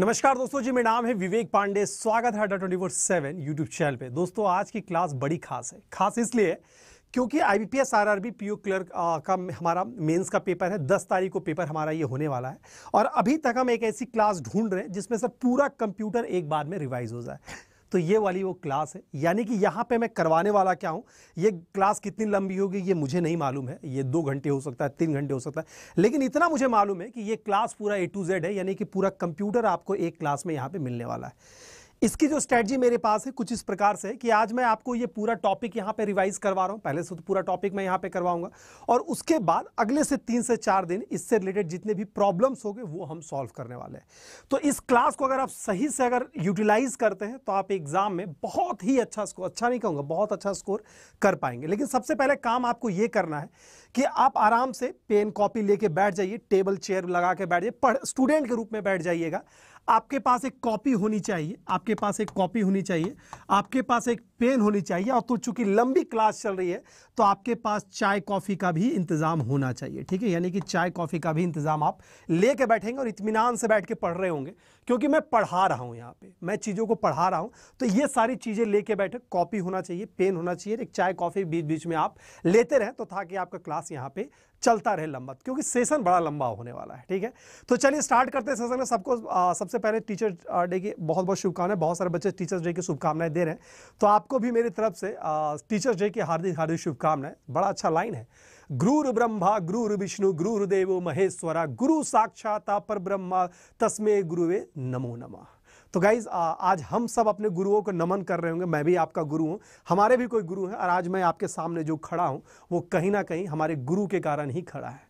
नमस्कार दोस्तों जी मेरा नाम है विवेक पांडे स्वागत है Adda twenty four seven YouTube channel पे दोस्तों आज की क्लास बड़ी खास है खास इसलिए क्योंकि I B P S R R B P O clerk का हमारा मेंस का पेपर है दस तारीख को पेपर हमारा ये होने वाला है और अभी तक हम एक ऐसी क्लास ढूंढ रहे हैं जिसमें सर पूरा कंप्यूटर एक बार में रिवाइज हो जाए तो ये वाली वो क्लास है यानी कि यहाँ पे मैं करवाने वाला क्या हूँ ये क्लास कितनी लंबी होगी ये मुझे नहीं मालूम है ये दो घंटे हो सकता है तीन घंटे हो सकता है लेकिन इतना मुझे मालूम है कि ये क्लास पूरा ए टू जेड है यानी कि पूरा कंप्यूटर आपको एक क्लास में यहाँ पर मिलने वाला है इसकी जो स्ट्रेटजी मेरे पास है कुछ इस प्रकार से कि आज मैं आपको ये पूरा टॉपिक यहाँ पे रिवाइज करवा रहा हूँ पहले से तो पूरा टॉपिक मैं यहाँ पे करवाऊंगा और उसके बाद अगले से तीन से चार दिन इससे रिलेटेड जितने भी प्रॉब्लम्स होंगे वो हम सॉल्व करने वाले हैं तो इस क्लास को अगर आप सही से अगर यूटिलाइज करते हैं तो आप एग्जाम में बहुत ही अच्छा स्कोर अच्छा नहीं कहूँगा बहुत अच्छा स्कोर कर पाएंगे लेकिन सबसे पहले काम आपको ये करना है कि आप आराम से पेन कॉपी लेके बैठ जाइए टेबल चेयर लगा के बैठ जाइए स्टूडेंट के रूप में बैठ जाइएगा आपके पास एक कॉपी होनी चाहिए आपके पास एक कॉपी होनी चाहिए आपके पास एक पेन होनी चाहिए और तो चूंकि लंबी क्लास चल रही है तो आपके पास चाय कॉफ़ी का भी इंतज़ाम होना चाहिए ठीक है यानी कि चाय कॉफ़ी का भी इंतज़ाम आप ले कर बैठेंगे और इतमान से बैठ के पढ़ रहे होंगे क्योंकि मैं पढ़ा रहा हूँ यहाँ पर मैं चीज़ों को पढ़ा रहा हूँ तो ये सारी चीज़ें ले कर बैठे कॉपी होना चाहिए पेन होना चाहिए एक चाय कॉफ़ी बीच बीच में आप लेते रहें तो था आपका क्लास यहाँ पर चलता रहे लंबा क्योंकि सेशन बड़ा लंबा होने वाला है ठीक है तो चलिए स्टार्ट करते हैं सेशन में सबको सबसे पहले टीचर डे की बहुत बहुत शुभकामनाएं बहुत सारे बच्चे टीचर्स डे की शुभकामनाएं दे रहे हैं तो आपको भी मेरी तरफ से टीचर्स डे की हार्दिक हार्दिक शुभकामनाएं बड़ा अच्छा लाइन है गुरुर ब्रह्मा गुरुर विष्णु गुरुर्देव महेश्वरा गुरु साक्षात पर ब्रह्मा तस्मे गुरुवे नमो नमः तो गाइज आज हम सब अपने गुरुओं को नमन कर रहे होंगे मैं भी आपका गुरु हूँ हमारे भी कोई गुरु हैं और आज मैं आपके सामने जो खड़ा हूँ वो कहीं ना कहीं हमारे गुरु के कारण ही खड़ा है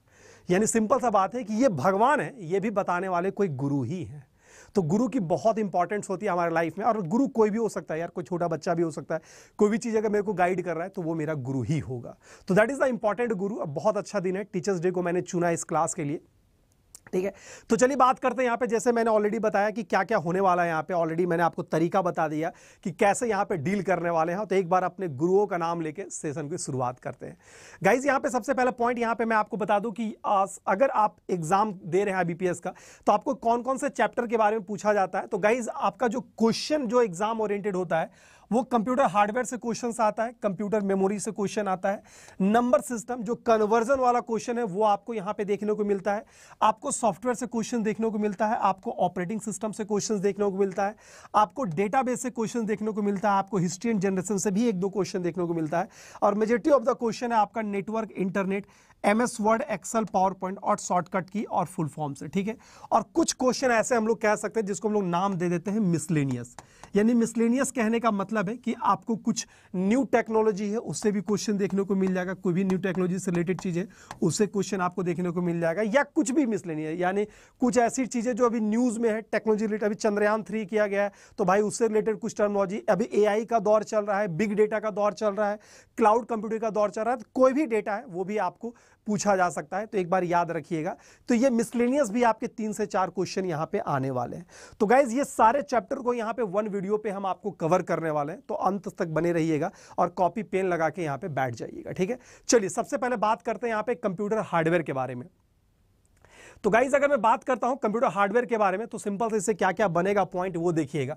यानी सिंपल सा बात है कि ये भगवान है ये भी बताने वाले कोई गुरु ही हैं तो गुरु की बहुत इंपॉर्टेंस होती है हमारे लाइफ में और गुरु कोई भी हो सकता है यार कोई छोटा बच्चा भी हो सकता है कोई भी चीज़ अगर मेरे को गाइड कर रहा है तो वो मेरा गुरु ही होगा तो दैट इज़ द इंपॉर्टेंट गुरु अब बहुत अच्छा दिन है टीचर्स डे को मैंने चुना इस क्लास के लिए ठीक है तो चलिए बात करते हैं यहाँ पे जैसे मैंने ऑलरेडी बताया कि क्या क्या होने वाला है यहाँ पे ऑलरेडी मैंने आपको तरीका बता दिया कि कैसे यहाँ पे डील करने वाले हैं तो एक बार अपने गुरुओं का नाम लेके सेशन की शुरुआत करते हैं गाइज यहाँ पे सबसे पहला पॉइंट यहाँ पे मैं आपको बता दूँ कि अगर आप एग्जाम दे रहे हैं बी का तो आपको कौन कौन से चैप्टर के बारे में पूछा जाता है तो गाइज आपका जो क्वेश्चन जो एग्जाम ओरिएंटेड होता है वो कंप्यूटर हार्डवेयर से क्वेश्चन आता है कंप्यूटर मेमोरी से क्वेश्चन आता है नंबर सिस्टम जो कन्वर्जन वाला क्वेश्चन है वो आपको यहाँ पे देखने को मिलता है आपको सॉफ्टवेयर से क्वेश्चन देखने को मिलता है आपको ऑपरेटिंग सिस्टम से क्वेश्चन देखने को मिलता है आपको डेटा से क्वेश्चन देखने को मिलता है आपको हिस्ट्री एंड जनरेशन से भी एक दो क्वेश्चन देखने को मिलता है और मेजोरिटी ऑफ द क्वेश्चन है आपका network internet M S word excel power point और शॉर्टकट की और फुल फॉर्म से ठीक है और कुछ क्वेश्चन ऐसे हम लोग कह सकते हैं जिसको हम लोग नाम दे देते हैं मिसलेनियस यानी मिसलेनियस कहने का मतलब है कि आपको कुछ न्यू टेक्नोलॉजी है उससे भी क्वेश्चन देखने को मिल जाएगा कोई भी न्यू टेक्नोलॉजी से रिलेटेड चीज़ है उससे क्वेश्चन आपको देखने को मिल जाएगा या कुछ भी मिसलेनियस यानी कुछ ऐसी चीज़ें जो अभी न्यूज़ में है टेक्नोलॉजी रिलेटेड अभी चंद्रयान थ्री किया गया है तो भाई उससे रिलेटेड कुछ टेक्नोलॉजी अभी ए का दौर चल रहा है बिग डेटा का दौर चल रहा है क्लाउड कंप्यूटर का दौर चल रहा है तो कोई भी डेटा है वो भी आपको पूछा जा सकता है तो एक बार याद रखिएगा तो ये मिसलेनियस भी आपके तीन से चार क्वेश्चन यहाँ पे आने वाले हैं तो गाइज ये सारे चैप्टर को यहाँ पे वन वीडियो पे हम आपको कवर करने वाले हैं तो अंत तक बने रहिएगा और कॉपी पेन लगा के यहाँ पे बैठ जाइएगा ठीक है चलिए सबसे पहले बात करते हैं यहाँ पे कंप्यूटर हार्डवेयर के बारे में तो गाइज अगर मैं बात करता हूं कंप्यूटर हार्डवेयर के बारे में तो सिंपल से इससे क्या क्या बनेगा पॉइंट वो देखिएगा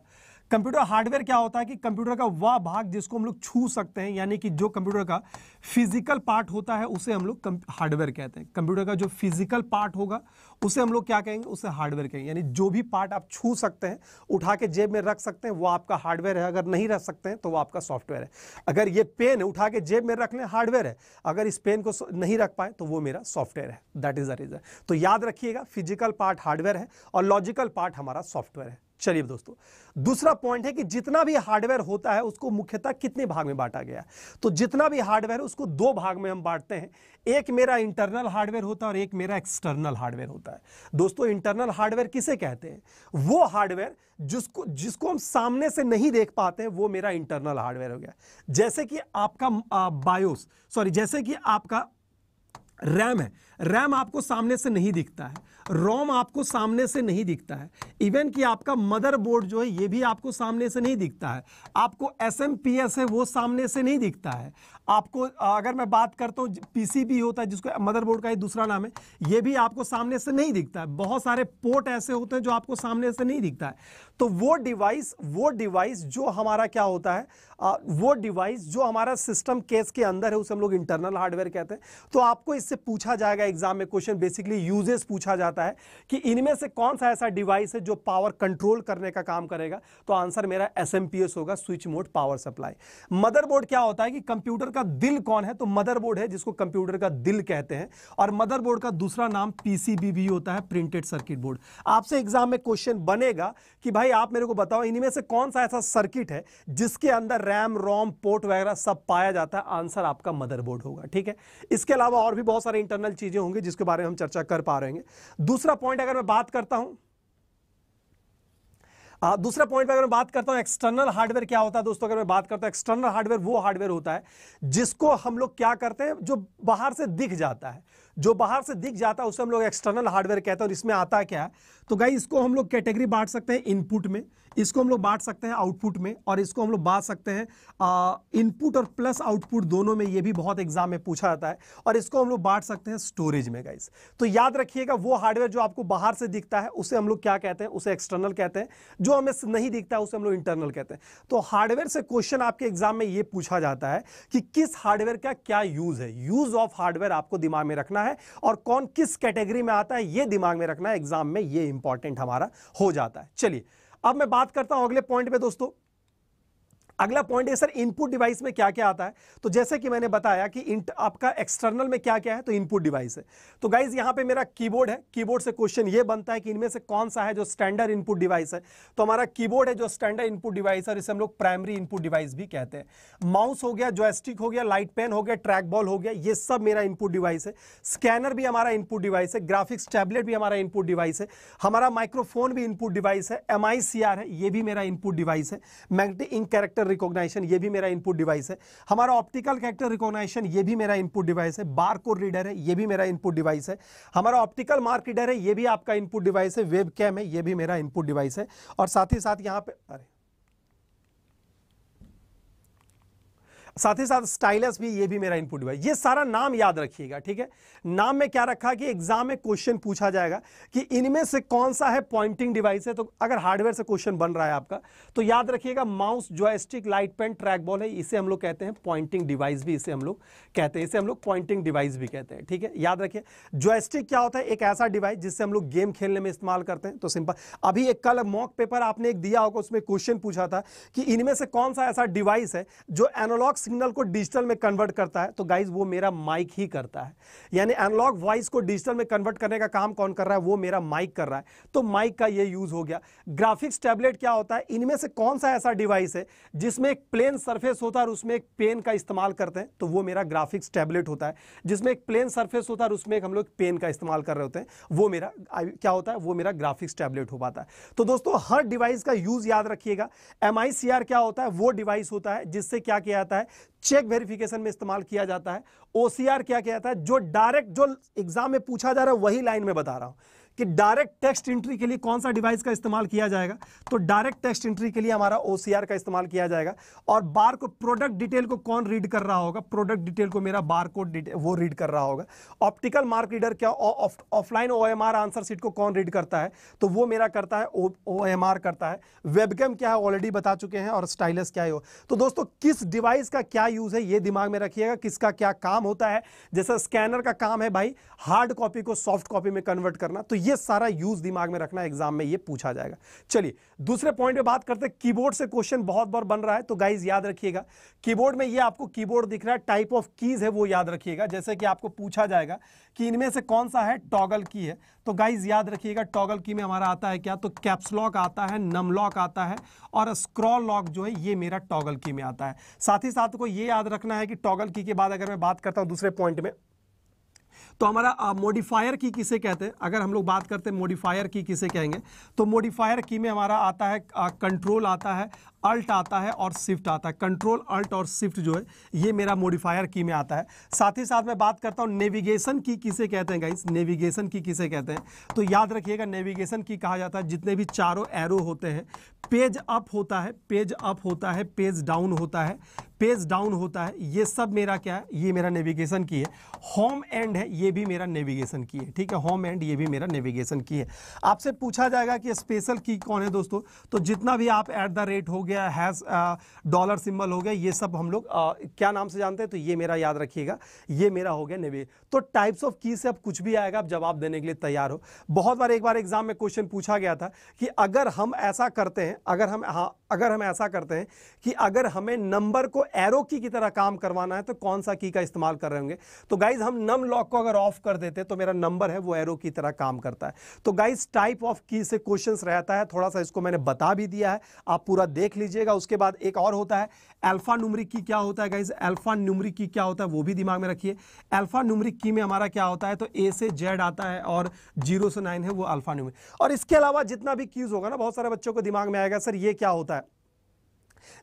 कंप्यूटर हार्डवेयर क्या होता है कि कंप्यूटर का वह भाग जिसको हम लोग छू सकते हैं यानी कि जो कंप्यूटर का फिजिकल पार्ट होता है उसे हम लोग हार्डवेयर कहते हैं कंप्यूटर का जो फिजिकल पार्ट होगा उसे हम लोग क्या कहेंगे उसे हार्डवेयर कहेंगे यानी जो भी पार्ट आप छू सकते हैं उठा के जेब में रख सकते हैं वो आपका हार्डवेयर है अगर नहीं रख सकते हैं तो वो आपका सॉफ्टवेयर है अगर ये पेन है उठा के जेब में रख लें हार्डवेयर है अगर इस पेन को नहीं रख पाए तो वो मेरा सॉफ्टवेयर है दैट इज़ द रीज़न तो याद रखिएगा फिजिकल पार्ट हार्डवेयर है और लॉजिकल पार्ट हमारा सॉफ्टवेयर है चलिए दोस्तों दूसरा पॉइंट है कि जितना भी हार्डवेयर होता है उसको मुख्यतः कितने भाग में बांटा गया तो जितना भी हार्डवेयर है उसको दो भाग में हम बांटते हैं एक मेरा इंटरनल हार्डवेयर होता है और एक मेरा एक्सटर्नल हार्डवेयर होता है दोस्तों इंटरनल हार्डवेयर किसे कहते हैं वो हार्डवेयर जिसको जिसको हम सामने से नहीं देख पाते वो मेरा इंटरनल हार्डवेयर हो गया जैसे कि आपका बायोस सॉरी जैसे कि आपका रैम है रैम आपको सामने से नहीं दिखता है रोम आपको सामने से नहीं दिखता है इवन कि आपका मदरबोर्ड जो है ये भी आपको सामने से नहीं दिखता है आपको एस एम पी एस है वो सामने से नहीं दिखता है आपको अगर मैं बात करता हूँ पीसीबी होता है जिसको मदरबोर्ड का ही दूसरा नाम है ये भी आपको सामने से नहीं दिखता है बहुत सारे पोर्ट ऐसे होते हैं जो आपको सामने से नहीं दिखता है तो वो डिवाइस वो डिवाइस जो हमारा क्या होता है आ, वो डिवाइस जो हमारा सिस्टम केस के अंदर है उसे हम लोग इंटरनल हार्डवेयर कहते हैं तो आपको इससे पूछा जाएगा एग्जाम में क्वेश्चन बेसिकली यूजेस पूछा जाता चाहता है कि इनमें से कौन सा ऐसा डिवाइस है जो पावर कंट्रोल करने का काम करेगा तो आंसर मेरा एस होगा switch mode power supply motherboard क्या होता है कि कंप्यूटर का दिल कौन है तो मदरबोर्ड है जिसको कंप्यूटर का दिल कहते हैं और मदरबोर्ड का दूसरा नाम पीसीबी भी होता है प्रिंटेड सर्किट बोर्ड आपसे एग्जाम में क्वेश्चन बनेगा कि भाई आप मेरे को बताओ इनमें से कौन सा ऐसा सर्किट है जिसके अंदर रैम रोम पोर्ट वगैरह सब पाया जाता है आंसर आपका मदरबोर्ड होगा ठीक है इसके अलावा और भी बहुत सारे इंटरनल चीजें होंगी जिसके बारे में हम चर्चा कर पा रहे हैं दूसरा पॉइंट अगर मैं बात करता हूं दूसरा पॉइंट अगर मैं बात करता हूं एक्सटर्नल हार्डवेयर क्या होता है दोस्तों अगर मैं बात करता हूं एक्सटर्नल हार्डवेयर वो हार्डवेयर होता है जिसको हम लोग क्या करते हैं जो बाहर से दिख जाता है जो बाहर से दिख जाता है उसे हम लोग एक्सटर्नल हार्डवेयर कहते हैं और इसमें आता क्या है तो गाई इसको हम लोग कैटेगरी बांट सकते हैं इनपुट में इसको हम लोग बांट सकते हैं आउटपुट में और इसको हम लोग बांट सकते हैं इनपुट और प्लस आउटपुट दोनों में ये भी बहुत एग्जाम में पूछा जाता है और इसको हम लोग बांट सकते हैं स्टोरेज में गाइस तो याद रखिएगा वो हार्डवेयर जो आपको बाहर से दिखता है उसे हम लोग क्या कहते हैं उसे एक्सटर्नल कहते हैं जो हमें नहीं दिखता है उसे हम लोग इंटरनल कहते हैं तो हार्डवेयर से क्वेश्चन आपके एग्जाम में ये पूछा जाता है कि किस हार्डवेयर का क्या यूज़ है यूज़ ऑफ हार्डवेयर आपको दिमाग में रखना है और कौन किस कैटेगरी में आता है ये दिमाग में रखना है एग्जाम में ये इंपॉर्टेंट हमारा हो जाता है चलिए अब मैं बात करता हूं अगले पॉइंट पे दोस्तों अगला पॉइंट है सर इनपुट डिवाइस में क्या क्या आता है तो जैसे कि मैंने बताया कि आपका एक्सटर्नल में क्या क्या है तो इनपुट डिवाइस है तो गाइज यहां पे मेरा कीबोर्ड है कीबोर्ड से क्वेश्चन ये बनता है कि इनमें से कौन सा है जो स्टैंडर्ड इनपुट डिवाइस है तो हमारा कीबोर्ड है जो स्टैंडर्ड इनपुट डिवाइस है और इसे हम लोग प्राइमरी इनपुट डिवाइस भी कहते हैं माउस हो गया जॉयस्टिक हो गया लाइट पेन हो गया ट्रैक बॉल हो गया ये सब मेरा इनपुट डिवाइस है स्कैनर भी हमारा इनपुट डिवाइस है ग्राफिक्स टैबलेट भी हमारा इनपुट डिवाइस है हमारा माइक्रोफोन भी इनपुट डिवाइस है एम है ये भी मेरा इनपुट डिवाइस है मैग्नेटिक इंक कैरेक्टर रिकॉग्नाइजेशन ये भी मेरा इनपुट डिवाइस है हमारा ऑप्टिकल कैरेक्टर रिकॉग्नाइजेशन ये भी मेरा इनपुट डिवाइस है बार कोड रीडर है ये भी मेरा इनपुट डिवाइस है हमारा ऑप्टिकल मार्क रीडर है ये भी आपका इनपुट डिवाइस है वेब कैम है ये भी मेरा इनपुट डिवाइस है और साथ ही साथ यहाँ पे अरे साथ ही साथ स्टाइलस भी ये भी मेरा इनपुट हुआ ये सारा नाम याद रखिएगा ठीक है नाम में क्या रखा कि एग्जाम में क्वेश्चन पूछा जाएगा कि इनमें से कौन सा है पॉइंटिंग डिवाइस है तो अगर हार्डवेयर से क्वेश्चन बन रहा है आपका तो याद रखिएगा mouse joystick light pen track ball है इसे हम लोग कहते हैं पॉइंटिंग डिवाइस भी इसे हम लोग कहते हैं इसे हम लोग पॉइंटिंग डिवाइस भी कहते हैं ठीक है याद रखिए जॉयस्टिक क्या होता है एक ऐसा डिवाइस जिससे हम लोग गेम खेलने में इस्तेमाल करते हैं तो सिंपल अभी एक कल मॉक पेपर आपने एक दिया होगा उसमें क्वेश्चन पूछा था कि इनमें से कौन सा ऐसा डिवाइस है जो एनोलॉक्स सिग्नल को डिजिटल में कन्वर्ट करता है तो गाइज वो मेरा माइक ही करता है यानी एनालॉग वॉइस को डिजिटल में कन्वर्ट करने का काम कौन कर रहा है वो मेरा माइक कर रहा है तो माइक का ये यूज हो गया ग्राफिक्स टैबलेट क्या होता है इनमें से कौन सा ऐसा डिवाइस है जिसमें एक प्लेन सरफेस होता है और उसमें एक पेन का इस्तेमाल करते हैं तो वो मेरा ग्राफिक्स टैबलेट होता है जिसमें एक प्लेन सर्फेस होता है और उसमें हम लोग पेन का इस्तेमाल कर रहे होते हैं वो मेरा क्या होता है वो मेरा ग्राफिक्स टैबलेट हो पाता है तो दोस्तों हर डिवाइस का यूज याद रखिएगा एम क्या होता है वो डिवाइस होता है जिससे क्या किया जाता है चेक वेरिफिकेशन में इस्तेमाल किया जाता है ओसीआर क्या कहता है जो डायरेक्ट जो एग्जाम में पूछा जा रहा है वही लाइन में बता रहा हूं कि डायरेक्ट टेक्स्ट एंट्री के लिए कौन सा डिवाइस का इस्तेमाल किया जाएगा तो डायरेक्ट टेक्स्ट एंट्री के लिए हमारा ओसीआर का इस्तेमाल किया जाएगा और बार को प्रोडक्ट डिटेल को कौन रीड कर रहा होगा प्रोडक्ट डिटेल को मेरा बार कोड वो रीड कर रहा होगा ऑप्टिकल मार्क रीडर क्या ऑफलाइन ओ आंसर सीट को कौन रीड करता है तो वो मेरा करता है ओ एम करता है वेबकैम क्या है ऑलरेडी बता चुके हैं और स्टाइलस क्या है तो दोस्तों किस डिवाइस का क्या यूज़ है ये दिमाग में रखिएगा किसका क्या काम होता है जैसा स्कैनर का काम है भाई हार्ड कॉपी को सॉफ्ट कॉपी में कन्वर्ट करना तो ये सारा यूज दिमाग में रखना एग्जाम में ये पूछा जाएगा चलिए दूसरे पॉइंट पे बात करते हैं कीबोर्ड से क्वेश्चन बहुत बार बन रहा है तो गाइज याद रखिएगा कीबोर्ड में ये आपको कीबोर्ड दिख रहा है टाइप ऑफ कीज है वो याद रखिएगा जैसे कि आपको पूछा जाएगा कि इनमें से कौन सा है टॉगल की है तो गाइज याद रखिएगा टॉगल की में हमारा आता है क्या तो कैप्सलॉक आता है नमलॉक आता है और स्क्रॉल लॉक जो है ये मेरा टॉगल की में आता है साथ ही साथ को ये याद रखना है कि टॉगल की के बाद अगर मैं बात करता हूँ दूसरे पॉइंट में तो हमारा मोडिफायर की किसे कहते हैं अगर हम लोग बात करते हैं मोडिफायर की किसे कहेंगे तो मोडिफायर की में हमारा आता है कंट्रोल आता है अल्ट आता है और शिफ्ट आता है कंट्रोल अल्ट और शिफ्ट जो है ये मेरा मोडिफायर की में आता है साथ ही साथ मैं बात करता हूँ नेविगेशन की किसे कहते हैं गाइस नेविगेशन की किसे कहते हैं तो याद रखिएगा नेविगेशन की कहा जाता है जितने भी चारों एरो होते हैं पेज अप होता है पेज अप होता है पेज डाउन होता है पेज डाउन होता है ये सब मेरा क्या है ये मेरा नेविगेशन की है होम एंड है ये भी मेरा नेविगेशन की है ठीक है होम एंड ये भी मेरा नेविगेशन की है आपसे पूछा जाएगा कि स्पेशल की कौन है दोस्तों तो जितना भी आप एट द रेट हो गया हैज़ डॉलर सिंबल हो गया ये सब हम लोग uh, क्या नाम से जानते हैं तो ये मेरा याद रखिएगा ये मेरा हो गया नेवे तो टाइप्स ऑफ की से अब कुछ भी आएगा आप जवाब देने के लिए तैयार हो बहुत बार एक बार एग्जाम में क्वेश्चन पूछा गया था कि अगर हम ऐसा करते हैं अगर हम हाँ अगर हम ऐसा करते हैं कि अगर हमें नंबर को एरो की की तरह काम करवाना है तो कौन सा की का इस्तेमाल कर रहे होंगे तो गाइज हम नम लॉक को अगर ऑफ कर देते तो मेरा नंबर है वो एरो की तरह काम करता है तो गाइज टाइप ऑफ की से क्वेश्चन रहता है थोड़ा सा इसको मैंने बता भी दिया है आप पूरा देख लीजिएगा उसके बाद एक और होता है अल्फा न्यूमरिक की क्या होता है गाइज अल्फा न्यूमरिक की क्या होता है वो भी दिमाग में रखिए अल्फा न्यूमरिक की में हमारा क्या होता है तो ए से जेड आता है और जीरो से नाइन है वो अल्फा न्यूमरिक और इसके अलावा जितना भी क्यूज होगा ना बहुत सारे बच्चों को दिमाग में आएगा सर ये क्या होता है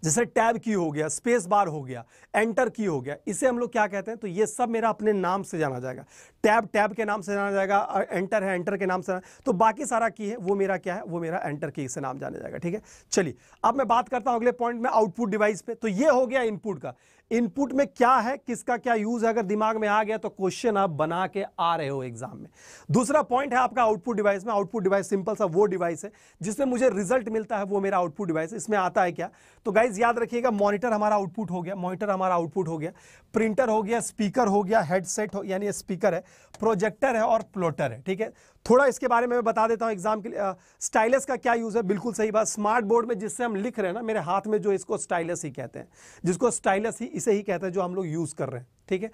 जैसे टैब की हो गया स्पेस बार हो गया एंटर की हो गया इसे हम लोग क्या कहते हैं तो ये सब मेरा अपने नाम से जाना जाएगा टैब टैब के नाम से जाना जाएगा एंटर है एंटर के नाम से तो बाकी सारा की है वो मेरा क्या है वो मेरा एंटर की से नाम जाना जाएगा ठीक है चलिए अब मैं बात करता हूँ अगले पॉइंट में आउटपुट डिवाइस पे तो ये हो गया इनपुट का इनपुट में क्या है किसका क्या यूज है अगर दिमाग में आ गया तो क्वेश्चन आप बना के आ रहे हो एग्जाम में दूसरा पॉइंट है आपका आउटपुट डिवाइस में आउटपुट डिवाइस सिंपल सा वो डिवाइस है जिसमें मुझे रिजल्ट मिलता है वो मेरा आउटपुट डिवाइस इसमें आता है क्या तो गाइज याद रखिएगा मॉनिटर हमारा आउटपुट हो गया मॉनिटर हमारा आउटपुट हो गया प्रिंटर हो गया स्पीकर हो गया हेडसेट हो यानी स्पीकर है प्रोजेक्टर है और प्लोटर है ठीक है थोड़ा इसके बारे में मैं बता देता हूँ एग्जाम के लिए स्टाइलस का क्या यूज़ है बिल्कुल सही बात स्मार्ट बोर्ड में जिससे हम लिख रहे हैं ना मेरे हाथ में जो इसको स्टाइलस ही कहते हैं जिसको स्टाइलस ही इसे ही कहते हैं जो हम लोग यूज़ कर रहे हैं ठीक है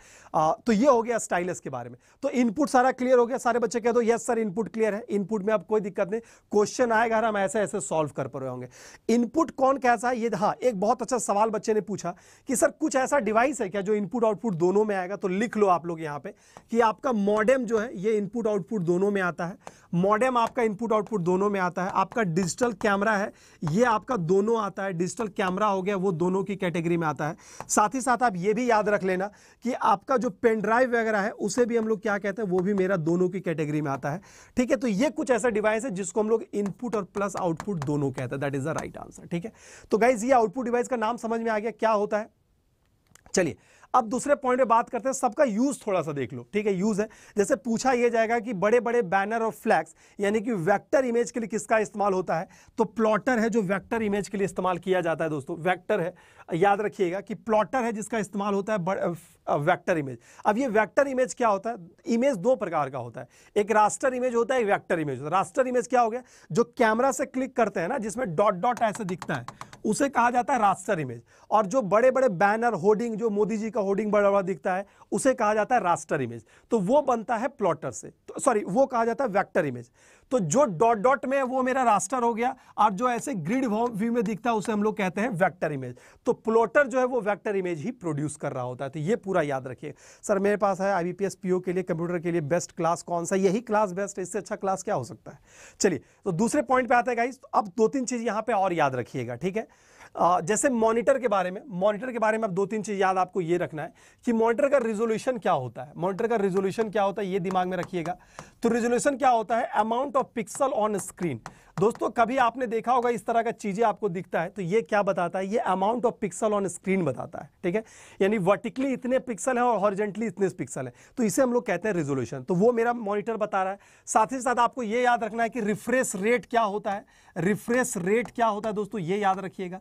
तो ये हो गया स्टाइलस के बारे में तो इनपुट सारा क्लियर हो गया सारे बच्चे कह दो यस सर इनपुट क्लियर है इनपुट में आप कोई दिक्कत नहीं क्वेश्चन आएगा हम ऐसे ऐसे सॉल्व कर पा रहे होंगे इनपुट कौन कैसा है ये हाँ एक बहुत अच्छा सवाल बच्चे ने पूछा कि सर कुछ ऐसा डिवाइस है क्या जो इनपुट आउटपुट दोनों में आएगा तो लिख लो आप लोग यहाँ पे कि आपका मॉडेम जो है ये इनपुट आउटपुट दोनों में आता है मॉडेम आपका इनपुट आउटपुट दोनों में आता है आपका डिजिटल कैमरा है ये आपका दोनों आता है डिजिटल कैमरा हो गया वो दोनों की कैटेगरी में आता है साथ ही साथ आप ये भी याद रख लेना कि आपका जो पेन ड्राइव वगैरह है उसे भी हम लोग क्या कहते हैं वो भी मेरा दोनों की कैटेगरी में आता है ठीक है तो ये कुछ ऐसा डिवाइस है जिसको हम लोग इनपुट और प्लस आउटपुट दोनों कहते हैं that is the right answer ठीक है तो गाइज ये आउटपुट डिवाइस का नाम समझ में आ गया क्या होता है चलिए अब दूसरे पॉइंट पे बात करते हैं सबका यूज थोड़ा सा देख लो ठीक है यूज है जैसे पूछा यह जाएगा कि बड़े बड़े बैनर और फ्लैक्स यानी कि वेक्टर इमेज के लिए किसका इस्तेमाल होता है तो प्लॉटर है जो वेक्टर इमेज के लिए इस्तेमाल किया जाता है दोस्तों वेक्टर है याद रखिएगा कि प्लॉटर है जिसका इस्तेमाल होता है वैक्टर इमेज अब ये वैक्टर इमेज क्या होता है इमेज दो प्रकार का होता है एक रास्टर इमेज होता है एक वैक्टर इमेज होता है रास्टर इमेज क्या हो गया जो कैमरा से क्लिक करते हैं ना जिसमें डॉट डॉट ऐसे दिखता है उसे कहा जाता है रास्टर इमेज और जो बड़े बड़े बैनर होर्डिंग जो मोदी जी का होर्डिंग बड़ा बड़ा दिखता है उसे कहा जाता है रास्टर इमेज तो वो बनता है प्लॉटर से तो, सॉरी वो कहा जाता है वैक्टर इमेज तो जो डॉट डॉट में वो मेरा रास्टर हो गया और जो ऐसे ग्रिड व्यू में दिखता है उसे हम लोग कहते हैं वैक्टर इमेज तो प्लॉटर जो है वो वैक्टर इमेज ही प्रोड्यूस कर रहा होता है तो ये पूरा याद रखिए सर मेरे पास है आई पीओ के लिए कंप्यूटर के लिए बेस्ट क्लास कौन सा यही क्लास बेस्ट है इससे अच्छा क्लास क्या हो सकता है चलिए तो दूसरे पॉइंट पे आते हैं गाइस तो अब दो तीन चीज़ यहां पर और याद रखिएगा ठीक है जैसे मॉनिटर के बारे में मॉनिटर के बारे में अब दो तीन चीज़ याद आपको ये रखना है कि मॉनिटर का रिजोल्यूशन क्या होता है मॉनिटर का रिजोल्यूशन क्या होता है ये दिमाग में रखिएगा तो रिजोल्यूशन क्या होता है amount of pixel on screen दोस्तों कभी आपने देखा होगा इस तरह का चीज़ें आपको दिखता है तो ये क्या बताता है ये amount of pixel on screen बताता है ठीक है यानी वर्टिकली इतने पिक्सल हैं और हॉर्जेंटली इतने पिक्सल है तो इसे हम लोग कहते हैं रिजोल्यूशन तो वो मेरा मॉनिटर बता रहा है साथ ही साथ आपको ये याद रखना है कि रिफ्रेश रेट क्या होता है रिफ्रेश रेट क्या होता है दोस्तों ये याद रखिएगा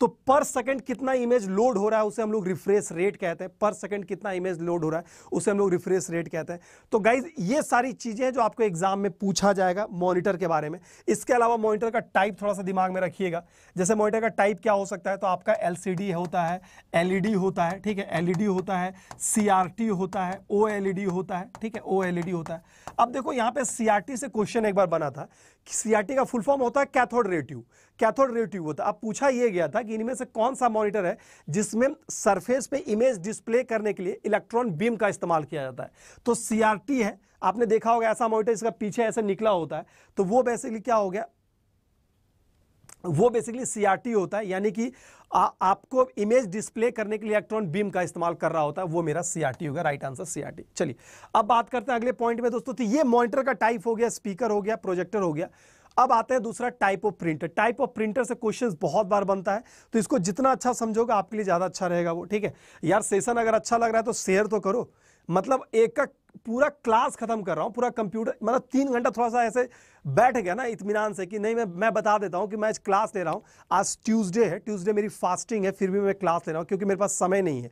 तो पर सेकंड कितना इमेज लोड हो रहा है उसे हम लोग रिफ्रेश रेट कहते हैं पर सेकंड कितना इमेज लोड हो रहा है उसे हम लोग रिफ्रेश रेट कहते हैं तो गाइज ये सारी चीज़ें हैं जो आपको एग्जाम में पूछा जाएगा मॉनिटर के बारे में इसके अलावा मॉनिटर का टाइप थोड़ा सा दिमाग में रखिएगा जैसे मॉनिटर का टाइप क्या हो सकता है तो आपका एल होता है एल e होता है ठीक है एल e होता है सी होता है ओ e होता है ठीक है ओ होता है अब देखो यहाँ पे सी से क्वेश्चन एक बार बना था सीआरटी का फुल फॉर्म होता है कैथोड रेट्यू कैथोड रेट्यू होता है अब पूछा यह गया था कि इनमें से कौन सा मॉनिटर है जिसमें सरफेस पे इमेज डिस्प्ले करने के लिए इलेक्ट्रॉन बीम का इस्तेमाल किया जाता है तो सीआरटी है आपने देखा होगा ऐसा मॉनिटर इसका पीछे ऐसे निकला होता है तो वो बेसिकली क्या हो गया वो बेसिकली सीआरटी होता है यानी कि आ, आपको इमेज डिस्प्ले करने के लिए इलेक्ट्रॉन बीम का इस्तेमाल कर रहा होता है वो मेरा सीआरटी होगा राइट आंसर सीआरटी चलिए अब बात करते हैं अगले पॉइंट में दोस्तों तो ये मॉनिटर का टाइप हो गया स्पीकर हो गया प्रोजेक्टर हो गया अब आते हैं दूसरा type of printer type of printer से क्वेश्चंस बहुत बार बनता है तो इसको जितना अच्छा समझोगे आपके लिए ज़्यादा अच्छा रहेगा वो ठीक है यार सेशन अगर अच्छा लग रहा है तो शेयर तो करो मतलब एक का पूरा क्लास खत्म कर रहा हूँ पूरा कंप्यूटर मतलब तीन घंटा थोड़ा सा ऐसे बैठ गया ना इतमान से कि नहीं मैं मैं बता देता हूं कि मैं आज क्लास ले रहा हूँ आज ट्यूसडे है ट्यूसडे मेरी फास्टिंग है फिर भी मैं क्लास ले रहा हूँ क्योंकि मेरे पास समय नहीं है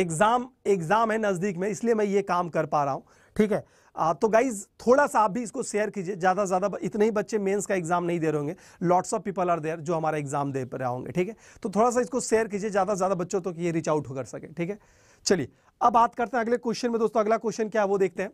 एग्ज़ाम एग्ज़ाम है नज़दीक में इसलिए मैं ये काम कर पा रहा हूँ ठीक है तो गाइज थोड़ा सा आप भी इसको शेयर कीजिए ज़्यादा ज़्यादा इतने ही बच्चे मेंस का एग्जाम नहीं दे रहे होंगे lots of people are there जो हमारा एग्जाम दे रहे होंगे ठीक है तो थोड़ा सा इसको शेयर कीजिए ज़्यादा ज़्यादा बच्चों तक तो ये रीच आउट कर सके ठीक है चलिए अब बात करते हैं अगले क्वेश्चन में दोस्तों अगला क्वेश्चन क्या है वो देखते हैं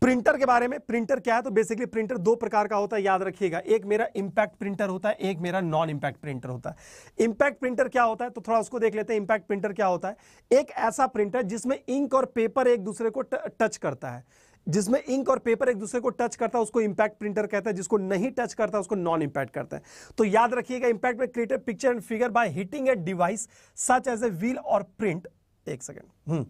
प्रिंटर के बारे में प्रिंटर क्या है तो बेसिकली प्रिंटर दो प्रकार का होता है याद रखिएगा एक मेरा इंपैक्ट प्रिंटर होता है एक मेरा नॉन इंपैक्ट प्रिंटर होता है इंपैक्ट प्रिंटर क्या होता है तो थोड़ा उसको देख लेते हैं इंपैक्ट प्रिंटर क्या होता है एक ऐसा प्रिंटर जिसमें इंक और पेपर एक दूसरे को टच करता है जिसमें इंक और पेपर एक दूसरे को टच करता है उसको इंपैक्ट प्रिंटर कहते हैं जिसको नहीं टच करता उसको नॉन इंपैक्ट करते हैं तो याद रखिएगा इंपैक्ट में created picture and figure by hitting a device such as a wheel और प्रिंट एक second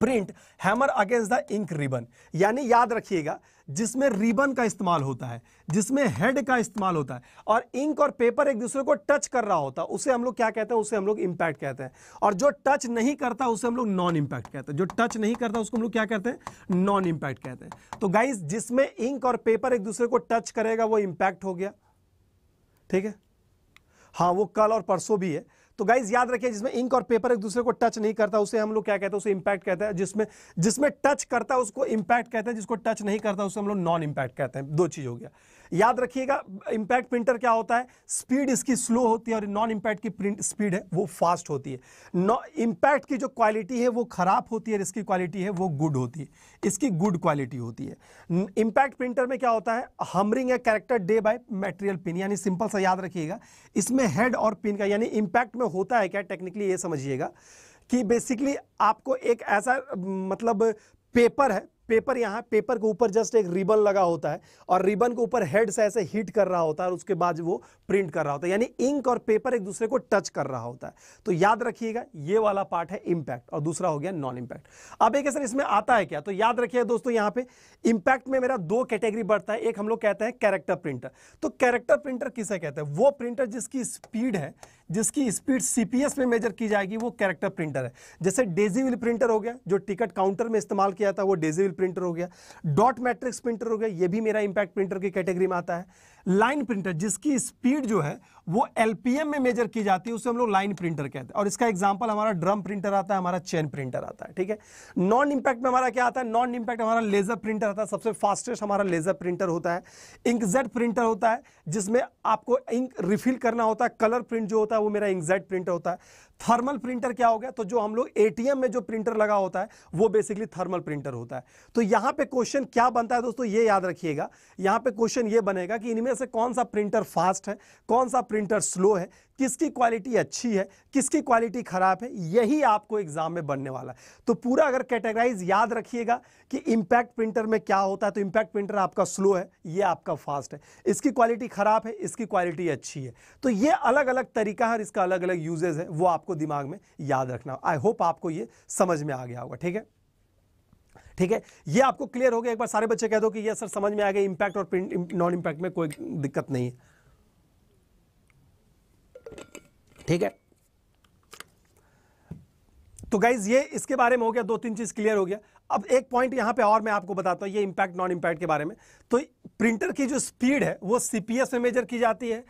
print hammer against the ink ribbon यानी याद रखिएगा जिसमें रिबन का इस्तेमाल होता है जिसमें हेड का इस्तेमाल होता है और इंक और पेपर एक दूसरे को टच कर रहा होता है उसे हम लोग क्या कहते हैं उसे हम लोग इंपैक्ट कहते हैं और जो टच नहीं करता उसे हम लोग नॉन इंपैक्ट कहते हैं जो टच नहीं करता उसको हम लोग क्या कहते हैं नॉन इंपैक्ट कहते हैं तो गाइज जिसमें इंक और पेपर एक दूसरे को टच करेगा वो इंपैक्ट हो गया ठीक है हाँ वो कल और परसों भी है तो गाइज याद रखिए जिसमें इंक और पेपर एक दूसरे को टच नहीं करता उसे हम लोग क्या कहते हैं उसे इंपैक्ट कहते हैं जिसमें जिसमें टच करता है उसको इंपैक्ट कहते हैं जिसको टच नहीं करता उसे हम लोग नॉन इंपैक्ट कहते हैं दो चीज हो गया याद रखिएगा इम्पैक्ट प्रिंटर क्या होता है स्पीड इसकी स्लो होती है और नॉन इम्पैक्ट की प्रिंट स्पीड है वो फास्ट होती है इम्पैक्ट की जो क्वालिटी है वो ख़राब होती है और इसकी क्वालिटी है वो गुड होती है इसकी गुड क्वालिटी होती है इम्पैक्ट प्रिंटर में क्या होता है हमरिंग है character day by material pin यानी सिंपल सा याद रखिएगा इसमें हेड और पिन का यानी इम्पैक्ट में होता है क्या टेक्निकली ये समझिएगा कि बेसिकली आपको एक ऐसा मतलब पेपर है पेपर यहाँ पेपर के ऊपर जस्ट एक रिबन लगा होता है और रिबन के ऊपर हेड से ऐसे हीट कर रहा होता है और उसके बाद वो प्रिंट कर रहा होता है यानी इंक और पेपर एक दूसरे को टच कर रहा होता है तो याद रखिएगा ये वाला पार्ट है इंपैक्ट और दूसरा हो गया नॉन इंपैक्ट अब एक सर इसमें आता है क्या तो याद रखिएगा दोस्तों यहाँ पे इंपैक्ट में मेरा दो कैटेगरी बढ़ता है एक हम लोग कहते हैं कैरेक्टर प्रिंटर तो कैरेक्टर प्रिंटर किसे कहते हैं वो प्रिंटर जिसकी स्पीड है जिसकी स्पीड सीपीएस में मेजर की जाएगी वो कैरेक्टर प्रिंटर है जैसे डेजीविल प्रिंटर हो गया जो टिकट काउंटर में इस्तेमाल किया था वो डेजीविल प्रिंटर हो गया डॉट मैट्रिक्स प्रिंटर हो गया ये भी मेरा इंपैक्ट प्रिंटर की कैटेगरी में आता है लाइन प्रिंटर जिसकी स्पीड जो है वो एलपीएम में मेजर की जाती है उसे हम लोग लाइन प्रिंटर कहते हैं और इसका एग्जांपल हमारा ड्रम प्रिंटर आता है हमारा चेन प्रिंटर आता है ठीक है नॉन इंपैक्ट में हमारा क्या आता है नॉन इंपैक्ट हमारा लेजर प्रिंटर आता है सबसे फास्टेस्ट हमारा लेजर प्रिंटर होता है इंकजेट प्रिंटर होता है जिसमें आपको इंक रिफिल करना होता है कलर प्रिंट जो होता है वो मेरा इंकजेट प्रिंटर होता है थर्मल प्रिंटर क्या हो गया तो जो हम लोग एटीएम में जो प्रिंटर लगा होता है वो बेसिकली थर्मल प्रिंटर होता है तो यहां पे क्वेश्चन क्या बनता है दोस्तों ये याद रखिएगा यहां पे क्वेश्चन ये बनेगा कि इनमें से कौन सा प्रिंटर फास्ट है कौन सा प्रिंटर स्लो है किसकी क्वालिटी अच्छी है किसकी क्वालिटी ख़राब है यही आपको एग्ज़ाम में बनने वाला है तो पूरा अगर कैटेगराइज याद रखिएगा कि इंपैक्ट प्रिंटर में क्या होता है तो इंपैक्ट प्रिंटर आपका स्लो है ये आपका फास्ट है इसकी क्वालिटी ख़राब है इसकी क्वालिटी अच्छी है तो ये अलग अलग तरीका है और इसका अलग अलग यूजेज है वो आपको दिमाग में याद रखना आई होप आपको ये समझ में आ गया होगा ठीक है ठीक है ये आपको क्लियर हो गया एक बार सारे बच्चे कह दो कि ये सर समझ में आ गया इंपैक्ट और नॉन इंपैक्ट में कोई दिक्कत नहीं है ठीक है तो गाइज ये इसके बारे में हो गया दो तीन चीज़ क्लियर हो गया अब एक पॉइंट यहां पे और मैं आपको बताता हूं ये इंपैक्ट नॉन इंपैक्ट के बारे में तो प्रिंटर की जो स्पीड है वो सीपीएस में मेजर की जाती है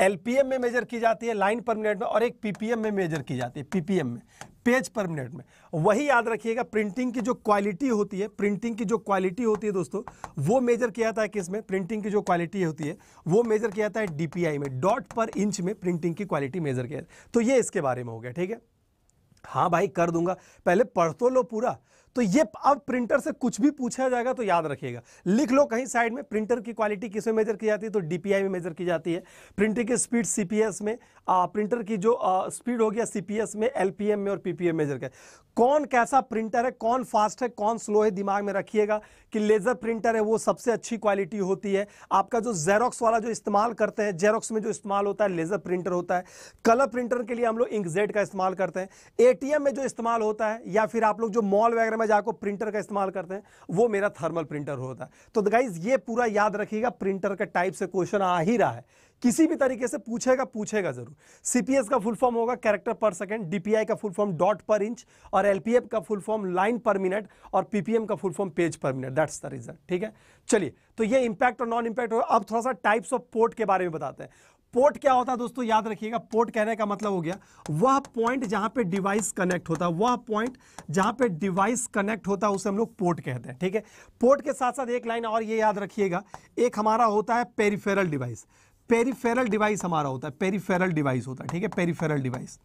एलपीएम में मेजर की जाती है लाइन पर मिनट में और एक पीपीएम में मेजर की जाती है पीपीएम में पेज पर मिनट में वही याद रखिएगा प्रिंटिंग की जो क्वालिटी होती है प्रिंटिंग की जो क्वालिटी होती है दोस्तों वो मेजर किया जाता है किसमें प्रिंटिंग की जो क्वालिटी होती है वो मेजर किया जाता है डीपीआई में डॉट पर इंच में प्रिंटिंग की क्वालिटी मेजर किया जाता है तो ये इसके बारे में हो गया ठीक है हाँ भाई कर दूंगा पहले पढ़ तो लो पूरा तो ये अब प्रिंटर से कुछ भी पूछा जाएगा तो याद रखिएगा लिख लो कहीं साइड में प्रिंटर की क्वालिटी किस में मेजर की जाती है तो डीपीआई में मेजर की जाती है प्रिंटर की स्पीड सीपीएस में आ, प्रिंटर की जो आ, स्पीड हो गया सीपीएस में एलपीएम में और पीपीएम मेजर का कौन कैसा प्रिंटर है कौन फास्ट है कौन स्लो है दिमाग में रखिएगा कि लेज़र प्रिंटर है वो सबसे अच्छी क्वालिटी होती है आपका जो जेरोक्स वाला जो इस्तेमाल करते हैं जेरोक्स में जो इस्तेमाल होता है लेज़र प्रिंटर होता है कलर प्रिंटर के लिए हम लोग इंकजेड का इस्तेमाल करते हैं एटीएम में जो इस्तेमाल होता है या फिर आप लोग जो मॉल वगैरह में जाकर प्रिंटर का इस्तेमाल करते हैं वो मेरा थर्मल प्रिंटर होता है तो गाइज ये पूरा याद रखिएगा प्रिंटर का टाइप से क्वेश्चन आ ही रहा है किसी भी तरीके से पूछेगा पूछेगा जरूर सीपीएस का फुल फॉर्म होगा कैरेक्टर पर सेकंड डीपीआई का full form dot per inch और एलपीएफ का full form line per minute और पीपीएम का full form page per minute that's the reason ठीक है चलिए तो ये इंपैक्ट और नॉन इंपैक्ट हो अब थोड़ा सा टाइप्स ऑफ पोर्ट के बारे में बताते हैं पोर्ट क्या होता है दोस्तों याद रखिएगा पोर्ट कहने का मतलब हो गया वह पॉइंट जहां पे डिवाइस कनेक्ट होता है वह पॉइंट जहां पे डिवाइस कनेक्ट होता है उसे हम लोग पोर्ट कहते हैं ठीक है पोर्ट के साथ साथ एक लाइन और ये याद रखिएगा एक हमारा होता है पेरीफेरल डिवाइस पेरीफेरल डिवाइस हमारा होता है पेरीफेरल डिवाइस होता है ठीक है पेरीफेरल डिवाइस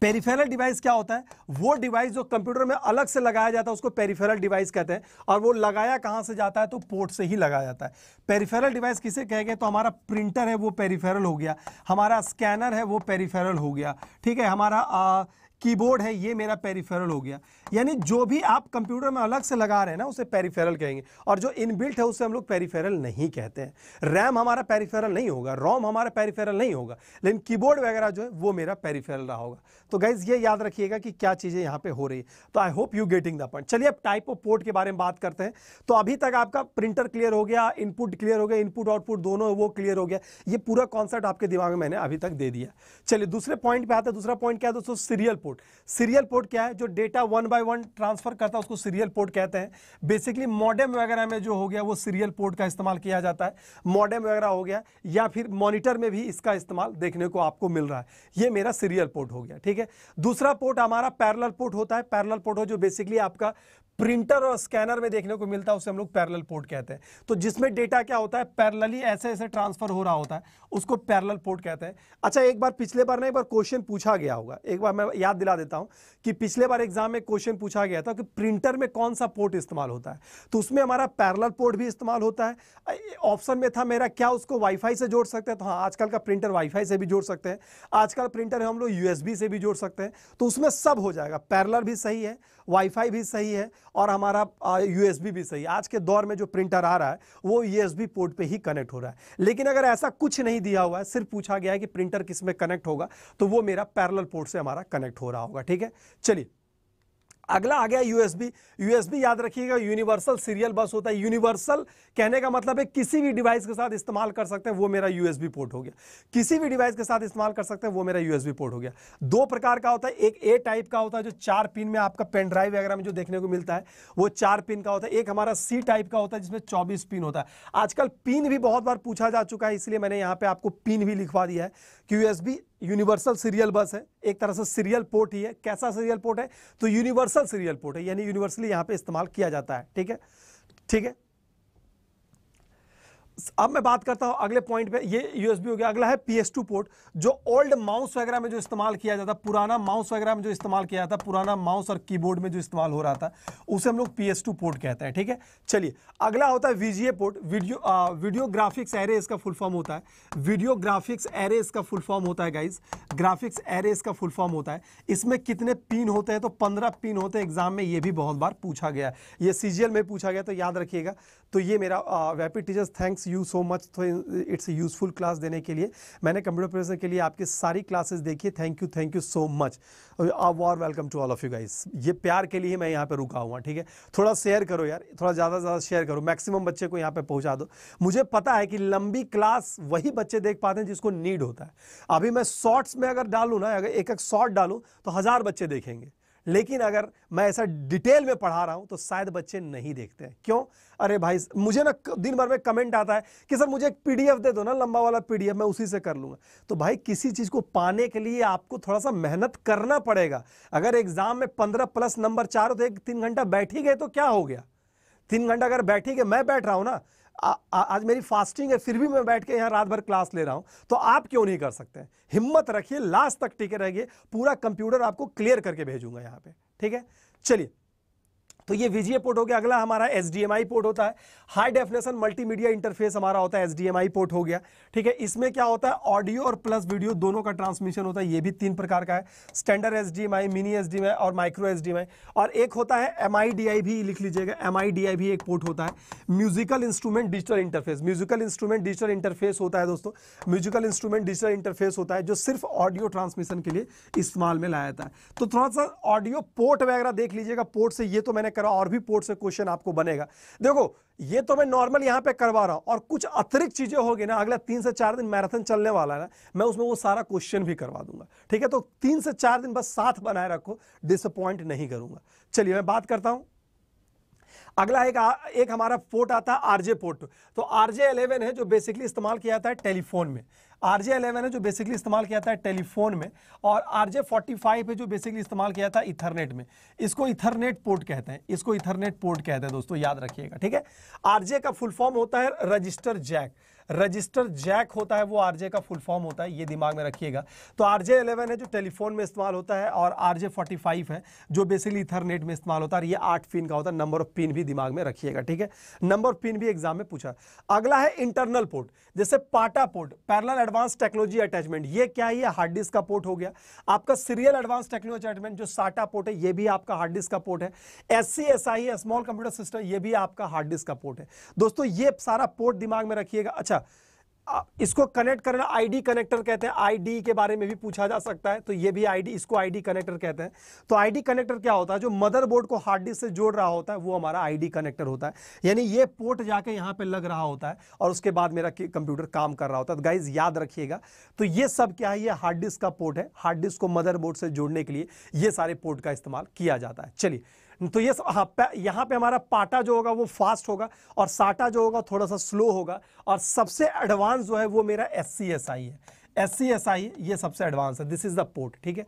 पेरीफेरल डिवाइस क्या होता है वो डिवाइस जो कंप्यूटर में अलग से लगाया जाता है उसको पेरीफेरल डिवाइस कहते हैं और वो लगाया कहां से जाता है तो पोर्ट से ही लगाया जाता है पेरीफेरल डिवाइस किसे कह गए तो हमारा प्रिंटर है वो पेरीफेरल हो गया हमारा स्कैनर है वो पेरीफेरल हो गया ठीक है हमारा आ, कीबोर्ड है ये मेरा पेरीफेरल हो गया यानी जो भी आप कंप्यूटर में अलग से लगा रहे हैं ना उसे पेरीफेरल कहेंगे और जो इनबिल्ट है उसे हम लोग पेरीफेरल नहीं कहते हैं रैम हमारा पेरीफेरल नहीं होगा रोम हमारा पेरीफेरल नहीं होगा लेकिन कीबोर्ड वगैरह जो है वो मेरा पेरीफेरल रहा होगा तो गाइज ये याद रखिएगा कि क्या चीज़ें यहाँ पे हो रही है तो I hope you getting the point चलिए अब टाइप ऑफ पोर्ट के बारे में बात करते हैं तो अभी तक आपका प्रिंटर क्लियर हो गया इनपुट क्लियर हो गया इनपुट आउटपुट दोनों वो क्लियर हो गया ये पूरा कॉन्सेप्ट आपके दिमाग में मैंने अभी तक दे दिया चलिए दूसरे पॉइंट पे आता है दूसरा पॉइंट क्या है दोस्तों serial port port serial port क्या है जो data one by one transfer करता है उसको सीरियल पोर्ट कहते हैं बेसिकली मॉडेम वगैरह में जो हो गया वो सीरियल पोर्ट का इस्तेमाल किया जाता है मॉडेम वगैरह हो गया या फिर मॉनिटर में भी इसका इस्तेमाल देखने को आपको मिल रहा है ये मेरा सीरियल पोर्ट हो गया ठीक है दूसरा पोर्ट हमारा पैरल पोर्ट होता है पैरल पोर्ट हो जो बेसिकली आपका प्रिंटर और स्कैनर में देखने को मिलता है उसे हम लोग पैरल पोर्ट कहते हैं तो जिसमें डेटा क्या होता है पैरलली ऐसे ऐसे ट्रांसफर हो रहा होता है उसको पैरल पोर्ट कहते हैं अच्छा एक बार पिछले बार ना एक बार क्वेश्चन पूछा गया होगा एक बार मैं याद दिला देता हूं कि पिछले बार एग्जाम में क्वेश्चन पूछा गया था कि प्रिंटर में कौन सा पोर्ट इस्तेमाल होता है तो उसमें हमारा पैरल पोर्ट भी इस्तेमाल होता है ऑप्शन में था मेरा क्या उसको वाईफाई से जोड़ सकते हैं तो हाँ आजकल का प्रिंटर वाईफाई से भी जोड़ सकते हैं आजकल प्रिंटर हम लोग यूएसबी से भी जोड़ सकते हैं तो उसमें सब हो जाएगा पैरलर भी सही है वाईफाई भी सही है और हमारा यूएसबी भी सही है आज के दौर में जो प्रिंटर आ रहा है वो यूएसबी पोर्ट पे ही कनेक्ट हो रहा है लेकिन अगर ऐसा कुछ नहीं दिया हुआ है सिर्फ पूछा गया है कि प्रिंटर किस में कनेक्ट होगा तो वो मेरा पैरल पोर्ट से हमारा कनेक्ट हो रहा होगा ठीक है चलिए अगला आ गया यूएसबी यूएसबी याद रखिएगा यूनिवर्सल सीरियल बस होता है यूनिवर्सल कहने का मतलब है किसी भी डिवाइस के साथ इस्तेमाल कर सकते हैं वो मेरा यूएसबी पोर्ट हो गया किसी भी डिवाइस के साथ इस्तेमाल कर सकते हैं वो मेरा यूएसबी पोर्ट हो गया दो प्रकार का होता है एक ए टाइप का होता है जो चार पिन में आपका पेन ड्राइव वगैरह में जो देखने को मिलता है वो चार पिन का होता है एक हमारा सी टाइप का होता है जिसमें चौबीस पिन होता है आजकल पिन भी बहुत बार पूछा जा चुका है इसलिए मैंने यहाँ पे आपको पिन भी लिखवा दिया है कि यूएसबी यूनिवर्सल सीरियल बस है एक तरह से सीरियल पोर्ट ही है कैसा सीरियल पोर्ट है तो यूनिवर्सल सीरियल पोर्ट है यानी यूनिवर्सली यहाँ पे इस्तेमाल किया जाता है ठीक है ठीक है अब मैं बात करता हूं अगले पॉइंट पे ये यूएसबी हो गया अगला है टू पोर्ट जो ओल्ड माउस वगैरह में जो इस्तेमाल किया जाता पुराना माउस वगैरह में जो इस्तेमाल किया जाता पुराना माउस और कीबोर्ड में जो इस्तेमाल हो रहा था उसे हम लोग टू पोर्ट कहते हैं ठीक है चलिए अगला होता है VGA port video uh, video graphics array इसका फुल फॉर्म होता है वीडियो ग्राफिक्स एरे इसका फुल फॉर्म होता है गाइज ग्राफिक्स एरे इसका फुल फॉर्म होता है इसमें कितने पिन होते हैं तो पंद्रह पिन होते हैं एग्जाम में यह भी बहुत बार पूछा गया है यह सी में पूछा गया तो याद रखिएगा तो ये मेरा वैपी teachers thanks you so much तो इट्स यूज़फुल क्लास देने के लिए मैंने कंप्यूटर प्रोफेसर के लिए आपकी सारी क्लासेस देखी है thank you thank you so much you're welcome to all of you guys ये प्यार के लिए मैं यहाँ पर रुका हुआ ठीक है थोड़ा शेयर करो यार थोड़ा ज़्यादा से ज़्यादा शेयर करो मैक्सिमम बच्चे को यहाँ पर पहुँचा दो मुझे पता है कि लंबी क्लास वही बच्चे देख पाते हैं जिसको नीड होता है अभी मैं शॉर्ट्स में अगर डालूँ ना अगर एक एक शॉर्ट डालूँ तो हज़ार बच्चे देखेंगे लेकिन अगर मैं ऐसा डिटेल में पढ़ा रहा हूं तो शायद बच्चे नहीं देखते हैं क्यों अरे भाई मुझे ना दिन भर में कमेंट आता है कि सर मुझे एक पीडीएफ दे दो ना लंबा वाला पीडीएफ मैं उसी से कर लूंगा तो भाई किसी चीज़ को पाने के लिए आपको थोड़ा सा मेहनत करना पड़ेगा अगर एग्ज़ाम में पंद्रह प्लस नंबर चार हो तो एक तीन घंटा बैठ ही गए तो क्या हो गया तीन घंटा अगर बैठी गए मैं बैठ रहा हूं ना आ, आज मेरी फास्टिंग है फिर भी मैं बैठ के यहाँ रात भर क्लास ले रहा हूँ तो आप क्यों नहीं कर सकते हिम्मत रखिए लास्ट तक टिके रहिए पूरा कंप्यूटर आपको क्लियर करके भेजूंगा यहाँ पे ठीक है चलिए तो ये वीजीए पोर्ट हो गया अगला हमारा एस पोर्ट होता है हाई डेफिनेशन मल्टीमीडिया इंटरफेस हमारा होता है एस पोर्ट हो गया ठीक है इसमें क्या होता है ऑडियो और प्लस वीडियो दोनों का ट्रांसमिशन होता है ये भी तीन प्रकार का है स्टैंडर्ड एस मिनी एस और माइक्रो एस और एक होता है एम भी लिख लीजिएगा एम भी एक पोर्ट होता है musical instrument digital interface musical instrument digital interface होता है दोस्तों म्यूजिकल इंस्ट्रूमेंट डिजिटल इंटरफेस होता है जो सिर्फ ऑडियो ट्रांसमिशन के लिए इस्तेमाल में लाया जाता है तो थोड़ा सा ऑडियो पोर्ट वगैरह देख लीजिएगा पोर्ट से ये तो मैंने कर रहा और भी पोर्ट से क्वेश्चन आपको बनेगा देखो ये तो मैं नॉर्मल यहां पे करवा रहा हूं और कुछ अतिरिक्त चीजें होगी ना अगला तीन से चार दिन मैराथन चलने वाला है ना मैं उसमें वो सारा क्वेश्चन भी करवा दूंगा ठीक है तो तीन से चार दिन बस साथ बनाए रखो डिसअपॉइंट नहीं करूंगा चलिए मैं बात करता हूं अगला एक आ, एक हमारा पोर्ट आता है आरजे पोर्ट तो आरजे 11 है जो बेसिकली इस्तेमाल किया जाता है टेलीफोन में आर जे है जो बेसिकली इस्तेमाल किया जाता है टेलीफोन में और आर जे है जो बेसिकली इस्तेमाल किया जाता है इथरनेट में इसको इथरनेट पोर्ट कहते हैं इसको इथरनेट पोर्ट कहते हैं दोस्तों याद रखिएगा ठीक है आर जे का फुल फॉर्म होता है रजिस्टर जैक रजिस्टर जैक होता है वो आरजे का फुल फॉर्म होता है ये दिमाग में रखिएगा तो आरजे इलेवन है जो टेलीफोन में इस्तेमाल होता है और आरजे फोर्टी फाइव है जो बेसिकली इथरनेट में इस्तेमाल होता है ये आठ पिन का होता है नंबर ऑफ पिन भी दिमाग में रखिएगा ठीक है नंबर ऑफ पिन भी एग्जाम में पूछा अगला है इंटरनल पोर्ट जैसे PATA port parallel advance technology attachment ये क्या है हार्ड डिस्क का पोर्ट हो गया आपका सीरियल एडवांस टेक्नोलॉजी अटैचमेंट जो साटा पोर्ट है ये भी आपका हार्ड डिस्क का पोर्ट है S C S I small computer system ये भी आपका हार्ड डिस्क का पोर्ट है दोस्तों ये सारा पोर्ट दिमाग में रखिएगा अच्छा गया इसको कनेक्ट करना आईडी कनेक्टर कहते हैं आईडी के बारे में भी पूछा जा सकता है तो ये भी आईडी इसको आईडी कनेक्टर कहते हैं तो आईडी कनेक्टर क्या होता है जो मदरबोर्ड को हार्ड डिस्क से जोड़ रहा होता है वो हमारा आईडी कनेक्टर होता है यानी ये पोर्ट जाके यहाँ पे लग रहा होता है और उसके बाद मेरा कंप्यूटर काम कर रहा होता है तो गाइज याद रखिएगा तो ये सब क्या है ये हार्ड डिस्क का पोर्ट है हार्ड डिस्क को मदर से जोड़ने के लिए ये सारे पोर्ट का इस्तेमाल किया जाता है चलिए तो ये हाँ, यहाँ पे हमारा पाटा जो होगा वो फास्ट होगा और साटा जो होगा थोड़ा सा स्लो होगा और सबसे एडवांस जो है वो मेरा एस सी एस आई है एस सी एस आई ये सबसे एडवांस है दिस इज द पोर्ट ठीक है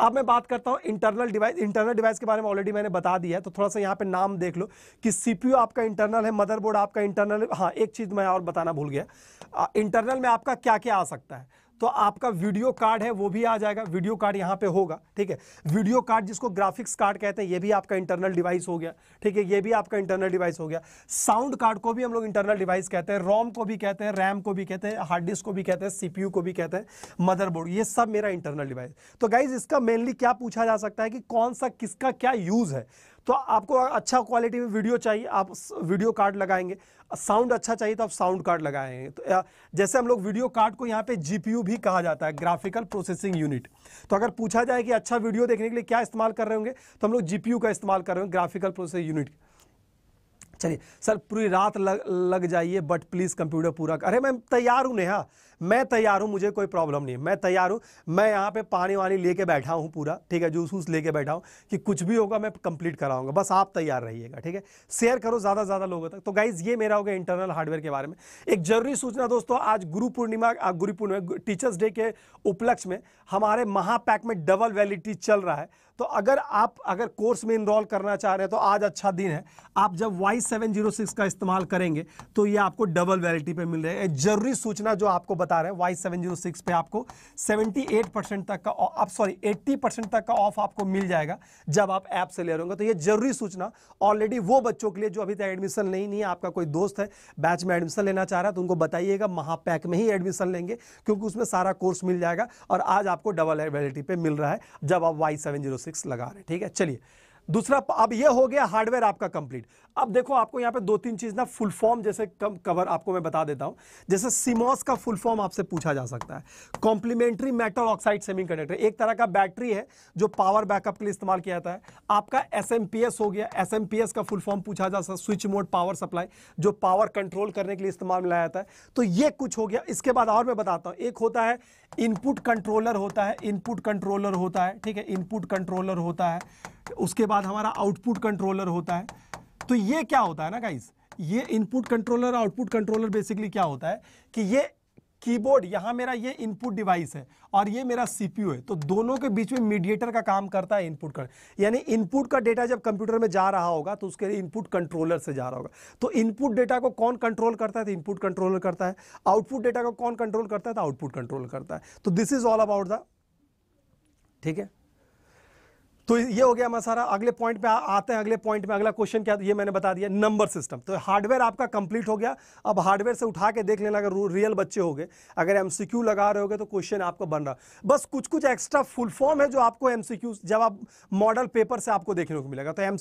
अब मैं बात करता हूँ इंटरनल डिवाइस इंटरनल डिवाइस के बारे में ऑलरेडी मैंने बता दिया है तो थोड़ा सा यहाँ पे नाम देख लो कि सीपीयू आपका इंटरनल है मदरबोर्ड आपका इंटरनल हाँ एक चीज़ मैं और बताना भूल गया इंटरनल में आपका क्या क्या आ सकता है तो आपका वीडियो कार्ड है वो भी आ जाएगा वीडियो कार्ड यहाँ पे होगा ठीक है वीडियो कार्ड जिसको ग्राफिक्स कार्ड कहते हैं ये भी आपका इंटरनल डिवाइस हो गया ठीक है ये भी आपका इंटरनल डिवाइस हो गया साउंड कार्ड को भी हम लोग इंटरनल डिवाइस कहते हैं रोम को भी कहते हैं रैम को भी कहते हैं हार्ड डिस्क को भी कहते हैं सीपीयू को भी कहते हैं मदरबोर्ड ये सब मेरा इंटरनल डिवाइस तो गाइज इसका मेनली क्या पूछा जा सकता है कि कौन सा किसका क्या यूज़ है तो आपको अच्छा क्वालिटी में वीडियो चाहिए आप वीडियो कार्ड लगाएंगे साउंड अच्छा चाहिए तो आप साउंड कार्ड लगाएं तो जैसे हम लोग वीडियो कार्ड को यहाँ पे जीपीयू भी कहा जाता है ग्राफिकल प्रोसेसिंग यूनिट तो अगर पूछा जाए कि अच्छा वीडियो देखने के लिए क्या इस्तेमाल कर रहे होंगे तो हम लोग जीपीयू का इस्तेमाल कर रहे हैं ग्राफिकल प्रोसेसिंग यूनिट चलिए सर पूरी रात लग लग जाइए बट प्लीज़ कंप्यूटर पूरा अरे मैम तैयार हूँ नेहा मैं तैयार हूं मुझे कोई प्रॉब्लम नहीं है मैं तैयार हूं मैं यहाँ पे पानी वानी लेके बैठा हूं पूरा ठीक है जूस वूस लेके बैठा हूं कि कुछ भी होगा मैं कंप्लीट कराऊंगा बस आप तैयार रहिएगा ठीक है शेयर करो ज़्यादा ज़्यादा लोगों तक तो गाइज ये मेरा हो गया इंटरनल हार्डवेयर के बारे में एक जरूरी सूचना दोस्तों आज गुरु पूर्णिमा गुरु पूर्णिमा टीचर्स डे के उपलक्ष्य में हमारे महापैक में डबल वैलिडिटी चल रहा है तो अगर आप अगर कोर्स में इनरोल करना चाह रहे हैं तो आज अच्छा दिन है आप जब वाई सेवन जीरो सिक्स का इस्तेमाल करेंगे तो ये आपको डबल वैलिटी पे मिल रहा है जरूरी सूचना जो आपको बता बता रहे हैं वाई सेवन जीरो सिक्स पे आपको सेवेंटी एट परसेंट तक का आप सॉरी एट्टी परसेंट तक का ऑफ आपको मिल जाएगा जब आप ऐप से ले रहे होंगे तो ये जरूरी सूचना ऑलरेडी वो बच्चों के लिए जो अभी तक एडमिशन नहीं, है आपका कोई दोस्त है बैच में एडमिशन लेना चाह रहा है तो उनको बताइएगा महापैक में ही एडमिशन लेंगे क्योंकि उसमें सारा कोर्स मिल जाएगा और आज आपको डबल एवेलिटी पर मिल रहा है जब आप वाई लगा रहे हैं ठीक है चलिए दूसरा अब ये हो गया हार्डवेयर आपका कंप्लीट अब देखो आपको यहाँ पे दो तीन चीज ना फुल फॉर्म जैसे कम कवर आपको मैं बता देता हूँ जैसे सिमोस का फुल फॉर्म आपसे पूछा जा सकता है कॉम्प्लीमेंट्री मेटल ऑक्साइड सेमीकंडक्टर एक तरह का बैटरी है जो पावर बैकअप के लिए इस्तेमाल किया जाता है आपका एस हो गया एस का फुल फॉर्म पूछा जा सकता स्विच मोड पावर सप्लाई जो पावर कंट्रोल करने के लिए इस्तेमाल में लाया जाता है तो ये कुछ हो गया इसके बाद और मैं बताता हूँ एक होता है इनपुट कंट्रोलर होता है इनपुट कंट्रोलर होता है ठीक है इनपुट कंट्रोलर होता है उसके बाद हमारा आउटपुट कंट्रोलर होता है तो ये क्या होता है ना गाइज ये input controller output controller basically क्या होता है कि ये कीबोर्ड यहां मेरा ये इनपुट डिवाइस है और ये मेरा सीपीयू है तो दोनों के बीच में मीडिएटर का काम करता है इनपुट का यानी इनपुट का डेटा जब कंप्यूटर में जा रहा होगा तो उसके लिए इनपुट कंट्रोलर से जा रहा होगा तो इनपुट डेटा को कौन कंट्रोल करता है तो इनपुट कंट्रोलर करता है आउटपुट डेटा को कौन कंट्रोल करता है तो आउटपुट कंट्रोल करता है तो this is all about the ठीक है तो ये हो गया हमारा सारा अगले पॉइंट पे आ, आते हैं अगले पॉइंट में अगला क्वेश्चन क्या ये मैंने बता दिया नंबर सिस्टम तो हार्डवेयर आपका कंप्लीट हो गया अब हार्डवेयर से उठा के देख लेना अगर रियल बच्चे हो गए अगर एम लगा रहे हो तो क्वेश्चन आपको बन रहा बस कुछ कुछ एक्स्ट्रा फुल फॉर्म है जो आपको एम जब आप मॉडल पेपर से आपको देखने को मिलेगा तो एम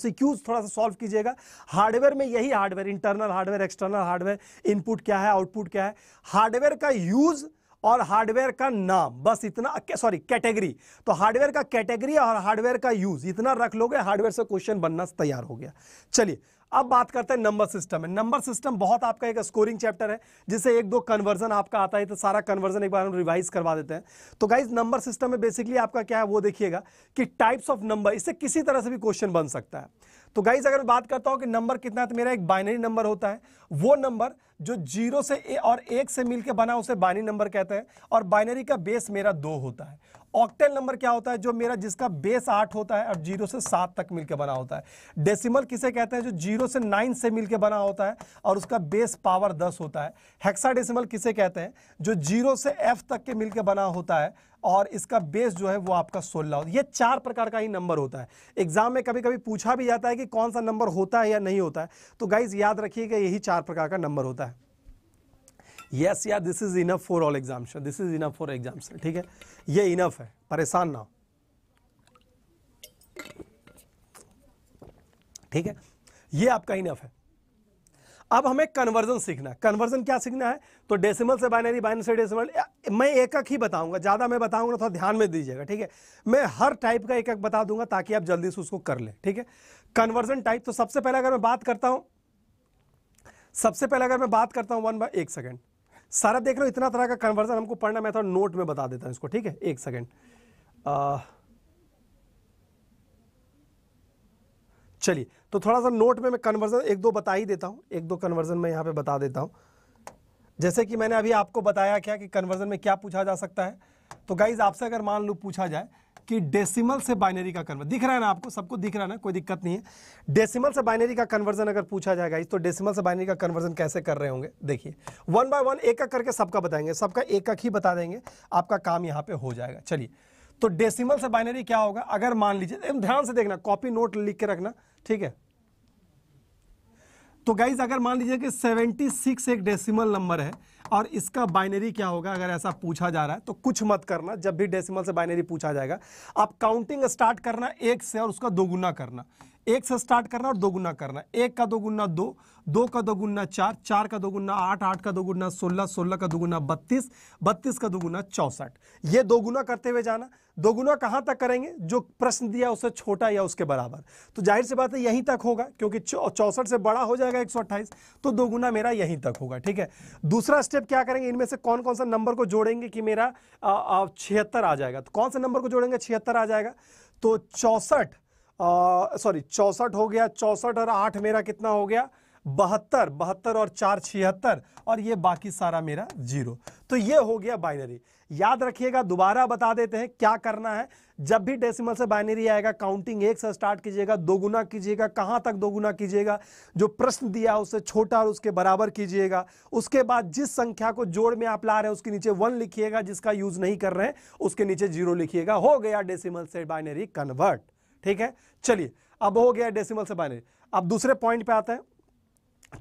थोड़ा सा सॉल्व कीजिएगा हार्डवेयर में यही hardware internal hardware external hardware input क्या है आउटपुट क्या है हार्डवेयर का यूज़ और हार्डवेयर का नाम बस इतना सॉरी कैटेगरी तो हार्डवेयर का कैटेगरी और हार्डवेयर का यूज इतना रख लोगे हार्डवेयर से क्वेश्चन बनना तैयार हो गया चलिए अब बात करते हैं नंबर सिस्टम में नंबर सिस्टम बहुत आपका एक स्कोरिंग चैप्टर है जिससे एक दो कन्वर्जन आपका आता है तो सारा कन्वर्जन एक बार हम रिवाइज करवा देते हैं तो गाइज नंबर सिस्टम में बेसिकली आपका क्या है वो देखिएगा कि टाइप्स ऑफ नंबर इससे किसी तरह से भी क्वेश्चन बन सकता है तो गाइज अगर बात करता हूँ कि नंबर कितना है तो मेरा एक बाइनरी नंबर होता है वो नंबर जो जीरो से ए और एक से मिलकर बना उसे बाइनरी नंबर कहते हैं और बाइनरी का बेस मेरा दो होता है ऑक्टेल नंबर क्या होता है जो मेरा जिसका बेस आठ होता है और जीरो से सात तक मिलकर बना होता है डेसिमल किसे कहते हैं जो जीरो से नाइन से मिलकर बना होता है और उसका बेस पावर दस होता है हेक्सा डेसिमल किसे कहते हैं जो जीरो से एफ तक के मिलकर बना होता है और इसका बेस जो है वो आपका सोलह होता है ये चार प्रकार का ही नंबर होता है एग्जाम में कभी कभी पूछा भी जाता है कि कौन सा नंबर होता है या नहीं होता है तो गाइज याद रखिएगा यही चार चार प्रकार का नंबर होता है यस या this is enough for all exam this is enough for exam ठीक है ये इनफ है परेशान ना ठीक है ये आपका इनफ है अब हमें कन्वर्जन सीखना है कन्वर्जन क्या सीखना है तो डेसिमल से बाइनरी बाइनरी से डेसिमल मैं एक एक ही बताऊंगा ज़्यादा मैं बताऊंगा थोड़ा ध्यान में दीजिएगा ठीक है मैं हर टाइप का एक एक बता दूंगा ताकि आप जल्दी से उसको कर लें ठीक है कन्वर्जन टाइप तो सबसे पहले अगर मैं बात करता हूं सबसे पहले अगर मैं बात करता हूं वन बाय एक सेकेंड सारा देख रहे हो इतना तरह का कन्वर्जन हमको पढ़ना मैं थोड़ा नोट में बता देता हूं इसको ठीक है एक सेकेंड चलिए तो थोड़ा सा नोट में मैं कन्वर्जन एक दो बता ही देता हूं एक दो कन्वर्जन में यहां पर बता देता हूं जैसे कि मैंने अभी आपको बताया क्या कि कन्वर्जन में क्या पूछा जा सकता है तो गाइज आपसे अगर मान लो पूछा जाए कि डेसिमल से बाइनरी का कन्वर्जन दिख रहा है ना आपको सबको दिख रहा है ना कोई दिक्कत नहीं है डेसिमल से बाइनरी का कन्वर्जन अगर पूछा जाए गाइज तो डेसिमल से बाइनरी का कन्वर्जन कैसे कर रहे होंगे देखिए वन बाय वन एक एक करके सबका बताएंगे सबका एक एक ही बता देंगे आपका काम यहाँ पे हो जाएगा चलिए तो डेसिमल से बाइनरी क्या होगा अगर मान लीजिए ध्यान से देखना कॉपी नोट लिख के रखना ठीक है तो गाइज अगर मान लीजिए कि 76 एक डेसिमल नंबर है और इसका बाइनरी क्या होगा अगर ऐसा पूछा जा रहा है तो कुछ मत करना जब भी डेसिमल से बाइनरी पूछा जाएगा आप काउंटिंग स्टार्ट करना एक से और उसका दोगुना करना एक से स्टार्ट करना और दोगुना करना एक का दोगुना दो दो का दोगुना चार चार का दोगुना आठ आठ का दोगुना सोलह सोलह का दोगुना बत्तीस बत्तीस का दोगुना चौसठ ये दोगुना करते हुए जाना दोगुना कहां तक करेंगे जो प्रश्न दिया उससे छोटा या उसके बराबर तो जाहिर सी बात है यहीं तक होगा क्योंकि चौसठ से बड़ा हो जाएगा एक तो दोगुना मेरा यहीं तक होगा ठीक है दूसरा स्टेप क्या करेंगे इनमें से कौन कौन सा नंबर को जोड़ेंगे कि मेरा छिहत्तर आ जाएगा तो कौन सा नंबर को जोड़ेंगे छिहत्तर आ जाएगा तो चौसठ सॉरी चौसठ हो गया चौसठ और आठ मेरा कितना हो गया बहत्तर बहत्तर और चार छिहत्तर और ये बाकी सारा मेरा जीरो तो ये हो गया बाइनरी याद रखिएगा दोबारा बता देते हैं क्या करना है जब भी डेसिमल से बाइनरी आएगा काउंटिंग एक से स्टार्ट कीजिएगा दोगुना कीजिएगा कहां तक दोगुना कीजिएगा जो प्रश्न दिया उसे छोटा और उसके बराबर कीजिएगा उसके बाद जिस संख्या को जोड़ में आप ला रहे हैं उसके नीचे वन लिखिएगा जिसका यूज नहीं कर रहे हैं उसके नीचे जीरो लिखिएगा हो गया डेसिमल से बाइनरी कन्वर्ट ठीक है चलिए अब हो गया डेसिमल से बाइनरी अब दूसरे पॉइंट पे आते हैं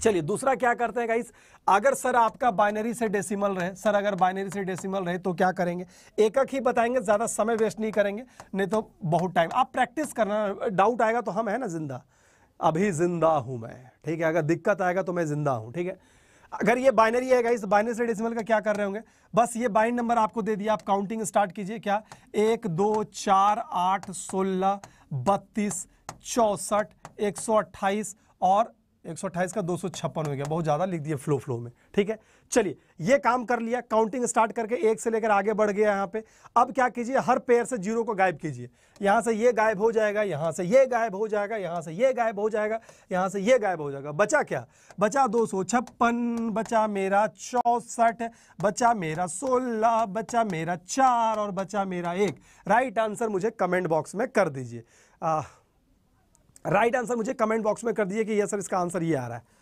चलिए दूसरा क्या करते हैं गाइस अगर सर आपका बाइनरी से डेसिमल रहे सर अगर बाइनरी से डेसिमल रहे तो क्या करेंगे एकक ही बताएंगे ज़्यादा समय वेस्ट नहीं करेंगे नहीं तो बहुत टाइम आप प्रैक्टिस करना डाउट आएगा तो हम है ना जिंदा अभी जिंदा हूं मैं ठीक है अगर दिक्कत आएगा तो मैं जिंदा हूं ठीक है अगर ये बाइनरी है गाइस बाइनरी से डेसिमल का क्या कर रहे होंगे बस ये बाइंड नंबर आपको दे दिया आप काउंटिंग स्टार्ट कीजिए क्या एक दो चार आठ सोलह बत्तीस चौसठ एक सौ अट्ठाईस और एक सौ अट्ठाईस का दो सौ छप्पन हो गया बहुत ज़्यादा लिख दिए फ्लो फ्लो में ठीक है चलिए ये काम कर लिया काउंटिंग स्टार्ट करके एक से लेकर आगे बढ़ गया यहाँ पे अब क्या कीजिए हर पेयर से जीरो को गायब कीजिए यहाँ से ये गायब हो जाएगा यहाँ से ये गायब हो जाएगा यहाँ से ये गायब हो जाएगा यहाँ से ये गायब हो जाएगा बचा क्या बचा दो सौ छप्पन बचा मेरा चौसठ बचा मेरा सोलह बचा मेरा चार और बचा मेरा एक राइट आंसर मुझे कमेंट बॉक्स में कर दीजिए राइट आंसर मुझे कमेंट बॉक्स में कर दीजिए कि यह सर इसका आंसर ये आ रहा है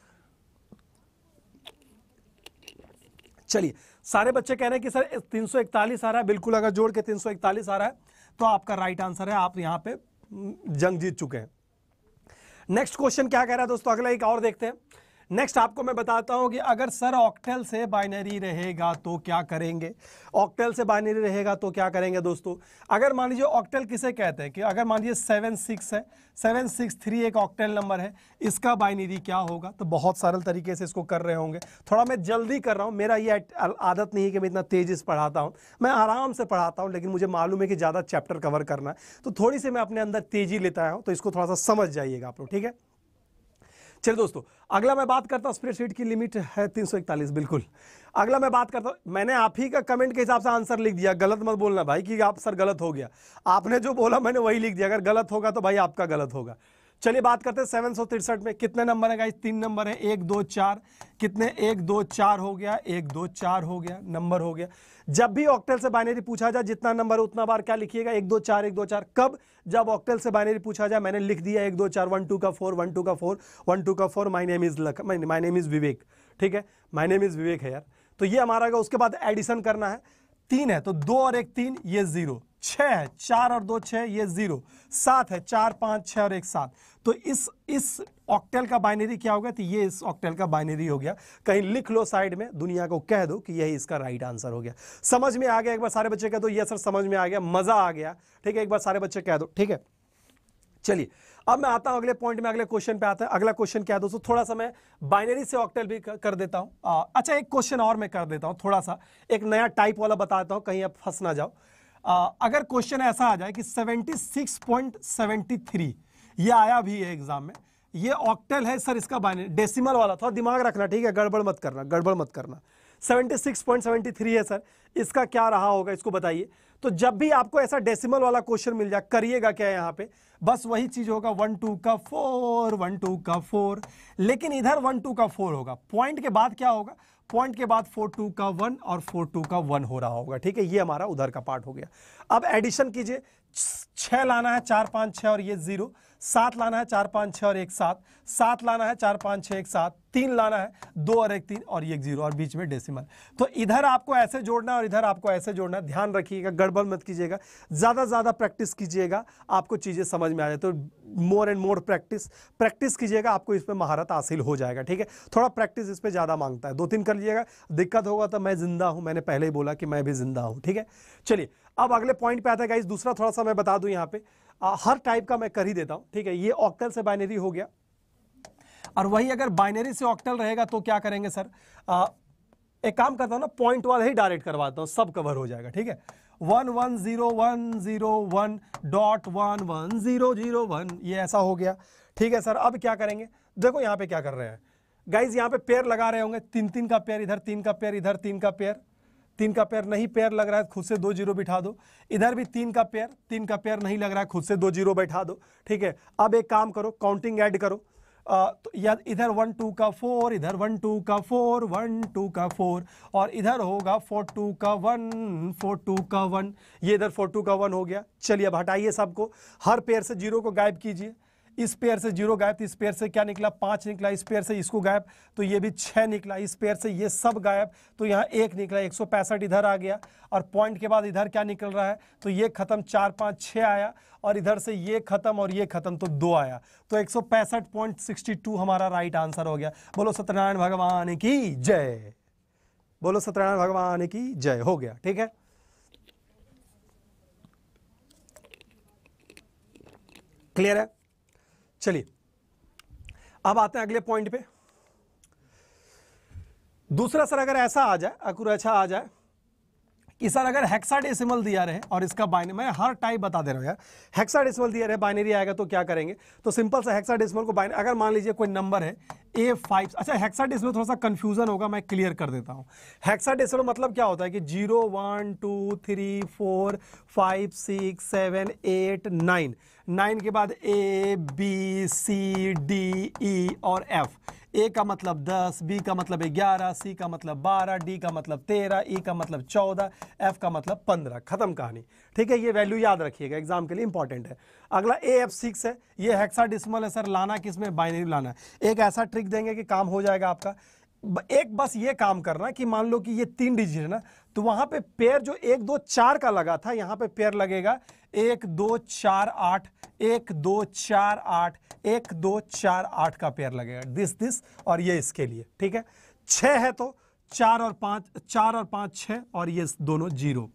चलिए सारे बच्चे कह रहे हैं कि सर 341 आ रहा है बिल्कुल अगर जोड़ के 341 आ रहा है तो आपका राइट आंसर है आप यहां पे हम्म, जंग जीत चुके हैं नेक्स्ट क्वेश्चन क्या कह रहा है दोस्तों अगला एक और देखते हैं नेक्स्ट आपको मैं बताता हूँ कि अगर सर ऑक्टेल से बाइनरी रहेगा तो क्या करेंगे ऑक्टेल से बाइनरी रहेगा तो क्या करेंगे दोस्तों अगर मान लीजिए ऑक्टेल किसे कहते हैं कि अगर मान लीजिए सेवन सिक्स है सेवन सिक्स थ्री एक ऑक्टेल नंबर है इसका बाइनरी क्या होगा तो बहुत सरल तरीके से इसको कर रहे होंगे थोड़ा मैं जल्दी कर रहा हूँ मेरा ये आदत नहीं है कि मैं इतना तेज़ी से पढ़ाता हूँ मैं आराम से पढ़ाता हूँ लेकिन मुझे मालूम है कि ज़्यादा चैप्टर कवर करना है तो थोड़ी सी मैं अपने अंदर तेज़ी लेता हूँ तो इसको थोड़ा सा समझ जाइएगा आप लोग ठीक है चलिए दोस्तों अगला मैं बात करता हूँ स्प्रेडशीट की लिमिट है 341 बिल्कुल अगला मैं बात करता हूँ मैंने आप ही का कमेंट के हिसाब से आंसर लिख दिया गलत मत बोलना भाई कि आप सर गलत हो गया आपने जो बोला मैंने वही लिख दिया अगर गलत होगा तो भाई आपका गलत होगा चलिए बात करते हैं सेवन सौ तिरसठ में कितने नंबर है गाइस तीन नंबर है एक दो चार कितने एक दो चार हो गया एक दो चार हो गया नंबर हो गया जब भी ऑक्टेल से बाइनरी पूछा जाए जितना नंबर उतना बार क्या लिखिएगा एक दो चार एक दो चार कब जब ऑक्टेल से बाइनरी पूछा जाए मैंने लिख दिया एक दो चार वन टू का फोर वन टू का फोर वन टू का four my name is luck my name is Vivek ठीक है माई नेम इज विवेक है यार तो ये हमारा उसके बाद एडिशन करना है तीन है तो दो और एक तीन ये जीरो छः है चार और दो छः ये जीरो सात है चार पाँच छः और एक सात तो इस इस ऑक्टेल का बाइनरी क्या हो गया तो ये इस ऑक्टेल का बाइनरी हो गया कहीं लिख लो साइड में दुनिया को कह दो कि यही इसका राइट आंसर हो गया समझ में आ गया एक बार सारे बच्चे कह दो ये सर समझ में आ गया मज़ा आ गया ठीक है एक बार सारे बच्चे कह दो ठीक है चलिए अब मैं आता हूं अगले पॉइंट में अगले क्वेश्चन पे आता है अगला क्वेश्चन क्या है दोस्तों थोड़ा सा मैं बाइनरी से ऑक्टल भी कर देता हूं आ, अच्छा एक क्वेश्चन और मैं कर देता हूं थोड़ा सा एक नया टाइप वाला बताता हूं कहीं आप फंस ना जाओ अगर क्वेश्चन ऐसा आ जाए कि 76.73 ये आया भी है एग्जाम में ये ऑक्टल है सर इसका बाइनरी डेसिमल वाला था दिमाग रखना ठीक है गड़बड़ मत करना गड़बड़ मत करना 76.73 है सर इसका क्या रहा होगा इसको बताइए तो जब भी आपको ऐसा डेसिमल वाला क्वेश्चन मिल जाए करिएगा क्या यहाँ पे बस वही चीज होगा वन टू का फोर वन टू का फोर लेकिन इधर वन टू का फोर होगा पॉइंट के बाद क्या होगा पॉइंट के बाद फोर टू का वन और फोर टू का वन हो रहा होगा ठीक है ये हमारा उधर का पार्ट हो गया अब एडिशन कीजिए छह लाना है चार पांच छह और ये जीरो सात लाना है चार पाँच छः और एक सात सात लाना है चार पाँच छः एक सात तीन लाना है दो और एक तीन और एक जीरो और बीच में डेसिमल तो इधर आपको ऐसे जोड़ना है और इधर आपको ऐसे जोड़ना है ध्यान रखिएगा गड़बड़ मत कीजिएगा ज़्यादा ज़्यादा प्रैक्टिस कीजिएगा आपको चीज़ें समझ में आ जाए तो more and more practice practice कीजिएगा आपको इस पर महारत हासिल हो जाएगा ठीक है थोड़ा प्रैक्टिस इस पर ज़्यादा मांगता है दो तीन कर लीजिएगा दिक्कत होगा तो मैं ज़िंदा हूँ मैंने पहले ही बोला कि मैं भी ज़िंदा हूँ ठीक है चलिए अब अगले पॉइंट पे आता है गाइज दूसरा थोड़ा सा मैं बता दूं यहाँ पे आ, हर टाइप का मैं कर ही देता हूं ठीक है ये ऑक्टल से बाइनरी हो गया और वही अगर बाइनरी से ऑक्टल रहेगा तो क्या करेंगे सर आ, एक काम करता हूं ना पॉइंट वाला ही डायरेक्ट करवाता हूं सब कवर हो जाएगा ठीक है one one zero one zero one dot one one zero zero one ये ऐसा हो गया ठीक है सर अब क्या करेंगे देखो यहां पे क्या कर रहे हैं गाइज यहां पे पेयर लगा रहे होंगे तीन तीन का पेयर इधर तीन का पेयर इधर तीन का पेयर तीन का पेयर नहीं पेयर लग रहा है खुद से दो जीरो बिठा दो इधर भी तीन का पेयर तीन का पेयर नहीं लग रहा है खुद से दो जीरो बैठा दो ठीक है अब एक काम करो काउंटिंग ऐड करो आ, तो या इधर वन टू का फोर इधर वन टू का फोर वन टू का फोर और इधर होगा फोर टू का वन फोर टू का वन ये इधर फोर टू का वन हो गया चलिए अब हटाइए सबको हर पेयर से जीरो को गायब कीजिए इस पेयर से जीरो गायब इस पेयर से क्या निकला पाँच निकला इस पेयर से इसको गायब तो ये भी छः निकला इस पेयर से ये सब गायब तो यहाँ एक निकला एक इधर आ गया और पॉइंट के बाद इधर क्या निकल रहा है तो ये ख़त्म चार पाँच छः आया और इधर से ये ख़त्म और ये ख़त्म तो दो आया तो एक हमारा राइट आंसर हो गया बोलो सत्यनारायण भगवान की जय बोलो सत्यनारायण भगवान की जय हो गया ठीक है क्लियर है चलिए अब आते हैं अगले पॉइंट पे दूसरा सर अगर ऐसा आ जाए अकुर अच्छा आ जाए कि सर अगर हेक्साडेसिमल दिया रहे और इसका बाइनरी मैं हर टाइप बता दे रहा हूँ यार हेक्साडेसिमल दिया रहे बाइनरी आएगा तो क्या करेंगे तो सिंपल सा हेक्साडेसिमल को बाइन अगर मान लीजिए कोई नंबर है ए फाइव अच्छा हेक्साडेसिमल थोड़ा सा कंफ्यूजन होगा मैं क्लियर कर देता हूँ हेक्साडेसिमल मतलब क्या होता है कि zero one two three four five six seven eight nine nine के बाद A B C D E और एफ ए का मतलब दस बी का मतलब ग्यारह सी का मतलब बारह डी का मतलब तेरह ई e का मतलब चौदह एफ का मतलब पंद्रह खत्म कहानी ठीक है ये वैल्यू याद रखिएगा एग्जाम के लिए इंपॉर्टेंट है अगला ए एफ सिक्स है ये हेक्सा डिसमल है सर लाना किस में बाइनरी लाना एक ऐसा ट्रिक देंगे कि काम हो जाएगा आपका एक बस ये काम करना कि मान लो कि ये तीन डिजिट है ना तो वहाँ पे पेयर जो एक दो चार का लगा था यहाँ पे पेयर लगेगा एक दो चार आठ एक दो चार आठ एक दो चार आठ का पेयर लगेगा दिस दिस और ये इसके लिए ठीक है छ है तो चार और पांच चार और पांच छ और ये दोनों जीरो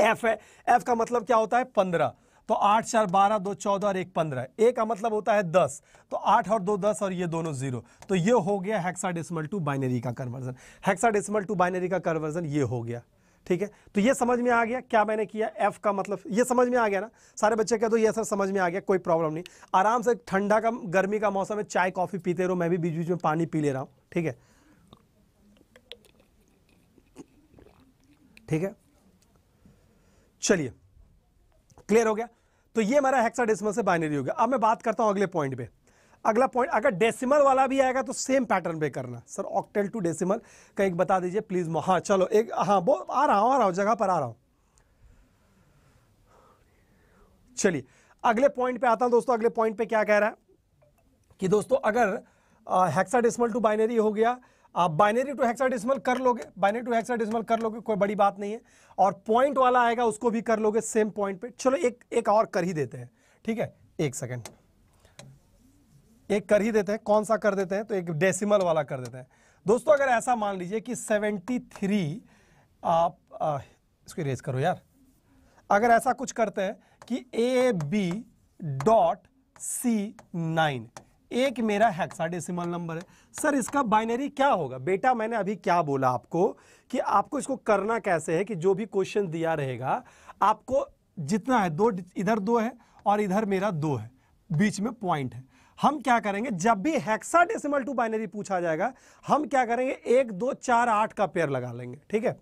एफ है एफ का मतलब क्या होता है पंद्रह तो आठ चार बारह दो चौदह और एक पंद्रह ए का मतलब होता है दस तो आठ और दो दस और ये दोनों जीरो तो ये हो गया हेक्साडेसिमल टू बाइनरी का कन्वर्जन हेक्साडेसिमल टू बाइनरी का कन्वर्जन ये हो गया ठीक है तो ये समझ में आ गया क्या मैंने किया एफ का मतलब ये समझ में आ गया ना सारे बच्चे कह दो ये सर समझ में आ गया कोई प्रॉब्लम नहीं आराम से ठंडा का गर्मी का मौसम है चाय कॉफ़ी पीते रहो मैं भी बीच बीच में पानी पी ले रहा हूँ ठीक है ठीक है चलिए क्लियर हो गया तो ये हमारा हेक्साडेसिमल से बाइनरी हो गया अब मैं बात करता हूं अगले पॉइंट पे अगला पॉइंट अगर डेसिमल वाला भी आएगा तो सेम पैटर्न पे करना सर ऑक्टेल टू डेसिमल का एक बता दीजिए प्लीज़ हाँ चलो एक हाँ वो आ रहा हूँ आ रहा हूँ जगह पर आ रहा हूँ चलिए अगले पॉइंट पे आता हूँ दोस्तों अगले पॉइंट पे क्या कह रहा है कि दोस्तों अगर हेक्साडेसिमल टू बाइनरी हो गया आप बाइनरी टू डेसिमल कर लोगे बाइनरी टू हेक्साडेसिमल कर लोगे कोई बड़ी बात नहीं है और पॉइंट वाला आएगा उसको भी कर लोगे सेम पॉइंट पे चलो एक एक और कर ही देते हैं ठीक है एक सेकेंड एक कर ही देते हैं कौन सा कर देते हैं तो एक डेसिमल वाला कर देते हैं दोस्तों अगर ऐसा मान लीजिए कि 73 आप आ, इसको रेज करो यार अगर ऐसा कुछ करते हैं कि A B dot C nine एक मेरा डेसिमल नंबर है सर इसका बाइनरी क्या होगा बेटा मैंने अभी क्या बोला आपको कि आपको इसको करना कैसे है कि जो भी क्वेश्चन दिया रहेगा आपको जितना है दो इधर दो है और इधर मेरा दो है बीच में पॉइंट है हम क्या करेंगे जब भी हेक्साडेसिमल टू बाइनरी पूछा जाएगा हम क्या करेंगे एक दो चार आठ का पेयर लगा लेंगे ठीक है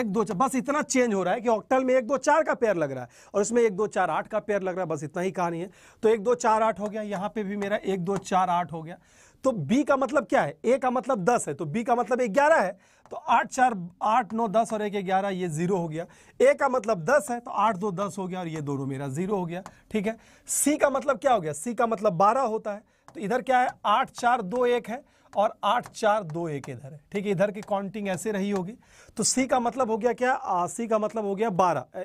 एक दो चार बस इतना चेंज हो रहा है कि ऑक्टल में एक दो चार का पेयर लग रहा है और इसमें एक दो चार आठ का पेयर लग रहा है बस इतना ही कहानी है तो एक दो चार आठ हो गया यहां पे भी मेरा एक दो चार आठ हो गया तो बी का मतलब क्या है ए का मतलब दस है तो बी का मतलब ग्यारह है तो आठ चार आठ नौ दस और एक ग्यारह ये जीरो हो गया ए का मतलब दस है तो आठ दो दस हो गया और ये दोनों मेरा जीरो हो गया ठीक है सी का मतलब क्या हो गया सी का मतलब बारह होता है तो इधर क्या है आठ चार दो एक है और आठ चार दो एक इधर है ठीक है इधर की काउंटिंग ऐसे रही होगी तो सी का मतलब हो गया क्या आ, सी का मतलब हो गया बारह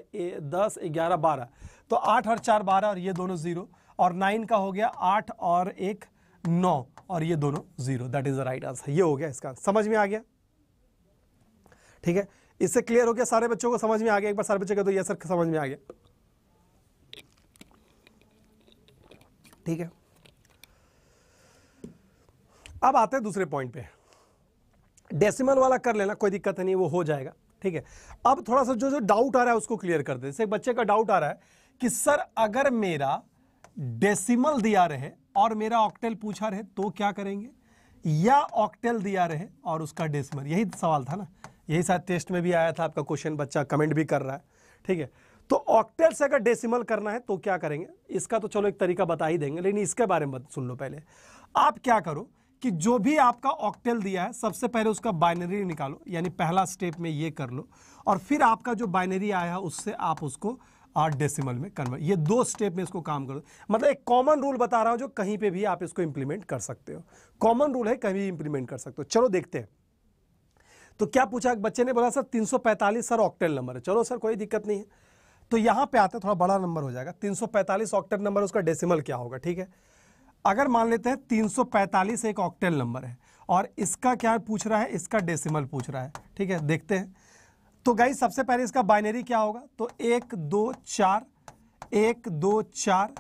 दस ग्यारह बारह तो आठ और चार बारह और ये दोनों जीरो और नाइन का हो गया आठ और एक नौ और ये दोनों zero that is the right answer ये हो गया इसका समझ में आ गया ठीक है इससे क्लियर हो गया सारे बच्चों को समझ में आ गया एक बार सारे बच्चे कह तो ये सर समझ में आ गया ठीक है अब आते हैं दूसरे पॉइंट पे डेसिमल वाला कर लेना कोई दिक्कत नहीं वो हो जाएगा ठीक है अब थोड़ा सा जो जो डाउट आ रहा है उसको क्लियर कर दे जैसे एक बच्चे का डाउट आ रहा है कि सर अगर मेरा डेसिमल दिया रहे और मेरा ऑक्टेल पूछा रहे तो क्या करेंगे या ऑक्टेल दिया रहे और उसका डेसिमल यही सवाल था ना यही साथ टेस्ट में भी आया था आपका क्वेश्चन बच्चा कमेंट भी कर रहा है ठीक है तो ऑक्टेल से अगर डेसिमल करना है तो क्या करेंगे इसका तो चलो एक तरीका बता ही देंगे लेकिन इसके बारे में सुन लो पहले आप क्या करो कि जो भी आपका ऑक्टेल दिया है सबसे पहले उसका बाइनरी निकालो यानी पहला स्टेप में ये कर लो और फिर आपका जो बाइनरी आया है उससे आप उसको आठ डेसिमल में कन्वर्ट ये दो स्टेप में इसको काम करो मतलब एक कॉमन रूल बता रहा हूँ जो कहीं पे भी आप इसको इंप्लीमेंट कर सकते हो कॉमन रूल है कहीं भी इंप्लीमेंट कर सकते हो चलो देखते हैं तो क्या पूछा बच्चे ने बोला सर 345 सर ऑक्टेल नंबर है चलो सर कोई दिक्कत नहीं है तो यहाँ पे है थोड़ा बड़ा नंबर हो जाएगा 345 ऑक्टेल नंबर उसका डेसिमल क्या होगा ठीक है अगर मान लेते हैं 345 एक ऑक्टेल नंबर है और इसका क्या पूछ रहा है इसका डेसिमल पूछ रहा है ठीक है देखते हैं तो गाई सबसे पहले इसका बाइनरी क्या होगा तो एक दो चार एक दो चार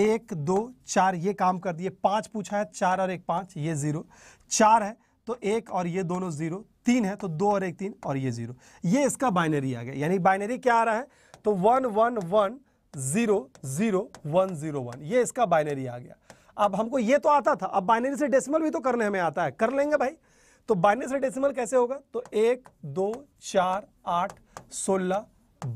एक दो चार ये काम कर दिए पाँच पूछा है चार और एक पाँच ये ज़ीरो चार है तो एक और ये दोनों ज़ीरो तीन है तो दो और एक तीन और ये जीरो ये इसका बाइनरी आ गया यानी बाइनरी क्या आ रहा है तो one one one zero zero one zero one ये इसका बाइनरी आ गया अब हमको ये तो आता था अब बाइनरी से डेसिमल भी तो करने हमें आता है कर लेंगे भाई तो बाइनरी से डेसिमल कैसे होगा तो एक दो चार आठ सोलह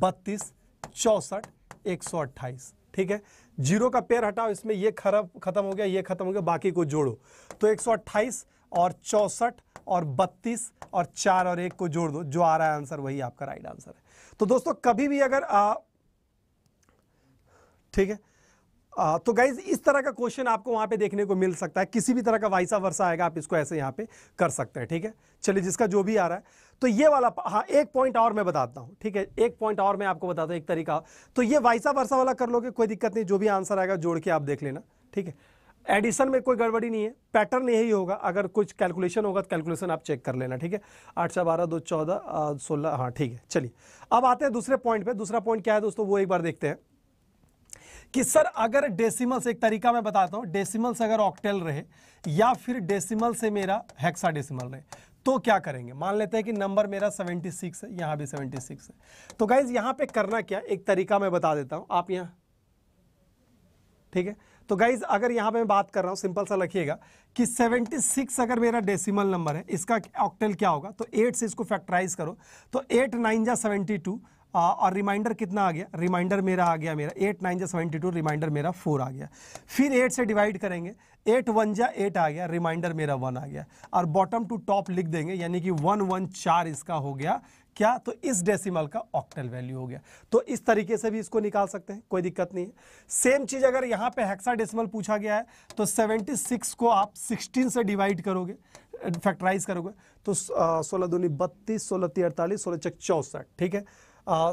बत्तीस चौसठ एक सौ अट्ठाईस ठीक है जीरो का पेड़ हटाओ इसमें ये खराब खत्म हो गया ये खत्म हो गया बाकी को जोड़ो तो एक सौ अट्ठाईस और चौसठ और बत्तीस और चार और एक को जोड़ दो जो आ रहा है आंसर वही आपका राइट आंसर है तो दोस्तों कभी भी अगर ठीक है आ, तो गाइज इस तरह का क्वेश्चन आपको वहां पे देखने को मिल सकता है किसी भी तरह का वाइसा वर्षा आएगा आप इसको ऐसे यहां पे कर सकते हैं ठीक है चलिए जिसका जो भी आ रहा है तो ये वाला हाँ एक पॉइंट और मैं बताता हूं ठीक है एक पॉइंट और मैं आपको बताता हूं एक तरीका तो ये वाइसा वर्षा वाला कर लोगे कोई दिक्कत नहीं जो भी आंसर आएगा जोड़ के आप देख लेना ठीक है एडिशन में कोई गड़बड़ी नहीं है पैटर्न यही होगा अगर कुछ कैलकुलेशन होगा तो कैलकुलेशन आप चेक कर लेना ठीक है आठ सौ बारह दो चौदह सोलह हाँ ठीक है चलिए अब आते हैं दूसरे पॉइंट पे दूसरा पॉइंट क्या है दोस्तों वो एक बार देखते हैं कि सर अगर डेसिमल से एक तरीका मैं बताता हूँ डेसिमल से अगर ऑक्टेल रहे या फिर डेसिमल से मेरा हेक्सा डेसिमल रहे तो क्या करेंगे मान लेते हैं कि नंबर मेरा 76 है यहाँ भी 76 है तो गाइज यहाँ पे करना क्या एक तरीका मैं बता देता हूँ आप यहाँ ठीक है तो गाइज अगर यहाँ पे मैं बात कर रहा हूँ सिंपल सा रखिएगा कि 76 अगर मेरा डेसिमल नंबर है इसका ऑक्टेल क्या होगा तो 8 से इसको फैक्टराइज करो तो 8 नाइन जा सेवेंटी और रिमाइंडर कितना आ गया रिमाइंडर मेरा आ गया मेरा एट नाइन जा सेवेंटी टू रिमाइंडर मेरा फोर आ गया फिर एट से डिवाइड करेंगे एट वन जा एट आ गया रिमाइंडर मेरा वन आ गया और बॉटम टू टॉप लिख देंगे यानी कि वन वन चार इसका हो गया क्या तो इस डेसिमल का ऑक्टल वैल्यू हो गया तो इस तरीके से भी इसको निकाल सकते हैं कोई दिक्कत नहीं है सेम चीज अगर यहाँ पे हेक्सा डेसिमल पूछा गया है तो 76 को आप 16 से डिवाइड करोगे फैक्टराइज करोगे तो सोलह दूनी बत्तीस सोलह ती अड़तालीस सोलह चक चौसठ ठीक है आ,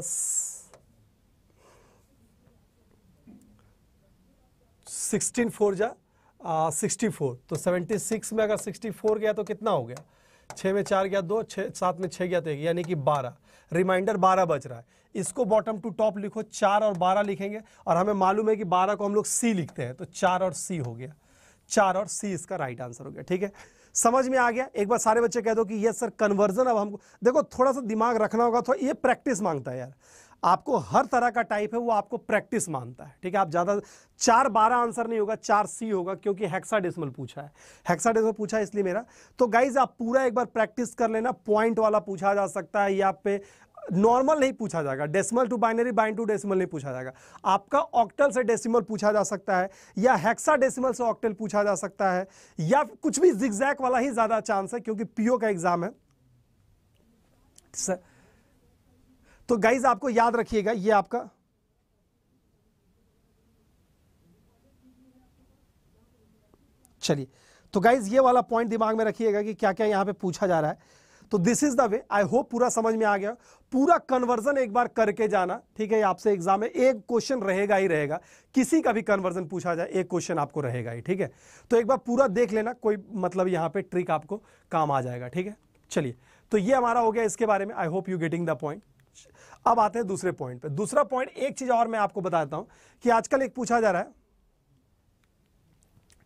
सिक्सटीन फोर जा सिक्सटी फोर तो सेवेंटी सिक्स में अगर सिक्सटी फोर गया तो कितना हो गया छः में चार गया दो छः सात में छः गया तो एक यानी कि बारह रिमाइंडर बारह बज रहा है इसको बॉटम टू टॉप लिखो चार और बारह लिखेंगे और हमें मालूम है कि बारह को हम लोग सी लिखते हैं तो चार और सी हो गया चार और सी इसका राइट आंसर हो गया ठीक है समझ में आ गया एक बार सारे बच्चे कह दो कि यस सर कन्वर्जन अब हमको देखो थोड़ा सा दिमाग रखना होगा थोड़ा ये प्रैक्टिस मांगता है यार आपको हर तरह का टाइप है वो आपको प्रैक्टिस मानता है ठीक है आप ज़्यादा चार बारह आंसर नहीं होगा चार सी होगा क्योंकि हेक्साडेसिमल पूछा है हेक्साडेसिमल पूछा है इसलिए मेरा तो गाइज आप पूरा एक बार प्रैक्टिस कर लेना पॉइंट वाला पूछा जा सकता है या पे नॉर्मल नहीं पूछा जाएगा डेसिमल टू बाइनरी बाइन टू डेसिमल नहीं पूछा जाएगा आपका ऑक्टल से डेसिमल पूछा जा सकता है या हेक्सा डेसिमल से ऑक्टल पूछा जा सकता है या कुछ भी जिग्जैक वाला ही ज़्यादा चांस है क्योंकि पीओ का एग्जाम है सर, तो गाइज आपको याद रखिएगा ये आपका चलिए तो गाइज ये वाला पॉइंट दिमाग में रखिएगा कि क्या क्या यहां पे पूछा जा रहा है तो this is the way I hope पूरा समझ में आ गया पूरा कन्वर्जन एक बार करके जाना ठीक है आपसे एग्जाम में एक क्वेश्चन रहेगा ही रहेगा किसी का भी कन्वर्जन पूछा जाए एक क्वेश्चन आपको रहेगा ही ठीक है तो एक बार पूरा देख लेना कोई मतलब यहां पे ट्रिक आपको काम आ जाएगा ठीक है चलिए तो ये हमारा हो गया इसके बारे में I hope you getting the point अब आते हैं दूसरे पॉइंट पे दूसरा पॉइंट एक चीज और मैं आपको बताता हूं कि आजकल एक पूछा जा रहा है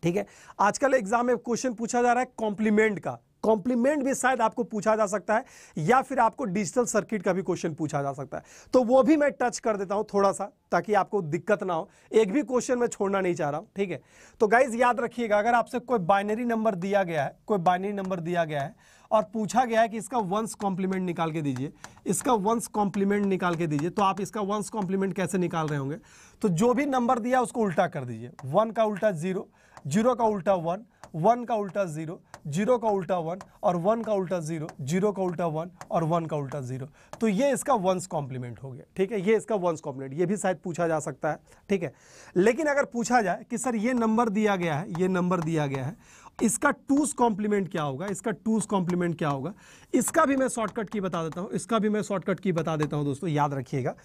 ठीक है आजकल एग्जाम में क्वेश्चन पूछा जा रहा है कॉम्प्लीमेंट का कॉम्प्लीमेंट भी शायद आपको पूछा जा सकता है या फिर आपको डिजिटल सर्किट का भी क्वेश्चन पूछा जा सकता है तो वो भी मैं टच कर देता हूं थोड़ा सा ताकि आपको दिक्कत ना हो एक भी क्वेश्चन मैं छोड़ना नहीं चाह रहा हूं ठीक है तो गाइज याद रखिएगा अगर आपसे कोई बाइनरी नंबर दिया गया है कोई बाइनरी नंबर दिया गया है और पूछा गया है कि इसका वंस कॉम्प्लीमेंट निकाल के दीजिए इसका वंस कॉम्प्लीमेंट निकाल के दीजिए तो आप इसका वंस कॉम्प्लीमेंट कैसे निकाल रहे होंगे तो जो भी नंबर दिया उसको उल्टा कर दीजिए वन का उल्टा जीरो जीरो का उल्टा वन वन का उल्टा जीरो जीरो का उल्टा वन और वन का उल्टा जीरो जीरो का उल्टा वन और वन का उल्टा जीरो तो ये इसका वंस कॉम्प्लीमेंट हो गया ठीक है ये इसका वंस कॉम्प्लीमेंट ये भी शायद पूछा जा सकता है ठीक है लेकिन अगर पूछा जाए कि सर ये नंबर दिया गया है ये नंबर दिया गया है इसका टूस कॉम्प्लीमेंट क्या होगा इसका टूस कॉम्प्लीमेंट क्या होगा इसका भी मैं शॉर्टकट की बता देता हूं इसका भी मैं शॉर्टकट की बता देता हूं दोस्तों याद रखिएगा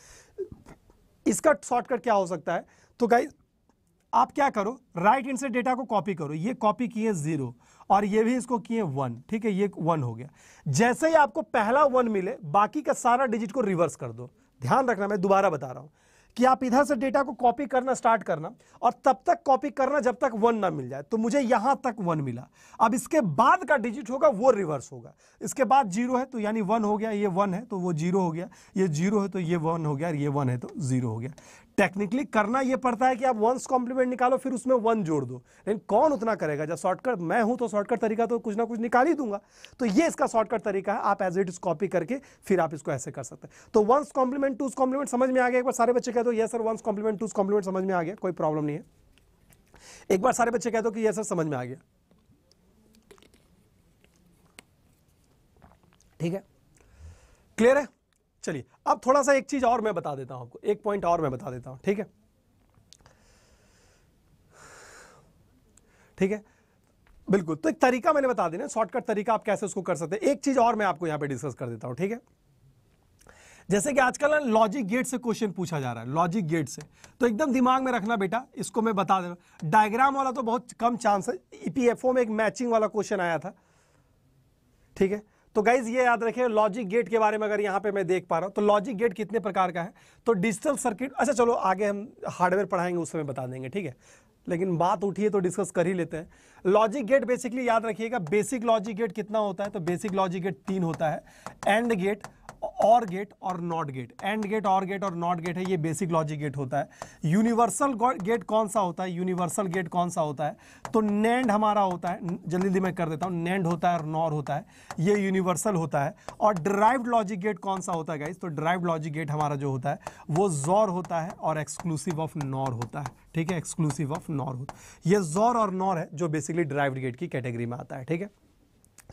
इसका शॉर्टकट क्या हो सकता है तो गाइज आप क्या करो राइट हैंड से डेटा को कॉपी करो ये कॉपी किए जीरो और ये भी इसको किए वन ठीक है ये वन हो गया जैसे ही आपको पहला वन मिले बाकी का सारा डिजिट को रिवर्स कर दो ध्यान रखना मैं दोबारा बता रहा हूं कि आप इधर से डेटा को कॉपी करना स्टार्ट करना और तब तक कॉपी करना जब तक वन ना मिल जाए तो मुझे यहां तक वन मिला अब इसके बाद का डिजिट होगा वो रिवर्स होगा इसके बाद जीरो है तो यानी वन हो गया ये वन है तो वो जीरो हो गया ये जीरो है तो ये वन हो गया ये वन है तो जीरो हो गया टेक्निकली करना यह पड़ता है कि आप वंस कॉम्प्लीमेंट निकालो फिर उसमें वन जोड़ दो लेकिन कौन उतना करेगा जब शॉर्टकट मैं हूं तो शॉर्टकट तरीका तो कुछ ना कुछ निकाल ही दूंगा तो ये इसका शॉर्टकट तरीका है आप एज इट इज कॉपी करके फिर आप इसको ऐसे कर सकते हैं तो वंस कॉम्प्लीमेंट टूज कॉम्प्लीमेंट समझ में आ गया एक बार सारे बच्चे कह दो ये sir one's complement two's complement समझ में आ गया कोई प्रॉब्लम नहीं है एक बार सारे बच्चे कह दो कि यह सर समझ में आ गया ठीक है क्लियर है चलिए अब थोड़ा सा एक चीज़ और मैं बता देता हूं आपको एक पॉइंट और मैं बता देता हूं ठीक है ठीक है बिल्कुल तो एक तरीका मैंने बता देना शॉर्टकट तरीका आप कैसे उसको कर सकते हैं एक चीज़ और मैं आपको यहां पे डिस्कस कर देता हूं ठीक है जैसे कि आजकल ना लॉजिक गेट से क्वेश्चन पूछा जा रहा है लॉजिक गेट से तो एकदम दिमाग में रखना बेटा इसको मैं बता दे रहा डायग्राम वाला तो बहुत कम चांस है ईपीएफओ e में एक मैचिंग वाला क्वेश्चन आया था ठीक है तो गाइज ये याद रखें लॉजिक गेट के बारे में अगर यहाँ पे मैं देख पा रहा हूँ तो लॉजिक गेट कितने प्रकार का है तो डिजिटल सर्किट अच्छा चलो आगे हम हार्डवेयर पढ़ाएंगे उस समय बता देंगे ठीक है लेकिन बात उठी है तो डिस्कस कर ही लेते हैं लॉजिक गेट बेसिकली याद रखिएगा बेसिक लॉजिक गेट कितना होता है तो बेसिक लॉजिक गेट तीन होता है एंड गेट और गेट और not gate and gate or gate और नॉट गेट है ये बेसिक लॉजिक गेट होता है यूनिवर्सल गेट कौन सा होता है यूनिवर्सल गेट कौन सा होता है तो नैंड हमारा होता है जल्दी जल्दी मैं कर देता हूँ नैंड होता है और नॉर होता है ये यूनिवर्सल होता है और ड्राइव्ड लॉजिक गेट कौन सा होता है गाइज तो ड्राइव्ड लॉजिक गेट हमारा जो होता है वो जोर होता है और एक्सक्लूसिव ऑफ नॉर होता है ठीक है एक्सक्लूसिव ऑफ नॉर होता है ये जोर और नॉर है जो बेसिकली ड्राइव्ड गेट की कैटेगरी में आता है ठीक है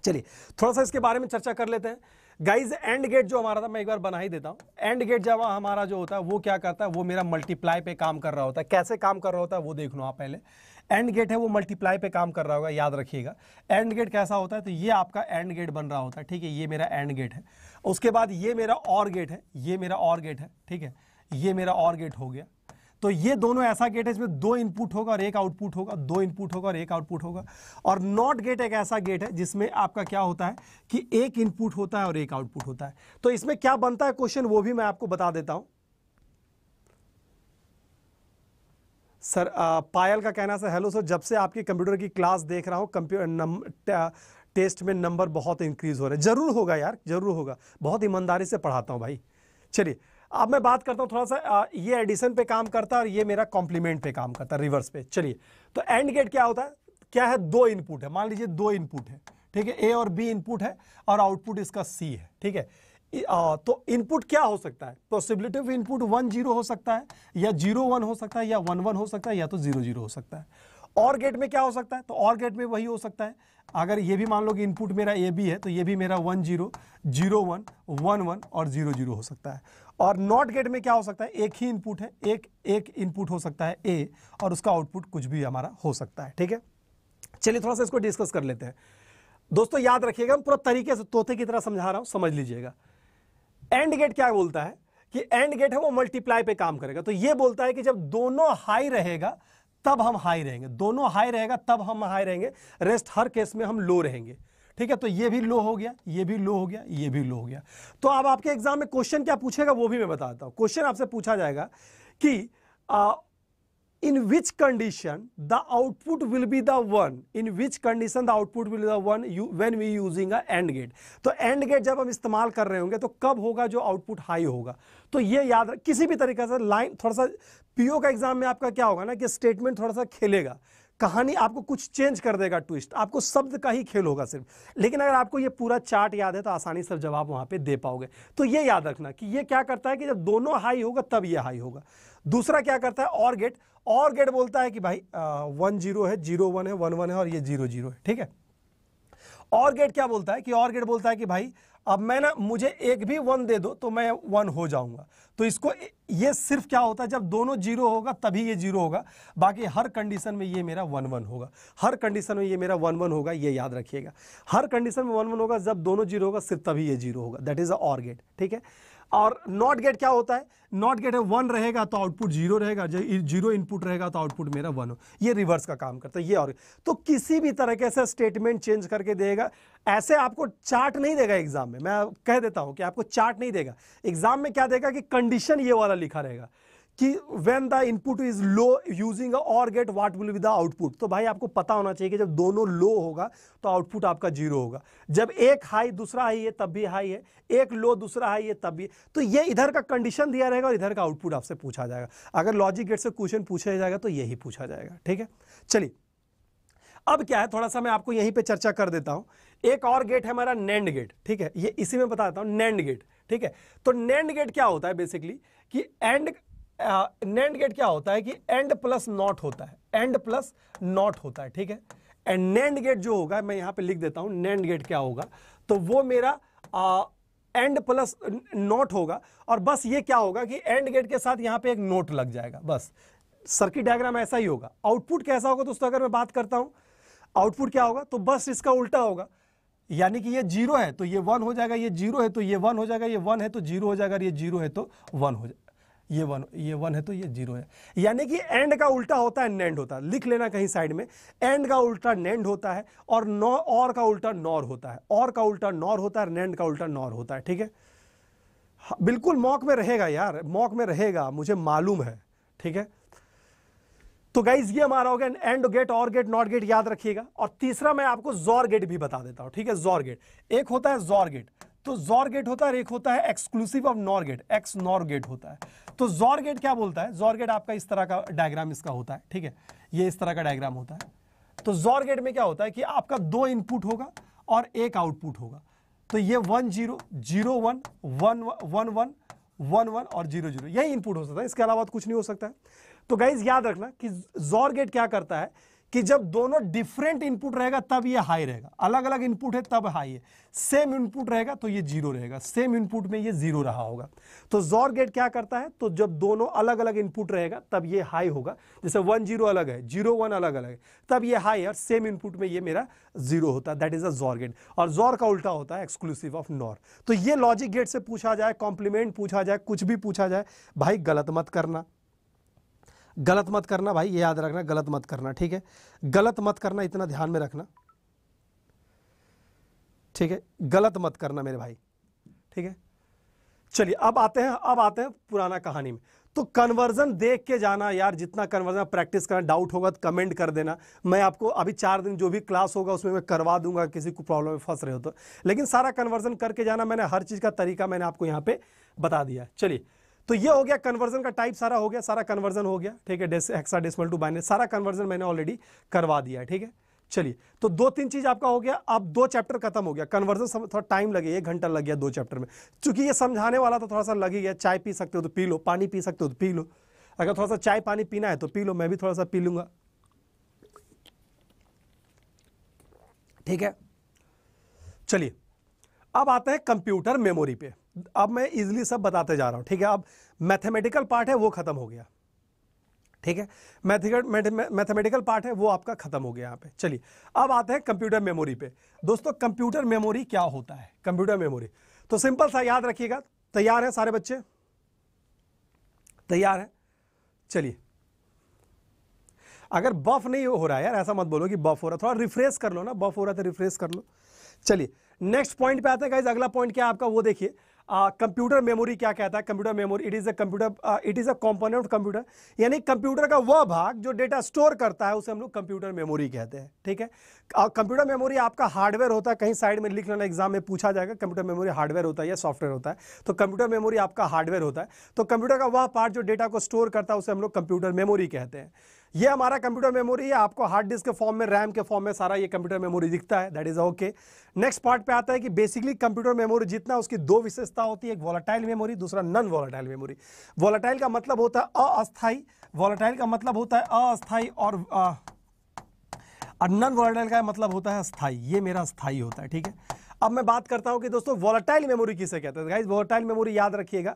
चलिए थोड़ा सा इसके बारे में चर्चा कर लेते हैं गाइज एंड गेट जो हमारा था मैं एक बार बना ही देता हूँ एंड गेट जब हमारा जो होता है वो क्या करता है वो मेरा मल्टीप्लाई पे काम कर रहा होता है कैसे काम कर रहा होता है वो देख लो आप पहले एंड गेट है वो मल्टीप्लाई पे काम कर रहा होगा याद रखिएगा एंड गेट कैसा होता है तो ये आपका एंड गेट बन रहा होता है ठीक है ये मेरा एंड गेट है उसके बाद ये मेरा और गेट है ये मेरा और गेट है ठीक है ये मेरा और गेट हो गया तो ये दोनों ऐसा गेट है जिसमें दो इनपुट होगा और एक आउटपुट होगा दो इनपुट होगा और एक आउटपुट होगा और नॉट गेट एक ऐसा गेट है जिसमें आपका क्या होता है कि एक इनपुट होता है और एक आउटपुट होता है तो इसमें क्या बनता है क्वेश्चन वो भी मैं आपको बता देता हूं सर आ, पायल का कहना सर हेलो सर जब से आपके कंप्यूटर की क्लास देख रहा हूं कंप्यूटर टेस्ट में नंबर बहुत इंक्रीज हो रहे हैं जरूर होगा यार जरूर होगा बहुत ईमानदारी से पढ़ाता हूं भाई चलिए अब मैं बात करता हूं थोड़ा सा ये एडिशन पे काम करता है और ये मेरा कॉम्प्लीमेंट पे काम करता है रिवर्स पे चलिए तो एंड गेट क्या होता है क्या है दो इनपुट है मान लीजिए दो इनपुट है ठीक है ए और बी इनपुट है और आउटपुट इसका सी है ठीक है तो इनपुट क्या हो सकता है possibility of input one zero हो सकता है या जीरो वन हो सकता है या वन वन हो सकता है या तो जीरो जीरो हो सकता है और गेट में क्या हो सकता है तो और गेट में वही हो सकता है अगर ये भी मान लो कि इनपुट मेरा ए बी है तो ये भी मेरा one zero zero one one one और जीरो जीरो हो सकता है और नॉट गेट में क्या हो सकता है एक ही इनपुट है एक एक इनपुट हो सकता है ए और उसका आउटपुट कुछ भी हमारा हो सकता है ठीक है चलिए थोड़ा सा इसको डिस्कस कर लेते हैं दोस्तों याद रखिएगा हम पूरा तरीके से तोते की तरह समझा रहा हूं समझ लीजिएगा एंड गेट क्या बोलता है कि एंड गेट है वो मल्टीप्लाई पे काम करेगा तो ये बोलता है कि जब दोनों हाई रहेगा तब हम हाई रहेंगे दोनों हाई रहेगा तब हम हाई रहेंगे रेस्ट हर केस में हम लो रहेंगे ठीक है तो ये भी लो हो गया ये भी लो हो गया ये भी लो हो गया तो अब आपके एग्जाम में क्वेश्चन क्या पूछेगा वो भी मैं बताता हूँ क्वेश्चन आपसे पूछा जाएगा कि in which condition the output will be the one in which condition the output will be the one you when we using a end gate to so end gate jab hum istemal kar rahe honge to kab hoga jo output high होगा तो ये याद kisi bhi तरीके se line thoda sa po ka exam mein aapka kya hoga na ki statement thoda sa khelega कहानी आपको कुछ change कर देगा ट्विस्ट आपको शब्द का ही खेल होगा सिर्फ लेकिन अगर आपको ये पूरा चार्ट याद है तो आसानी से जवाब वहां पे दे पाओगे तो ये याद रखना कि ये क्या करता है कि जब दोनों हाई होगा तब ये हाई होगा दूसरा क्या करता है और गेट और गेट बोलता है कि भाई वन जीरो है जीरो वन है वन वन है और ये जीरो जीरो है ठीक है और गेट क्या बोलता है कि और गेट बोलता है कि भाई अब मैं ना मुझे एक भी वन दे दो तो मैं वन हो जाऊंगा तो इसको ये सिर्फ क्या होता है जब दोनों जीरो होगा तभी ये जीरो होगा बाकी हर कंडीशन में ये मेरा वन वन होगा हर कंडीशन में ये मेरा वन वन होगा ये याद रखिएगा हर कंडीशन में वन वन होगा जब दोनों जीरो होगा सिर्फ तभी ये जीरो होगा दैट इज़ अ और गेट ठीक है और नॉट गेट क्या होता है नॉट गेट है वन रहेगा तो आउटपुट जीरो रहेगा जब जीरो इनपुट रहेगा तो आउटपुट मेरा वन हो ये रिवर्स का काम करता है ये और तो किसी भी के से स्टेटमेंट चेंज करके देगा ऐसे आपको चार्ट नहीं देगा एग्जाम में मैं कह देता हूं कि आपको चार्ट नहीं देगा एग्जाम में क्या देगा कि कंडीशन ये वाला लिखा रहेगा कि when the input is low using or gate what will be the output तो भाई आपको पता होना चाहिए कि जब दोनों लो होगा तो आउटपुट आपका जीरो होगा जब एक हाई दूसरा हाई है तब भी हाई है एक लो दूसरा हाई है तब भी तो ये इधर का कंडीशन दिया रहेगा और इधर का आउटपुट आपसे पूछा जाएगा अगर लॉजिक गेट से क्वेश्चन पूछा जाएगा तो यही पूछा जाएगा ठीक है चलिए अब क्या है थोड़ा सा मैं आपको यहीं पर चर्चा कर देता हूं एक और गेट है हमारा नैंड गेट ठीक है ये इसी में बता देता हूं नैंड गेट ठीक है तो नैंड गेट क्या होता है बेसिकली कि एंड नैंड गेट क्या होता है कि एंड प्लस नॉट होता है एंड प्लस नॉट होता है ठीक है एंड नैंड गेट जो होगा मैं यहां पे लिख देता हूं नैंड गेट क्या होगा तो वो मेरा एंड प्लस नॉट होगा और बस ये क्या होगा कि एंड गेट के साथ यहां पे एक नोट लग जाएगा बस सर्किट डायग्राम ऐसा ही होगा आउटपुट कैसा होगा दोस्तों अगर मैं बात करता हूं आउटपुट क्या होगा तो बस इसका उल्टा होगा यानी कि ये जीरो है तो ये वन हो जाएगा ये जीरो है तो ये वन हो जाएगा ये वन है तो जीरो हो जाएगा ये जीरो है तो वन हो जाएगा ये वन ये वन है तो ये जीरो है यानी कि एंड का उल्टा होता है नैंड होता है लिख लेना कहीं साइड में एंड का उल्टा नैंड होता है और नौ और का उल्टा नॉर होता है और का उल्टा नॉर होता है नैंड का उल्टा नॉर होता है ठीक है हाँ, बिल्कुल मॉक में रहेगा यार मॉक में रहेगा मुझे मालूम है ठीक है तो गाइज ये हमारा हो गया and gate or gate not gate याद रखिएगा और तीसरा मैं आपको जोर गेट भी बता देता हूं ठीक है जोर गेट एक होता है जोर गेट तो जोर गेट e होता है एक होता है exclusive of NOR gate X NOR gate होता है तो जोर गेट e क्या बोलता है जोर गेट e आपका इस तरह का डायग्राम इसका होता है ठीक है ये इस तरह का डायग्राम होता है तो जोर गेट में क्या होता है कि आपका दो इनपुट होगा और एक आउटपुट होगा तो ये one zero zero one one one one one one और जीरो जीरो यही इनपुट हो सकता है इसके अलावा तो कुछ नहीं हो सकता है तो गाइज याद रखना कि जोर गेट क्या करता है कि जब दोनों डिफरेंट इनपुट रहेगा तब ये हाई रहेगा अलग अलग इनपुट है तब हाई है सेम इनपुट रहेगा तो ये जीरो रहेगा सेम इनपुट में ये जीरो रहा होगा तो जोर गेट क्या करता है तो जब दोनों अलग अलग इनपुट रहेगा तब ये हाई होगा जैसे वन जीरो अलग है जीरो वन अलग अलग है तब ये हाई है और सेम इनपुट में ये मेरा जीरो होता है दैट इज अ जोर गेट और जोर का उल्टा होता है एक्सक्लूसिव ऑफ नॉर तो ये लॉजिक गेट से पूछा जाए कॉम्प्लीमेंट पूछा जाए कुछ भी पूछा जाए भाई गलत मत करना गलत मत करना भाई ये याद रखना गलत मत करना ठीक है गलत मत करना इतना ध्यान में रखना ठीक है गलत मत करना मेरे भाई ठीक है चलिए अब आते हैं अब आते हैं पुराना कहानी में तो कन्वर्जन देख के जाना यार जितना कन्वर्जन प्रैक्टिस करना डाउट होगा तो कमेंट कर देना मैं आपको अभी चार दिन जो भी क्लास होगा उसमें मैं करवा दूंगा किसी को प्रॉब्लम में फंस रहे हो तो लेकिन सारा कन्वर्जन करके जाना मैंने हर चीज़ का तरीका मैंने आपको यहाँ पे बता दिया चलिए तो ये हो गया कन्वर्जन का टाइप सारा हो गया सारा कन्वर्जन हो गया ठीक है टू बाइनरी सारा कन्वर्जन मैंने ऑलरेडी करवा दिया है ठीक है चलिए तो दो तीन चीज आपका हो गया अब दो चैप्टर खत्म हो गया कन्वर्जन थोड़ा टाइम लगे एक घंटा लग गया दो चैप्टर में चूंकि ये समझाने वाला था तो थोड़ा सा लग गया चाय पी सकते हो तो पी लो पानी पी सकते हो तो पी लो अगर थोड़ा सा चाय पानी पीना है तो पी लो मैं भी थोड़ा सा पी लूंगा ठीक है चलिए अब आते हैं कंप्यूटर मेमोरी पे अब मैं इजिली सब बताते जा रहा हूं ठीक है अब मैथमेटिकल पार्ट है वो ख़त्म हो गया ठीक है मैथमेटिकल पार्ट है वो आपका ख़त्म हो गया यहाँ पे चलिए अब आते हैं कंप्यूटर मेमोरी पे दोस्तों कंप्यूटर मेमोरी क्या होता है कंप्यूटर मेमोरी तो सिंपल सा याद रखिएगा तैयार है सारे बच्चे तैयार है चलिए अगर बफ नहीं हो रहा है यार ऐसा मत बोलो कि बफ हो रहा थोड़ा रिफ्रेश कर लो ना बफ हो रहा था रिफ्रेश तो कर लो चलिए नेक्स्ट पॉइंट पे आते हैं गाइज अगला पॉइंट क्या आपका वो देखिए कंप्यूटर मेमोरी क्या कहता है computer memory it is a computer it is a component of computer यानी कंप्यूटर का वह भाग जो डेटा स्टोर करता है उसे हम लोग कंप्यूटर मेमोरी कहते हैं ठीक है कंप्यूटर मेमोरी आपका हार्डवेयर होता है कहीं साइड में लिख लेना एग्जाम में पूछा जाएगा कंप्यूटर मेमोरी हार्डवेयर होता है या सॉफ्टवेयर होता है तो कंप्यूटर मेमोरी आपका हार्डवेयर होता है तो कंप्यूटर का वह पार्ट जो डेटा को स्टोर करता है उसे हम लोग कंप्यूटर मेमोरी कहते हैं ये हमारा कंप्यूटर मेमोरी है आपको हार्ड डिस्क के फॉर्म में रैम के फॉर्म में सारा ये कंप्यूटर मेमोरी दिखता है that is okay next part पे आता है कि बेसिकली कंप्यूटर मेमोरी जितना उसकी दो विशेषता होती है एक वॉलाटाइल मेमोरी दूसरा नॉन वॉलाटाइल मेमोरी वॉलाटाइल का मतलब होता है अस्थाई वॉलाटाइल का मतलब होता है अस्थाई और नॉन वॉलाटाइल का मतलब होता है स्थाई ये मेरा स्थाई होता है ठीक है अब मैं बात करता हूं कि दोस्तों वॉलेटाइल मेमोरी किसे कहते हैं गाइस वॉलेटाइल मेमोरी याद रखिएगा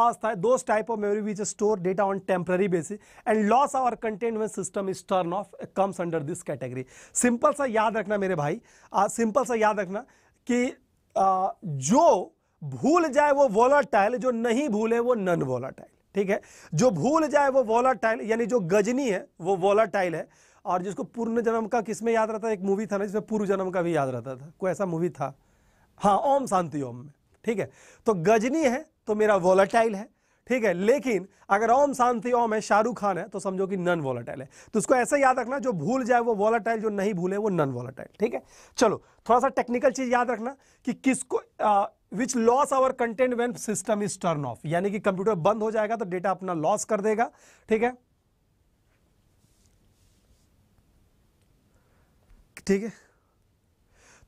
अस्थाई दो type of memory which store data on temporary basis and loss our content में system is turn off comes under this category simple सा याद रखना मेरे भाई आ, सिंपल सा याद रखना कि आ, जो भूल जाए वो वॉलाटाइल जो नहीं भूले वो नन वॉलेटाइल ठीक है जो भूल जाए वो वॉलेटाइल यानी जो गजनी है वो वॉलाटाइल है और जिसको पूर्ण जन्म का किसमें याद रहता है एक मूवी था ना जिसमें पूर्व जन्म का भी याद रहता था कोई ऐसा मूवी था हाँ ओम शांति ओम में ठीक है तो गजनी है तो मेरा वॉलेटाइल है ठीक है लेकिन अगर ओम शांति ओम है शाहरुख खान है तो समझो कि नॉन वॉलेटाइल है तो उसको ऐसे याद रखना जो भूल जाए वो वॉलेटाइल जो नहीं भूले वो नॉन वॉलेटाइल ठीक है चलो थोड़ा सा टेक्निकल चीज याद रखना कि किसको which loss our content when system is turn off यानी कि कंप्यूटर बंद हो जाएगा तो डेटा अपना लॉस कर देगा ठीक है ठीक है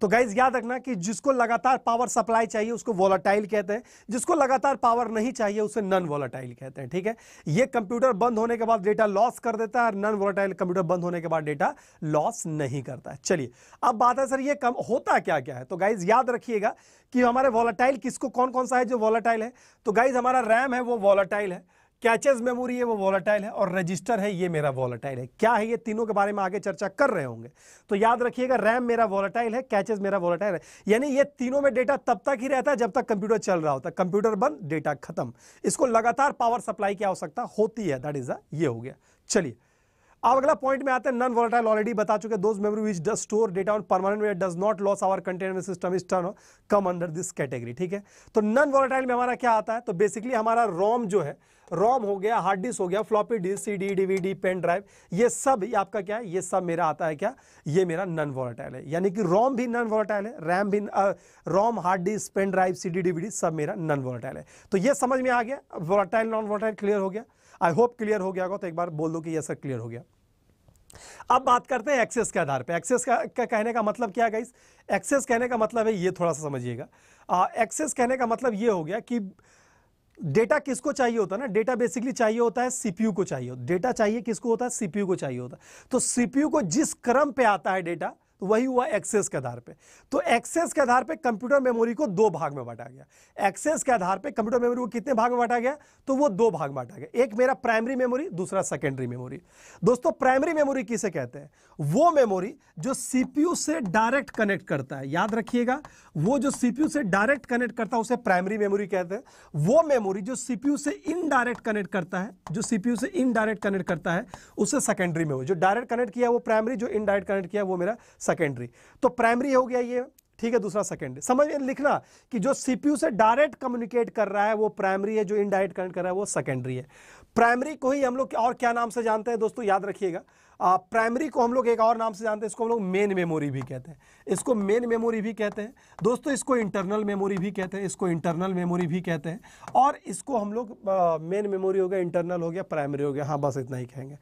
तो गाइज याद रखना कि जिसको लगातार पावर सप्लाई चाहिए उसको वोलाटाइल कहते हैं जिसको लगातार पावर नहीं चाहिए उसे नॉन वोलाटाइल कहते हैं ठीक है ये कंप्यूटर बंद होने के बाद डेटा लॉस कर देता है और नॉन वोलाटाइल कंप्यूटर बंद होने के बाद डेटा लॉस नहीं करता है चलिए अब बात है सर ये कम होता क्या क्या है तो गाइज याद रखिएगा कि हमारे वॉलाटाइल किसको कौन कौन सा है जो वॉलाटाइल है तो गाइज हमारा रैम है वो वॉलाटाइल है कैचेज मेमोरी है वो वॉलेटाइल है और रजिस्टर है ये मेरा वॉलेटाइल है क्या है ये तीनों के बारे में आगे चर्चा कर रहे होंगे तो याद रखिएगा रैम मेरा वॉलेटाइल है कैचेज मेरा वॉलेटाइल है यानी ये तीनों में डेटा तब तक ही रहता है जब तक कंप्यूटर चल रहा होता है कंप्यूटर बंद डेटा खत्म इसको लगातार पावर सप्लाई की आवश्यकता होती है दैट इज अ ये हो गया चलिए अब अगला पॉइंट में आते हैं नॉन वॉलेटाइल ऑलरेडी बता चुके those memory which does store data on permanent way does not loss our container system is turn come under this category ठीक है तो नॉन वॉलेटाइल में हमारा क्या आता है तो बेसिकली हमारा रोम जो है रोम हो गया हार्ड डिस्क हो गया floppy disk C D DVD pen drive ये सब ये आपका क्या है ये सब मेरा आता है क्या ये मेरा नॉन वॉलेटाइल है यानी कि रोम भी नॉन वॉलेटाइल है रैम भी ROM hard disk pen drive C D DVD सब मेरा नॉन वॉलेटाइल है तो ये समझ में आ गया वॉलेटाइल नॉन वॉलेटाइल क्लियर हो गया आई होप क्लियर हो गया होगा तो एक बार बोल दो कि यह सर क्लियर हो गया अब बात करते हैं एक्सेस के आधार पर एक्सेस का, का कहने का मतलब क्या है एक्सेस कहने का मतलब है ये थोड़ा सा समझिएगा एक्सेस कहने का मतलब ये हो गया कि डेटा किसको चाहिए होता है ना डेटा बेसिकली चाहिए होता है सीपीयू को चाहिए डेटा चाहिए किसको होता है सीपीयू को चाहिए होता है तो सीपीयू को जिस क्रम पे आता है डेटा तो वही हुआ एक्सेस के आधार पे तो एक्सेस के आधार पे कंप्यूटर मेमोरी को दो भाग में बांटा गया एक्सेस के आधार पे कंप्यूटर मेमोरी को कितने भाग में बांटा गया तो वो दो भाग में बांटा गया एक मेरा प्राइमरी मेमोरी दूसरा सेकेंडरी मेमोरी दोस्तों प्राइमरी मेमोरी किसे कहते हैं वो मेमोरी जो सीपीयू से डायरेक्ट कनेक्ट करता है याद रखिएगा वो जो सीपीयू से डायरेक्ट कनेक्ट करता है उसे प्राइमरी मेमोरी कहते हैं वो मेमोरी जो सीपीयू से इनडायरेक्ट कनेक्ट करता है जो सीपीयू से इनडायरेक्ट कनेक्ट करता है उसे सेकेंडरी मेमोरी जो डायरेक्ट कनेक्ट किया वो प्राइमरी जो इनडायरेक्ट कनेक्ट किया वो मेरा सेकेंडरी तो प्राइमरी हो गया ये ठीक है दूसरा सेकेंडरी समझ में लिखना कि जो सीपीयू से डायरेक्ट कम्युनिकेट कर रहा है वो प्राइमरी है जो इनडायरेक्ट कनेक्ट कर रहा है वो सेकेंडरी है प्राइमरी को ही हम लोग और क्या नाम से जानते हैं दोस्तों याद रखिएगा प्राइमरी को हम लोग एक और नाम से जानते हैं इसको हम लोग मेन मेमोरी भी कहते हैं इसको मेन मेमोरी भी कहते हैं दोस्तों इसको इंटरनल मेमोरी भी कहते हैं इसको इंटरनल मेमोरी भी कहते हैं और इसको हम लोग मेन मेमोरी हो गया इंटरनल हो गया प्राइमरी हो गया हाँ बस इतना ही कहेंगे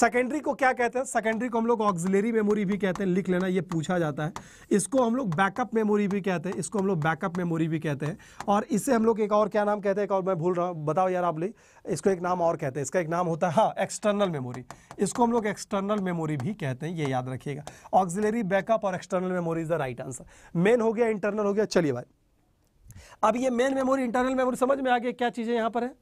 सेकेंडरी को क्या कहते हैं सेकेंडरी को हम लोग ऑक्जिलेरी मेमोरी भी कहते हैं लिख लेना ये पूछा जाता है इसको हम लोग बैकअप मेमोरी भी कहते हैं इसको हम लोग बैकअप मेमोरी भी कहते हैं और इसे हम लोग एक और क्या नाम कहते हैं एक और मैं भूल रहा हूँ बताओ यार आप लोग इसको एक नाम और कहते हैं इसका एक नाम होता है हाँ एक्सटर्नल मेमोरी इसको हम लोग एक्सटर्नल एक्सटर्नल मेमोरी भी कहते हैं ये याद रखिएगा ऑक्सिलरी बैकअप और external memory is the right answer main हो गया इंटरनल हो गया चलिए भाई अब ये मेन मेमोरी इंटरनल मेमोरी समझ में आ गया क्या चीज़ें यहां पर है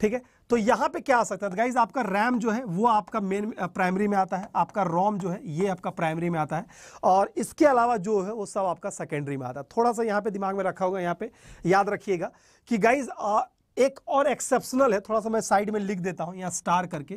ठीक है तो यहां पे क्या आ सकता है गाइज तो आपका रैम जो है वो आपका मेन प्राइमरी में आता है आपका रोम जो है ये आपका प्राइमरी में आता है और इसके अलावा जो है वो सब आपका सेकेंडरी में आता है थोड़ा सा यहां पे दिमाग में रखा होगा यहां पे याद रखिएगा कि गाइज एक और एक्सेप्शनल है थोड़ा सा मैं साइड में लिख देता हूं यहाँ स्टार करके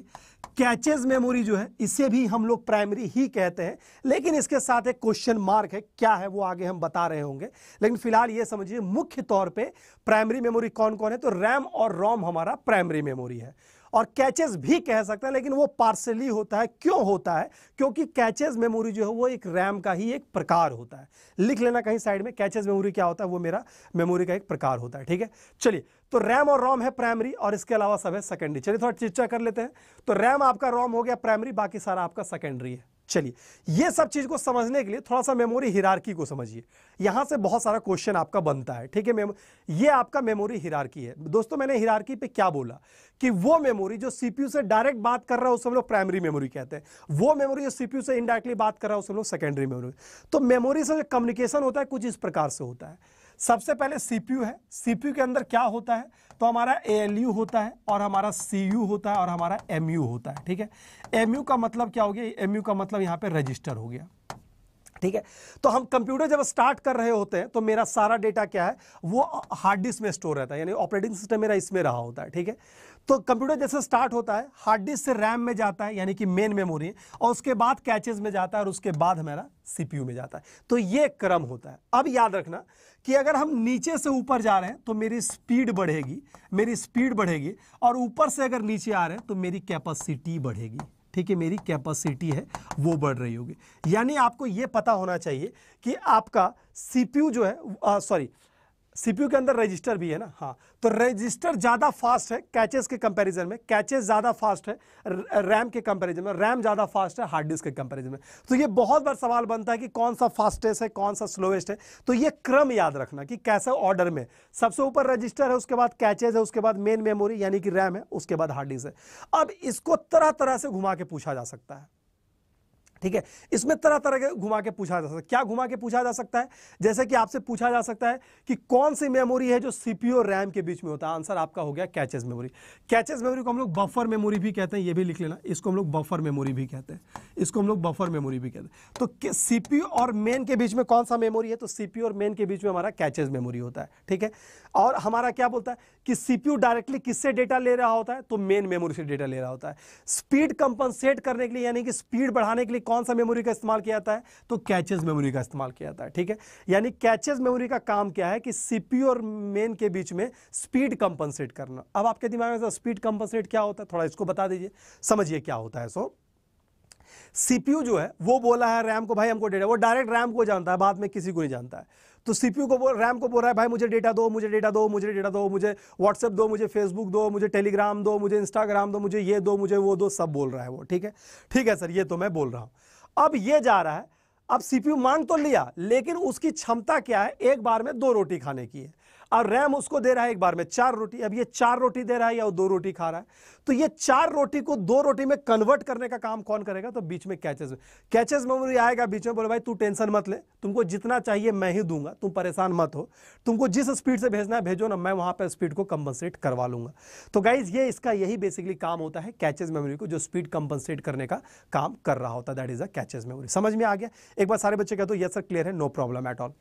कैचेज मेमोरी जो है इसे भी हम लोग प्राइमरी ही कहते हैं लेकिन इसके साथ एक क्वेश्चन मार्क है क्या है वो आगे हम बता रहे होंगे लेकिन फिलहाल ये समझिए मुख्य तौर पर प्राइमरी मेमोरी कौन कौन है तो रैम और रोम हमारा प्राइमरी मेमोरी है और कैचेस भी कह सकते हैं लेकिन वो पार्सली होता है क्यों होता है क्योंकि कैचेस मेमोरी जो है वो एक रैम का ही एक प्रकार होता है लिख लेना कहीं साइड में कैचेस मेमोरी क्या होता है वो मेरा मेमोरी का एक प्रकार होता है ठीक है चलिए तो रैम और रोम है प्राइमरी और इसके अलावा सब है सेकेंडरी चलिए थोड़ा चर्चा कर लेते हैं तो रैम आपका रोम हो गया प्राइमरी बाकी सारा आपका सेकेंडरी है चलिए ये सब चीज को समझने के लिए थोड़ा सा मेमोरी हिरारकी को समझिए यहां से बहुत सारा क्वेश्चन आपका बनता है ठीक है ये आपका मेमोरी हिरारकी है दोस्तों मैंने हिरारकी पे क्या बोला कि वो मेमोरी जो सीपीयू से डायरेक्ट बात कर रहा है उसे हम लोग प्राइमरी मेमोरी कहते हैं वो मेमोरी जो सीपीयू से इनडायरेक्टली बात कर रहा है उसे हम लोग सेकेंडरी मेमोरी तो मेमोरी से जो कम्युनिकेशन होता है कुछ इस प्रकार से होता है सबसे पहले सीपीयू है सीपीयू के अंदर क्या होता है तो हमारा ए होता है और हमारा सी होता है और हमारा एम होता है ठीक है एम का मतलब क्या हो गया एम का मतलब यहाँ पर रजिस्टर हो गया ठीक है तो हम कंप्यूटर जब स्टार्ट कर रहे होते हैं तो मेरा सारा डेटा क्या है वो हार्ड डिस्क में स्टोर रहता है यानी ऑपरेटिंग सिस्टम मेरा इसमें रहा होता है ठीक है तो कंप्यूटर जैसे स्टार्ट होता है हार्ड डिस्क से रैम में जाता है यानी कि मेन मेमोरी और उसके बाद कैचेज में जाता है और उसके बाद हमारा सीपीयू में जाता है तो ये क्रम होता है अब याद रखना कि अगर हम नीचे से ऊपर जा रहे हैं तो मेरी स्पीड बढ़ेगी मेरी स्पीड बढ़ेगी और ऊपर से अगर नीचे आ रहे हैं तो मेरी कैपेसिटी बढ़ेगी ठीक है मेरी कैपेसिटी है वो बढ़ रही होगी यानी आपको ये पता होना चाहिए कि आपका सीपीयू जो है सॉरी सीपीयू के अंदर रजिस्टर भी है ना हाँ तो रजिस्टर ज़्यादा फास्ट है कैचेस के कंपैरिजन में कैचेस ज़्यादा फास्ट है रैम के कंपैरिजन में रैम ज़्यादा फास्ट है हार्ड डिस्क के कंपैरिजन में तो ये बहुत बार सवाल बनता है कि कौन सा फास्टेस्ट है कौन सा स्लोएस्ट है तो ये क्रम याद रखना कि कैसे ऑर्डर में सबसे ऊपर रजिस्टर है उसके बाद कैचेज है उसके बाद मेन मेमोरी यानी कि रैम है उसके बाद हार्ड डिस्क है अब इसको तरह तरह से घुमा के पूछा जा सकता है ठीक है इसमें तरह तरह के घुमा के पूछा जा सकता है क्या घुमा के पूछा जा सकता है जैसे कि आपसे पूछा जा सकता है कि कौन सी मेमोरी है जो सीपीओ रैम के बीच में होता है आंसर आपका हो गया कैचेज मेमोरी कैचेज मेमोरी को हम लोग बफर मेमोरी भी कहते हैं ये भी लिख लेना इसको हम लोग बफर मेमोरी भी कहते हैं इसको हम लोग बफर मेमोरी भी कहते हैं तो सीपीओ और मेन के बीच में कौन सा मेमोरी है तो सीपीओ और मेन के बीच में हमारा कैचेज मेमोरी होता है ठीक है और हमारा क्या बोलता है कि सीपीयू डायरेक्टली किससे डेटा ले रहा होता है तो मेन मेमोरी से डेटा ले रहा होता है स्पीड कंपनसेट करने के लिए यानी कि स्पीड बढ़ाने के लिए कौन सा मेमोरी का इस्तेमाल किया जाता है तो कैचेज मेमोरी का इस्तेमाल किया जाता है ठीक है यानी कैचेज मेमोरी का काम क्या है कि सीपीयू और मेन के बीच में स्पीड कंपनसेट करना अब आपके दिमाग में स्पीड कंपनसेट क्या होता है थोड़ा इसको बता दीजिए समझिए क्या होता है सो सीपीयू जो है वो बोला है रैम को भाई हमको डेटा वो डायरेक्ट रैम को जानता है बाद में किसी को नहीं जानता है तो सीपीयू को बोल रैम को बोल रहा है भाई मुझे डेटा दो मुझे डेटा दो मुझे डेटा दो मुझे व्हाट्सएप दो मुझे फेसबुक दो मुझे टेलीग्राम दो मुझे इंस्टाग्राम दो मुझे ये दो मुझे वो दो सब बोल रहा है वो ठीक है ठीक है सर ये तो मैं बोल रहा हूँ अब ये जा रहा है अब सीपीयू मांग तो लिया लेकिन उसकी क्षमता क्या है एक बार में दो रोटी खाने की है और रैम उसको दे रहा है एक बार में चार रोटी अब ये चार रोटी दे रहा है या वो दो रोटी खा रहा है तो ये चार रोटी को दो रोटी में कन्वर्ट करने का काम कौन करेगा तो बीच में कैचेज में कैचेज मेमोरी आएगा बीच में बोले भाई तू टेंशन मत ले तुमको जितना चाहिए मैं ही दूंगा तुम परेशान मत हो तुमको जिस स्पीड से भेजना है भेजो ना मैं वहां पर स्पीड को कंपनसेट करवा लूंगा तो गाइज ये इसका यही बेसिकली काम होता है कैचेज मेमोरी को जो स्पीड कंपनसेट करने का काम कर रहा होता है that is a caches memory समझ में आ गया एक बार सारे बच्चे कहते हो यस सर क्लियर है नो प्रॉब्लम एट ऑल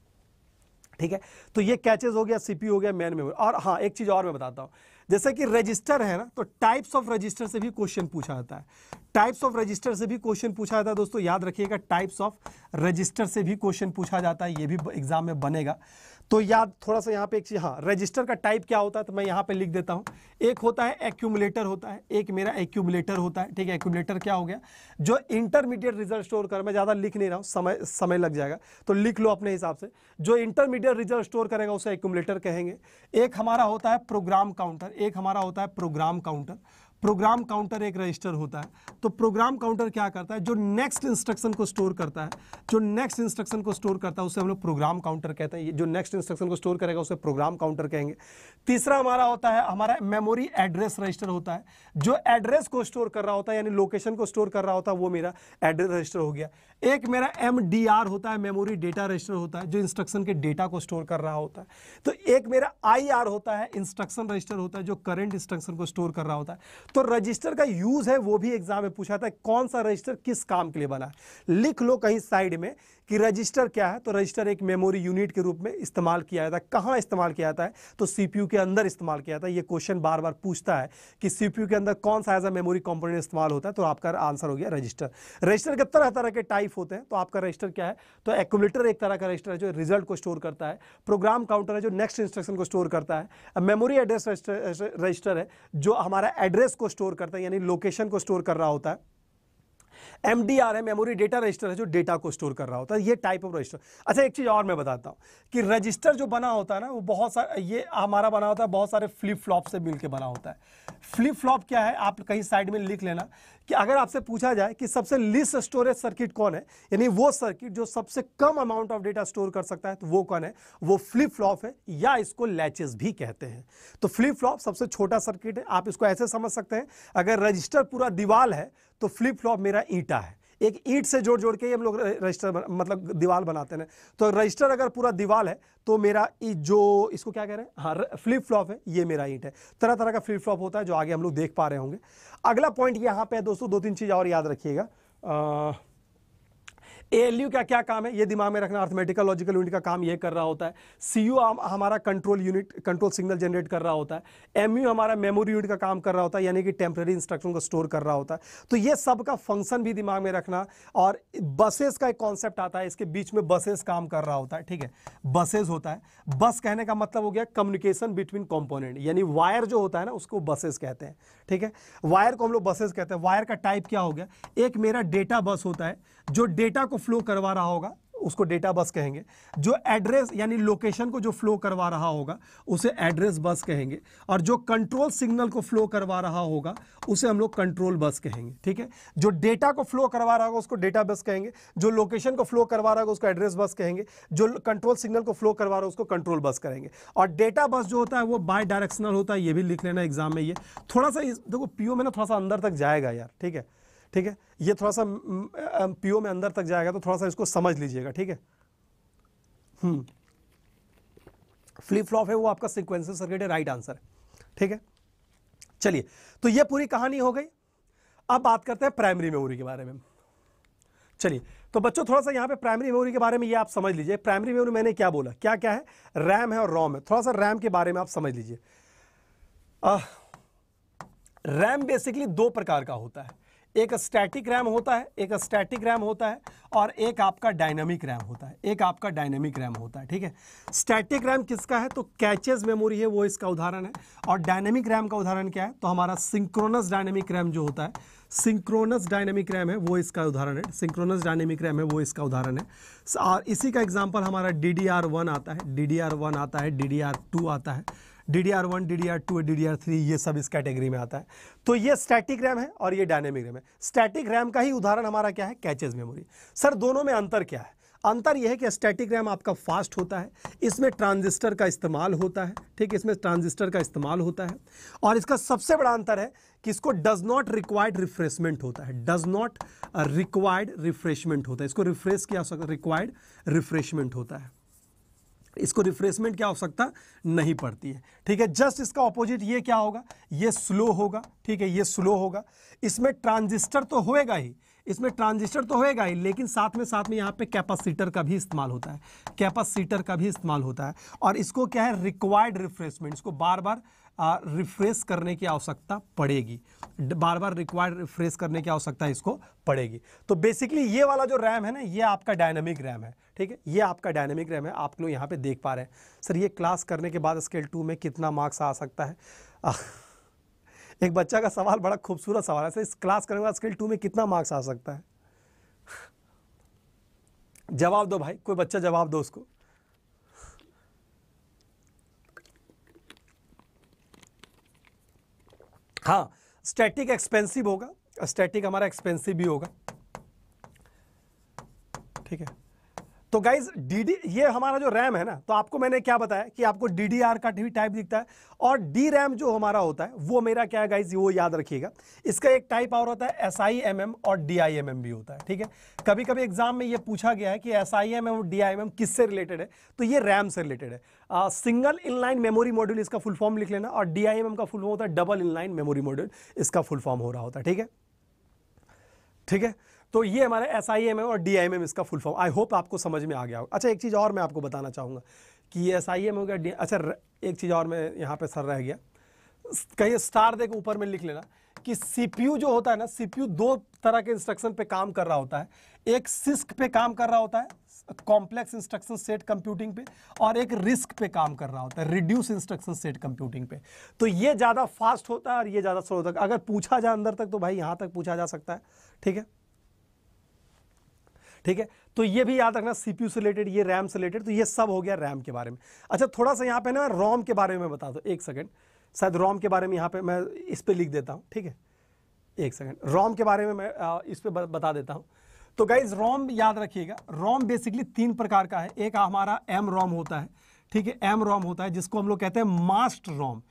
ठीक है तो ये कैचेज हो गया सीपी हो गया मैन मेमोरी और हाँ एक चीज़ और मैं बताता हूँ जैसे कि रजिस्टर है ना तो टाइप्स ऑफ रजिस्टर से भी क्वेश्चन पूछा जाता है टाइप्स ऑफ रजिस्टर से भी क्वेश्चन पूछा जाता है दोस्तों याद रखिएगा टाइप्स ऑफ रजिस्टर से भी क्वेश्चन पूछा जाता है ये भी एग्जाम में बनेगा तो याद थोड़ा सा यहाँ पे एक चीज़ हाँ रजिस्टर का टाइप क्या होता है तो मैं यहाँ पे लिख देता हूँ एक होता है एक्यूमुलेटर होता है एक मेरा एक्यूमुलेटर होता है ठीक है एक्यूमुलेटर क्या हो गया जो इंटरमीडिएट रिजल्ट स्टोर कर मैं ज़्यादा लिख नहीं रहा हूँ समय समय लग जाएगा तो लिख लो अपने हिसाब से जो इंटरमीडिएट रिजल्ट स्टोर करेगा उसे एक्यूमुलेटर कहेंगे एक हमारा होता है प्रोग्राम काउंटर एक हमारा होता है प्रोग्राम काउंटर प्रोग्राम काउंटर एक रजिस्टर होता है तो प्रोग्राम काउंटर क्या करता है जो नेक्स्ट इंस्ट्रक्शन को स्टोर करता है जो नेक्स्ट इंस्ट्रक्शन को स्टोर करता है उसे हम लोग प्रोग्राम काउंटर कहते हैं जो नेक्स्ट इंस्ट्रक्शन को स्टोर करेगा उसे प्रोग्राम काउंटर कहेंगे तीसरा हमारा होता है हमारा मेमोरी एड्रेस रजिस्टर होता है जो एड्रेस को स्टोर कर रहा होता है यानी लोकेशन को स्टोर कर रहा होता है वो मेरा एड्रेस रजिस्टर हो गया एक मेरा एम होता है मेमोरी डेटा रजिस्टर होता है जो इंस्ट्रक्शन के डेटा को स्टोर कर रहा होता है तो एक मेरा आई होता है इंस्ट्रक्शन रजिस्टर होता है जो करेंट इंस्ट्रक्शन को स्टोर कर रहा होता है तो रजिस्टर का यूज है वो भी एग्जाम में पूछा था कौन सा रजिस्टर किस काम के लिए बना लिख लो कहीं साइड में कि रजिस्टर क्या है तो रजिस्टर एक मेमोरी यूनिट के रूप में इस्तेमाल किया जाता है कहाँ इस्तेमाल किया जाता है तो सीपीयू के अंदर इस्तेमाल किया जाता है ये क्वेश्चन बार बार पूछता है कि सीपीयू के अंदर कौन सा एज अ मेमोरी कॉम्पोनेट इस्तेमाल होता है तो आपका आंसर हो गया रजिस्टर रजिस्टर के तरह तरह के टाइप होते हैं तो आपका रजिस्टर क्या है तो एकुलेटर एक तरह का रजिस्टर है जो रिजल्ट को स्टोर करता है प्रोग्राम काउंटर है जो नेक्स्ट इंस्ट्रक्शन को स्टोर करता है मेमोरी एड्रेस रजिस्टर है जो हमारा एड्रेस को स्टोर करता है यानी लोकेशन को स्टोर कर रहा होता है एम डी आर है मेमोरी डेटा रजिस्टर है जो डेटा को स्टोर कर रहा होता है ये टाइप ऑफ रजिस्टर अच्छा एक चीज़ और मैं बताता हूँ कि रजिस्टर जो बना होता है ना वो बहुत सारा ये हमारा बना होता है बहुत सारे फ्लिप फ्लॉप से मिलकर बना होता है फ्लिप फ्लॉप क्या है आप कहीं साइड में लिख लेना कि अगर आपसे पूछा जाए कि सबसे लिस्ट स्टोरेज सर्किट कौन है यानी वो सर्किट जो सबसे कम अमाउंट ऑफ डेटा स्टोर कर सकता है तो वो कौन है वो फ्लिप फ्लॉप है या इसको लैचेस भी कहते हैं तो फ्लिप फ्लॉप सबसे छोटा सर्किट है आप इसको ऐसे समझ सकते हैं अगर रजिस्टर पूरा दीवाल है तो फ्लिप फ्लॉप मेरा ईटा है एक ईट से जोड़ जोड़ के हम लोग रजिस्टर मतलब दीवार बनाते हैं तो रजिस्टर अगर पूरा दीवार है तो मेरा जो इसको क्या कह रहे हैं हाँ फ्लिप फ्लॉप है ये मेरा ईट है तरह तरह का फ्लिप फ्लॉप होता है जो आगे हम लोग देख पा रहे होंगे अगला पॉइंट यहाँ पे है दोस्तों दो तीन चीज़ और याद रखिएगा ए का क्या काम है ये दिमाग में रखना अर्थमेटिकल लॉजिकल यूनिट का काम ये कर रहा होता है सी हमारा control unit control signal generate कर रहा होता है एम हमारा मेमोरी यूनिट का काम कर रहा होता है यानी कि टेम्प्रेरी इंस्ट्रक्शन को स्टोर कर रहा होता है तो ये सब का फंक्शन भी दिमाग में रखना और बसेस का एक कॉन्सेप्ट आता है इसके बीच में बसेस काम कर रहा होता है ठीक है बसेस होता है बस कहने का मतलब हो गया कम्युनिकेशन बिटवीन कॉम्पोनेंट यानी वायर जो होता है ना उसको बसेस कहते हैं ठीक है वायर को हम लोग बसेस कहते हैं वायर का टाइप क्या हो गया एक मेरा डेटा बस होता है जो डेटा को फ्लो करवा रहा होगा उसको डेटा बस कहेंगे जो एड्रेस यानी लोकेशन को जो फ्लो करवा रहा होगा उसे एड्रेस बस कहेंगे और जो कंट्रोल सिग्नल को फ्लो करवा रहा होगा उसे हम लोग कंट्रोल बस कहेंगे ठीक है जो डेटा को फ्लो करवा रहा होगा उसको डेटा बस कहेंगे जो लोकेशन को फ्लो करवा रहा होगा उसको एड्रेस बस कहेंगे जो कंट्रोल सिग्नल को फ्लो करवा रहा उसको कंट्रोल बस करेंगे और डेटा बस जो होता है वो बाय डायरेक्शनल होता है ये भी लिख लेना एग्जाम में ये थोड़ा सा देखो पीओ में ना थोड़ा सा अंदर तक जाएगा यार ठीक है ठीक है ये थोड़ा सा पीओ में अंदर तक जाएगा तो थोड़ा सा इसको समझ लीजिएगा ठीक है हम्म। फ्लिप फ्लॉप है वो आपका सिक्वेंशियल सर्किट है राइट आंसर ठीक है चलिए तो ये पूरी कहानी हो गई अब बात करते हैं प्राइमरी मेमोरी के बारे में चलिए तो बच्चों थोड़ा सा यहां पे प्राइमरी मेमोरी के बारे में ये आप समझ लीजिए प्राइमरी मेमोरी मैंने क्या बोला क्या क्या है रैम है और रोम है थोड़ा सा रैम के बारे में आप समझ लीजिए रैम बेसिकली दो प्रकार का होता है एक स्टैटिक रैम होता है एक स्टैटिक रैम होता है और एक आपका डायनामिक रैम होता है एक आपका डायनामिक रैम होता है ठीक है स्टैटिक रैम किसका है तो कैचेज मेमोरी है वो इसका उदाहरण है और डायनेमिक रैम का उदाहरण क्या है तो हमारा सिंक्रोनस डायनेमिक रैम जो होता है सिंक्रोनस डायनेमिक रैम है वो इसका उदाहरण है सिंक्रोनस डायनेमिक रैम है वो इसका उदाहरण है और इसी का एग्जाम्पल हमारा डी डी आर वन आता है डी डी आर वन आता है डी डी आर टू आता है D D R one D D R two D D R three ये सब इस कैटेगरी में आता है तो ये स्टैटिक रैम है और ये डायनेमिक रैम है स्टैटिक रैम का ही उदाहरण हमारा क्या है कैचेज मेमोरी सर दोनों में अंतर क्या है अंतर यह है कि स्टैटिक रैम आपका फास्ट होता है इसमें ट्रांजिस्टर का इस्तेमाल होता है ठीक है इसमें ट्रांजिस्टर का इस्तेमाल होता है और इसका सबसे बड़ा अंतर है कि इसको डज नॉट रिक्वायर्ड रिफ्रेशमेंट होता है डज नॉट रिक्वायर्ड रिफ्रेशमेंट होता है इसको रिफ्रेश किया रिक्वायर्ड रिफ्रेशमेंट होता है इसको रिफ्रेशमेंट की आवश्यकता नहीं पड़ती है ठीक है जस्ट इसका ऑपोजिट ये क्या होगा ये स्लो होगा ठीक है ये स्लो होगा इसमें ट्रांजिस्टर तो होएगा ही इसमें ट्रांजिस्टर तो होएगा ही लेकिन साथ में साथ में यहाँ पे कैपेसिटर का भी इस्तेमाल होता है कैपेसिटर का भी इस्तेमाल होता है और इसको क्या है रिक्वायर्ड रिफ्रेशमेंट इसको बार बार रिफ्रेश करने की आवश्यकता पड़ेगी बार बार रिक्वायर्ड रिफ्रेश करने की आवश्यकता इसको पड़ेगी तो बेसिकली ये वाला जो रैम है ना ये आपका डायनेमिक रैम है ठीक है ये आपका डायनेमिक रैम है आप लोग यहाँ पे देख पा रहे हैं सर ये क्लास करने के बाद स्केल टू में कितना मार्क्स आ सकता है आ, एक बच्चा का सवाल बड़ा खूबसूरत सवाल है सर इस क्लास करने के बाद स्केल टू में कितना मार्क्स आ सकता है जवाब दो भाई कोई बच्चा जवाब दो उसको हाँ स्टैटिक एक्सपेंसिव होगा स्टैटिक हमारा एक्सपेंसिव भी होगा ठीक है तो गाइज डी ये हमारा जो रैम है ना तो आपको मैंने क्या बताया कि आपको डी डी आर का भी टाइप दिखता है और डी रैम जो हमारा होता है वो मेरा क्या है गाइज वो याद रखिएगा इसका एक टाइप और होता है एस आई एम एम और डी आई एम एम भी होता है ठीक है कभी कभी एग्जाम में ये पूछा गया है कि एस आई एम एम और डी आई एम एम किससे रिलेटेड है तो ये रैम से रिलेटेड है सिंगल इनलाइन मेमोरी मॉड्यूल इसका फुल फॉर्म लिख लेना और डी आई एम एम का फुल फॉर्म होता है डबल इनलाइन मेमोरी मॉड्यूल इसका फुल फॉर्म हो रहा होता है ठीक है ठीक है तो ये हमारा एस आई एम एम और डी आई एम एम इसका फुल फॉर्म आई होप आपको समझ में आ गया होगा अच्छा एक चीज़ और मैं आपको बताना चाहूँगा कि ये एस आई एम हो गया डी अच्छा एक चीज़ और मैं यहाँ पे सर रह गया कहीं स्टार दे के ऊपर में लिख लेना कि सीपीयू जो होता है ना सीपीयू दो तरह के इंस्ट्रक्शन पे काम कर रहा होता है एक सिस्क पे काम कर रहा होता है कॉम्प्लेक्स इंस्ट्रक्शन सेट कंप्यूटिंग पे और एक रिस्क पे काम कर रहा होता है रिड्यूस इंस्ट्रक्शन सेट कंप्यूटिंग पे तो ये ज़्यादा फास्ट होता है और ये ज़्यादा स्लो होता है अगर पूछा जाए अंदर तक तो भाई यहाँ तक पूछा जा सकता है ठीक है ठीक है तो ये भी याद रखना सीपीयू से रिलेटेड ये रैम से रिलेटेड तो ये सब हो गया रैम के बारे में अच्छा थोड़ा सा यहाँ पे ना रोम के बारे में बता दो एक सेकेंड शायद रोम के बारे में यहाँ पे मैं इस पर लिख देता हूँ ठीक है एक सेकेंड रोम के बारे में मैं इस पर बता देता हूँ तो गाइज रोम याद रखिएगा रोम बेसिकली तीन प्रकार का है एक हमारा एम रोम होता है ठीक है एम रोम होता है जिसको हम लोग कहते हैं मास्ट रोम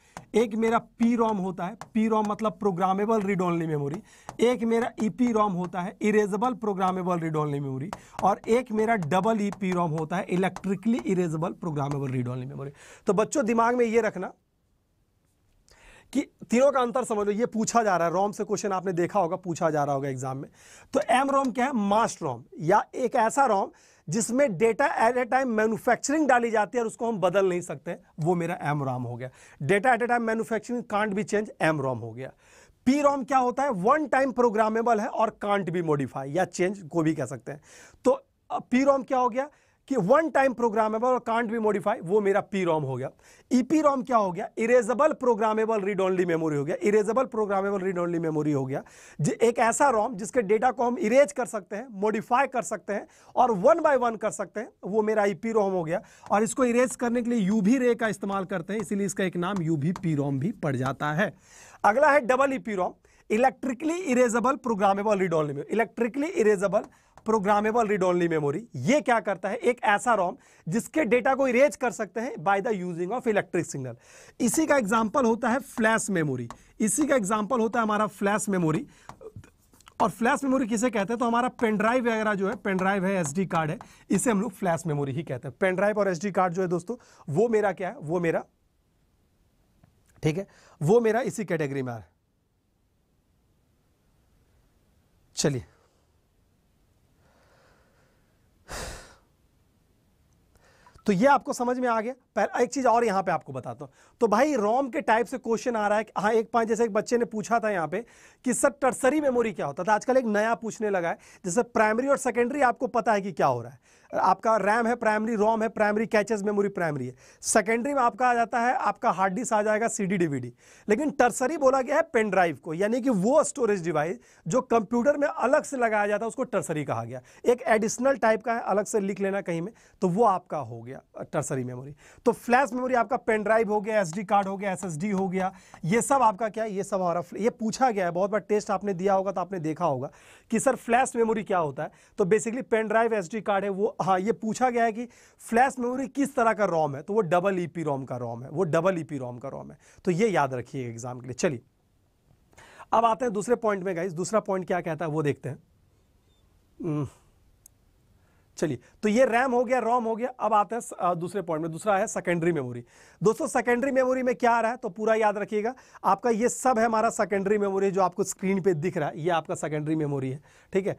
एक मेरा पी रोम होता है पी रोम मतलब प्रोग्रामेबल रीड ओनली मेमोरी एक मेरा ई पी रोम होता है erasable programmable read only memory और एक मेरा डबल ई पी रोम होता है electrically erasable programmable read only memory तो बच्चों दिमाग में ये रखना कि तीनों का अंतर समझो ये पूछा जा रहा है रोम से क्वेश्चन आपने देखा होगा पूछा जा रहा होगा एग्जाम में तो एम रोम क्या है मास्ट रोम या एक ऐसा रोम जिसमें data at a time manufacturing डाली जाती है और उसको हम बदल नहीं सकते वो मेरा एम रॉम हो गया data at a time manufacturing can't भी चेंज एम रॉम हो गया पी रॉम क्या होता है वन टाइम प्रोग्रामेबल है और कांट भी मॉडिफाई या चेंज को भी कह सकते हैं तो पी रॉम क्या हो गया कि वन टाइम प्रोग्रामेबल और कांट भी मॉडिफाई वो मेरा पी रोम हो गया ई पी रोम क्या हो गया erasable programmable read only memory हो गया erasable programmable read only memory हो गया एक ऐसा रोम जिसके डेटा को हम इरेज कर सकते हैं मॉडिफाई कर सकते हैं और वन बाय वन कर सकते हैं वो मेरा ई पी रोम हो गया और इसको इरेज करने के लिए यू भी रे का इस्तेमाल करते हैं इसीलिए इसका एक नाम यू भी पी रोम भी पड़ जाता है अगला है double E P ROM electrically erasable programmable read only memory electrically erasable programmable read only memory ये क्या करता है एक ऐसा रोम जिसके डेटा को इरेज कर सकते हैं by the using of electric signal इसी का एग्जाम्पल होता है फ्लैश मेमोरी इसी का एग्जाम्पल होता है हमारा फ्लैश मेमोरी और फ्लैश मेमोरी किसे कहते हैं तो हमारा पेनड्राइव वगैरह जो है पेनड्राइव है एसडी कार्ड है इसे हम लोग फ्लैश मेमोरी ही कहते हैं पेनड्राइव और एसडी कार्ड जो है दोस्तों वो मेरा क्या है वो मेरा ठीक है वो मेरा इसी कैटेगरी में आ रहा है चलिए तो ये आपको समझ में आ गया एक चीज़ और यहाँ पे आपको बताता हूँ तो भाई रोम के टाइप से क्वेश्चन आ रहा है हाँ एक पाँच जैसे एक बच्चे ने पूछा था यहाँ पे कि सर टर्सरी मेमोरी क्या होता था आजकल एक नया पूछने लगा है जैसे प्राइमरी और सेकेंडरी आपको पता है कि क्या हो रहा है आपका रैम है प्राइमरी रोम है प्राइमरी कैचेज मेमोरी प्राइमरी है सेकेंडरी में आपका आ जाता है आपका हार्ड डिस्क आ जाएगा सी डी लेकिन टर्सरी बोला गया है पेन ड्राइव को यानी कि वो स्टोरेज डिवाइस जो कंप्यूटर में अलग से लगाया जाता है उसको टर्सरी कहा गया एक एडिशनल टाइप का है अलग से लिख लेना कहीं में तो वो आपका हो गया टर्सरी मेमोरी तो फ्लैश मेमोरी आपका पेन ड्राइव हो गया एसडी कार्ड हो गया एसएसडी हो गया ये सब आपका क्या है ये सब हमारा ये पूछा गया है बहुत बार टेस्ट आपने दिया होगा तो आपने देखा होगा कि सर फ्लैश मेमोरी क्या होता है तो basically pen drive S card है वो हाँ ये पूछा गया है कि फ्लैश मेमोरी किस तरह का रॉम है तो वो डबल ई पी का रॉम है वो डबल ई पी का रॉम है तो ये याद रखिए एग्जाम के लिए चलिए अब आते हैं दूसरे पॉइंट में गाइज दूसरा पॉइंट क्या कहता है वो देखते हैं हम्म। चलिए तो ये रैम हो गया रोम हो गया अब आते हैं दूसरे पॉइंट में दूसरा है सेकेंडरी मेमोरी दोस्तों सेकेंडरी मेमोरी में क्या आ रहा है तो पूरा याद रखिएगा आपका ये सब है हमारा सेकेंडरी मेमोरी जो आपको स्क्रीन पे दिख रहा है ये आपका सेकेंडरी मेमोरी है ठीक है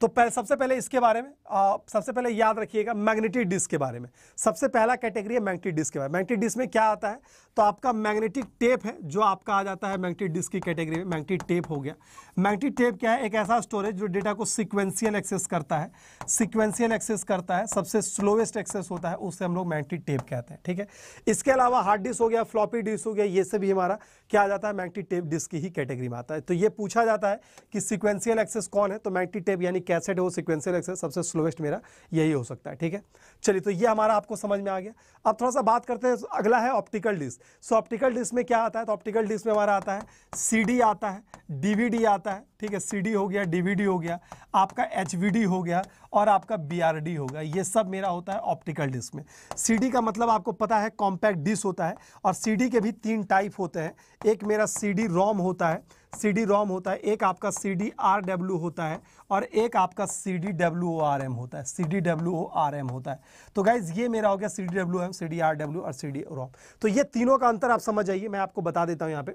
तो पहले सबसे पहले इसके बारे में आ, सबसे पहले याद रखिएगा मैग्नेटिक डिस्क के बारे में सबसे पहला कैटेगरी है मैग्नेटिक डिस्क के बारे में मैग्नेटिक डिस्क में क्या आता है तो आपका मैग्नेटिक टेप है जो आपका आ जाता है मैग्नेटिक डिस्क की कैटेगरी में मैग्नेटिक टेप हो गया मैग्नेटिक टेप क्या है एक ऐसा स्टोरेज जो डेटा को सिक्वेंसियल एक्सेस करता है सिक्वेंसियल एक्सेस करता है सबसे स्लोएस्ट एक्सेस होता है उससे हम लोग मैग्नेटिक टेप कहते हैं ठीक है इसके अलावा हार्ड डिस्क हो गया फ्लॉपी डिस्क हो गया ये सब भी हमारा क्या आ जाता है मैग्नेटिक टेप डिस्क की ही कैटेगरी में आता है तो ये पूछा जाता है कि सिक्वेंसियल एक्सेस कौन है तो मैग्नेटिक टेप यानी कैसेट हो सिक्वेंसियल एक्सेस सबसे स्लोएस्ट मेरा यही हो सकता है ठीक है चलिए तो ये हमारा आपको समझ में आ गया अब थोड़ा सा बात करते हैं अगला है optical disk so optical disk में क्या आता है तो ऑप्टिकल डिस्क में हमारा आता है सी आता है डी आता है ठीक है सी हो गया डी हो गया आपका एच हो गया और आपका बी हो गया ये सब मेरा होता है ऑप्टिकल डिस्क में सी का मतलब आपको पता है कॉम्पैक्ट डिस्क होता है और सी के भी तीन टाइप होते हैं एक मेरा सी डी होता है सी डी रोम होता है एक आपका सी डी आर डब्ल्यू होता है और एक आपका C D W O R M होता है C D W O R M होता है तो गाइज ये मेरा हो गया C D W M C D R W और सी डी रोम तो ये तीनों का अंतर आप समझ आइए मैं आपको बता देता हूँ यहाँ पे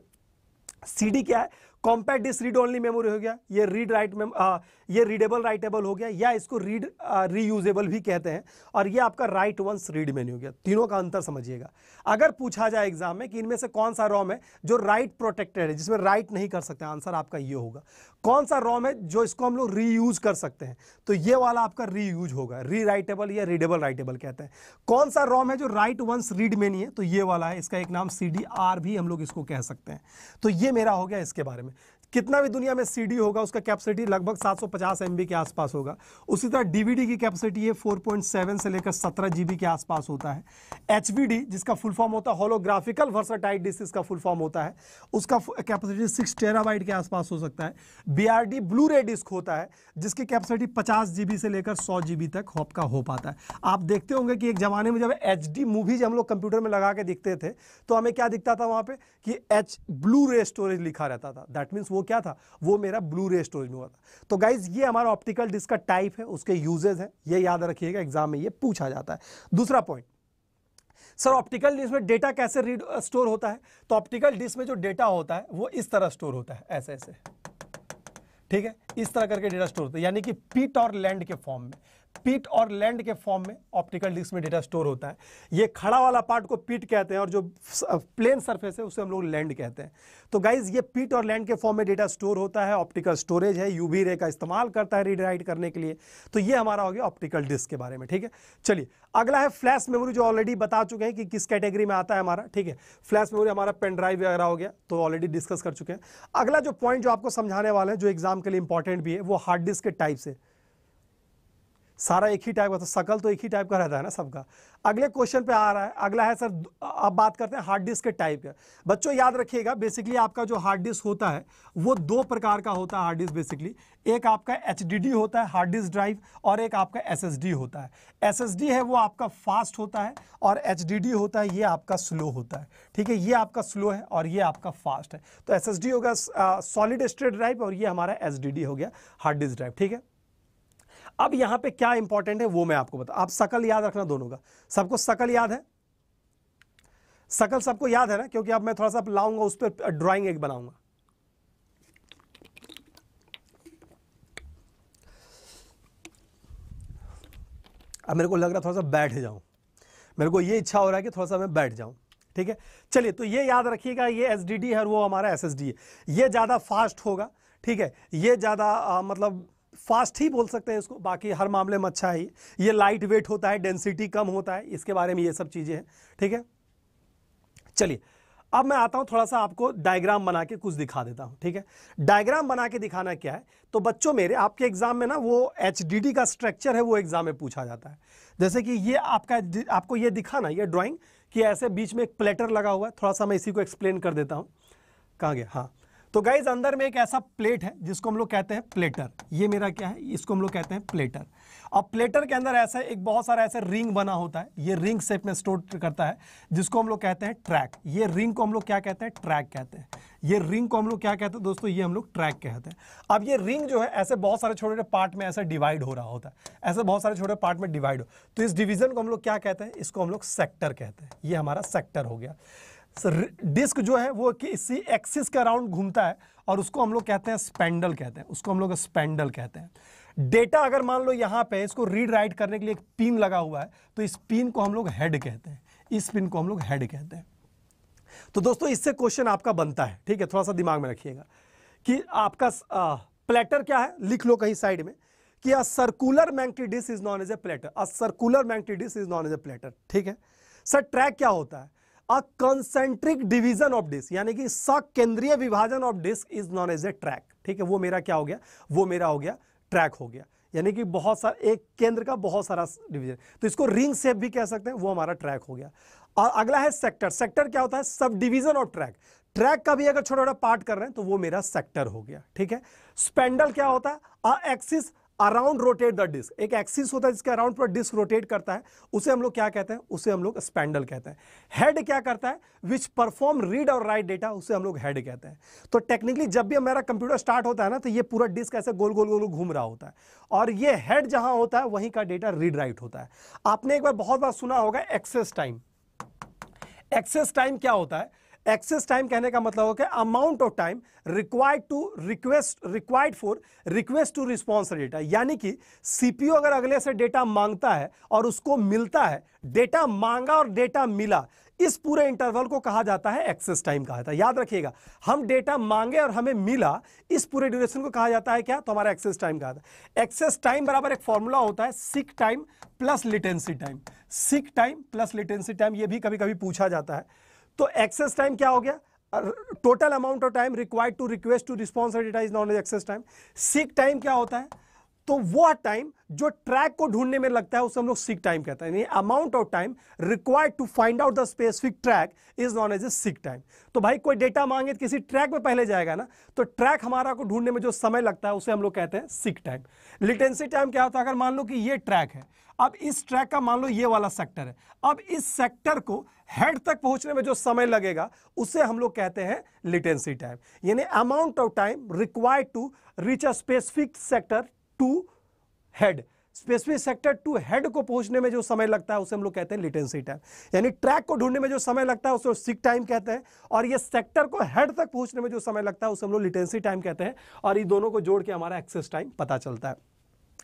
सी डी क्या है compact disk read only memory हो गया ये रीड राइट मेम ये रीडेबल राइटेबल हो गया या इसको रीड रीयूजेबल भी कहते हैं और ये आपका राइट वंस रीड मेन्यू हो गया तीनों का अंतर समझिएगा अगर पूछा जाए एग्जाम में कि इनमें से कौन सा रॉम है जो राइट right प्रोटेक्टेड है जिसमें राइट right नहीं कर सकते आंसर आपका ये होगा कौन सा रॉम है जो इसको हम लोग रीयूज कर सकते हैं तो ये वाला आपका रीयूज होगा री राइटेबल या रीडेबल राइटेबल कहते हैं कौन सा रॉम है जो राइट वंस रीड में नहीं है तो ये वाला है इसका एक नाम सी भी हम लोग इसको कह सकते हैं तो ये मेरा हो गया इसके बारे में कितना भी दुनिया में सीडी होगा उसका कैपेसिटी लगभग 750 एमबी के आसपास होगा उसी तरह डीवीडी की कैपेसिटी है 4.7 से लेकर 17 जीबी के आसपास होता है एचवीडी जिसका फुल फॉर्म होता है होलोग्राफिकल वर्साटाइट डिस्क इसका फुल फॉर्म होता है उसका कैपेसिटी सिक्स टेराबाइट के आसपास हो सकता है बी ब्लू रे डिस्क होता है जिसकी कैपेसिटी पचास से लेकर सौ तक होप का हो पाता है आप देखते होंगे कि एक ज़माने में जब एच डी मूवीज हम लोग कंप्यूटर में लगा के दिखते थे तो हमें क्या दिखता था वहाँ पर कि एच ब्लू रे स्टोरेज लिखा रहता था दैट मीन्स वो क्या था वो मेरा ब्लू रे स्टोरेज में हुआ था तो गाइज ये हमारा ऑप्टिकल डिस्क का टाइप है उसके यूजेज हैं ये याद रखिएगा एग्जाम में ये पूछा जाता है दूसरा पॉइंट सर ऑप्टिकल डिस्क में डेटा कैसे रीड स्टोर uh, होता है तो ऑप्टिकल डिस्क में जो डेटा होता है वो इस तरह स्टोर होता है ऐसे ऐसे ठीक है इस तरह करके डेटा स्टोर होता है यानी कि पीट और लैंड के फॉर्म में पीट और लैंड के फॉर्म में ऑप्टिकल डिस्क में डेटा स्टोर होता है ये खड़ा वाला पार्ट को पीट कहते हैं और जो प्लेन सरफेस है उसे हम लोग लैंड कहते हैं तो गाइज ये पीट और लैंड के फॉर्म में डेटा स्टोर होता है ऑप्टिकल स्टोरेज है यूवी रे का इस्तेमाल करता है रीड राइट करने के लिए तो ये हमारा हो गया ऑप्टिकल डिस्क के बारे में ठीक है चलिए अगला है फ्लैश मेमोरी जो ऑलरेडी बता चुके हैं कि किस कैटेगरी में आता है हमारा ठीक है फ्लैश मेमोरी हमारा पेन ड्राइव वगैरह हो गया तो ऑलरेडी डिस्कस कर चुके हैं अगला जो पॉइंट जो आपको समझाने वाले हैं जो एग्जाम के लिए इंपॉर्टेंट भी है वो हार्ड डिस्क के टाइप से सारा एक ही टाइप का तो सकल तो एक ही टाइप का रहता है ना सबका अगले क्वेश्चन पे आ रहा है अगला है सर अब बात करते हैं हार्ड डिस्क के टाइप का बच्चों याद रखिएगा बेसिकली आपका जो हार्ड डिस्क होता है वो दो प्रकार का होता है हार्ड डिस्क बेसिकली एक आपका एच होता है हार्ड डिस्क ड्राइव और एक आपका एस होता है एस है वो आपका फास्ट होता है और एच होता है ये आपका स्लो होता है ठीक है ये आपका स्लो है और ये आपका फास्ट है तो एस हो गया सॉलिड स्टेट ड्राइव और ये हमारा एच हो गया हार्ड डिस्क ड्राइव ठीक है अब यहां पे क्या इंपॉर्टेंट है वो मैं आपको बता आप सकल याद रखना दोनों का सबको सकल याद है सकल सबको याद है ना क्योंकि अब मैं थोड़ा सा लाऊंगा उस पर ड्राइंग एक बनाऊंगा अब मेरे को लग रहा थोड़ा सा बैठ जाऊं मेरे को ये इच्छा हो रहा है कि थोड़ा सा मैं बैठ जाऊं ठीक है चलिए तो ये याद रखिएगा ये एस है और वो हमारा एस है ये ज़्यादा फास्ट होगा ठीक है ये ज़्यादा मतलब फास्ट ही बोल सकते हैं इसको बाकी हर मामले में अच्छा है ये लाइट वेट होता है डेंसिटी कम होता है इसके बारे में ये सब चीज़ें हैं ठीक है चलिए अब मैं आता हूं थोड़ा सा आपको डायग्राम बना के कुछ दिखा देता हूं ठीक है डायग्राम बना के दिखाना क्या है तो बच्चों मेरे आपके एग्जाम में ना वो एच का स्ट्रक्चर है वो एग्जाम में पूछा जाता है जैसे कि ये आपका आपको ये दिखाना ये ड्रॉइंग कि ऐसे बीच में एक प्लेटर लगा हुआ है थोड़ा सा मैं इसी को एक्सप्लेन कर देता हूँ कहाँ गया हाँ तो गाइज अंदर में एक ऐसा प्लेट है जिसको हम लोग कहते हैं प्लेटर ये मेरा क्या है इसको हम लोग कहते हैं प्लेटर अब प्लेटर के अंदर ऐसा एक बहुत सारा ऐसा रिंग बना होता है ये रिंग शेप में स्टोर करता है जिसको हम लोग कहते हैं ट्रैक ये रिंग को हम लोग क्या कहते हैं ट्रैक कहते हैं ये रिंग को हम लोग क्या कहते हैं दोस्तों ये हम लोग ट्रैक कहते हैं अब ये रिंग जो है ऐसे बहुत सारे छोटे छोटे पार्ट में ऐसे डिवाइड हो रहा होता है ऐसे बहुत सारे छोटे पार्ट में डिवाइड हो तो इस डिवीजन को हम लोग क्या कहते हैं इसको हम लोग सेक्टर कहते हैं ये हमारा सेक्टर हो गया डिस्क जो है वो कि इसी एक्सिस के अराउंड घूमता है और उसको हम लोग कहते हैं स्पेंडल कहते हैं उसको हम लोग स्पेंडल कहते हैं डेटा अगर मान लो यहाँ पे इसको रीड राइट करने के लिए एक पिन लगा हुआ है तो इस पिन को हम लोग हेड कहते हैं इस पिन को हम लोग हेड कहते हैं तो दोस्तों इससे क्वेश्चन आपका बनता है ठीक है थोड़ा सा दिमाग में रखिएगा कि आपका प्लेटर क्या है लिख लो कहीं साइड में कि a circular magnetic disk is known as a platter a circular magnetic disk is known as a platter ठीक है सर ट्रैक क्या होता है a concentric division of disk यानी कि सकेंद्रीय विभाजन of disk is known as a track ठीक है वो मेरा क्या हो गया वो मेरा हो गया ट्रैक हो गया यानी कि बहुत सारा एक केंद्र का बहुत सारा डिवीजन तो इसको रिंग सेप भी कह सकते हैं वो हमारा ट्रैक हो गया और अगला है सेक्टर सेक्टर क्या होता है sub division of track track का भी अगर छोटा छोटा पार्ट कर रहे हैं तो वो मेरा सेक्टर हो गया ठीक है स्पेंडल क्या होता है axis around rotate the disk एक एक्सिस होता है जिसके अराउंड पर डिस्क रोटेट करता है उसे हम लोग क्या कहते हैं उसे हम लोग स्पैंडल कहते हैं हेड क्या करता है विच परफॉर्म रीड और राइट डेटा उसे हम लोग हेड कहते हैं तो टेक्निकली जब भी हमारा कंप्यूटर स्टार्ट होता है ना तो ये पूरा डिस्क ऐसे गोल गोल गोल घूम रहा होता है और ये हेड जहां होता है वहीं का डेटा रीड राइट होता है आपने एक बार बहुत बार सुना होगा एक्सेस टाइम एक्सेस टाइम क्या होता है एक्सेस टाइम कहने का मतलब होगा amount of time required to request required for request to response data यानी कि सीपीयू अगर अगले से डेटा मांगता है और उसको मिलता है डेटा मांगा और डेटा मिला इस पूरे इंटरवल को कहा जाता है एक्सेस टाइम कहा जाता है याद रखिएगा हम डेटा मांगे और हमें मिला इस पूरे ड्यूरेशन को कहा जाता है क्या तो हमारा एक्सेस टाइम कहा जाता है एक्सेस टाइम बराबर एक फॉर्मूला होता है seek time plus latency time seek time plus latency time ये भी कभी कभी पूछा जाता है तो एक्सेस टाइम क्या हो गया total amount of time required to request to response data is known as access time seek time क्या होता है तो वो टाइम जो ट्रैक को ढूंढने में लगता है उसे हम लोग सीक टाइम कहते हैं amount of time required to find out the specific track is known as a seek time तो भाई कोई डेटा मांगे तो किसी ट्रैक में पहले जाएगा ना तो ट्रैक हमारा को ढूंढने में जो समय लगता है उसे हम लोग कहते हैं सीक टाइम लिटेंसी टाइम क्या होता है अगर मान लो कि ये ट्रैक है अब इस ट्रैक का मान लो ये वाला सेक्टर है अब इस सेक्टर को हेड तक पहुंचने में जो समय लगेगा उसे हम लोग कहते हैं लिटेंसी टाइम यानी amount of time required to reach a specific sector to head specific sector to head को पहुंचने में जो समय लगता है उसे हम लोग कहते हैं लिटेंसी टाइम यानी ट्रैक को ढूंढने में जो समय लगता है उसे सिक टाइम कहते हैं और ये सेक्टर को हेड तक पहुंचने में जो समय लगता है उसे हम लोग लिटेंसी टाइम कहते हैं और ये दोनों को जोड़ के हमारा एक्सेस टाइम पता चलता है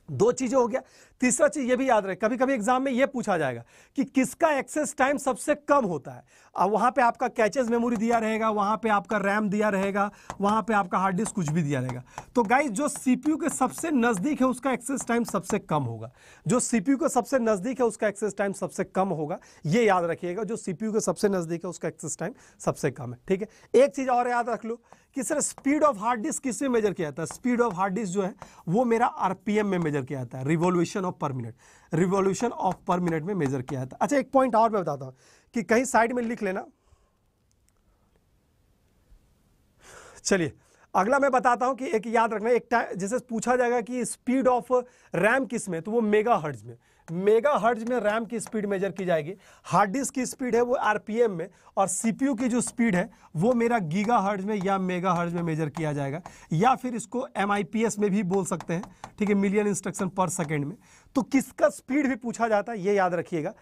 दो चीजें हो गया तीसरा चीज ये भी याद रहे कभी कभी एग्जाम में ये पूछा जाएगा कि किसका एक्सेस टाइम सबसे कम होता है अब वहां पे आपका कैचेज मेमोरी दिया रहेगा वहां पे आपका रैम दिया रहेगा वहां पे आपका हार्ड डिस्क कुछ भी दिया रहेगा तो गाइज जो सीपीयू के सबसे नजदीक है उसका एक्सेस टाइम सबसे कम होगा जो सीपीयू के सबसे नजदीक है उसका एक्सेस टाइम सबसे कम होगा ये याद रखिएगा जो सीपीयू के सबसे नजदीक है उसका एक्सेस टाइम सबसे कम है ठीक है एक चीज और याद रख लो कि sir speed of hard disk किसमें मेजर किया जाता है स्पीड ऑफ हार्ड डिस्क जो है वो मेरा आरपीएम में मेजर मेजर किया जाता है revolution of per minute revolution of per minute में मेजर किया जाता है अच्छा एक पॉइंट और मैं बताता हूं कि कहीं साइड में लिख लेना चलिए अगला मैं बताता हूं कि एक याद रखना एक जैसे पूछा जाएगा कि स्पीड ऑफ रैम किस में तो वो मेगा हर्ट्ज में मेगा हर्ज में रैम की स्पीड मेजर की जाएगी हार्ड डिस्क की स्पीड है वो आरपीएम में और सीपीयू की जो स्पीड है वो मेरा गीगा हर्ज में या मेगा हर्ज में मेजर किया जाएगा या फिर इसको एम में भी बोल सकते हैं ठीक है मिलियन इंस्ट्रक्शन पर सेकेंड में तो किसका स्पीड भी पूछा जाता है ये याद रखिएगा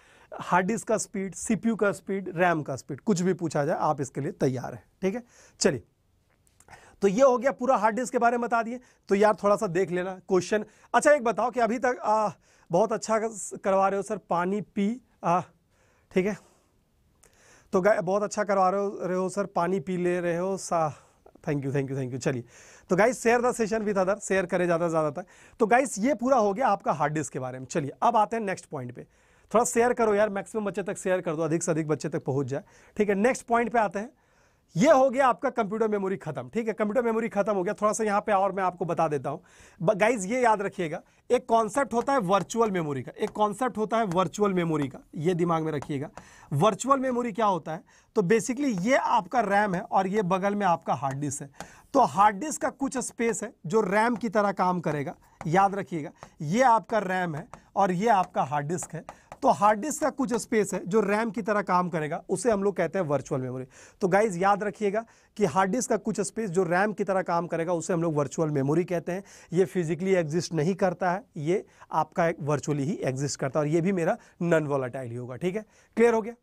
हार्ड डिस्क का स्पीड सीपीयू का स्पीड रैम का स्पीड कुछ भी पूछा जाए आप इसके लिए तैयार हैं ठीक है चलिए तो ये हो गया पूरा हार्ड डिस्क के बारे में बता दिए तो यार थोड़ा सा देख लेना क्वेश्चन अच्छा एक बताओ कि अभी तक बहुत अच्छा करवा रहे हो सर पानी पी आ ठीक है तो गाय बहुत अच्छा करवा रहे हो रहे हो सर पानी पी ले रहे हो सा thank you thank you thank you चलिए तो guys share the session with other share करें ज़्यादा से ज़्यादा तक तो गाइस ये पूरा हो गया आपका हार्ड डिस्क के बारे में चलिए अब आते हैं नेक्स्ट पॉइंट पे थोड़ा शेयर करो यार मैक्सिमम बच्चे तक शेयर कर दो अधिक से अधिक बच्चे तक पहुंच जाए ठीक है नेक्स्ट पॉइंट पे आते हैं ये हो गया आपका कंप्यूटर मेमोरी खत्म ठीक है कंप्यूटर मेमोरी खत्म हो गया थोड़ा सा यहाँ पे और मैं आपको बता देता हूँ गाइज ये याद रखिएगा एक कॉन्सेप्ट होता है वर्चुअल मेमोरी का एक कॉन्सेप्ट होता है वर्चुअल मेमोरी का ये दिमाग में रखिएगा वर्चुअल मेमोरी क्या होता है तो बेसिकली ये आपका रैम है और ये बगल में आपका हार्ड डिस्क है तो हार्ड डिस्क का कुछ स्पेस है जो रैम की तरह काम करेगा याद रखिएगा ये आपका रैम है और ये आपका हार्ड डिस्क है तो हार्ड डिस्क का कुछ स्पेस है जो रैम की तरह काम करेगा उसे हम लोग कहते हैं वर्चुअल मेमोरी तो गाइज याद रखिएगा कि हार्ड डिस्क का कुछ स्पेस जो रैम की तरह काम करेगा उसे हम लोग वर्चुअल मेमोरी कहते हैं ये फिजिकली एग्जिस्ट नहीं करता है ये आपका एक वर्चुअली ही एग्जिस्ट करता है और ये भी मेरा नन वॉलाटाइल ही होगा ठीक है क्लियर हो गया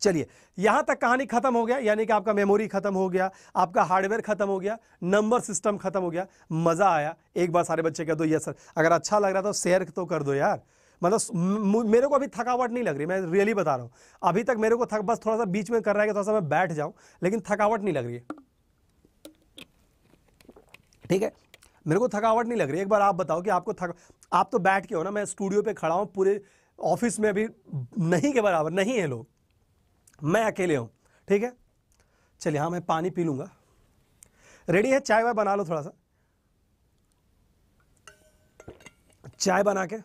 चलिए यहां तक कहानी खत्म हो गया यानी कि आपका मेमोरी खत्म हो गया आपका हार्डवेयर खत्म हो गया नंबर सिस्टम खत्म हो गया मजा आया एक बार सारे बच्चे कह दो यस सर अगर अच्छा लग रहा तो शेयर तो कर दो यार मतलब मेरे को अभी थकावट नहीं लग रही मैं रियली बता रहा हूँ अभी तक मेरे को थक बस थोड़ा सा बीच में कर रहा है कि थोड़ा सा मैं बैठ जाऊँ लेकिन थकावट नहीं लग रही है ठीक है मेरे को थकावट नहीं लग रही एक बार आप बताओ कि आपको थक आप तो बैठ के हो ना मैं स्टूडियो पे खड़ा हूँ पूरे ऑफिस में अभी नहीं के बराबर नहीं है लोग मैं अकेले हूँ ठीक है चलिए हाँ मैं पानी पी लूँगा रेडी है चाय वाय बना लो थोड़ा सा चाय बना के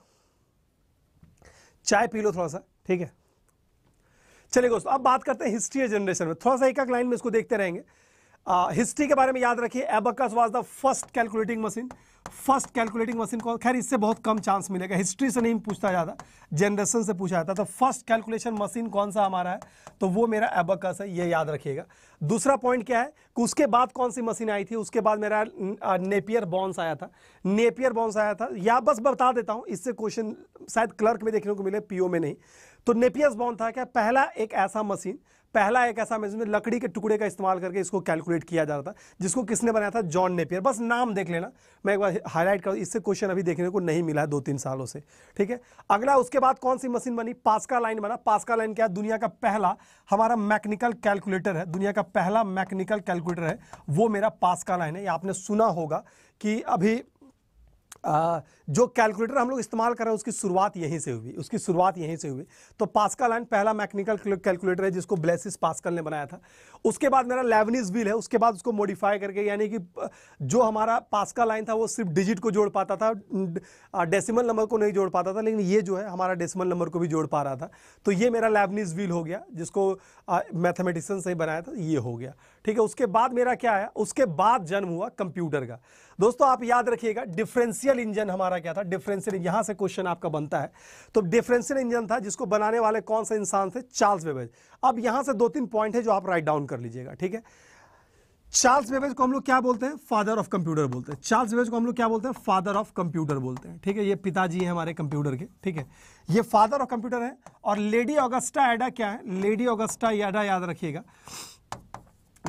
चाय पी लो थोड़ा सा ठीक है चलिए दोस्तों अब बात करते हैं हिस्ट्री जनरेशन में थोड़ा सा एक एक लाइन में इसको देखते रहेंगे हिस्ट्री के बारे में याद रखिए abacus was the first calculating machine first calculating machine कौन खैर इससे बहुत कम चांस मिलेगा हिस्ट्री से नहीं पूछता जाता जनरेशन से पूछा जाता तो फर्स्ट कैलकुलेशन मशीन कौन सा हमारा है तो वो मेरा एबकस है ये याद रखिएगा दूसरा पॉइंट क्या है कि उसके बाद कौन सी मशीन आई थी उसके बाद मेरा नेपियर बॉन्स आया था नेपियर बॉन्स आया था या बस बता देता हूँ इससे क्वेश्चन शायद क्लर्क में देखने को मिले पीओ में नहीं तो नेपियस बॉन्स था क्या पहला एक ऐसा मशीन पहला एक ऐसा मेजर लकड़ी के टुकड़े का इस्तेमाल करके इसको कैलकुलेट किया जा रहा था जिसको किसने बनाया था जॉन नेपियर बस नाम देख लेना मैं एक बार हाईलाइट कर इससे क्वेश्चन अभी देखने को नहीं मिला है दो तीन सालों से ठीक है अगला उसके बाद कौन सी मशीन बनी पास्का लाइन बना पास्का लाइन क्या दुनिया का पहला हमारा मैकेनिकल कैलकुलेटर है दुनिया का पहला मैकेनिकल कैलकुलेटर है वो मेरा पास्का लाइन है आपने सुना होगा कि अभी जो कैलकुलेटर हम लोग इस्तेमाल कर रहे हैं उसकी शुरुआत यहीं से हुई उसकी शुरुआत यहीं से हुई तो पास्कल एंड पहला मैकेनिकल कैलकुलेटर है जिसको ब्लेसिस पास्कल ने बनाया था उसके बाद मेरा लेवनीज व्हील है उसके बाद उसको मॉडिफाई करके यानी कि जो हमारा पास का लाइन था वो सिर्फ डिजिट को जोड़ पाता था डेसिमल नंबर को नहीं जोड़ पाता था लेकिन ये जो है हमारा डेसिमल नंबर को भी जोड़ पा रहा था तो ये मेरा लेवनीज व्हील हो गया जिसको मैथमेटिशन से ही बनाया था ये हो गया ठीक है उसके बाद मेरा क्या है उसके बाद जन्म हुआ कंप्यूटर का दोस्तों आप याद रखिएगा डिफरेंशियल इंजन हमारा क्या था डिफरेंशियल यहाँ से क्वेश्चन आपका बनता है तो डिफरेंशियल इंजन था जिसको बनाने वाले कौन से इंसान थे चार्ल्स बेबेज अब यहां से दो तीन पॉइंट है जो आप राइट डाउन कर लीजिएगा ठीक है चार्ल्स बेबेज को हम लोग क्या बोलते हैं फादर ऑफ कंप्यूटर बोलते हैं चार्ल्स बेबेज को हम लोग क्या बोलते हैं फादर ऑफ कंप्यूटर बोलते हैं ठीक है ये पिताजी हैं हमारे कंप्यूटर के ठीक है ये फादर ऑफ कंप्यूटर है और लेडी ऑगस्टा एडा क्या है लेडी ऑगस्टा एडा याद रखिएगा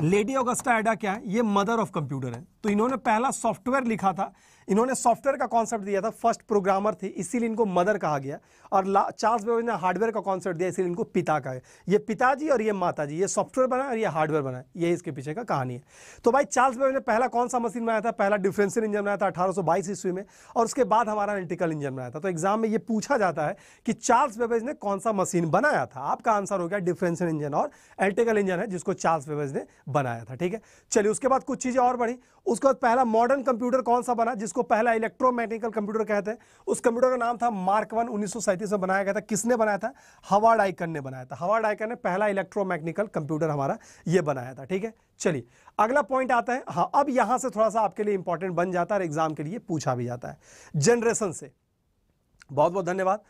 लेडी ऑगस्टा एडा क्या है ये मदर ऑफ कंप्यूटर है तो इन्होंने पहला सॉफ्टवेयर लिखा था इन्होंने सॉफ्टवेयर का कॉन्सेप्ट दिया था फर्स्ट प्रोग्रामर थे इसीलिए इनको मदर कहा गया और चार्ल्स बेबेज ने हार्डवेयर का कॉन्सेप्ट दिया इसीलिए इनको पिता कहा ये पिताजी और ये माताजी ये सॉफ्टवेयर बना और ये हार्डवेयर बना ये इसके पीछे का कहानी है तो भाई चार्ल्स बेबेज ने पहला कौन सा मशीन बनाया था पहला डिफ्रेंशियल इंजन बनाया था अठारह ईस्वी में और उसके बाद हमारा एलिटिकल इंजन बनाया था तो एग्जाम में ये पूछा जाता है कि चार्ल्स बेबेज ने कौन सा मशीन बनाया था आपका आंसर हो गया डिफ्रेंशियल इंजन और एलिटिकल इंजन है जिसको चार्ल्स बेबेज ने बनाया था ठीक है चलिए उसके बाद कुछ चीज़ें और बढ़ी उसके बाद पहला मॉडर्न कंप्यूटर कौन सा बना जिसको जिसको पहला इलेक्ट्रोमैग्नेटिकल कंप्यूटर कहते हैं उस कंप्यूटर का नाम था मार्क वन उन्नीस में बनाया गया था किसने बनाया था हवाड आइकन ने बनाया था हवाड आइकन ने पहला इलेक्ट्रोमैकेनिकल कंप्यूटर हमारा ये बनाया था ठीक है चलिए अगला पॉइंट आता है हाँ अब यहां से थोड़ा सा आपके लिए इंपॉर्टेंट बन जाता है और एग्जाम के लिए पूछा भी जाता है जनरेशन से बहुत बहुत धन्यवाद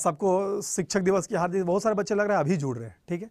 सबको शिक्षक दिवस की हार्दिक बहुत सारे बच्चे लग रहे हैं अभी जुड़ रहे हैं ठीक है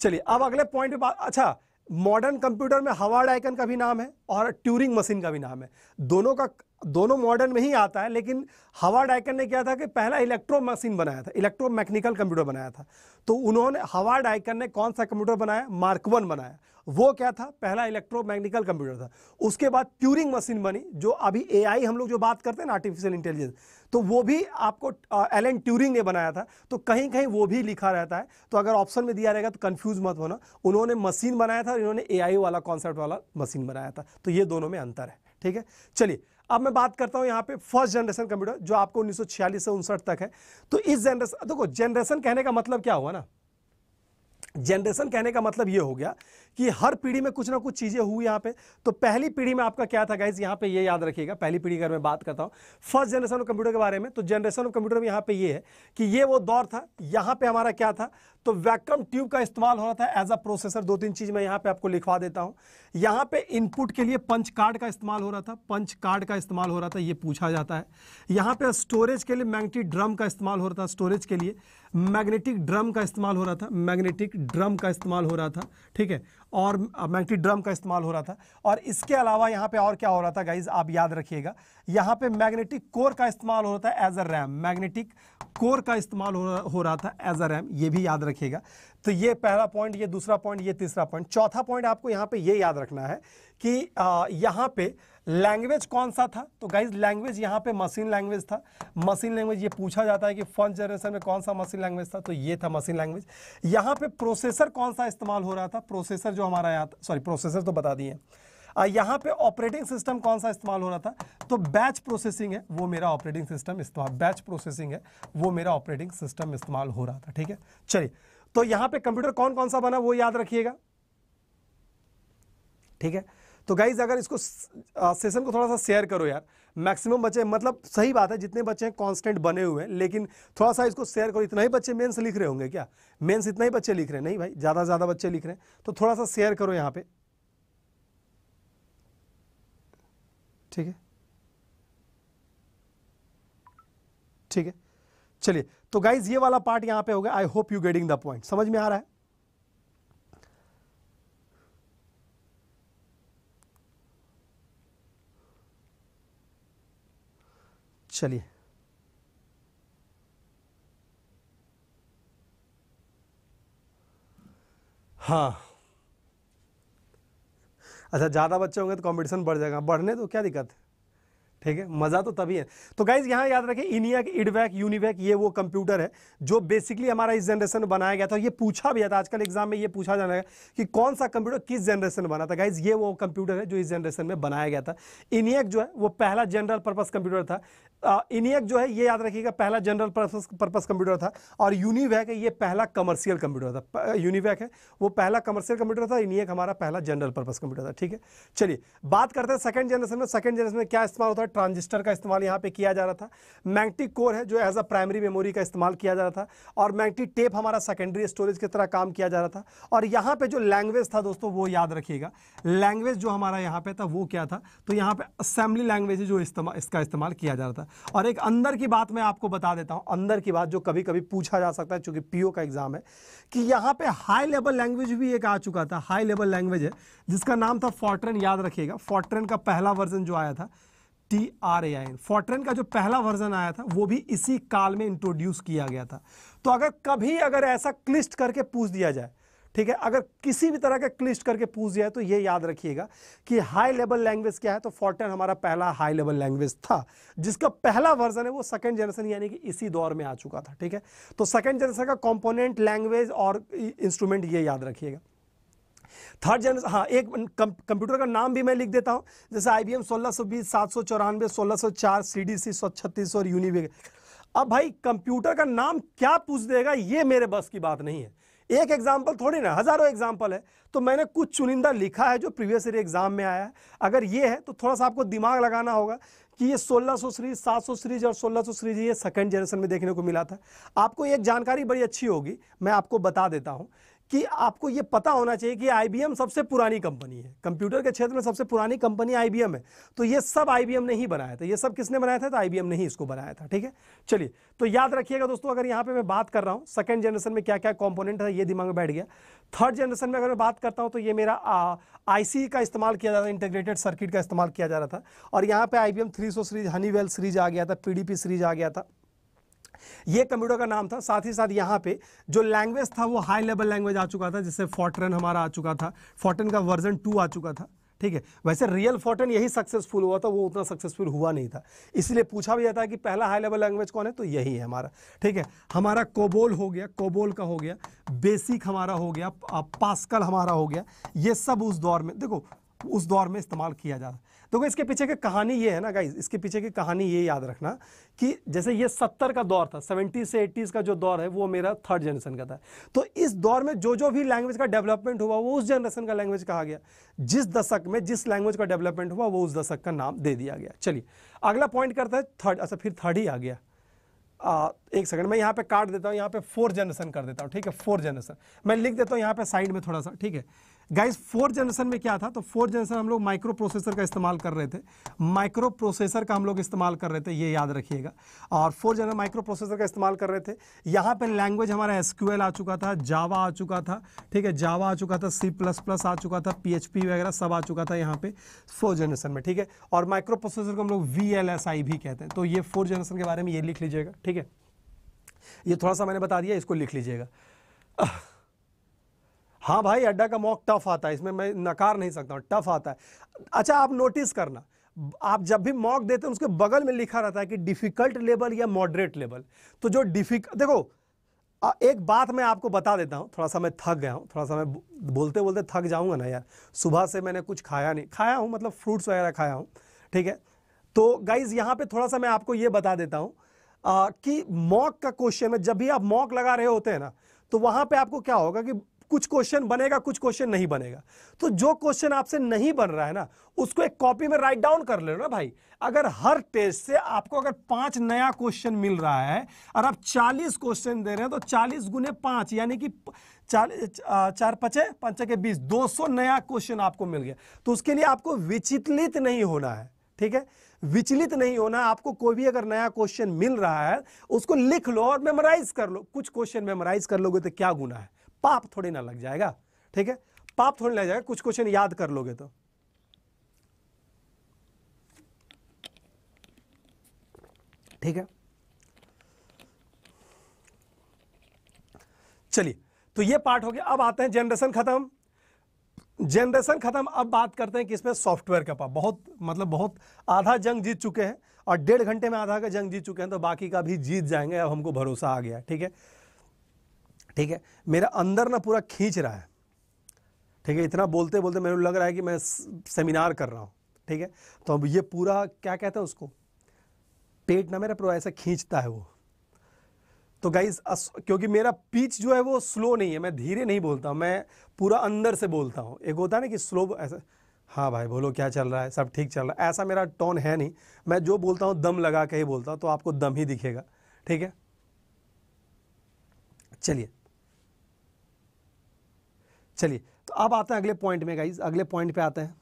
चलिए अब अगले पॉइंट पे अच्छा मॉडर्न कंप्यूटर में हवाड़ आइकन का भी नाम है और ट्यूरिंग मशीन का भी नाम है दोनों का दोनों मॉडर्न में ही आता है लेकिन हवा आइकन ने क्या था कि पहला इलेक्ट्रो मशीन बनाया था इलेक्ट्रो मैकेनिकल कंप्यूटर बनाया था तो उन्होंने हवा डाइकन ने कौन सा कंप्यूटर बनाया मार्क वन बनाया वो क्या था पहला इलेक्ट्रो मैकेनिकल कंप्यूटर था उसके बाद ट्यूरिंग मशीन बनी जो अभी ए हम लोग जो बात करते हैं ना आर्टिफिशियल इंटेलिजेंस तो वो भी आपको एल एन ट्यूरिंग ने बनाया था तो कहीं कहीं वो भी लिखा रहता है तो अगर ऑप्शन में दिया रहेगा तो कंफ्यूज मत होना उन्होंने मशीन बनाया था और इन्होंने ए वाला कॉन्सेप्ट वाला मशीन बनाया था तो ये दोनों में अंतर है ठीक है चलिए अब मैं बात करता हूं यहां पे फर्स्ट जनरेशन कंप्यूटर जो आपको उन्नीस से उनसठ तक है तो इस जनरेशन देखो जनरेशन कहने का मतलब क्या हुआ ना जनरेशन कहने का मतलब ये हो गया कि हर पीढ़ी में कुछ ना कुछ चीज़ें हुई यहाँ पे तो पहली पीढ़ी में आपका क्या था गाइज यहाँ पे ये याद रखिएगा पहली पीढ़ी अगर मैं बात करता हूँ फर्स्ट जनरेशन ऑफ कंप्यूटर के बारे में तो जनरेशन ऑफ कंप्यूटर में यहाँ पे ये है कि ये वो दौर था यहाँ पे हमारा क्या था तो वैक्यूम ट्यूब का इस्तेमाल हो रहा था एज अ प्रोसेसर दो तीन चीज़ मैं यहाँ पे आपको लिखवा देता हूँ यहाँ पे इनपुट के लिए पंच कार्ड का इस्तेमाल हो रहा था पंच कार्ड का इस्तेमाल हो रहा था ये पूछा जाता है यहाँ पे स्टोरेज के लिए मैग्नेटिक ड्रम का इस्तेमाल हो रहा था स्टोरेज के लिए मैग्नेटिक ड्रम का इस्तेमाल हो रहा था मैग्नेटिक ड्रम का इस्तेमाल हो रहा था ठीक है और मैग्नेटिक ड्रम का इस्तेमाल हो रहा था और इसके अलावा यहाँ पे और क्या हो रहा था गाइज आप याद रखिएगा यहाँ पे मैग्नेटिक कोर का इस्तेमाल हो रहा था as a RAM magnetic core का इस्तेमाल हो रहा था एज अ रैम ये भी याद रखिएगा तो ये पहला पॉइंट ये दूसरा पॉइंट ये तीसरा पॉइंट चौथा पॉइंट आपको यहाँ पे ये याद रखना है कि यहाँ पे लैंग्वेज कौन सा था तो गाइज लैंग्वेज यहाँ पे मशीन लैंग्वेज था मशीन लैंग्वेज ये पूछा जाता है कि फर्स्ट जनरेशन में कौन सा मशीन लैंग्वेज था तो ये था मशीन लैंग्वेज यहाँ पे प्रोसेसर कौन सा इस्तेमाल हो रहा था प्रोसेसर जो हमारा यहाँ सॉरी प्रोसेसर तो बता दिए यहाँ पे ऑपरेटिंग सिस्टम कौन सा इस्तेमाल हो रहा था तो बैच प्रोसेसिंग है वो मेरा ऑपरेटिंग सिस्टम इस्तेमाल बैच प्रोसेसिंग है वो मेरा ऑपरेटिंग सिस्टम इस्तेमाल हो रहा था ठीक है चलिए तो यहाँ पे कंप्यूटर कौन कौन सा बना वो याद रखिएगा ठीक है तो गाइज अगर इसको सेशन को थोड़ा सा शेयर करो यार मैक्सिमम बच्चे मतलब सही बात है जितने बच्चे हैं कॉन्स्टेंट बने हुए हैं लेकिन थोड़ा सा इसको शेयर करो इतना ही बच्चे मेंस लिख रहे होंगे क्या मेंस इतना ही बच्चे लिख रहे हैं नहीं भाई ज़्यादा ज़्यादा बच्चे लिख रहे हैं तो थोड़ा सा शेयर करो यहाँ पे ठीक है ठीक है चलिए तो गाइज ये वाला पार्ट यहाँ पे होगा I hope you getting the point समझ में आ रहा है चलिए हाँ अच्छा ज़्यादा बच्चे होंगे तो कंपटीशन बढ़ जाएगा बढ़ने तो क्या दिक्कत है ठीक है मज़ा तो तभी है तो गाइज यहाँ याद रखें इनिया के इडवैक यूनिवैक ये वो कंप्यूटर है जो बेसिकली हमारा इस जनरेशन में बनाया गया था ये पूछा भी जाता है तो आजकल एग्जाम में ये पूछा जाने है कि कौन सा कंप्यूटर किस जनरेशन में बना था गाइज ये वो कंप्यूटर है जो इस जनरेशन में बनाया गया था इनियक जो है वो पहला जनरल पर्पज कंप्यूटर था इनियक जो है ये याद रखिएगा पहला जनरल पर्पज कंप्यूटर था और यूनिवैक है ये पहला कमर्शियल कंप्यूटर था यूनिवैक है वो पहला कमर्शियल कंप्यूटर था इनियक हमारा पहला जनरल पर्पज कंप्यूटर था ठीक है चलिए बात करते हैं सेकंड जनरेशन में सेकंड जनरेशन में क्या इस्तेमाल होता है ट्रांजिस्टर का इस्तेमाल यहाँ पे किया जा रहा था मैग्नेटिक कोर है जो एज अ प्राइमरी मेमोरी का इस्तेमाल किया जा रहा था और मैग्नेटिक टेप हमारा सेकेंडरी स्टोरेज की तरह काम किया जा रहा था और यहाँ पे जो लैंग्वेज था दोस्तों वो याद रखिएगा लैंग्वेज जो हमारा यहाँ पे था वो क्या था तो यहाँ पे असेंबली लैंग्वेज जो इस्तेमाल इसका इस्तेमाल किया जा रहा था और एक अंदर की बात मैं आपको बता देता हूँ अंदर की बात जो कभी कभी पूछा जा सकता है चूंकि पी का एग्जाम है कि यहाँ पे हाई लेवल लैंग्वेज भी एक आ चुका था हाई लेवल लैंग्वेज है जिसका नाम था फॉर्ट्रेन याद रखिएगा फॉर्ट्रेन का पहला वर्जन जो आया था T R A I N का जो पहला वर्जन आया था वो भी इसी काल में इंट्रोड्यूस किया गया था तो अगर कभी अगर ऐसा क्लिस्ट करके पूछ दिया जाए ठीक है अगर किसी भी तरह का क्लिस्ट करके पूछ दिया है तो ये याद रखिएगा कि हाई लेवल लैंग्वेज क्या है तो फॉर्टन हमारा पहला हाई लेवल लैंग्वेज था जिसका पहला वर्जन है वो सेकंड जनरेशन यानी कि इसी दौर में आ चुका था ठीक है तो सेकंड जनरेशन का कंपोनेंट लैंग्वेज और इंस्ट्रूमेंट ये याद रखिएगा थर्ड जनरेशन हाँ एक कंप्यूटर का नाम भी मैं लिख देता हूँ जैसे आई बी एम सोलह सौ बीस सात सौ और यूनिवेग अब भाई कंप्यूटर का नाम क्या पूछ देगा ये मेरे बस की बात नहीं है एक एग्जाम्पल थोड़ी ना हज़ारों एग्जाम्पल है तो मैंने कुछ चुनिंदा लिखा है जो प्रीवियस ईयर एग्जाम में आया है अगर ये है तो थोड़ा सा आपको दिमाग लगाना होगा कि ये 1600 सौ सीरीज 700 सीरीज और 1600 सौ सीरीज ये सेकंड जनरेशन में देखने को मिला था आपको एक जानकारी बड़ी अच्छी होगी मैं आपको बता देता हूँ कि आपको ये पता होना चाहिए कि आई सबसे पुरानी कंपनी है कंप्यूटर के क्षेत्र में सबसे पुरानी कंपनी आई है तो ये सब आई ने ही बनाया था ये सब किसने बनाया था तो आई ने ही इसको बनाया था ठीक है चलिए तो याद रखिएगा दोस्तों अगर यहाँ पे मैं बात कर रहा हूँ सेकेंड जनरेशन में क्या क्या कॉम्पोनेंट है ये दिमाग में बैठ गया थर्ड जनरेशन में अगर मैं बात करता हूँ तो ये मेरा आई का इस्तेमाल किया जा रहा था इंटीग्रेटेड सर्किट का इस्तेमाल किया जा रहा था और यहाँ पर I B M three series honey series आ गया था पी सीरीज आ गया था ये कंप्यूटर का नाम था साथ ही साथ यहाँ पे जो लैंग्वेज था वो हाई लेवल लैंग्वेज आ चुका था जिससे फोर्टन हमारा आ चुका था फोर्टन का वर्जन टू आ चुका था ठीक है वैसे रियल फोर्टन यही सक्सेसफुल हुआ था वो उतना सक्सेसफुल हुआ नहीं था इसलिए पूछा भी जाता है कि पहला हाई लेवल लैंग्वेज कौन है तो यही है हमारा ठीक है हमारा कोबोल हो गया कोबोल का हो गया बेसिक हमारा हो गया पास्कल हमारा हो गया ये सब उस दौर में देखो उस दौर में इस्तेमाल किया जाता देखो तो इसके पीछे की कहानी ये है ना गाइज इसके पीछे की कहानी ये याद रखना कि जैसे ये सत्तर का दौर था सेवेंटी से एट्टीज़ का जो दौर है वो मेरा थर्ड जनरेशन का था तो इस दौर में जो जो भी लैंग्वेज का डेवलपमेंट हुआ वो उस जनरेशन का लैंग्वेज कहा गया जिस दशक में जिस लैंग्वेज का डेवलपमेंट हुआ वो उस दशक का नाम दे दिया गया चलिए अगला पॉइंट करता है थर्ड अच्छा फिर थर्ड ही आ गया आ, एक सेकंड मैं यहाँ पे काट देता हूँ यहाँ पे फोर जनरेशन कर देता हूँ ठीक है फोर जनरेशन मैं लिख देता हूँ यहाँ पे साइड में थोड़ा सा ठीक है गाइज फोर्थ जनरेशन में क्या था तो फोर्थ जनरेशन हम लोग माइक्रो प्रोसेसर का इस्तेमाल कर रहे थे माइक्रो प्रोसेसर का हम लोग इस्तेमाल कर रहे थे ये याद रखिएगा और फोर्थ जनरेशन माइक्रो प्रोसेसर का इस्तेमाल कर रहे थे यहाँ पर लैंग्वेज हमारा एस आ चुका था जावा आ चुका था ठीक है जावा आ चुका था सी प्लस प्लस आ चुका था पी वगैरह सब आ चुका था यहाँ पे फोर्थ जनरेशन में ठीक है और माइक्रो प्रोसेसर को हम लोग वी भी कहते हैं तो ये फोर्थ जनरेशन के बारे में ये लिख लीजिएगा ठीक है ये थोड़ा सा मैंने बता दिया इसको लिख लीजिएगा हाँ भाई अड्डा का मॉक टफ आता है इसमें मैं नकार नहीं सकता हूँ टफ आता है अच्छा आप नोटिस करना आप जब भी मॉक देते हैं उसके बगल में लिखा रहता है कि डिफ़िकल्ट लेवल या मॉडरेट लेवल तो जो डिफिक देखो एक बात मैं आपको बता देता हूँ थोड़ा सा मैं थक गया हूँ थोड़ा सा मैं बोलते बोलते थक जाऊँगा ना यार सुबह से मैंने कुछ खाया नहीं खाया हूँ मतलब फ्रूट्स वगैरह खाया हूँ ठीक है तो गाइज़ यहाँ पर थोड़ा सा मैं आपको ये बता देता हूँ कि मॉक का क्वेश्चन है जब भी आप मॉक लगा रहे होते हैं ना तो वहाँ पर आपको क्या होगा कि कुछ क्वेश्चन बनेगा कुछ क्वेश्चन नहीं बनेगा तो जो क्वेश्चन आपसे नहीं बन रहा है ना उसको एक कॉपी में राइट डाउन कर ले ना भाई अगर हर टेस्ट से आपको अगर पांच नया क्वेश्चन मिल रहा है और आप चालीस क्वेश्चन दे रहे हैं तो चालीस गुने पांच यानी कि चार पचे पंचे के बीस दो सौ नया क्वेश्चन आपको मिल गया तो उसके लिए आपको विचलित नहीं होना है ठीक है विचलित नहीं होना आपको कोई भी अगर नया क्वेश्चन मिल रहा है उसको लिख लो और मेमोराइज कर लो कुछ क्वेश्चन मेमोराइज कर लोगे तो क्या गुना है पाप थोड़ी ना लग जाएगा ठीक है पाप थोड़ी लग जाएगा कुछ क्वेश्चन याद कर लोगे तो ठीक है चलिए तो ये पार्ट हो गया अब आते हैं जनरेशन खत्म जनरेशन खत्म अब बात करते हैं कि इसमें सॉफ्टवेयर का पाप बहुत मतलब बहुत आधा जंग जीत चुके हैं और डेढ़ घंटे में आधा का जंग जीत चुके हैं तो बाकी का भी जीत जाएंगे अब हमको भरोसा आ गया ठीक है ठीक है मेरा अंदर ना पूरा खींच रहा है ठीक है इतना बोलते बोलते मेरे लग रहा है कि मैं सेमिनार कर रहा हूँ ठीक है तो अब ये पूरा क्या कहते हैं उसको पेट ना मेरा पूरा ऐसा खींचता है वो तो गाइज क्योंकि मेरा पीच जो है वो स्लो नहीं है मैं धीरे नहीं बोलता हूँ मैं पूरा अंदर से बोलता हूँ एक होता है ना कि स्लो ऐसा हाँ भाई बोलो क्या चल रहा है सब ठीक चल रहा है ऐसा मेरा टोन है नहीं मैं जो बोलता हूँ दम लगा के ही बोलता हूँ तो आपको दम ही दिखेगा ठीक है चलिए चलिए तो अब आते हैं अगले पॉइंट में गाइज अगले पॉइंट पे आते हैं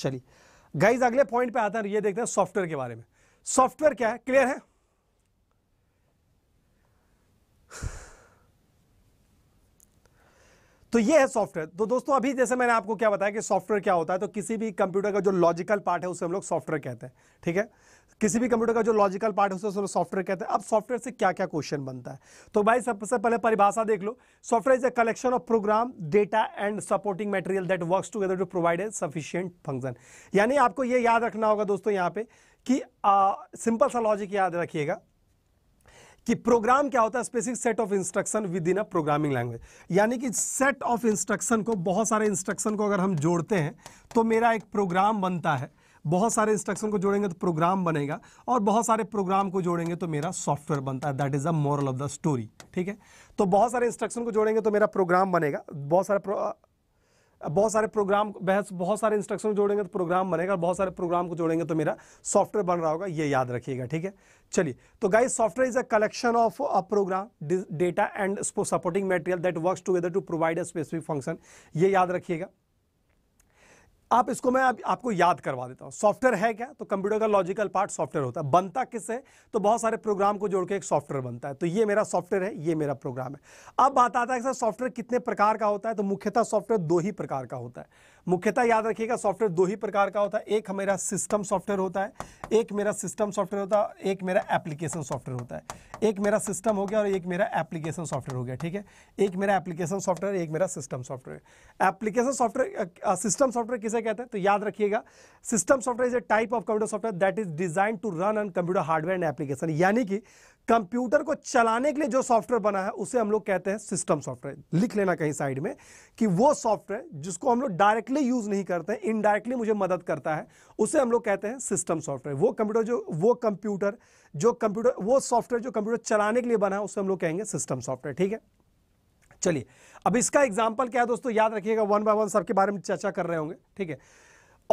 चलिए गाइज अगले पॉइंट पे आते हैं ये देखते हैं सॉफ्टवेयर के बारे में सॉफ्टवेयर क्या है क्लियर है तो ये है सॉफ्टवेयर तो दोस्तों अभी जैसे मैंने आपको क्या बताया कि सॉफ्टवेयर क्या होता है तो किसी भी कंप्यूटर का जो लॉजिकल पार्ट है उसे हम लोग सॉफ्टवेयर कहते हैं ठीक है किसी भी कंप्यूटर का जो लॉजिकल पार्ट है उसको सॉफ्टवेयर कहते हैं अब सॉफ्टवेयर से क्या क्या क्वेश्चन बनता है तो भाई सबसे पहले परिभाषा देख लो software is a collection of program data and supporting material that works together to provide a sufficient function यानी आपको ये याद रखना होगा दोस्तों यहाँ पे कि सिंपल सा लॉजिक याद रखिएगा कि प्रोग्राम क्या होता है specific set of instruction within a programming language यानी कि सेट ऑफ इंस्ट्रक्शन को बहुत सारे इंस्ट्रक्शन को अगर हम जोड़ते हैं तो मेरा एक प्रोग्राम बनता है बहुत सारे इंस्ट्रक्शन को जोड़ेंगे तो प्रोग्राम बनेगा और बहुत सारे प्रोग्राम को जोड़ेंगे तो मेरा सॉफ्टवेयर बनता है that is the moral of the story ठीक है तो बहुत सारे इंस्ट्रक्शन को जोड़ेंगे तो मेरा प्रोग्राम बनेगा बहुत सारे बहुत सारे प्रोग्राम बहस बहुत सारे इंस्ट्रक्शन को जोड़ेंगे तो प्रोग्राम बनेगा और बहुत सारे प्रोग्राम को जोड़ेंगे तो मेरा सॉफ्टवेयर बन रहा होगा ये याद रखिएगा ठीक है चलिए तो guys software is a collection of a program data and supporting material that works together to provide a specific function ये याद रखिएगा आप इसको मैं आप, आपको याद करवा देता हूँ सॉफ्टवेयर है क्या तो कंप्यूटर का लॉजिकल पार्ट सॉफ्टवेयर होता है बनता किससे तो बहुत सारे प्रोग्राम को जोड़ के एक सॉफ्टवेयर बनता है तो ये मेरा सॉफ्टवेयर है ये मेरा प्रोग्राम है अब बात आता है कि सर सॉफ्टवेयर कितने प्रकार का होता है तो मुख्यतः सॉफ्टवेयर दो ही प्रकार का होता है मुख्यतः याद रखिएगा सॉफ्टवेयर दो ही प्रकार का होता है एक हमारा सिस्टम सॉफ्टवेयर होता है एक मेरा सिस्टम सॉफ्टवेयर होता है एक मेरा एप्लीकेशन सॉफ्टवेयर होता है एक मेरा सिस्टम हो गया और एक मेरा एप्लीकेशन सॉफ्टवेयर हो गया ठीक है एक मेरा एप्लीकेशन सॉफ्टवेयर एक मेरा system software application software system software किसे कहते हैं तो याद रखिएगा system software is a type of computer software that is design to run on computer hardware and application यानी कि कंप्यूटर को चलाने के लिए जो सॉफ्टवेयर बना है उसे हम लोग कहते हैं सिस्टम सॉफ्टवेयर लिख लेना कहीं साइड में कि वो सॉफ्टवेयर जिसको हम लोग डायरेक्टली यूज नहीं करते हैं इनडायरेक्टली मुझे मदद करता है उसे हम लोग कहते हैं सिस्टम सॉफ्टवेयर वो कंप्यूटर जो वो कंप्यूटर जो कंप्यूटर वो सॉफ्टवेयर जो कंप्यूटर चलाने के लिए बना है उसे हम लोग कहेंगे सिस्टम सॉफ्टवेयर ठीक है चलिए अब इसका एग्जाम्पल क्या है दोस्तों याद रखिएगा वन बाय वन सबके बारे में चर्चा कर रहे होंगे ठीक है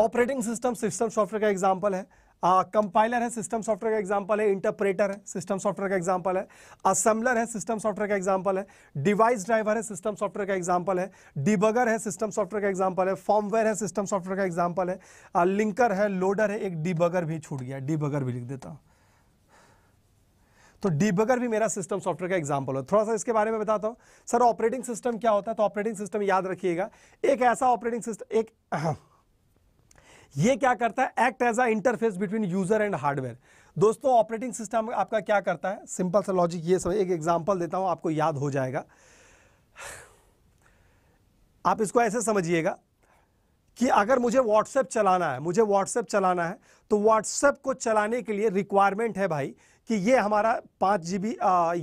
ऑपरेटिंग सिस्टम सिस्टम सॉफ्टवेयर का एग्जाम्पल है कंपाइलर है सिस्टम सॉफ्टवेयर का एग्जाम्पल है इंटरप्रेटर है सिस्टम सॉफ्टवेयर का एग्जाम्पल है असेंबलर है सिस्टम सॉफ्टवेयर का एग्जाम्पल है डिवाइस ड्राइवर है सिस्टम सॉफ्टवेयर का एग्जाम्पल है डिबगर है सिस्टम सॉफ्टवेयर का एग्जाम्पल है फॉर्मवेयर है सिस्टम सॉफ्टवेयर का एग्जाम्पल है लिंकर है लोडर है एक डिबगर भी छूट गया डिबगर भी लिख देता हूँ तो डीबगर भी मेरा सिस्टम सॉफ्टवेयर का एग्जाम्पल है थोड़ा सा इसके बारे में बताता हूँ सर ऑपरेटिंग सिस्टम क्या होता है तो ऑपरेटिंग सिस्टम याद रखिएगा एक ऐसा ऑपरेटिंग सिस्टम एक ये क्या करता है act as a interface between user and hardware दोस्तों ऑपरेटिंग सिस्टम आपका क्या करता है सिंपल सा लॉजिक ये सब एक एग्जाम्पल देता हूँ आपको याद हो जाएगा आप इसको ऐसे समझिएगा कि अगर मुझे व्हाट्सएप चलाना है मुझे व्हाट्सएप चलाना है तो व्हाट्सएप को चलाने के लिए रिक्वायरमेंट है भाई कि ये हमारा पाँच जी बी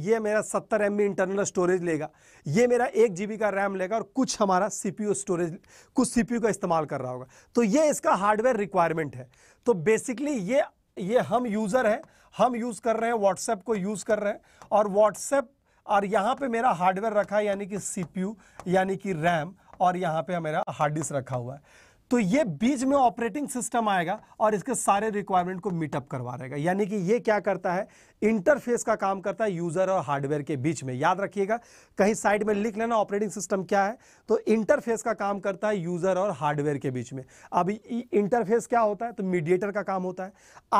ये मेरा सत्तर एम बी इंटरनल स्टोरेज लेगा ये मेरा एक जी बी का रैम लेगा और कुछ हमारा सी पी यू स्टोरेज कुछ सी पी यू का इस्तेमाल कर रहा होगा तो ये इसका हार्डवेयर रिक्वायरमेंट है तो बेसिकली ये ये हम यूज़र हैं हम यूज़ कर रहे हैं व्हाट्सएप को यूज़ कर रहे हैं और व्हाट्सएप और यहाँ पे मेरा हार्डवेयर रखा है यानी कि यू यानी कि रैम और यहाँ पर मेरा हार्ड डिस्क रखा हुआ है तो ये बीच में ऑपरेटिंग सिस्टम आएगा और इसके सारे रिक्वायरमेंट को मीटअप करवा देगा यानी कि ये क्या करता है इंटरफेस का काम करता है यूजर और हार्डवेयर के बीच में याद रखिएगा कहीं साइड में लिख लेना ऑपरेटिंग सिस्टम क्या है तो इंटरफेस का काम करता है यूजर और हार्डवेयर के बीच में अब इंटरफेस क्या होता है तो मीडिएटर का काम होता है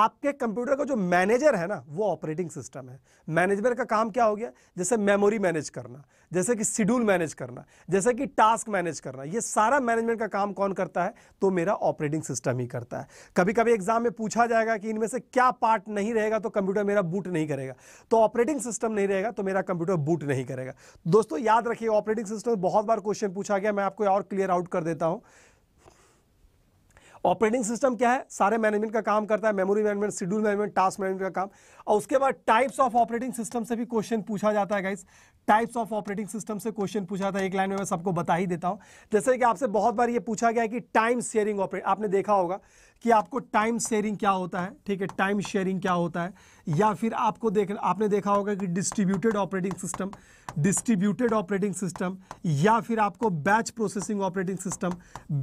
आपके कंप्यूटर का जो मैनेजर है ना वो ऑपरेटिंग सिस्टम है मैनेजमेंट का काम क्या हो गया जैसे मेमोरी मैनेज करना जैसे कि शेड्यूल मैनेज करना जैसे कि टास्क मैनेज करना ये सारा मैनेजमेंट का काम कौन करता है तो मेरा ऑपरेटिंग सिस्टम ही करता है कभी कभी एग्जाम में पूछा जाएगा कि इनमें से क्या पार्ट नहीं रहेगा तो कंप्यूटर मेरा बूट नहीं करेगा तो ऑपरेटिंग सिस्टम नहीं रहेगा तो मेरा कंप्यूटर बूट नहीं करेगा दोस्तों याद रखिए ऑपरेटिंग सिस्टम बहुत बार क्वेश्चन पूछा गया मैं आपको और क्लियर आउट कर देता हूं ऑपरेटिंग सिस्टम क्या है सारे मैनेजमेंट का काम करता है memory management schedule management task management का काम और उसके बाद टाइप्स ऑफ ऑपरेटिंग सिस्टम से भी क्वेश्चन पूछा जाता है guys types of operating system से क्वेश्चन पूछा जाता है एक लाइन में मैं सबको बता ही देता हूं जैसे कि आपसे बहुत बार ये पूछा गया है कि टाइम शेयरिंग ऑपरेट आपने देखा होगा कि आपको टाइम शेयरिंग क्या होता है ठीक है टाइम शेयरिंग क्या होता है या फिर आपको देख आपने देखा होगा कि distributed operating system distributed operating system या फिर आपको batch processing operating system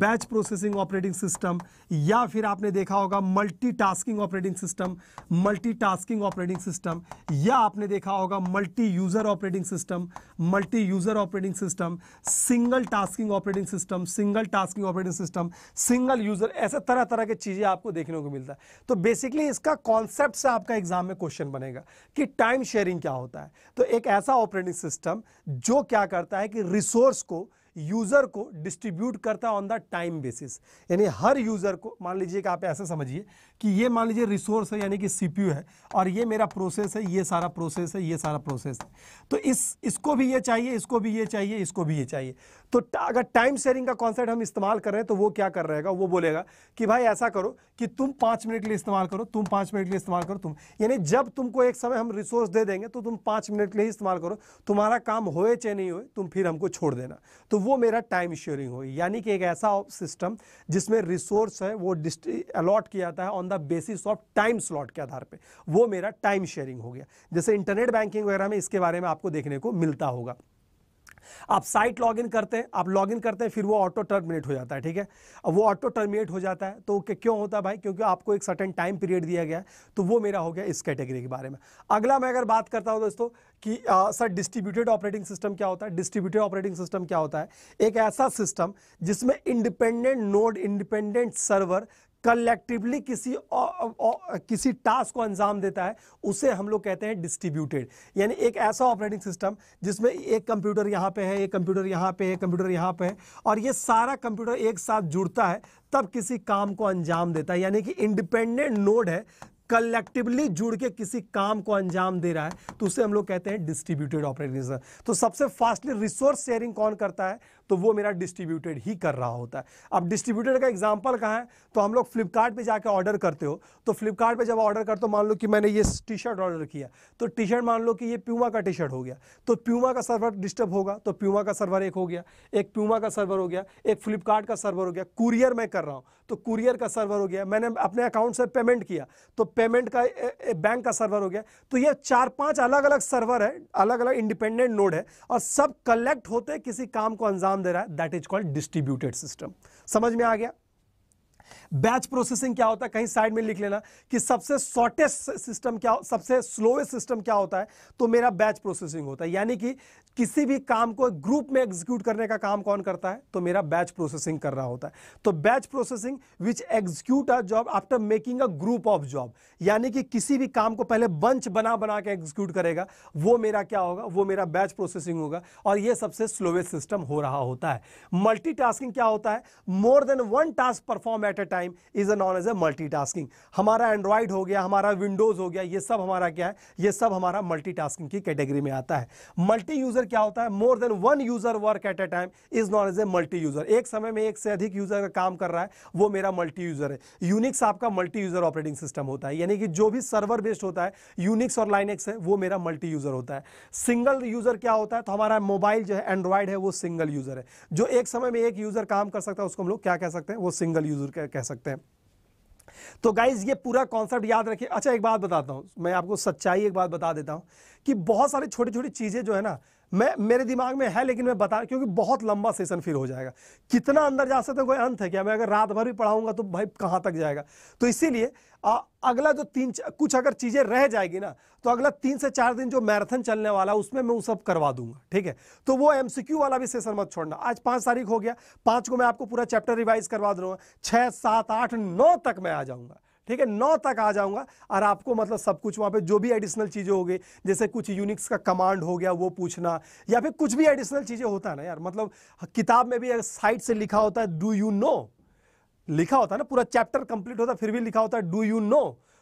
batch processing operating system या फिर आपने देखा होगा multitasking operating system multitasking operating system या आपने देखा होगा multi user operating system multi user operating system single tasking operating system single tasking operating system single user ऐसे तरह तरह के चीज़ें आपको देखने को मिलता है तो बेसिकली इसका कॉन्सेप्ट से आपका एग्जाम में क्वेश्चन बनेगा कि टाइम शेयरिंग क्या होता है तो एक ऐसा ऑपरेटिंग सिस्टम जो क्या करता है कि रिसोर्स को यूज़र को डिस्ट्रीब्यूट करता है ऑन द टाइम बेसिस यानी हर यूज़र को मान लीजिए कि आप ऐसा समझिए कि ये मान लीजिए रिसोर्स है यानी कि सीपीयू है और ये मेरा प्रोसेस है ये सारा प्रोसेस है ये सारा प्रोसेस है तो इस इसको भी ये चाहिए इसको भी ये चाहिए इसको भी ये चाहिए तो अगर टाइम शेयरिंग का कॉन्सेप्ट हम इस्तेमाल कर रहे हैं तो वो क्या कर रहेगा वो बोलेगा कि भाई ऐसा करो कि तुम पाँच मिनट के लिए इस्तेमाल करो तुम पाँच मिनट के लिए इस्तेमाल करो तुम यानी जब तुमको एक समय हम रिसोर्स दे देंगे तो तुम पाँच मिनट के लिए इस्तेमाल करो तुम्हारा काम होए चाहे नहीं होए तुम फिर हमको छोड़ देना तो वो मेरा टाइम शेयरिंग होगी यानी कि एक ऐसा सिस्टम जिसमें रिसोर्स है वो अलॉट किया जाता है on the basis of time slot के आधार पर वो मेरा टाइम शेयरिंग हो गया जैसे इंटरनेट बैंकिंग वगैरह में इसके बारे में आपको देखने को मिलता होगा आप साइट लॉग करते हैं आप लॉगिन करते हैं फिर वो ऑटो टर्मिनेट हो जाता है ठीक है अब वो ऑटो टर्मिनेट हो जाता है तो क्यों होता है भाई क्योंकि आपको एक सर्टन टाइम पीरियड दिया गया तो वो मेरा हो गया इस कैटेगरी के बारे में अगला मैं अगर बात करता हूँ दोस्तों कि आ, सर डिस्ट्रीब्यूटेड ऑपरेटिंग सिस्टम क्या होता है डिस्ट्रीब्यूटेड ऑपरेटिंग सिस्टम क्या होता है एक ऐसा सिस्टम जिसमें independent node independent server collectively किसी औ, औ, किसी टास्क को अंजाम देता है उसे हम लोग कहते हैं डिस्ट्रीब्यूटेड यानी एक ऐसा ऑपरेटिंग सिस्टम जिसमें एक कंप्यूटर यहाँ पे है एक कंप्यूटर यहाँ पे है कंप्यूटर यहाँ पे है और ये सारा कंप्यूटर एक साथ जुड़ता है तब किसी काम को अंजाम देता है यानी कि इंडिपेंडेंट नोड है कलेक्टिवली जुड़ के किसी काम को अंजाम दे रहा है तो उसे हम लोग कहते हैं डिस्ट्रीब्यूटेड ऑपरेटिंग सिस्टम तो सबसे फास्टली रिसोर्स शेयरिंग कौन करता है तो वो मेरा डिस्ट्रीब्यूटेड ही कर रहा होता है अब डिस्ट्रीब्यूटेड का एग्जाम्पल कहाँ है तो हम लोग फ्लिपकार्ट पर जाकर ऑर्डर करते हो तो फ्लिपकार्ट पर जब ऑर्डर करते हो मान लो कि मैंने ये टी शर्ट ऑर्डर किया तो टी शर्ट मान लो कि ये प्यूमा का टी शर्ट हो गया तो प्यूमा का सर्वर डिस्टर्ब होगा तो प्यूमा का सर्वर एक हो गया एक प्यूमा का सर्वर हो गया एक फ्लिपकार्ट का सर्वर हो गया कुरियर मैं कर रहा हूँ तो कुरियर का सर्वर हो गया मैंने अपने अकाउंट से पेमेंट किया तो पेमेंट का बैंक का सर्वर हो गया तो ये चार पांच अलग अलग सर्वर है अलग अलग इंडिपेंडेंट नोड है और सब कलेक्ट होते किसी काम को अंजाम दे रहा है that is called distributed system समझ में आ गया बैच प्रोसेसिंग क्या होता है कहीं साइड में लिख लेना कि सबसे शॉर्टेस्ट सिस्टम क्या सबसे स्लोएस्ट सिस्टम क्या होता है तो मेरा बैच प्रोसेसिंग होता है यानी कि किसी भी काम को ग्रुप में एग्जीक्यूट करने का काम कौन करता है तो मेरा बैच प्रोसेसिंग कर रहा होता है तो batch processing which execute a job after making a group of job यानी कि किसी भी काम को पहले बंच बना बना के एग्जीक्यूट करेगा वो मेरा क्या होगा वो मेरा बैच प्रोसेसिंग होगा और ये सबसे स्लोएस्ट सिस्टम हो रहा होता है मल्टीटास्किंग क्या होता है more than one task perform at a time time is a known as a multitasking हमारा एंड्रॉइड हो गया हमारा विंडोज़ हो गया ये सब हमारा क्या है ये सब हमारा मल्टीटास्किंग की कैटेगरी में आता है मल्टी यूज़र क्या होता है more than one user work at a time is known as a multi user एक समय में एक से अधिक यूज़र का काम कर रहा है वो मेरा मल्टी यूज़र है यूनिक्स आपका मल्टी यूज़र ऑपरेटिंग सिस्टम होता है यानी कि जो भी सर्वर बेस्ड होता है यूनिक्स और लाइनेक्स है वो मेरा मल्टी यूज़र होता है सिंगल यूज़र क्या होता है तो हमारा मोबाइल जो है एंड्रॉइड है वो सिंगल यूज़र है जो एक समय में एक यूज़र काम कर सकता है उसको हम लोग क्या कह सकते हैं वो सिंगल यूज़र कह सकते हैं सकते हैं तो गाइज ये पूरा कॉन्सेप्ट याद रखिए अच्छा एक बात बताता हूँ मैं आपको सच्चाई एक बात बता देता हूँ कि बहुत सारी छोटी छोटी चीज़ें जो है ना मैं मेरे दिमाग में है लेकिन मैं बता क्योंकि बहुत लंबा सेशन फिर हो जाएगा कितना अंदर जा सकते कोई अंत है क्या मैं अगर रात भर भी पढ़ाऊंगा तो भाई कहाँ तक जाएगा तो इसीलिए अगला जो तीन कुछ अगर चीज़ें रह जाएगी ना तो अगला तीन से चार दिन जो मैराथन चलने वाला है उसमें मैं वो सब करवा दूंगा ठीक है तो वो एम वाला भी सेशन मत छोड़ना आज पाँच तारीख हो गया पाँच को मैं आपको पूरा चैप्टर रिवाइज करवा दूंगा छः सात आठ नौ तक मैं आ जाऊँगा ठीक है नौ तक आ जाऊंगा और आपको मतलब सब कुछ वहां पे जो भी एडिशनल चीज़ें हो गई जैसे कुछ यूनिक्स का कमांड हो गया वो पूछना या फिर कुछ भी एडिशनल चीज़ें होता है ना यार मतलब किताब में भी साइड से लिखा होता है डू यू नो लिखा होता है ना पूरा चैप्टर कंप्लीट होता फिर भी लिखा होता है डू यू नो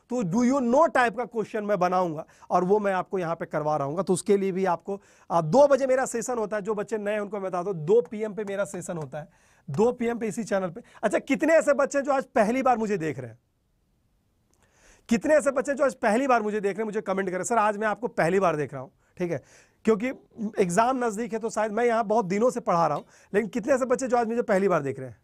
तो डू यू नो टाइप का क्वेश्चन मैं बनाऊंगा और वो मैं आपको यहाँ पे करवा रहा हूँ तो उसके लिए भी आपको आ, दो बजे मेरा सेशन होता है जो बच्चे नए हैं उनको मैं बता दो दो पीएम पे मेरा सेशन होता है दो पीएम पे इसी चैनल पे अच्छा कितने ऐसे बच्चे हैं जो आज पहली बार मुझे देख रहे हैं कितने ऐसे बच्चे जो आज पहली बार मुझे देख रहे हैं मुझे कमेंट करें सर आज मैं आपको पहली बार देख रहा हूँ ठीक है क्योंकि एग्ज़ाम नज़दीक है तो शायद मैं यहाँ बहुत दिनों से पढ़ा रहा हूँ लेकिन कितने ऐसे बच्चे जो आज मुझे पहली बार देख रहे हैं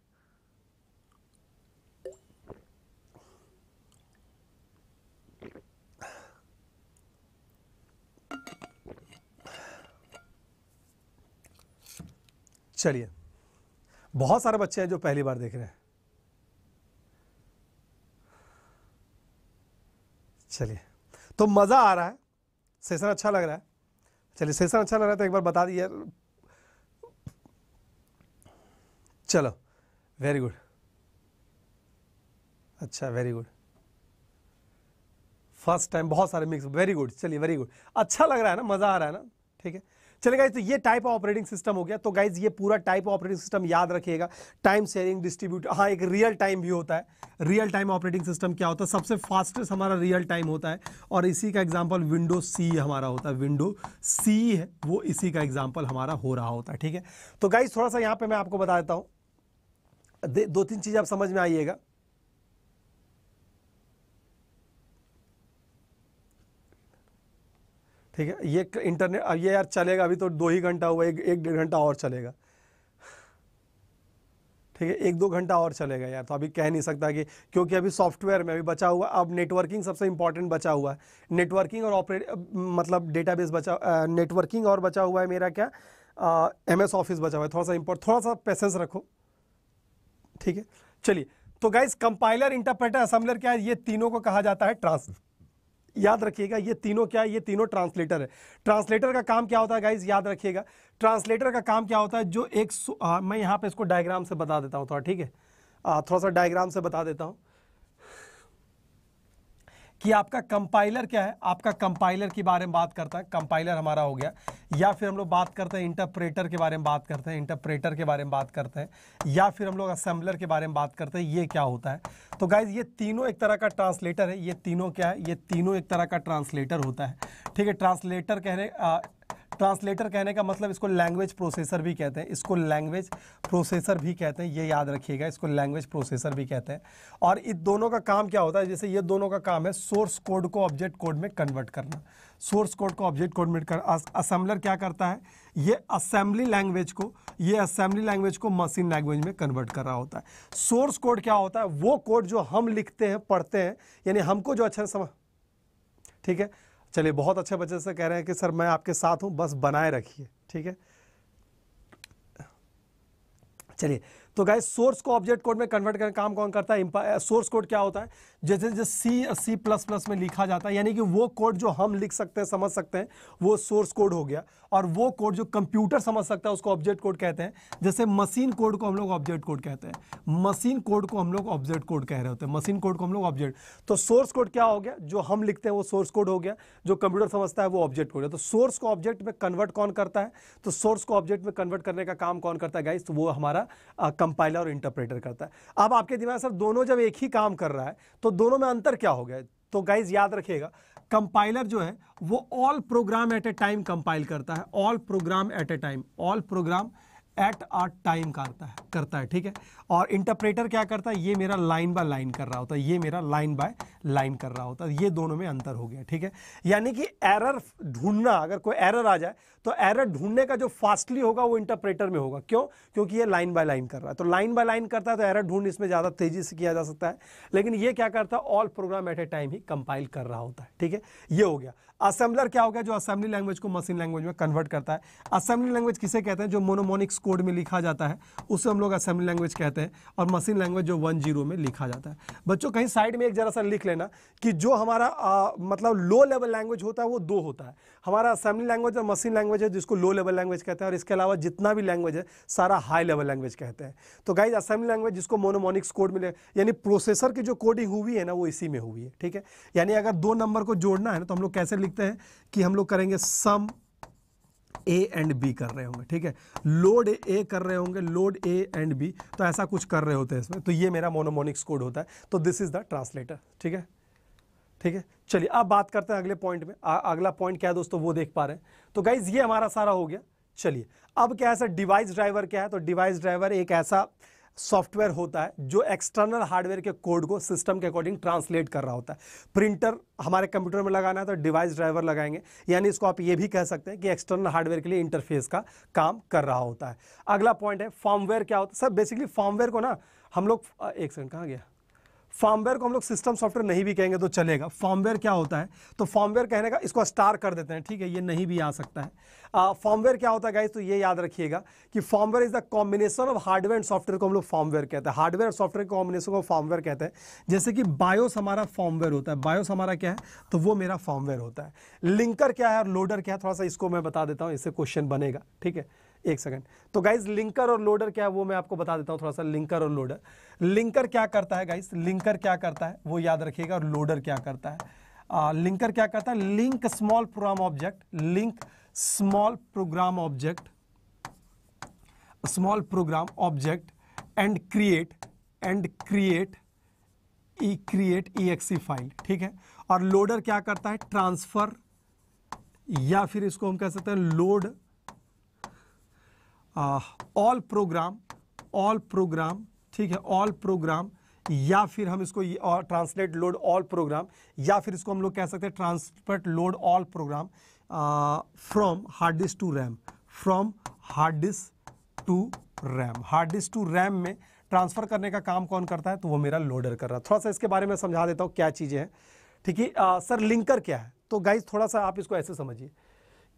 चलिए बहुत सारे बच्चे हैं जो पहली बार देख रहे हैं चलिए तो मज़ा आ रहा है सेशन अच्छा लग रहा है चलिए सेशन अच्छा लग रहा है तो एक बार बता दिए चलो वेरी गुड अच्छा वेरी गुड फर्स्ट टाइम बहुत सारे मिक्स वेरी गुड चलिए वेरी गुड अच्छा लग रहा है ना मज़ा आ रहा है ना ठीक है चले गाइज तो ये टाइप ऑफ ऑपरेटिंग सिस्टम हो गया तो गाइज ये पूरा टाइप ऑफ ऑपरेटिंग सिस्टम याद रखिएगा टाइम शेयरिंग डिस्ट्रीब्यूट हाँ एक रियल टाइम भी होता है रियल टाइम ऑपरेटिंग सिस्टम क्या होता है सबसे फास्टेस्ट हमारा रियल टाइम होता है और इसी का एग्जाम्पल विंडो सी हमारा होता है विंडो सी है वो इसी का एग्जाम्पल हमारा हो रहा होता है ठीक है तो गाइज थोड़ा सा यहाँ पर मैं आपको बता देता हूँ दो तीन चीज़ आप समझ में आइएगा ठीक है ये इंटरनेट अब ये यार चलेगा अभी तो दो ही घंटा हुआ एक एक डेढ़ घंटा और चलेगा ठीक है एक दो घंटा और चलेगा यार तो अभी कह नहीं सकता कि क्योंकि अभी सॉफ्टवेयर में अभी बचा हुआ अब नेटवर्किंग सबसे इंपॉर्टेंट बचा हुआ है नेटवर्किंग और ऑपरेट मतलब डेटा बचा नेटवर्किंग और बचा हुआ है मेरा क्या एम एस ऑफिस बचा हुआ है थोड़ा सा इंपॉर्ट थोड़ा सा पैसेंस रखो ठीक है चलिए तो गाइज कंपाइलर इंटरप्रेटर असम्बलर क्या है ये तीनों को कहा जाता है ट्रांस याद रखिएगा ये तीनों क्या है ये तीनों ट्रांसलेटर है ट्रांसलेटर का काम क्या होता है गाइज याद रखिएगा ट्रांसलेटर का काम क्या होता है जो एक आ, मैं यहाँ पे इसको डायग्राम से बता देता हूँ थोड़ा ठीक है थोड़ा सा डायग्राम से बता देता हूँ कि आपका कंपाइलर क्या है आपका कंपाइलर के बारे में बात करता है कंपाइलर हमारा हो गया या फिर हम लोग बात करते हैं इंटरप्रेटर के बारे में बात करते हैं इंटरप्रेटर के बारे में बात करते हैं या फिर हम लोग असेंबलर के बारे में बात करते हैं ये क्या होता है तो गाइज ये तीनों एक तरह का ट्रांसलेटर है ये तीनों क्या है ये तीनों एक तरह का ट्रांसलेटर होता है ठीक है ट्रांसलेटर कह रहे ट्रांसलेटर कहने का मतलब इसको लैंग्वेज प्रोसेसर भी कहते हैं इसको लैंग्वेज प्रोसेसर भी कहते हैं ये याद रखिएगा इसको लैंग्वेज प्रोसेसर भी कहते हैं और इन दोनों का काम क्या होता है जैसे ये दोनों का काम है सोर्स कोड को ऑब्जेक्ट कोड में कन्वर्ट करना सोर्स कोड को ऑब्जेक्ट कोड में कर असेंबलर क्या करता है ये असेंबली लैंग्वेज को ये असेंबली लैंग्वेज को मशीन लैंग्वेज में कन्वर्ट कर रहा होता है सोर्स कोड क्या होता है वो कोड जो हम लिखते हैं पढ़ते हैं यानी हमको जो अच्छा समझ ठीक है चलिए बहुत अच्छे बच्चे से कह रहे हैं कि सर मैं आपके साथ हूँ बस बनाए रखिए ठीक है चलिए तो गाय सोर्स को ऑब्जेक्ट कोड में कन्वर्ट करने काम कौन करता है सोर्स कोड क्या होता है जैसे जैसे सी सी प्लस प्लस में लिखा जाता है यानी कि वो कोड जो हम लिख सकते हैं समझ सकते हैं वो सोर्स कोड हो गया और वो कोड जो कंप्यूटर समझ सकता है उसको ऑब्जेक्ट कोड कहते हैं जैसे मशीन कोड को हम लोग ऑब्जेक्ट कोड कहते हैं मशीन कोड को हम लोग ऑब्जेक्ट कोड कह रहे होते हैं मशीन कोड को हम लोग ऑब्जेक्ट तो सोर्स कोड क्या हो गया जो हम लिखते हैं वो सोर्स कोड हो गया जो कंप्यूटर समझता है वो ऑब्जेक्ट कोड है तो सोर्स को ऑब्जेक्ट में कन्वर्ट कौन करता है तो सोर्स को ऑब्जेक्ट में कन्वर्ट करने का काम कौन करता है गाइस तो वो हमारा कंपाइलर और इंटरप्रेटर करता है अब आपके दिमाग सर दोनों जब एक ही काम कर रहा है तो दोनों में अंतर क्या हो गया तो गाइज याद रखिएगा कंपाइलर जो है वो all program at a time compile करता है all program at a time all program at a time करता है करता है ठीक है और इंटरप्रेटर क्या करता है ये मेरा लाइन बाय लाइन कर रहा होता है ये मेरा लाइन बाय लाइन कर रहा होता ये दोनों में अंतर हो गया ठीक है यानी कि एरर ढूंढना अगर कोई एरर आ जाए तो एरर ढूंढने का जो फास्टली होगा वो इंटरप्रेटर में होगा क्यों क्योंकि ये लाइन बाय लाइन कर रहा है तो लाइन बाय लाइन करता है तो एरर ढूंढ इसमें ज़्यादा तेजी से किया जा सकता है लेकिन ये क्या करता है all program at a time ही कंपाइल कर रहा होता है ठीक है ये हो गया असेंबलर क्या हो गया जो असेंबली लैंग्वेज को मशीन लैंग्वेज में कन्वर्ट करता है असेंबली लैंग्वेज किसे कहते हैं जो मोनोमोनिक्स कोड में लिखा जाता है उसे हम लोग असेंबली लैंग्वेज कहते हैं और मशीन लैंग्वेज जो वन जीरो में लिखा जाता है बच्चों कहीं साइड में एक जरा सा लिख लेना लेना कि जो हमारा आ, मतलब लो लेवल लैंग्वेज होता है वो दो होता है हमारा असेंबली लैंग्वेज और मशीन लैंग्वेज है जिसको लो लेवल लैंग्वेज कहते हैं और इसके अलावा जितना भी लैंग्वेज है सारा हाई लेवल लैंग्वेज कहते हैं तो गाइज असेंबली लैंग्वेज जिसको मोनोमोनिक्स कोड मिले यानी प्रोसेसर की जो कोडिंग हुई है ना वो इसी में हुई है ठीक है यानी अगर दो नंबर को जोड़ना है ना तो हम लोग कैसे लिखते हैं कि हम लोग करेंगे सम ए एंड बी कर रहे होंगे ठीक है लोड ए कर रहे होंगे लोड ए एंड बी तो ऐसा कुछ कर रहे होते हैं इसमें तो ये मेरा मोनोमोनिक्स कोड होता है तो दिस इज़ द ट्रांसलेटर ठीक है ठीक है चलिए अब बात करते हैं अगले पॉइंट में आ, अगला पॉइंट क्या है दोस्तों वो देख पा रहे हैं तो गाइज ये हमारा सारा हो गया चलिए अब क्या है सर डिवाइस ड्राइवर क्या है तो डिवाइस ड्राइवर एक ऐसा सॉफ्टवेयर होता है जो एक्सटर्नल हार्डवेयर के कोड को सिस्टम के अकॉर्डिंग ट्रांसलेट कर रहा होता है प्रिंटर हमारे कंप्यूटर में लगाना है तो डिवाइस ड्राइवर लगाएंगे यानी इसको आप ये भी कह सकते हैं कि एक्सटर्नल हार्डवेयर के लिए इंटरफेस का काम कर रहा होता है अगला पॉइंट है फॉर्मवेयर क्या होता है सर बेसिकली फॉर्मवेयर को ना हम लोग एक सेकंड कहाँ गया फॉर्मवेयर को हम लोग सिस्टम सॉफ्टवेयर नहीं भी कहेंगे तो चलेगा फॉर्मवेयर क्या होता है तो फॉर्मवेयर कहने का इसको स्टार कर देते हैं ठीक है ये नहीं भी आ सकता है फॉर्मवेयर क्या होता है गाइस तो ये याद रखिएगा कि firmware is the combination of hardware and software को हम लोग फॉर्मवेयर कहते हैं हार्डवेयर और सॉफ्टवेयर कॉम्बिनेशन को फॉर्मवेयर कहते हैं जैसे कि बायोस हमारा फॉर्मवेयर होता है बायोस हमारा क्या है तो वो मेरा फॉर्मवेयर होता है लिंकर क्या है और लोडर क्या है थोड़ा सा इसको मैं बता देता हूँ इससे क्वेश्चन बनेगा ठीक है एक सेकंड तो गाइज लिंकर और लोडर क्या है वो मैं आपको बता देता हूँ थोड़ा सा लिंकर और लोडर लिंकर क्या करता है गाइज लिंकर क्या करता है वो याद रखिएगा और लोडर क्या करता है आ, लिंकर क्या करता है link small program object link small program object small program object and create and create E create E exe file ठीक है और लोडर क्या करता है ट्रांसफर या फिर इसको हम कह सकते हैं load all program all program ठीक है ऑल प्रोग्राम या फिर हम इसको ट्रांसलेट लोड ऑल प्रोग्राम या फिर इसको हम लोग कह सकते हैं translate load all program from hard disk to RAM from hard disk to RAM hard disk to RAM में ट्रांसफ़र करने का काम कौन करता है तो वो मेरा लोडर कर रहा है थोड़ा सा इसके बारे में समझा देता हूँ क्या चीज़ें हैं ठीक है सर लिंकर क्या है तो गाइज थोड़ा सा आप इसको ऐसे समझिए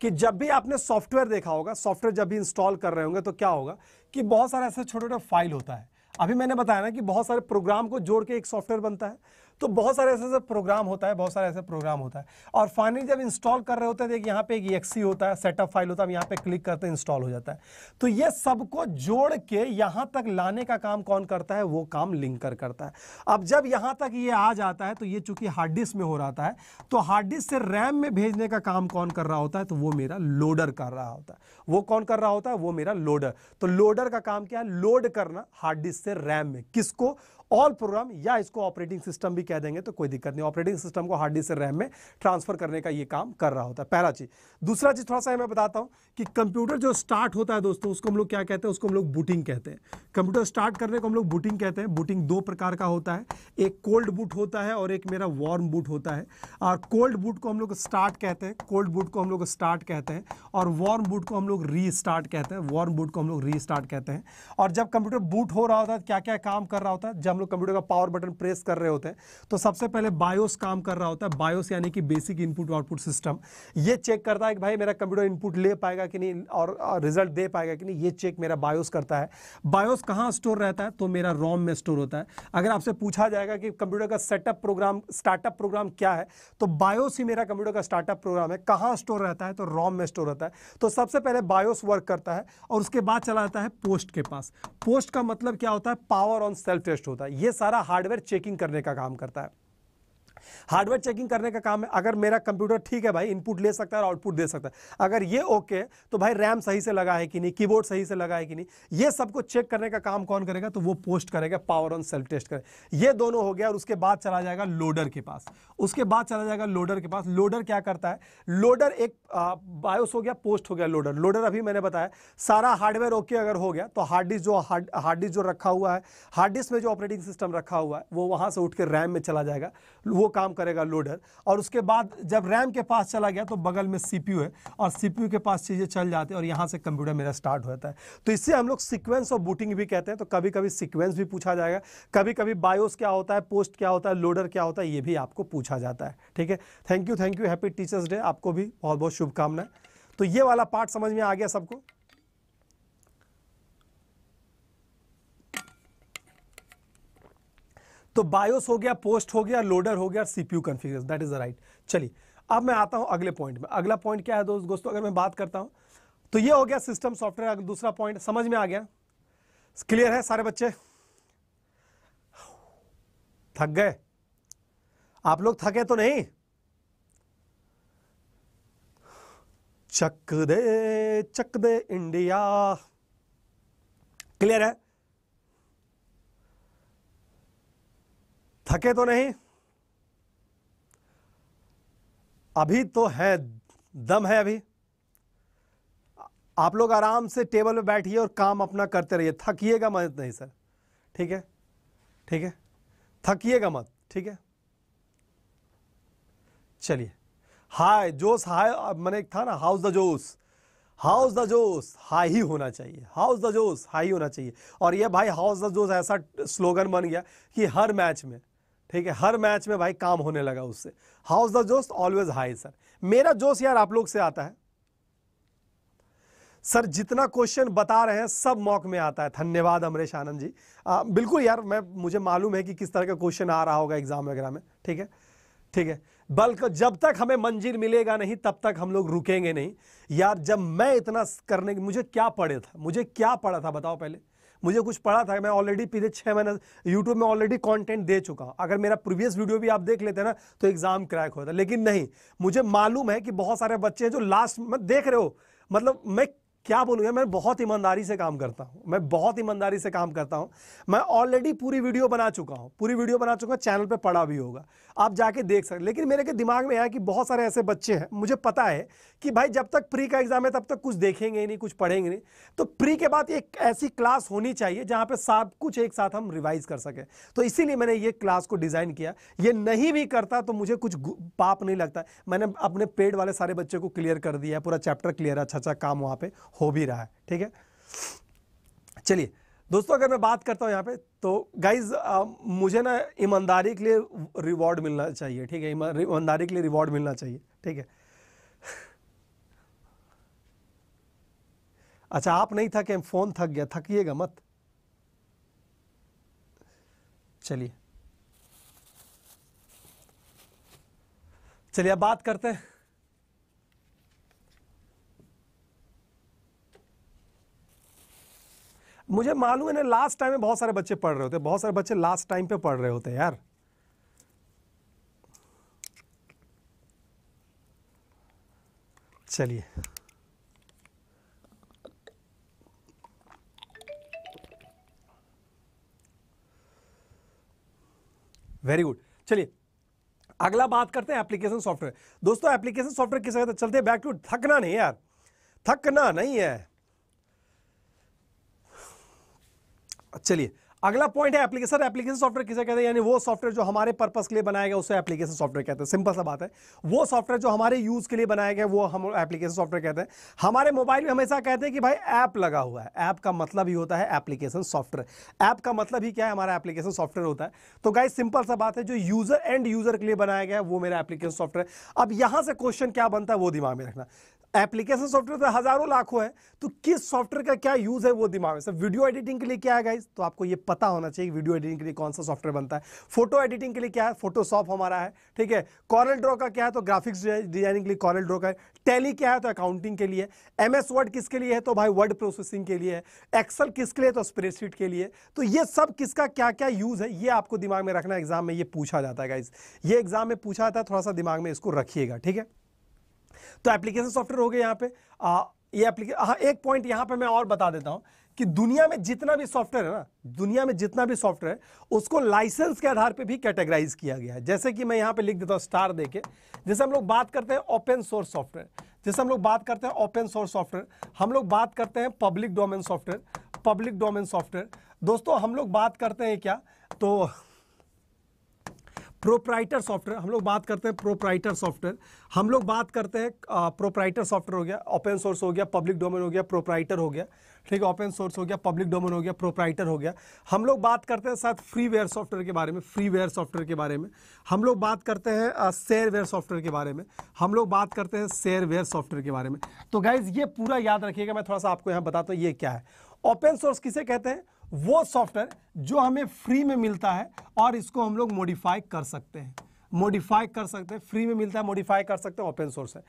कि जब भी आपने सॉफ्टवेयर देखा होगा सॉफ्टवेयर जब भी इंस्टॉल कर रहे होंगे तो क्या होगा कि बहुत सारे ऐसे छोटे छोटे फाइल होता है अभी मैंने बताया ना कि बहुत सारे प्रोग्राम को जोड़ के एक सॉफ्टवेयर बनता है तो बहुत सारे ऐसे ऐसे प्रोग्राम होता है बहुत सारे ऐसे प्रोग्राम होता है और फाइनली जब इंस्टॉल कर रहे होते हैं तो यहाँ पे एक एक्सी होता है सेटअप फाइल होता है यहाँ पे क्लिक करते हैं इंस्टॉल हो जाता है तो ये सबको जोड़ के यहाँ तक लाने का काम कौन करता है वो काम लिंकर करता है अब जब यहाँ तक ये आ जाता है तो ये चूंकि हार्ड डिस्क में हो रहा है तो हार्ड डिस्क से रैम में भेजने का काम कौन कर रहा होता है तो वो मेरा लोडर कर रहा होता है वो कौन कर रहा होता है वो मेरा लोडर तो लोडर का काम क्या है लोड करना हार्ड डिस्क से रैम में किसको ऑल प्रोग्राम या इसको ऑपरेटिंग सिस्टम भी कह देंगे तो कोई दिक्कत नहीं ऑपरेटिंग सिस्टम को हार्ड डिस्क रैम में ट्रांसफर करने का ये काम कर रहा होता है पहला चीज दूसरा चीज थोड़ा सा मैं बताता हूँ कि कंप्यूटर जो स्टार्ट होता है दोस्तों उसको हम लोग क्या कहते हैं उसको हम लोग बूटिंग कहते हैं कंप्यूटर स्टार्ट करने को हम लोग बूटिंग कहते हैं बूटिंग दो प्रकार का होता है एक कोल्ड बूट होता है और एक मेरा वार्म बूट होता है और कोल्ड बूट को हम लोग स्टार्ट कहते हैं कोल्ड बूट को हम लोग स्टार्ट कहते हैं और वार्म बूट को हम लोग री कहते हैं वार्म बूट को हम लोग री कहते हैं और जब कंप्यूटर बूट हो रहा होता है तो क्या क्या काम कर रहा होता है जब हम लोग कंप्यूटर का पावर बटन प्रेस कर रहे होते हैं तो सबसे पहले बायोस काम कर रहा होता है बायोस यानी कि बेसिक इनपुट आउटपुट सिस्टम ये चेक करता है कि भाई मेरा कंप्यूटर इनपुट ले पाएगा कि नहीं और रिजल्ट दे पाएगा कि नहीं ये चेक मेरा बायोस करता है बायोस कहाँ स्टोर रहता है तो मेरा रॉम में स्टोर होता है अगर आपसे पूछा जाएगा कि कंप्यूटर का सेटअप प्रोग्राम स्टार्टअप प्रोग्राम क्या है तो बायोस ही मेरा कंप्यूटर का स्टार्टअप प्रोग्राम है कहाँ स्टोर रहता है तो रॉम में स्टोर रहता है तो सबसे पहले बायोस वर्क करता है और उसके बाद चला जाता है पोस्ट के पास पोस्ट का मतलब क्या होता है पावर ऑन सेल्फ टेस्ट होता है है ये सारा हार्डवेयर चेकिंग करने का काम करता है हार्डवेयर चेकिंग करने का काम है अगर मेरा कंप्यूटर ठीक है भाई इनपुट ले सकता है और आउटपुट दे सकता है अगर ये ओके तो भाई रैम सही से लगा है कि नहीं कीबोर्ड सही से लगा है कि नहीं ये सबको चेक करने का काम कौन करेगा तो वो पोस्ट करेगा पावर ऑन सेल्फ टेस्ट करेगा ये दोनों हो गया और उसके बाद चला जाएगा लोडर के पास उसके बाद चला जाएगा लोडर के पास लोडर क्या करता है लोडर एक बायोस हो गया पोस्ट हो गया लोडर लोडर अभी मैंने बताया सारा हार्डवेयर ओके अगर हो गया तो हार्ड डिस्क जो हार्ड डिस्क जो रखा हुआ है हार्ड डिस्क में जो ऑपरेटिंग सिस्टम रखा हुआ है वो वहां से उठ के रैम में चला जाएगा वो काम करेगा लोडर और उसके बाद जब रैम के पास चला गया तो बगल में सीपीयू है और सीपीयू के पास चीज़ें चल जाती है और यहाँ से कंप्यूटर मेरा स्टार्ट हो जाता है तो इससे हम लोग सिक्वेंस और बूटिंग भी कहते हैं तो कभी कभी सिक्वेंस भी पूछा जाएगा कभी कभी बायोस क्या होता है पोस्ट क्या होता है लोडर क्या होता है ये भी आपको पूछा जाता है ठीक है thank you thank you happy teachers day आपको भी बहुत बहुत शुभकामनाएं तो ये वाला पार्ट समझ में आ गया सबको तो बायोस हो गया पोस्ट हो गया लोडर हो गया CPU configure that is the right चलिए अब मैं आता हूं अगले पॉइंट में अगला पॉइंट क्या है दोस्तों दोस्तों अगर मैं बात करता हूं तो ये हो गया सिस्टम सॉफ्टवेयर दूसरा पॉइंट समझ में आ गया क्लियर है सारे बच्चे थक गए आप लोग थके तो नहीं चक दे चक दे इंडिया क्लियर है थके तो नहीं अभी तो है दम है अभी आप लोग आराम से टेबल पे बैठिए और काम अपना करते रहिए थकिएगा मत नहीं सर ठीक है ठीक है थकिएगा मत ठीक है चलिए हाय जोश हाय मैंने था ना how's the josh how's the josh high ही होना चाहिए हाउस द जोश हाई होना चाहिए और ये भाई हाउस द जोश ऐसा स्लोगन बन गया कि हर मैच में ठीक है हर मैच में भाई काम होने लगा उससे how's the josh always high sir मेरा जोश यार आप लोग से आता है सर जितना क्वेश्चन बता रहे हैं सब मॉक में आता है धन्यवाद अमरेश आनंद जी आ, बिल्कुल यार मैं मुझे मालूम है कि किस तरह का क्वेश्चन आ रहा होगा एग्जाम वगैरह में ठीक है ठीक है बल्कि जब तक हमें मंजिल मिलेगा नहीं तब तक हम लोग रुकेंगे नहीं यार जब मैं इतना करने मुझे क्या पढ़े था मुझे क्या पढ़ा था बताओ पहले मुझे कुछ पढ़ा था मैं ऑलरेडी पिछले छः महीने यूट्यूब में ऑलरेडी कंटेंट दे चुका हूँ अगर मेरा प्रीवियस वीडियो भी आप देख लेते ना तो एग्ज़ाम क्रैक होता लेकिन नहीं मुझे मालूम है कि बहुत सारे बच्चे हैं जो लास्ट में देख रहे हो मतलब मैं क्या बोलूँगा मैं बहुत ईमानदारी से काम करता हूँ मैं बहुत ईमानदारी से काम करता हूँ मैं ऑलरेडी पूरी वीडियो बना चुका हूँ पूरी वीडियो बना चुका हूँ चैनल पर पढ़ा भी होगा आप जाके देख सकते लेकिन मेरे के दिमाग में आया कि बहुत सारे ऐसे बच्चे हैं मुझे पता है कि भाई जब तक प्री का एग्ज़ाम है तब तक कुछ देखेंगे नहीं कुछ पढ़ेंगे नहीं तो प्री के बाद एक ऐसी क्लास होनी चाहिए जहाँ पर सब कुछ एक साथ हम रिवाइज कर सकें तो इसीलिए मैंने ये क्लास को डिज़ाइन किया ये नहीं भी करता तो मुझे कुछ पाप नहीं लगता मैंने अपने पेड वाले सारे बच्चे को क्लियर कर दिया पूरा चैप्टर क्लियर अच्छा अच्छा काम वहाँ पर हो भी रहा है ठीक है चलिए दोस्तों अगर मैं बात करता हूँ यहाँ पे तो गाइज मुझे ना ईमानदारी के लिए रिवॉर्ड मिलना चाहिए ठीक है ईमानदारी के लिए रिवॉर्ड मिलना चाहिए ठीक है अच्छा आप नहीं थके फोन थक गया थकिएगा मत चलिए चलिए अब बात करते हैं मुझे मालूम है ना लास्ट टाइम में बहुत सारे बच्चे पढ़ रहे होते हैं बहुत सारे बच्चे लास्ट टाइम पे पढ़ रहे होते हैं यार चलिए वेरी गुड चलिए अगला बात करते हैं एप्लीकेशन सॉफ्टवेयर दोस्तों एप्लीकेशन सॉफ्टवेयर किस चलते हैं बैक टू थकना नहीं यार थकना नहीं है चलिए अगला पॉइंट है एप्लीकेशन एप्लीकेशन सॉफ्टवेयर किसे कहते हैं यानी वो सॉफ्टवेयर जो हमारे पर्पस के लिए बनाया गया उसे एप्लीकेशन सॉफ्टवेयर कहते हैं सिंपल सा बात है वो सॉफ्टवेयर जो हमारे यूज के लिए बनाया गया वो हम एप्लीकेशन सॉफ्टवेयर कहते हैं हमारे मोबाइल में हमेशा कहते हैं कि भाई ऐप लगा हुआ है ऐप का मतलब ही होता है एप्लीकेशन सॉफ्टवेयर ऐप का मतलब ही क्या है हमारा एप्लीकेशन सॉफ्टवेयर होता है तो गाइज सिंपल सा बात है जो यूजर एंड यूजर के लिए बनाया गया है वो मेरा एप्लीकेशन सॉफ्टवेयर अब यहां से क्वेश्चन क्या बनता है वो दिमाग में रखना एप्लीकेशन सॉफ्टवेयर तो हजारों लाखों है तो किस सॉफ्टवेयर का क्या यूज है वो दिमाग में सर वीडियो एडिटिंग के लिए क्या है गाइज तो आपको ये पता होना चाहिए वीडियो एडिटिंग के लिए कौन सा सॉफ्टवेयर बनता है फोटो एडिटिंग के लिए क्या है फोटोशॉप हमारा है ठीक है कॉरल ड्रॉ का क्या है तो ग्राफिक्स डिजाइनिंग के लिए कॉरल ड्रॉ का है टैली क्या है तो अकाउंटिंग के लिए एम एस वर्ड किसके लिए है तो भाई वर्ड प्रोसेसिंग के लिए है एक्सल किसके लिए तो स्प्रेडशीट के लिए तो ये सब किसका क्या क्या यूज है ये आपको दिमाग में रखना एग्जाम में ये पूछा जाता है गाइज ये एग्जाम में पूछा जाता है थोड़ा सा दिमाग में इसको रखिएगा ठीक है तो एप्लीकेशन सॉफ्टवेयर हो गए यहाँ पे आ, ये हाँ एक पॉइंट यहाँ पे मैं और बता देता हूँ कि दुनिया में जितना भी सॉफ्टवेयर है ना दुनिया में जितना भी सॉफ्टवेयर है उसको लाइसेंस के आधार पे भी कैटेगराइज किया गया है जैसे कि मैं यहाँ पे लिख देता हूँ स्टार देके जैसे हम लोग बात करते हैं ओपन सोर्स सॉफ्टवेयर जैसे हम लोग बात करते हैं ओपन सोर्स सॉफ्टवेयर हम लोग बात करते हैं public domain software public domain software दोस्तों हम लोग बात करते हैं क्या तो प्रोप्राइटर सॉफ्टवेयर हम लोग बात करते हैं प्रोप्राइटर सॉफ्टवेयर हम लोग बात करते हैं प्रोप्राइटर सॉफ्टवेयर हो गया ओपन सोर्स हो गया पब्लिक डोमेन हो गया प्रोप्राइटर हो गया ठीक है ओपन सोर्स हो गया पब्लिक डोमेन हो गया प्रोप्राइटर हो गया हम लोग बात करते हैं साथ फ्रीवेयर सॉफ्टवेयर के बारे में फ्रीवेयर सॉफ्टवेयर के बारे में हम लोग बात करते हैं शेयरवेयर सॉफ्टवेयर के बारे में हम लोग बात करते हैं शेयरवेयर सॉफ्टवेयर के बारे में तो गाइज ये पूरा याद रखिएगा मैं थोड़ा सा आपको यहाँ बताता हूँ ये क्या है ओपन सोर्स किसे कहते हैं वो सॉफ्टवेयर जो हमें फ्री में मिलता है और इसको हम लोग मॉडिफाई कर सकते हैं मॉडिफाई कर सकते हैं फ्री में मिलता है मॉडिफाई कर सकते हैं ओपन सोर्स है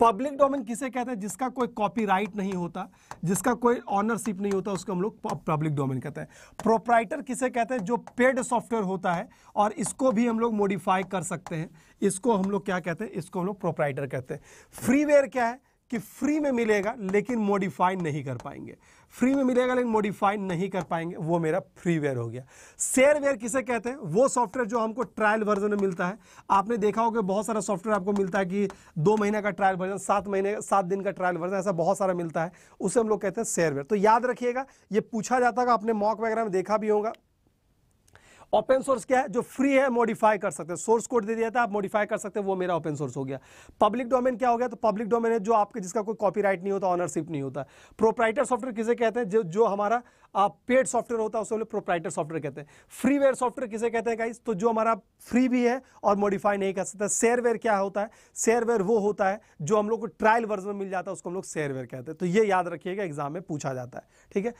पब्लिक डोमेन किसे कहते हैं जिसका कोई कॉपीराइट नहीं होता जिसका कोई ऑनरशिप नहीं होता उसको हम लोग पब्लिक डोमेन कहते हैं प्रोप्राइटर किसे कहते हैं जो पेड सॉफ्टवेयर होता है और इसको भी हम लोग मॉडिफाई कर सकते हैं इसको हम लोग क्या कहते हैं इसको हम लोग प्रोप्राइटर कहते हैं फ्रीवेयर क्या है कि फ्री में मिलेगा लेकिन मॉडिफाई नहीं कर पाएंगे फ्री में मिलेगा लेकिन मॉडिफाई नहीं कर पाएंगे वो मेरा फ्रीवेयर हो गया शेयरवेयर किसे कहते हैं वो सॉफ्टवेयर जो हमको ट्रायल वर्जन में मिलता है आपने देखा होगा बहुत सारा सॉफ्टवेयर आपको मिलता है कि दो महीने का ट्रायल वर्जन सात महीने सात दिन का ट्रायल वर्जन ऐसा बहुत सारा मिलता है उसे हम लोग कहते हैं शेयरवेयर तो याद रखिएगा ये पूछा जाता है आपने मॉक वगैरह में देखा भी होगा ओपन सोर्स क्या है जो फ्री है मॉडिफाई कर सकते हैं सोर्स कोड दे दिया था आप मॉडिफाई कर सकते हैं वो मेरा ओपन सोर्स हो गया पब्लिक डोमेन क्या हो गया तो पब्लिक डोमेन है जो आपके जिसका कोई कॉपीराइट नहीं होता ऑनरशिप नहीं होता प्रोपराइटर सॉफ्टवेयर किसे कहते हैं जो जो हमारा पेड सॉफ्टवेयर होता है उसे बोले प्रोपराइटर सॉफ्टवेयर कहते हैं फ्रीवेयर सॉफ्टवेयर किसे कहते हैं गाइस तो जो हमारा फ्री भी है और मॉडिफाई नहीं कर सकता शेयरवेयर क्या होता है शेयरवेयर वो होता है जो हम लोग को ट्रायल वर्जन मिल जाता है उसको हम लोग शेयरवेयर कहते हैं तो ये याद रखिएगा एग्जाम में पूछा जाता है ठीक है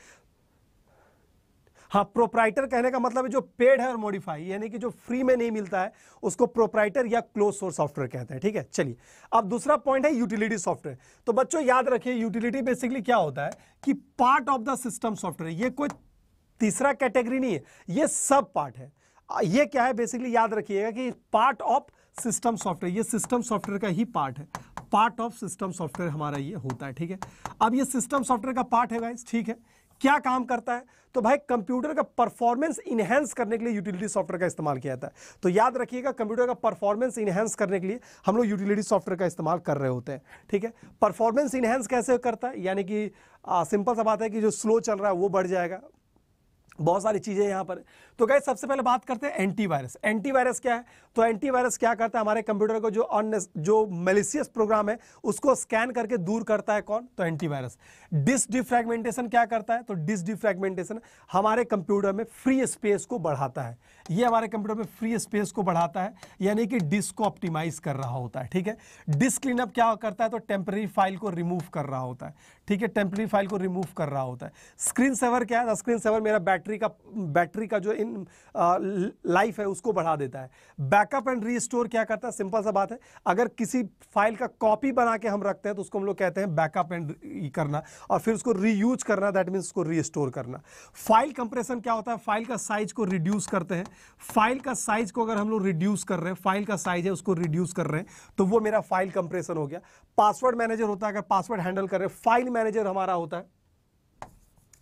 हाँ प्रोपराइटर कहने का मतलब है जो पेड है और मॉडिफाई यानी कि जो फ्री में नहीं मिलता है उसको प्रोपराइटर या क्लोज सोर्स सॉफ्टवेयर कहते हैं ठीक है चलिए अब दूसरा पॉइंट है यूटिलिटी सॉफ्टवेयर तो बच्चों याद रखिए यूटिलिटी बेसिकली क्या होता है कि part of the system software ये कोई तीसरा कैटेगरी नहीं है ये सब पार्ट है ये क्या है बेसिकली याद रखिएगा कि पार्ट ऑफ सिस्टम सॉफ्टवेयर ये सिस्टम सॉफ्टवेयर का ही पार्ट है पार्ट ऑफ सिस्टम सॉफ्टवेयर हमारा ये होता है ठीक है अब ये सिस्टम सॉफ्टवेयर का पार्ट है गाइस ठीक है क्या काम करता है तो भाई कंप्यूटर का परफॉर्मेंस इनहेंस करने के लिए यूटिलिटी सॉफ्टवेयर का इस्तेमाल किया जाता है तो याद रखिएगा कंप्यूटर का परफॉर्मेंस इनहेंस करने के लिए हम लोग यूटिलिटी सॉफ्टवेयर का इस्तेमाल कर रहे होते हैं ठीक है परफॉर्मेंस इनहेंस कैसे करता है यानी कि सिंपल सा बात है कि जो स्लो चल रहा है वो बढ़ जाएगा बहुत सारी चीज़ें यहाँ पर तो गए सबसे पहले बात करते हैं एंटीवायरस एंटीवायरस क्या है तो एंटीवायरस क्या करता है हमारे कंप्यूटर को जो अन जो मेलिसियस प्रोग्राम है उसको स्कैन करके दूर करता है कौन तो एंटीवायरस डिस डिफ्रेगमेंटेशन क्या करता है तो डिस डिफ्रेगमेंटेशन हमारे कंप्यूटर में फ्री स्पेस को बढ़ाता है ये हमारे कंप्यूटर में फ्री स्पेस को बढ़ाता है यानी कि डिस्क को ऑप्टिमाइज कर रहा होता है ठीक है डिस्क क्लीनअप क्या करता है तो टेम्प्रेरी फाइल को रिमूव कर रहा होता है ठीक है टेम्प्रेरी फाइल को रिमूव कर रहा होता है स्क्रीन सेवर क्या है स्क्रीन तो सेवर मेरा बैटरी का बैटरी का जो इन लाइफ है उसको बढ़ा देता है बैकअप एंड रीस्टोर क्या करता है सिंपल सा बात है अगर किसी फाइल का कॉपी बना के हम रखते हैं तो उसको हम लोग कहते हैं बैकअप एंड करना और फिर उसको रीयूज करना दैट मीन्स उसको रीस्टोर करना फाइल कंप्रेशन क्या होता है फाइल का साइज को रिड्यूस करते हैं फाइल का साइज को अगर हम लोग रिड्यूस कर रहे हैं फाइल का साइज है उसको रिड्यूस कर रहे हैं तो वो मेरा फाइल कंप्रेशन हो गया पासवर्ड मैनेजर होता है अगर पासवर्ड हैंडल कर रहे हैं फाइल मैनेजर हमारा होता है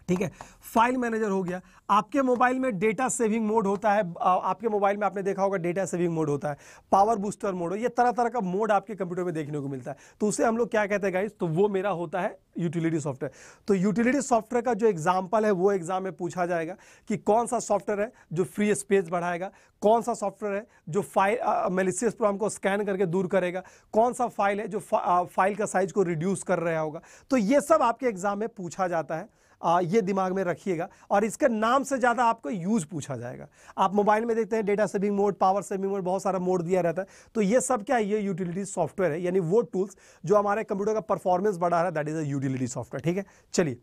ठीक है फाइल मैनेजर हो गया आपके मोबाइल में डेटा सेविंग मोड होता है आपके मोबाइल में आपने देखा होगा डेटा सेविंग मोड होता है पावर बूस्टर मोड ये तरह तरह का मोड आपके कंप्यूटर में देखने को मिलता है तो उसे हम लोग क्या कहते हैं गाइज तो वो मेरा होता है यूटिलिटी सॉफ्टवेयर तो यूटिलिटी सॉफ्टवेयर का जो एग्जाम्पल है वो एग्जाम में पूछा जाएगा कि कौन सा सॉफ्टवेयर है जो फ्री स्पेस बढ़ाएगा कौन सा सॉफ्टवेयर है जो फाइल मेलिसियस प्रोग्राम को स्कैन करके दूर करेगा कौन सा फाइल है जो फाइल का साइज को रिड्यूस कर रहा होगा तो ये सब आपके एग्जाम में पूछा जाता है आ, ये दिमाग में रखिएगा और इसके नाम से ज़्यादा आपको यूज़ पूछा जाएगा आप मोबाइल में देखते हैं data saving mode power saving mode बहुत सारा मोड दिया रहता है तो ये सब क्या है ये यूटिलिटी सॉफ्टवेयर है यानी वो टूल्स जो हमारे कंप्यूटर का परफॉर्मेंस बढ़ा रहा है that is a utility software ठीक है चलिए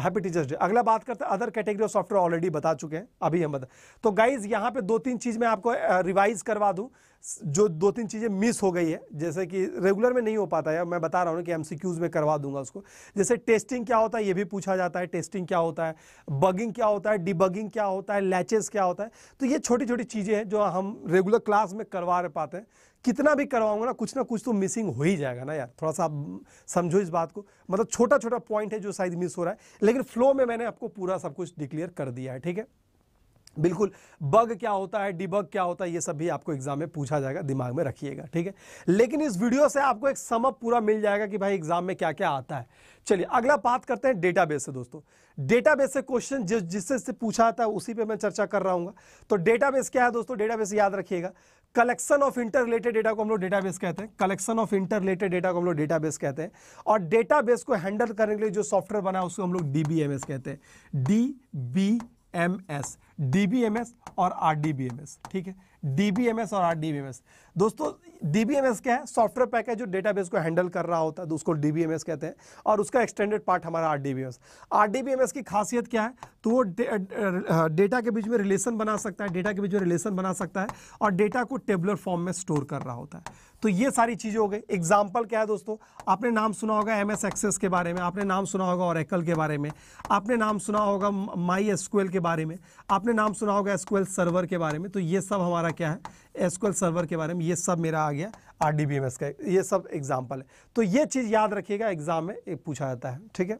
हैप्पी टीचर्स डे अगला बात करते हैं other category of software already बता चुके हैं अभी हम बता तो गाइज यहाँ पे दो तीन चीज़ मैं आपको रिवाइज करवा दूँ जो दो तीन चीज़ें मिस हो गई है जैसे कि रेगुलर में नहीं हो पाता है मैं बता रहा हूँ कि एमसीक्यूज में करवा दूंगा उसको जैसे टेस्टिंग क्या होता है ये भी पूछा जाता है टेस्टिंग क्या होता है बगिंग क्या होता है डिबगिंग क्या होता है लैचेस क्या होता है तो ये छोटी छोटी चीज़ें हैं जो हम रेगुलर क्लास में करवा पाते हैं कितना भी करवाऊंगा ना कुछ ना कुछ तो मिसिंग हो ही जाएगा ना यार थोड़ा सा आप समझो इस बात को मतलब छोटा छोटा पॉइंट है जो शायद मिस हो रहा है लेकिन फ्लो में मैंने आपको पूरा सब कुछ डिक्लेयर कर दिया है ठीक है बिल्कुल बग क्या होता है डिबग क्या होता है ये सब भी आपको एग्जाम में पूछा जाएगा दिमाग में रखिएगा ठीक है लेकिन इस वीडियो से आपको एक समअप पूरा मिल जाएगा कि भाई एग्जाम में क्या क्या आता है चलिए अगला बात करते हैं डेटाबेस से दोस्तों डेटाबेस से क्वेश्चन जिस जिससे से पूछा आता है उसी पे मैं चर्चा कर रहा हूँ तो डेटाबेस क्या है दोस्तों डेटाबेस याद रखिएगा collection of inter related data को हम लोग डेटाबेस कहते हैं collection of inter related data को हम लोग डेटाबेस कहते हैं और डेटाबेस को हैंडल करने के लिए जो सॉफ्टवेयर बना है उसको हम लोग डी कहते हैं D B M S DBMS और आर ठीक है डीबीएमएस और आर दोस्तों डीबीएमएस क्या है सॉफ्टवेयर पैकेज जो डेटाबेस को हैंडल कर रहा होता है तो उसको डीबीएमएस कहते हैं और उसका एक्सटेंडेड पार्ट हमारा आर डी की खासियत क्या है तो वो डेटा के बीच में रिलेशन बना सकता है डेटा के बीच में रिलेशन बना सकता है और डेटा को टेबलर फॉर्म में स्टोर कर रहा होता है तो ये सारी चीज़ें हो गई एग्जाम्पल क्या है दोस्तों आपने नाम सुना होगा एम एस एक्सेस के बारे में आपने नाम सुना होगा और के बारे में आपने नाम सुना होगा माई एस के बारे में आप आपने नाम सुना होगा एसक्यूएल सर्वर के बारे में तो ये सब हमारा क्या है एसक्यूएल सर्वर के बारे में ये सब मेरा आ गया आर का ये सब एग्जाम्पल है तो ये चीज़ याद रखिएगा एग्जाम में पूछा जाता है ठीक है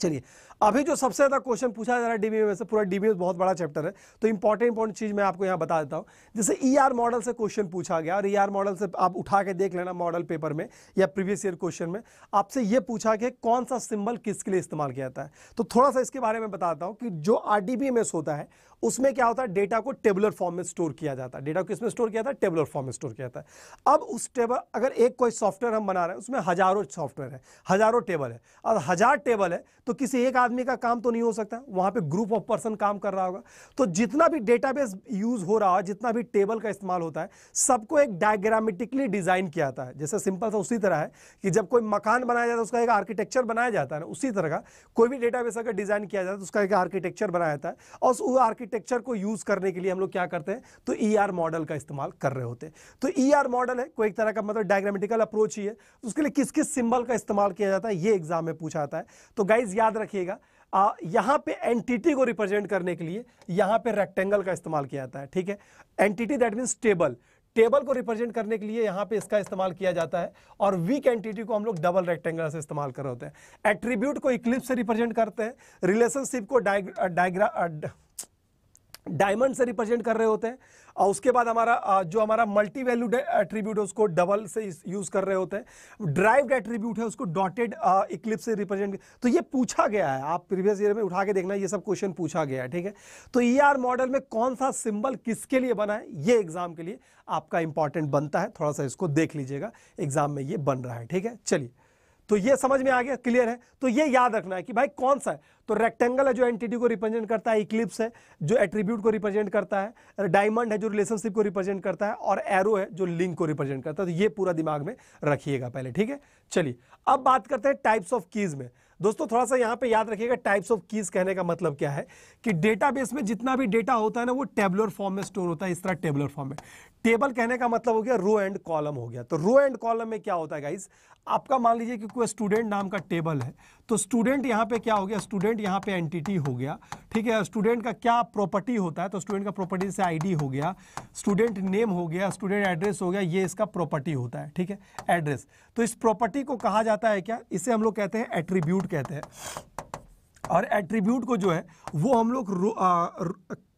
चलिए अभी जो सबसे ज़्यादा क्वेश्चन पूछा जा रहा है डीबीए में से पूरा डीबीए बहुत बड़ा चैप्टर है तो इंपॉर्टेंट इंपॉर्टेंट चीज़ मैं आपको यहाँ बता देता हूँ जैसे ईआर e मॉडल से क्वेश्चन पूछा गया और ईआर e मॉडल से आप उठा के देख लेना मॉडल पेपर में या प्रीवियस ईयर क्वेश्चन में आपसे ये पूछा कि कौन सा सिंबल किसके लिए इस्तेमाल किया जाता है तो थोड़ा सा इसके बारे में बताता हूँ कि जो आर डीबीएमएस होता है उसमें क्या होता है डेटा को टेबुलर फॉर्म में स्टोर किया जाता है डेटा को किस में स्टोर किया जाता है टेबुलर फॉर्म में स्टोर किया जाता है अब उस टेबल अगर एक कोई सॉफ्टवेयर हम बना रहे हैं उसमें हजारों सॉफ्टवेयर है हजारों टेबल है अब हजार टेबल है तो किसी एक आदमी का काम तो नहीं हो सकता वहाँ पर ग्रुप ऑफ पर्सन काम कर रहा होगा तो जितना भी डेटा यूज हो रहा है जितना भी टेबल का इस्तेमाल होता है सबको एक डायग्रामेटिकली डिजाइन किया जाता है जैसे सिंपल सा उसी तरह है कि जब कोई मकान बनाया जाता है उसका एक आर्किटेक्चर बनाया जाता है उसी तरह का कोई भी डेटाबेस अगर डिजाइन किया जाता है तो उसका एक आर्किटेक्चर बनाया जाता है और उस आर्किटेक्चर आर्किटेक्चर को यूज़ करने के लिए हम लोग क्या करते हैं तो ई ER मॉडल का इस्तेमाल कर रहे होते हैं तो ई ER मॉडल है कोई एक तरह का मतलब डायग्रामेटिकल अप्रोच ही है तो उसके लिए किस किस सिंबल का इस्तेमाल किया जाता है ये एग्जाम में पूछा जाता है तो गाइज याद रखिएगा आ, यहाँ पे एंटिटी को रिप्रेजेंट करने के लिए यहाँ पे रेक्टेंगल का इस्तेमाल किया जाता है ठीक है entity that means table table को रिप्रेजेंट करने के लिए यहाँ पे इसका इस्तेमाल किया जाता है और वीक एंटिटी को हम लोग डबल रेक्टेंगल से इस्तेमाल कर रहे होते हैं एट्रीब्यूट को इक्लिप्स से रिप्रेजेंट करते हैं रिलेशनशिप को डायग्रा डायमंड से रिप्रेजेंट कर रहे होते हैं और उसके बाद हमारा जो हमारा मल्टी वैल्यूड एट्रीब्यूट है उसको डबल से यूज़ कर रहे होते हैं ड्राइव्ड एट्रीब्यूट है उसको डॉटेड इक्लिप से रिप्रेजेंट तो ये पूछा गया है आप प्रीवियस ईयर में उठा के देखना ये सब क्वेश्चन पूछा गया है ठीक है तो ई e आर मॉडल में कौन सा सिंबल किसके लिए बना है ये एग्ज़ाम के लिए आपका इंपॉर्टेंट बनता है थोड़ा सा इसको देख लीजिएगा एग्ज़ाम में ये बन रहा है ठीक है चलिए तो ये समझ में आ गया क्लियर है तो ये याद रखना है कि भाई कौन सा है तो रेक्टेंगल है जो एंटिटी को रिप्रेजेंट करता है इक्लिप्स है जो एट्रीब्यूट को रिप्रेजेंट करता है डायमंड है जो रिलेशनशिप को रिप्रेजेंट करता है और एरो है जो लिंक को रिप्रेजेंट करता है तो ये पूरा दिमाग में रखिएगा पहले ठीक है चलिए अब बात करते हैं टाइप्स ऑफ कीज में दोस्तों थोड़ा सा यहाँ पे याद रखिएगा टाइप्स ऑफ कीज कहने का मतलब क्या है कि डेटाबेस में जितना भी डेटा होता है ना वो टेबलर फॉर्म में स्टोर होता है इस तरह टेबलर फॉर्म में टेबल कहने का मतलब हो गया रो एंड कॉलम हो गया तो रो एंड कॉलम में क्या होता है गाइज आपका मान लीजिए कि कोई स्टूडेंट नाम का टेबल है तो स्टूडेंट यहाँ पे क्या हो गया स्टूडेंट यहाँ पे एंटिटी हो गया ठीक है स्टूडेंट का क्या प्रॉपर्टी होता है तो स्टूडेंट का प्रॉपर्टी से आईडी हो गया स्टूडेंट नेम हो गया स्टूडेंट एड्रेस हो गया ये इसका प्रॉपर्टी होता है ठीक है एड्रेस तो इस प्रॉपर्टी को कहा जाता है क्या इसे हम लोग कहते हैं एट्रीब्यूट कहते हैं और एट्रीब्यूट को जो है वो हम लोग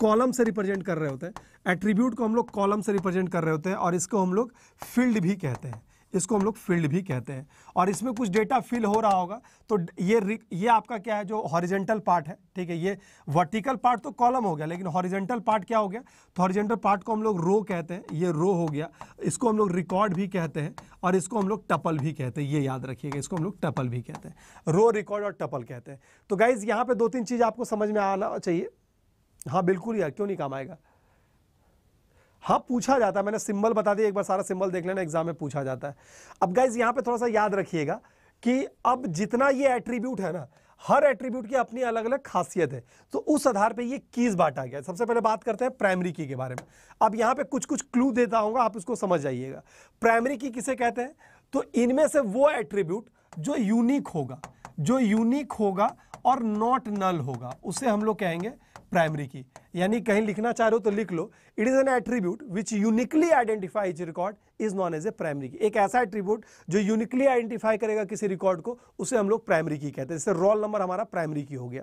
कॉलम से रिप्रेजेंट कर रहे होते हैं एट्रीब्यूट को हम लोग कॉलम से रिप्रेजेंट कर रहे होते हैं और इसको हम लोग फील्ड भी कहते हैं इसको हम लोग फील्ड भी कहते हैं और इसमें कुछ डेटा फिल हो रहा होगा तो ये ये आपका क्या है जो हॉरिजेंटल पार्ट है ठीक है ये वर्टिकल पार्ट तो कॉलम हो गया लेकिन हॉरिजेंटल पार्ट क्या हो गया तो हॉरिजेंटल पार्ट को हम लोग रो कहते हैं ये रो हो गया इसको हम लोग रिकॉर्ड भी कहते हैं और इसको हम लोग टपल भी कहते हैं ये याद रखिएगा इसको हम लोग टपल भी कहते हैं रो रिकॉर्ड और टपल कहते हैं तो गाइज़ यहाँ पर दो तीन चीज़ आपको समझ में आना चाहिए हाँ बिल्कुल यार क्यों नहीं काम आएगा हाँ पूछा जाता है मैंने सिंबल बता दिया एक बार सारा सिंबल देख लेना एग्जाम में पूछा जाता है अब गाइज यहाँ पे थोड़ा सा याद रखिएगा कि अब जितना ये एट्रीब्यूट है ना हर एट्रीब्यूट की अपनी अलग अलग खासियत है तो उस आधार पे ये कीज बांटा गया सबसे पहले बात करते हैं प्राइमरी की के बारे में अब यहाँ पे कुछ कुछ क्लू देता हूँ आप इसको समझ जाइएगा प्राइमरी की किसे कहते हैं तो इनमें से वो एट्रीब्यूट जो यूनिक होगा जो यूनिक होगा और नॉट नल होगा उसे हम लोग कहेंगे प्राइमरी की यानी कहीं लिखना चाह रहे हो तो लिख लो it is an attribute which uniquely identify record is known as a primary key एक ऐसा एट्रीब्यूट जो यूनिकली आइडेंटिफाई करेगा किसी रिकॉर्ड को उसे हम लोग प्राइमरी की कहते हैं जैसे रोल नंबर हमारा प्राइमरी की हो गया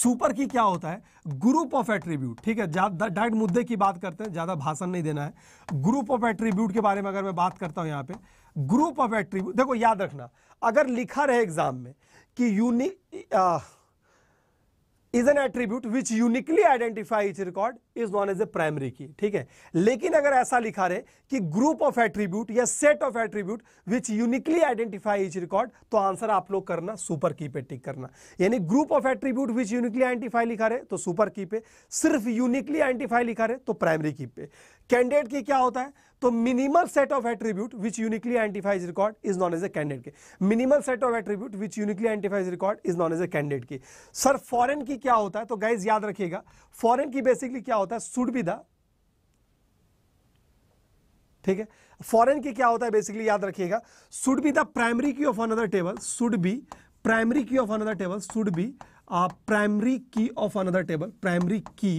सुपर की क्या होता है ग्रुप ऑफ एट्रीब्यूट ठीक है डायरेक्ट मुद्दे की बात करते हैं ज़्यादा भाषण नहीं देना है ग्रुप ऑफ एट्रीब्यूट के बारे में अगर मैं बात करता हूँ यहाँ पे ग्रुप ऑफ एट्रीब्यूट देखो याद रखना अगर लिखा रहे एग्जाम में कि unique is an attribute which uniquely identify each record is known as a primary key ठीक है लेकिन अगर ऐसा लिखा रहे कि ग्रुप ऑफ एट्रीब्यूट या set of attribute which uniquely identify each record तो आंसर आप लोग करना सुपर की पे टिक करना यानी group of attribute which uniquely identify लिखा रहे तो सुपर की पे सिर्फ यूनिकली आइडेंटिफाई लिखा रहे तो प्राइमरी की पे कैंडिडेट तो की क्या होता है तो minimal set of attribute which uniquely identifies record is known as a candidate key minimal set of attribute which uniquely identifies record is known as a candidate key sir foreign key क्या होता है तो guys याद रखिएगा foreign की basically क्या होता है सुड बी द ठीक है फॉरेन की क्या होता है बेसिकली याद रखिएगा should be the primary key of another table should be primary key of another table should be primary key of another table primary key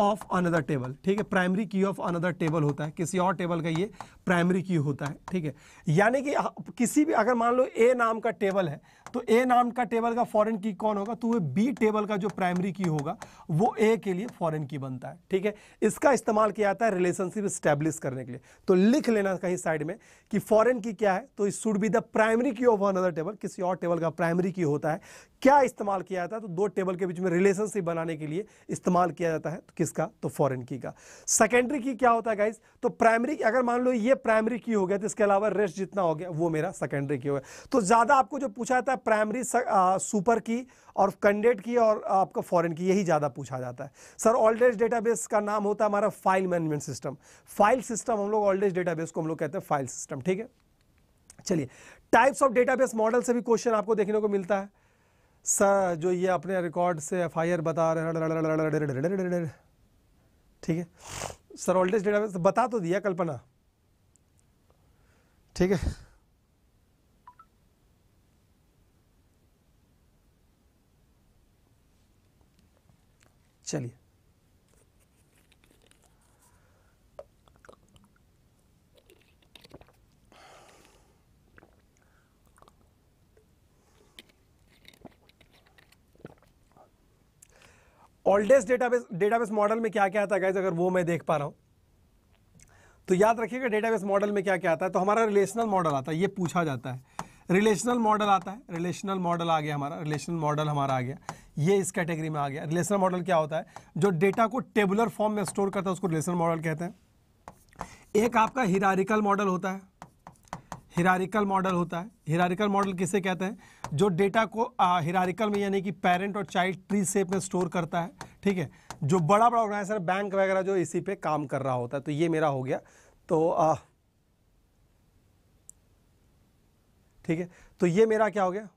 of another table ठीक है primary key of another table होता है किसी और table का ये primary की होता है ठीक है यानी कि किसी भी अगर मान लो ए नाम का टेबल है तो ए नाम का टेबल का फॉरेन की कौन होगा तो वो बी टेबल का जो प्राइमरी की होगा वो ए के लिए फॉरेन की बनता है ठीक है इसका इस्तेमाल किया जाता है रिलेशनशिप स्टैब्लिश करने के लिए तो लिख लेना कहीं साइड में कि फॉरेन की क्या है तो it should be the primary key of another table किसी और टेबल का प्राइमरी की होता है क्या इस्तेमाल किया जाता है तो दो टेबल के बीच में रिलेशनशिप बनाने के लिए इस्तेमाल किया जाता है तो किस किसका तो फॉरेन की का सेकेंडरी की क्या होता है गाइज तो प्राइमरी की अगर मान लो ये प्राइमरी की हो गया तो इसके अलावा रेस्ट जितना हो गया वो मेरा सेकेंडरी की हो गया तो ज़्यादा आपको जो पूछा जाता है प्राइमरी सुपर की और कंडेट की और आपका फॉरेन की यही ज़्यादा पूछा जाता है सर ओल्डेज डेटाबेस का नाम होता है हमारा file management system file system हम लोग ओल्डेज डेटाबेस को हम लोग कहते हैं फाइल सिस्टम ठीक है चलिए टाइप्स ऑफ डेटाबेस मॉडल से भी क्वेश्चन आपको देखने को मिलता है सर जो ये अपने रिकॉर्ड से एफ बता रहे हैं ठीक है सर सरोल्डेज डेटाबेस बता तो दिया कल्पना ठीक है चलिए ओल्डेस्ट डेटाबेस डेटाबेस मॉडल में क्या क्या आता है गाइज अगर वो मैं देख पा रहा हूँ तो याद रखिएगा डेटाबेस मॉडल में क्या क्या आता है तो हमारा रिलेशनल मॉडल आता है ये पूछा जाता है रिलेशनल मॉडल आता है रिलेशनल मॉडल आ गया हमारा रिलेशनल मॉडल हमारा आ गया ये इस कैटेगरी में आ गया रिलेशनल मॉडल क्या होता है जो डेटा को टेबुलर फॉर्म में स्टोर करता है उसको रिलेशनल मॉडल कहते हैं एक आपका हिरारिकल मॉडल होता है हिरारिकल मॉडल होता है हिरारिकल मॉडल किसे कहते हैं जो डेटा को हिरारिकल में यानी कि पेरेंट और चाइल्ड ट्री सेप में स्टोर करता है ठीक है जो बड़ा बड़ा ऑर्गेनाइजर बैंक वगैरह जो इसी पे काम कर रहा होता है तो ये मेरा हो गया तो ठीक है तो ये मेरा क्या हो गया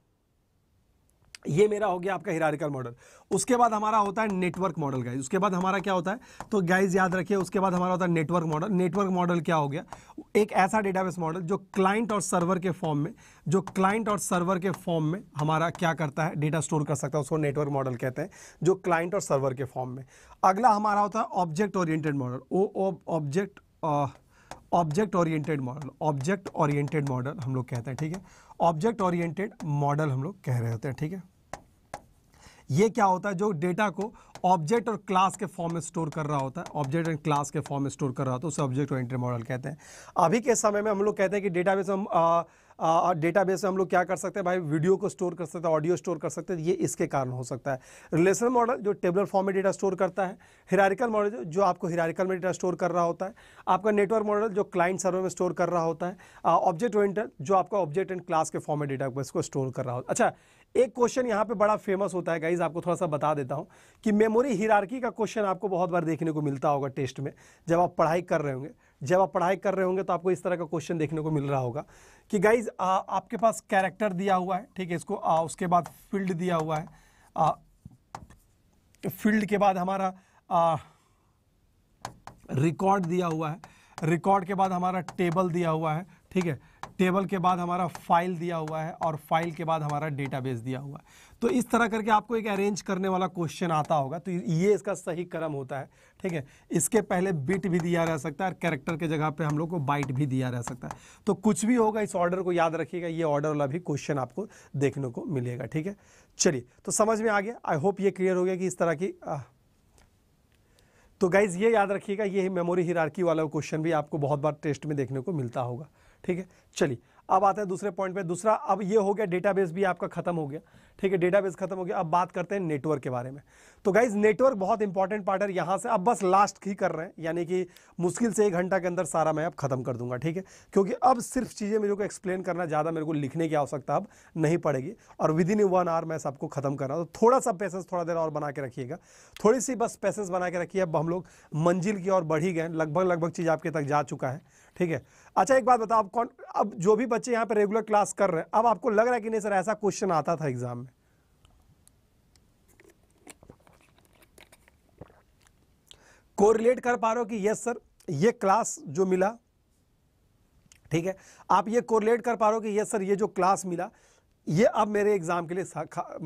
ये मेरा हो गया आपका हिरारिकल मॉडल उसके बाद हमारा होता है नेटवर्क मॉडल गाइज उसके बाद हमारा क्या होता है तो गाइज याद रखिए उसके बाद हमारा होता है नेटवर्क मॉडल नेटवर्क मॉडल क्या हो गया एक ऐसा डेटाबेस मॉडल जो क्लाइंट और सर्वर के फॉर्म में जो क्लाइंट और सर्वर के फॉर्म में हमारा क्या करता है डेटा स्टोर कर सकता है उसको नेटवर्क मॉडल कहते हैं जो क्लाइंट और सर्वर के फॉर्म में अगला हमारा होता है object oriented model O object object oriented model object oriented model हम लोग कहते हैं ठीक है ऑब्जेक्ट ओरिएंटेड मॉडल हम लोग कह रहे होते हैं ठीक है ये क्या होता है जो डेटा को ऑब्जेक्ट और क्लास के फॉर्म में स्टोर कर रहा होता है ऑब्जेक्ट एंड क्लास के फॉर्म में स्टोर कर रहा होता है उसे ऑब्जेक्ट एंट्री मॉडल कहते हैं अभी के समय में हम लोग कहते हैं कि डेटाबेस हम डेटा डेटाबेस में हम लोग क्या कर सकते हैं भाई वीडियो को स्टोर कर सकते हैं ऑडियो स्टोर कर सकते हैं ये इसके कारण हो सकता है रिलेशनल मॉडल जो टेबलर फॉर्म में डेटा स्टोर करता है हिरारिकल मॉडल जो आपको हिरारिकल में डेटा स्टोर कर रहा होता है आपका नेटवर्क मॉडल जो क्लाइंट सर्वर में स्टोर कर रहा होता है ऑब्जेक्ट ओरिएंटेड जो आपका ऑब्जेक्ट एंड क्लास के फॉर्म में डेटा को इसको स्टोर कर रहा होता है अच्छा एक क्वेश्चन यहाँ पे बड़ा फेमस होता है गाइज आपको थोड़ा सा बता देता हूँ कि मेमोरी हिरारकी का क्वेश्चन आपको बहुत बार देखने को मिलता होगा टेस्ट में जब आप पढ़ाई कर रहे होंगे जब आप पढ़ाई कर रहे होंगे तो आपको इस तरह का क्वेश्चन देखने को मिल रहा होगा कि गाइज आपके पास कैरेक्टर दिया हुआ है ठीक है इसको आ, उसके बाद फील्ड दिया हुआ है आ, फील्ड के बाद हमारा आ, रिकॉर्ड दिया हुआ है रिकॉर्ड के बाद हमारा टेबल दिया हुआ है ठीक है टेबल के बाद हमारा फाइल दिया हुआ है और फाइल के बाद हमारा डेटाबेस दिया हुआ है तो इस तरह करके आपको एक अरेंज करने वाला क्वेश्चन आता होगा तो ये इसका सही क्रम होता है ठीक है इसके पहले बिट भी दिया रह सकता है और कैरेक्टर के जगह पे हम लोग को बाइट भी दिया रह सकता है तो कुछ भी होगा इस ऑर्डर को याद रखिएगा ये ऑर्डर वाला भी क्वेश्चन आपको देखने को मिलेगा ठीक है चलिए तो समझ में आ गया आई होप ये क्लियर हो गया कि इस तरह की आ, तो गाइज़ ये याद रखिएगा ये मेमोरी हिरारकी वाला क्वेश्चन भी आपको बहुत बार टेस्ट में देखने को मिलता होगा ठीक है चलिए अब आते हैं दूसरे पॉइंट पे दूसरा अब ये हो गया डेटाबेस भी आपका खत्म हो गया ठीक है डेटाबेस खत्म हो गया अब बात करते हैं नेटवर्क के बारे में तो गाइज नेटवर्क बहुत इंपॉर्टेंट पार्ट है यहाँ से अब बस लास्ट ही कर रहे हैं यानी कि मुश्किल से एक घंटा के अंदर सारा मैं अब खत्म कर दूंगा ठीक है क्योंकि अब सिर्फ चीज़ें मेरे को एक्सप्लेन करना ज़्यादा मेरे को लिखने की आवश्यकता अब नहीं पड़ेगी और विद इन वन आवर मैं सबको खत्म कर रहा हूँ तो थोड़ा सा पैसेंस थोड़ा देर और बना के रखिएगा थोड़ी सी बस पैसेंस बना के रखिए अब हम लोग मंजिल की ओर बढ़ी गए लगभग लगभग चीज़ आपके तक जा चुका है ठीक है अच्छा एक बात बताओ आप कौन अब जो भी बच्चे यहाँ पे रेगुलर क्लास कर रहे हैं अब आपको लग रहा है कि नहीं सर ऐसा क्वेश्चन आता था एग्जाम में कोरिलेट कर पा रहे हो कि यस सर ये क्लास जो मिला ठीक है आप ये कोरिलेट कर पा रहे हो कि यस सर ये जो क्लास मिला ये अब मेरे एग्ज़ाम के लिए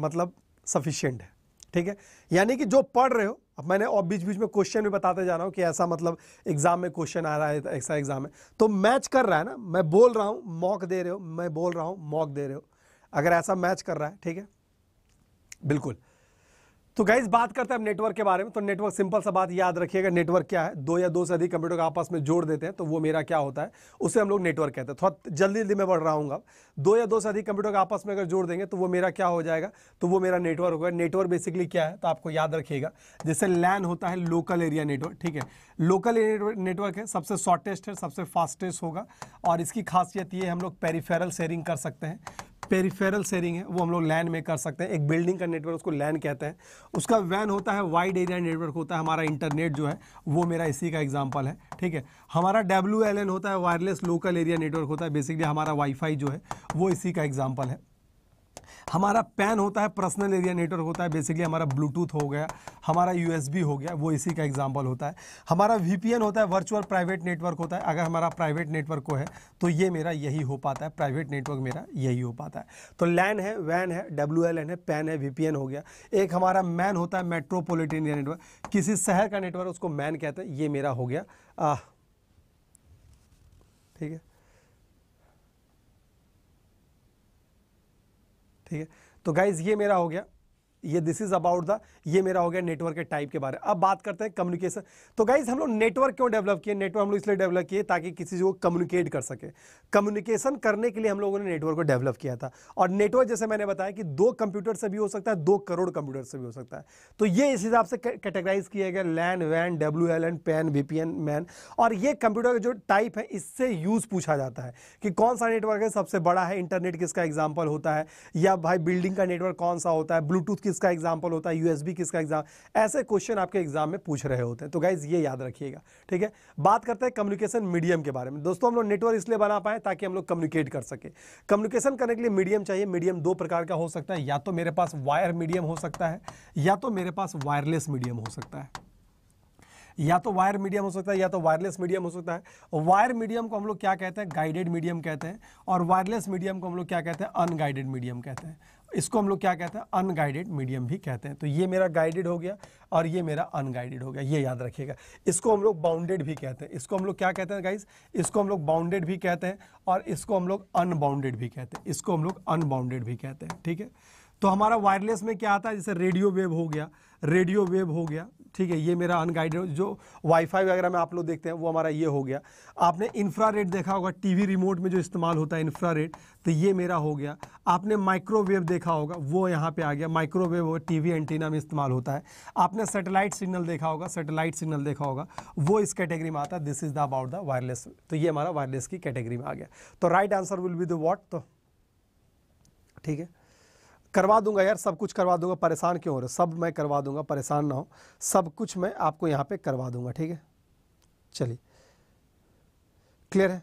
मतलब सफिशियंट है ठीक है यानी कि जो पढ़ रहे हो अब मैंने और बीच बीच में क्वेश्चन भी बताते जा रहा हूँ कि ऐसा मतलब एग्जाम में क्वेश्चन आ रहा है ऐसा एग्जाम है तो मैच कर रहा है ना मैं बोल रहा हूँ मॉक दे रहे हो मैं बोल रहा हूँ मॉक दे रहे हो अगर ऐसा मैच कर रहा है ठीक है बिल्कुल तो गाइज बात करते हैं नेटवर्क के बारे में तो नेटवर्क सिंपल सा बात याद रखिएगा नेटवर्क क्या है दो या दो से अधिक कंप्यूटर को आपस में जोड़ देते हैं तो वो मेरा क्या होता है उसे हम लोग नेटवर्क कहते हैं थोड़ा जल्दी जल्दी मैं बढ़ रहा हूँ दो या दो से अधिक कंप्यूटर को आपस में अगर जोड़ देंगे तो वो मेरा क्या हो जाएगा तो वो मेरा नेटवर्क होगा नेटवर्क बेसिकली क्या है तो आपको याद रखिएगा जैसे लैन होता है लोकल एरिया नेटवर्क ठीक है लोकल एरिया नेटवर्क है सबसे शॉर्टेस्ट है सबसे फास्टेस्ट होगा और इसकी खासियत ये हम लोग पेरीफेरल शेयरिंग कर सकते हैं पेरीफेरल शेयरिंग है वो हम लोग लैंड में कर सकते हैं एक बिल्डिंग का नेटवर्क उसको लैंड कहते हैं उसका वैन होता है वाइड एरिया नेटवर्क होता है हमारा इंटरनेट जो है वो मेरा इसी का एग्जाम्पल है ठीक है हमारा डब्ल्यू होता है वायरलेस लोकल एरिया नेटवर्क होता है बेसिकली हमारा वाईफाई जो है वो इसी का एग्जाम्पल है हमारा पैन होता है पर्सनल एरिया नेटवर्क होता है बेसिकली हमारा ब्लूटूथ हो गया हमारा यूएसबी हो गया वो इसी का एग्जाम्पल होता है हमारा वीपीएन होता है वर्चुअल प्राइवेट नेटवर्क होता है अगर हमारा प्राइवेट नेटवर्क को है तो ये मेरा यही हो पाता है प्राइवेट नेटवर्क मेरा यही हो पाता है तो लैन है वैन है डब्ल्यू है पैन है वी हो गया एक हमारा मैन होता है मेट्रोपोलिटन एरिया नेटवर्क किसी शहर का नेटवर्क उसको मैन कहते हैं ये मेरा हो गया ठीक है ठीक है तो गाइज ये मेरा हो गया ये दिस इज अबाउट द ये मेरा हो गया नेटवर्क के टाइप के बारे में अब बात करते हैं कम्युनिकेशन तो गाइज हम लोग नेटवर्क क्यों डेवलप किए नेटवर्क हम लोग इसलिए डेवलप किए ताकि किसी को कम्युनिकेट कर सके कम्युनिकेशन करने के लिए हम लोगों ने नेटवर्क को डेवलप किया था और नेटवर्क जैसे मैंने बताया कि दो कंप्यूटर से भी हो सकता है दो करोड़ कंप्यूटर से भी हो सकता है तो ये इस हिसाब से कैटेगराइज किया गया लैन वैन W L N PAN V P N MAN और ये कंप्यूटर का जो टाइप है इससे यूज़ पूछा जाता है कि कौन सा नेटवर्क है सबसे बड़ा है इंटरनेट किसका एग्जाम्पल होता है या भाई बिल्डिंग का नेटवर्क कौन सा होता है ब्लूटूथ किसका एग्जाम्पल होता है यूएसबी किसका एग्जाम ऐसे क्वेश्चन आपके एग्जाम में पूछ रहे होते हैं तो गाइज ये याद रखिएगा ठीक है बात करते हैं कम्युनिकेशन मीडियम के बारे में दोस्तों हम लोग नेटवर्क इसलिए बना पाए ताकि हम लोग कम्युनिकेट कर सके कम्युनिकेशन करने के लिए मीडियम चाहिए मीडियम दो प्रकार का हो सकता है या तो मेरे पास वायर मीडियम हो सकता है या तो मेरे पास वायरलेस मीडियम हो सकता है या तो वायर मीडियम हो सकता है या तो वायरलेस मीडियम हो सकता है वायर मीडियम को हम लोग क्या कहते हैं गाइडेड मीडियम कहते हैं और वायरलेस मीडियम को हम लोग क्या कहते हैं अनगाइडेड मीडियम कहते हैं इसको हम लोग क्या कहते हैं अनगाइडेड मीडियम भी कहते हैं तो ये मेरा गाइडेड हो गया और ये मेरा अनगाइडेड हो गया ये याद रखिएगा इसको हम लोग बाउंडेड भी कहते हैं इसको हम लोग क्या कहते हैं गाइज इसको हम लोग बाउंडेड भी कहते हैं और इसको हम लोग अनबाउंडेड भी कहते हैं इसको हम लोग अनबाउंडेड भी कहते हैं ठीक है तो हमारा वायरलेस में क्या आता है जैसे रेडियो वेव हो गया रेडियो वेव हो गया ठीक है ये मेरा अनगाइडेड जो वाईफाई वगैरह में आप लोग देखते हैं वो हमारा ये हो गया आपने इंफ्रा देखा होगा टीवी रिमोट में जो इस्तेमाल होता है इंफ्रा तो ये मेरा हो गया आपने माइक्रोवेव देखा होगा वो यहाँ पे आ गया माइक्रोवेव टीवी एंटीना में इस्तेमाल होता है आपने सेटेलाइट सिग्नल देखा होगा सेटेलाइट सिग्नल देखा होगा वो इस कैटेगरी में आता है this is the about the wireless तो ये हमारा वायरलेस की कैटेगरी में आ गया तो right answer will be the what तो ठीक है करवा दूंगा यार सब कुछ करवा दूंगा परेशान क्यों हो रहे सब मैं करवा दूंगा परेशान ना हो सब कुछ मैं आपको यहाँ पे करवा दूंगा ठीक है चलिए क्लियर है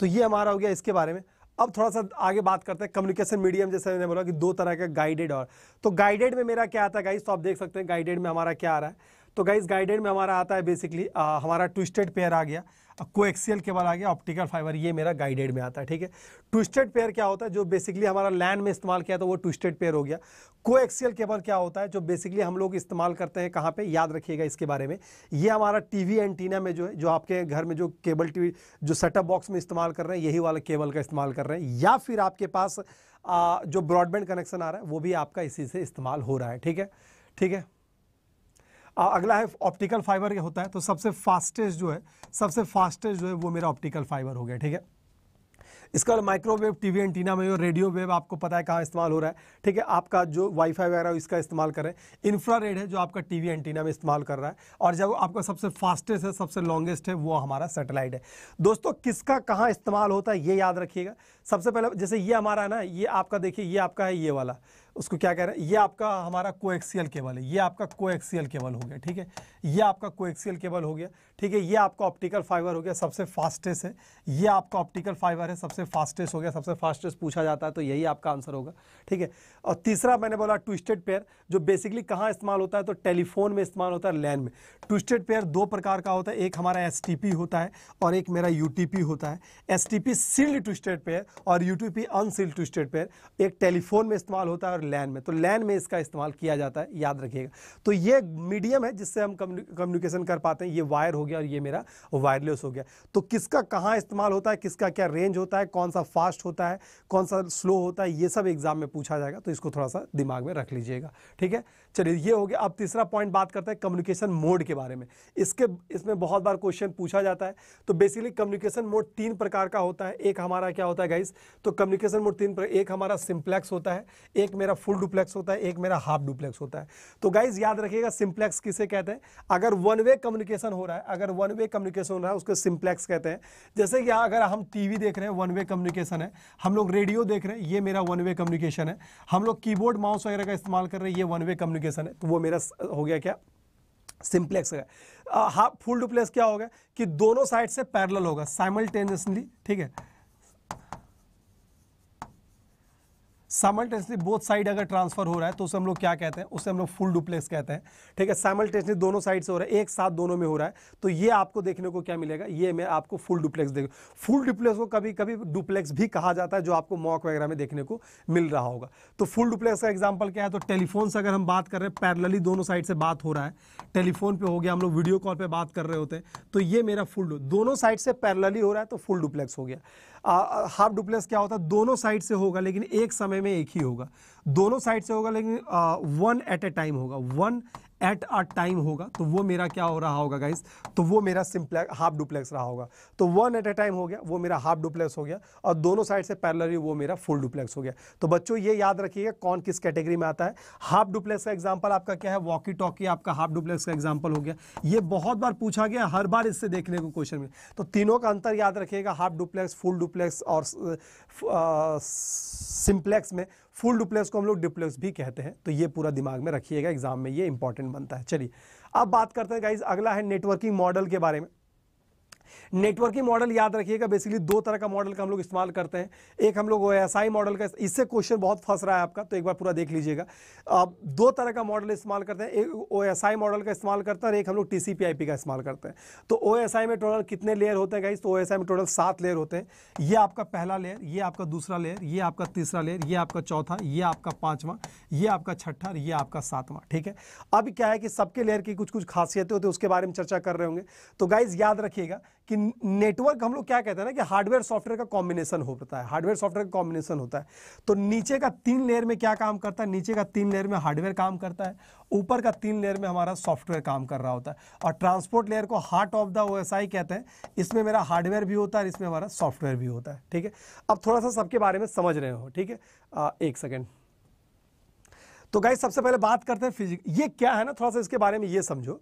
तो ये हमारा हो गया इसके बारे में अब थोड़ा सा आगे बात करते हैं कम्युनिकेशन मीडियम जैसे मैंने बोला कि दो तरह के गाइडेड और तो गाइडेड में मेरा क्या आता है गाइस तो आप देख सकते हैं गाइडेड में हमारा क्या आ रहा है तो गाइस गाइडेड में हमारा आता है बेसिकली हमारा ट्विस्टेड पेयर आ गया कोएक्सियल एक्सीएल केबल आ गया ऑप्टिकल फाइबर ये मेरा गाइडेड में आता है ठीक है ट्विस्टेड पेयर क्या होता है जो बेसिकली हमारा लैंड में इस्तेमाल किया था वो ट्विस्टेड पेयर हो गया कोएक्सियल केबल क्या होता है जो बेसिकली हम लोग इस्तेमाल करते हैं कहाँ पे याद रखिएगा इसके बारे में ये हमारा टीवी एंटीना में जो है जो आपके घर में जो केबल टीवी जो सेटअप बॉक्स में इस्तेमाल कर रहे हैं यही वाला केबल का इस्तेमाल कर रहे हैं या फिर आपके पास जो ब्रॉडबैंड कनेक्शन आ रहा है वो भी आपका इसी से इस्तेमाल हो रहा है ठीक है ठीक है अगला है ऑप्टिकल फाइबर के होता है तो सबसे फास्टेस्ट जो है सबसे फास्टेस्ट जो है वो मेरा ऑप्टिकल फाइबर हो गया ठीक है इसके बाद माइक्रोवेव टीवी एंटीना में और रेडियो वेव आपको पता है कहाँ इस्तेमाल हो रहा है ठीक है आपका जो वाईफाई वगैरह इसका इस्तेमाल कर रहे हैं इंफ्रारेड है जो आपका टीवी एंटीना में इस्तेमाल कर रहा है और जब आपका सबसे फास्टेस्ट है सबसे लॉन्गेस्ट है वो हमारा सेटेलाइट है दोस्तों किसका कहाँ इस्तेमाल होता है ये याद रखिएगा सबसे पहले जैसे ये हमारा है ना ये आपका देखिए ये आपका है ये वाला उसको क्या कह रहे हैं ये आपका हमारा कोएक्सियल केबल है ये आपका कोएक्सियल केबल हो गया ठीक है ये आपका कोएक्सियल केबल हो गया ठीक है ये आपका ऑप्टिकल फाइबर हो गया सबसे फास्टेस्ट है ये आपका ऑप्टिकल फाइबर है सबसे फास्टेस्ट हो गया सबसे फास्टेस्ट पूछा जाता है तो यही आपका आंसर होगा ठीक है और तीसरा मैंने बोला ट्विस्टेड पेयर जो बेसिकली कहाँ इस्तेमाल होता है तो टेलीफोन में इस्तेमाल होता है लैन में ट्विस्टेड पेयर दो प्रकार का होता है एक हमारा एस होता है और एक मेरा यू होता है S T shielded twisted pair और यू अनसील्ड ट्विस्टेड पेयर एक टेलीफोन में इस्तेमाल होता है और लैन में तो लैन में इसका इस्तेमाल किया जाता है याद रखिएगा तो ये मीडियम है जिससे हम कम्युनिकेशन कर पाते हैं ये वायर हो गया और ये मेरा वायरलेस हो गया तो किसका कहाँ इस्तेमाल होता है किसका क्या रेंज होता है कौन सा फास्ट होता है कौन सा स्लो होता है ये सब एग्जाम में पूछा जाएगा तो इसको थोड़ा सा दिमाग में रख लीजिएगा ठीक है चलिए ये हो गया अब तीसरा पॉइंट बात करते हैं कम्युनिकेशन मोड के बारे में इसके इसमें बहुत बार क्वेश्चन पूछा जाता है तो बेसिकली कम्युनिकेशन मोड तीन प्रकार का होता है एक हमारा क्या होता है गाइस तो कम्युनिकेशन मोड तीन प्रकार एक हमारा सिंप्लेक्स होता है एक मेरा फुल डुप्लेक्स होता है एक मेरा हाफ डुप्लेक्स होता है तो गाइज याद रखिएगा सिम्प्लेक्स किसे कहते हैं अगर वन वे कम्युनिकेशन हो रहा है अगर वन वे कम्युनिकेशन हो रहा है उसको सिम्प्लेक्स कहते हैं जैसे कि अगर हम टी देख रहे हैं वन वे कम्युनिकेशन है हम लोग रेडियो देख रहे हैं ये मेरा वन वे कम्युनिकेशन है हम लोग कीबोर्ड माउस वगैरह का इस्तेमाल कर रहे हैं ये वन वे कम्युनिकेशन एप्लीकेशन है तो वो मेरा हो गया क्या सिंप्लेक्स है हाफ फुल डुप्लेक्स क्या होगा कि दोनों साइड से पैरल होगा साइमल्टेनियसली ठीक है साइमल्टेनियसली बोथ साइड अगर ट्रांसफर हो रहा है तो उसे हम लोग क्या कहते हैं उसे हम लोग फुल डुप्लेक्स कहते हैं ठीक है साइमल्टेनियसली दोनों साइड से हो रहा है एक साथ दोनों में हो रहा है तो ये आपको देखने को क्या मिलेगा ये मैं आपको फुल डुप्लेक्स देगा फुल डुप्लेक्स को कभी कभी डुप्लेक्स भी कहा जाता है जो आपको मॉक वगैरह में देखने को मिल रहा होगा तो फुल डुप्लेक्स का एग्जाम्पल क्या है तो टेलीफोन से अगर हम बात कर रहे हैं पैरलली दोनों साइड से बात हो रहा है टेलीफोन पर हो गया हम लोग वीडियो कॉल पर बात कर रहे होते हैं तो ये मेरा फुल दोनों साइड से पैरलली हो रहा है तो फुल डुप्लेक्स हो गया हाफ डुप्लेक्स क्या होता है दोनों साइड से होगा लेकिन एक समय में एक ही होगा दोनों साइड से होगा लेकिन वन एट ए टाइम होगा वन एट अ टाइम होगा तो वो मेरा क्या हो रहा होगा गाइज तो वो मेरा सिम्प्लेक्स हाफ डुप्लेक्स रहा होगा तो वन एट अ टाइम हो गया वो मेरा हाफ डुप्लेक्स हो गया और दोनों साइड से पैरेलली वो मेरा फुल डुप्लेक्स हो गया तो बच्चों ये याद रखिएगा कौन किस कैटेगरी में आता है हाफ डुप्लेक्स का एग्जाम्पल आपका क्या है वॉकी टॉकी आपका हाफ डुप्लेक्स का एग्जाम्पल हो गया ये बहुत बार पूछा गया हर बार इससे देखने को क्वेश्चन में तो तीनों का अंतर याद रखिएगा हाफ डुप्लेक्स फुल डुप्लेक्स और सिम्प्लेक्स में फुल डुप्लेक्स को हम लोग डुप्लेक्स भी कहते हैं तो ये पूरा दिमाग में रखिएगा एग्जाम में ये इंपॉर्टेंट बनता है चलिए अब बात करते हैं गाइज अगला है नेटवर्किंग मॉडल के बारे में नेटवर्किंग मॉडल याद रखिएगा बेसिकली दो तरह का मॉडल का हम लोग इस्तेमाल करते हैं एक हम लोग ओ मॉडल का इससे क्वेश्चन बहुत फंस रहा है आपका तो एक बार पूरा देख लीजिएगा आप दो तरह का मॉडल इस्तेमाल करते हैं एक ओ मॉडल का इस्तेमाल करते हैं और एक हम लोग टी का इस्तेमाल करते हैं तो ओ में टोटल कितने लेयर होते हैं गाइस तो ओ में टोटल सात लेयर होते हैं ये आपका पहला लेयर ये आपका दूसरा लेयर ये आपका तीसरा लेयर ये आपका चौथा ये आपका पाँचवा ये आपका छठा और ये आपका सातवां ठीक है अब क्या है कि सबके लेयर की कुछ कुछ खासियतें होती है उसके बारे में चर्चा कर रहे होंगे तो गाइज याद रखिएगा कि नेटवर्क हम लोग क्या कहते हैं ना कि हार्डवेयर सॉफ्टवेयर का कॉम्बिनेशन होता है हार्डवेयर सॉफ्टवेयर का कॉम्बिनेशन होता है तो नीचे का तीन लेयर में क्या काम करता है नीचे का तीन लेयर में हार्डवेयर काम करता है ऊपर का तीन लेयर में हमारा सॉफ्टवेयर काम कर रहा होता है और ट्रांसपोर्ट लेयर को हार्ट ऑफ द ओ कहते हैं इसमें मेरा हार्डवेयर भी होता है और इसमें हमारा सॉफ्टवेयर भी होता है ठीक है अब थोड़ा सा सबके बारे में समझ रहे हो ठीक है एक सेकेंड तो गाइज सबसे पहले बात करते हैं फिजिक ये क्या है ना थोड़ा सा इसके बारे में ये समझो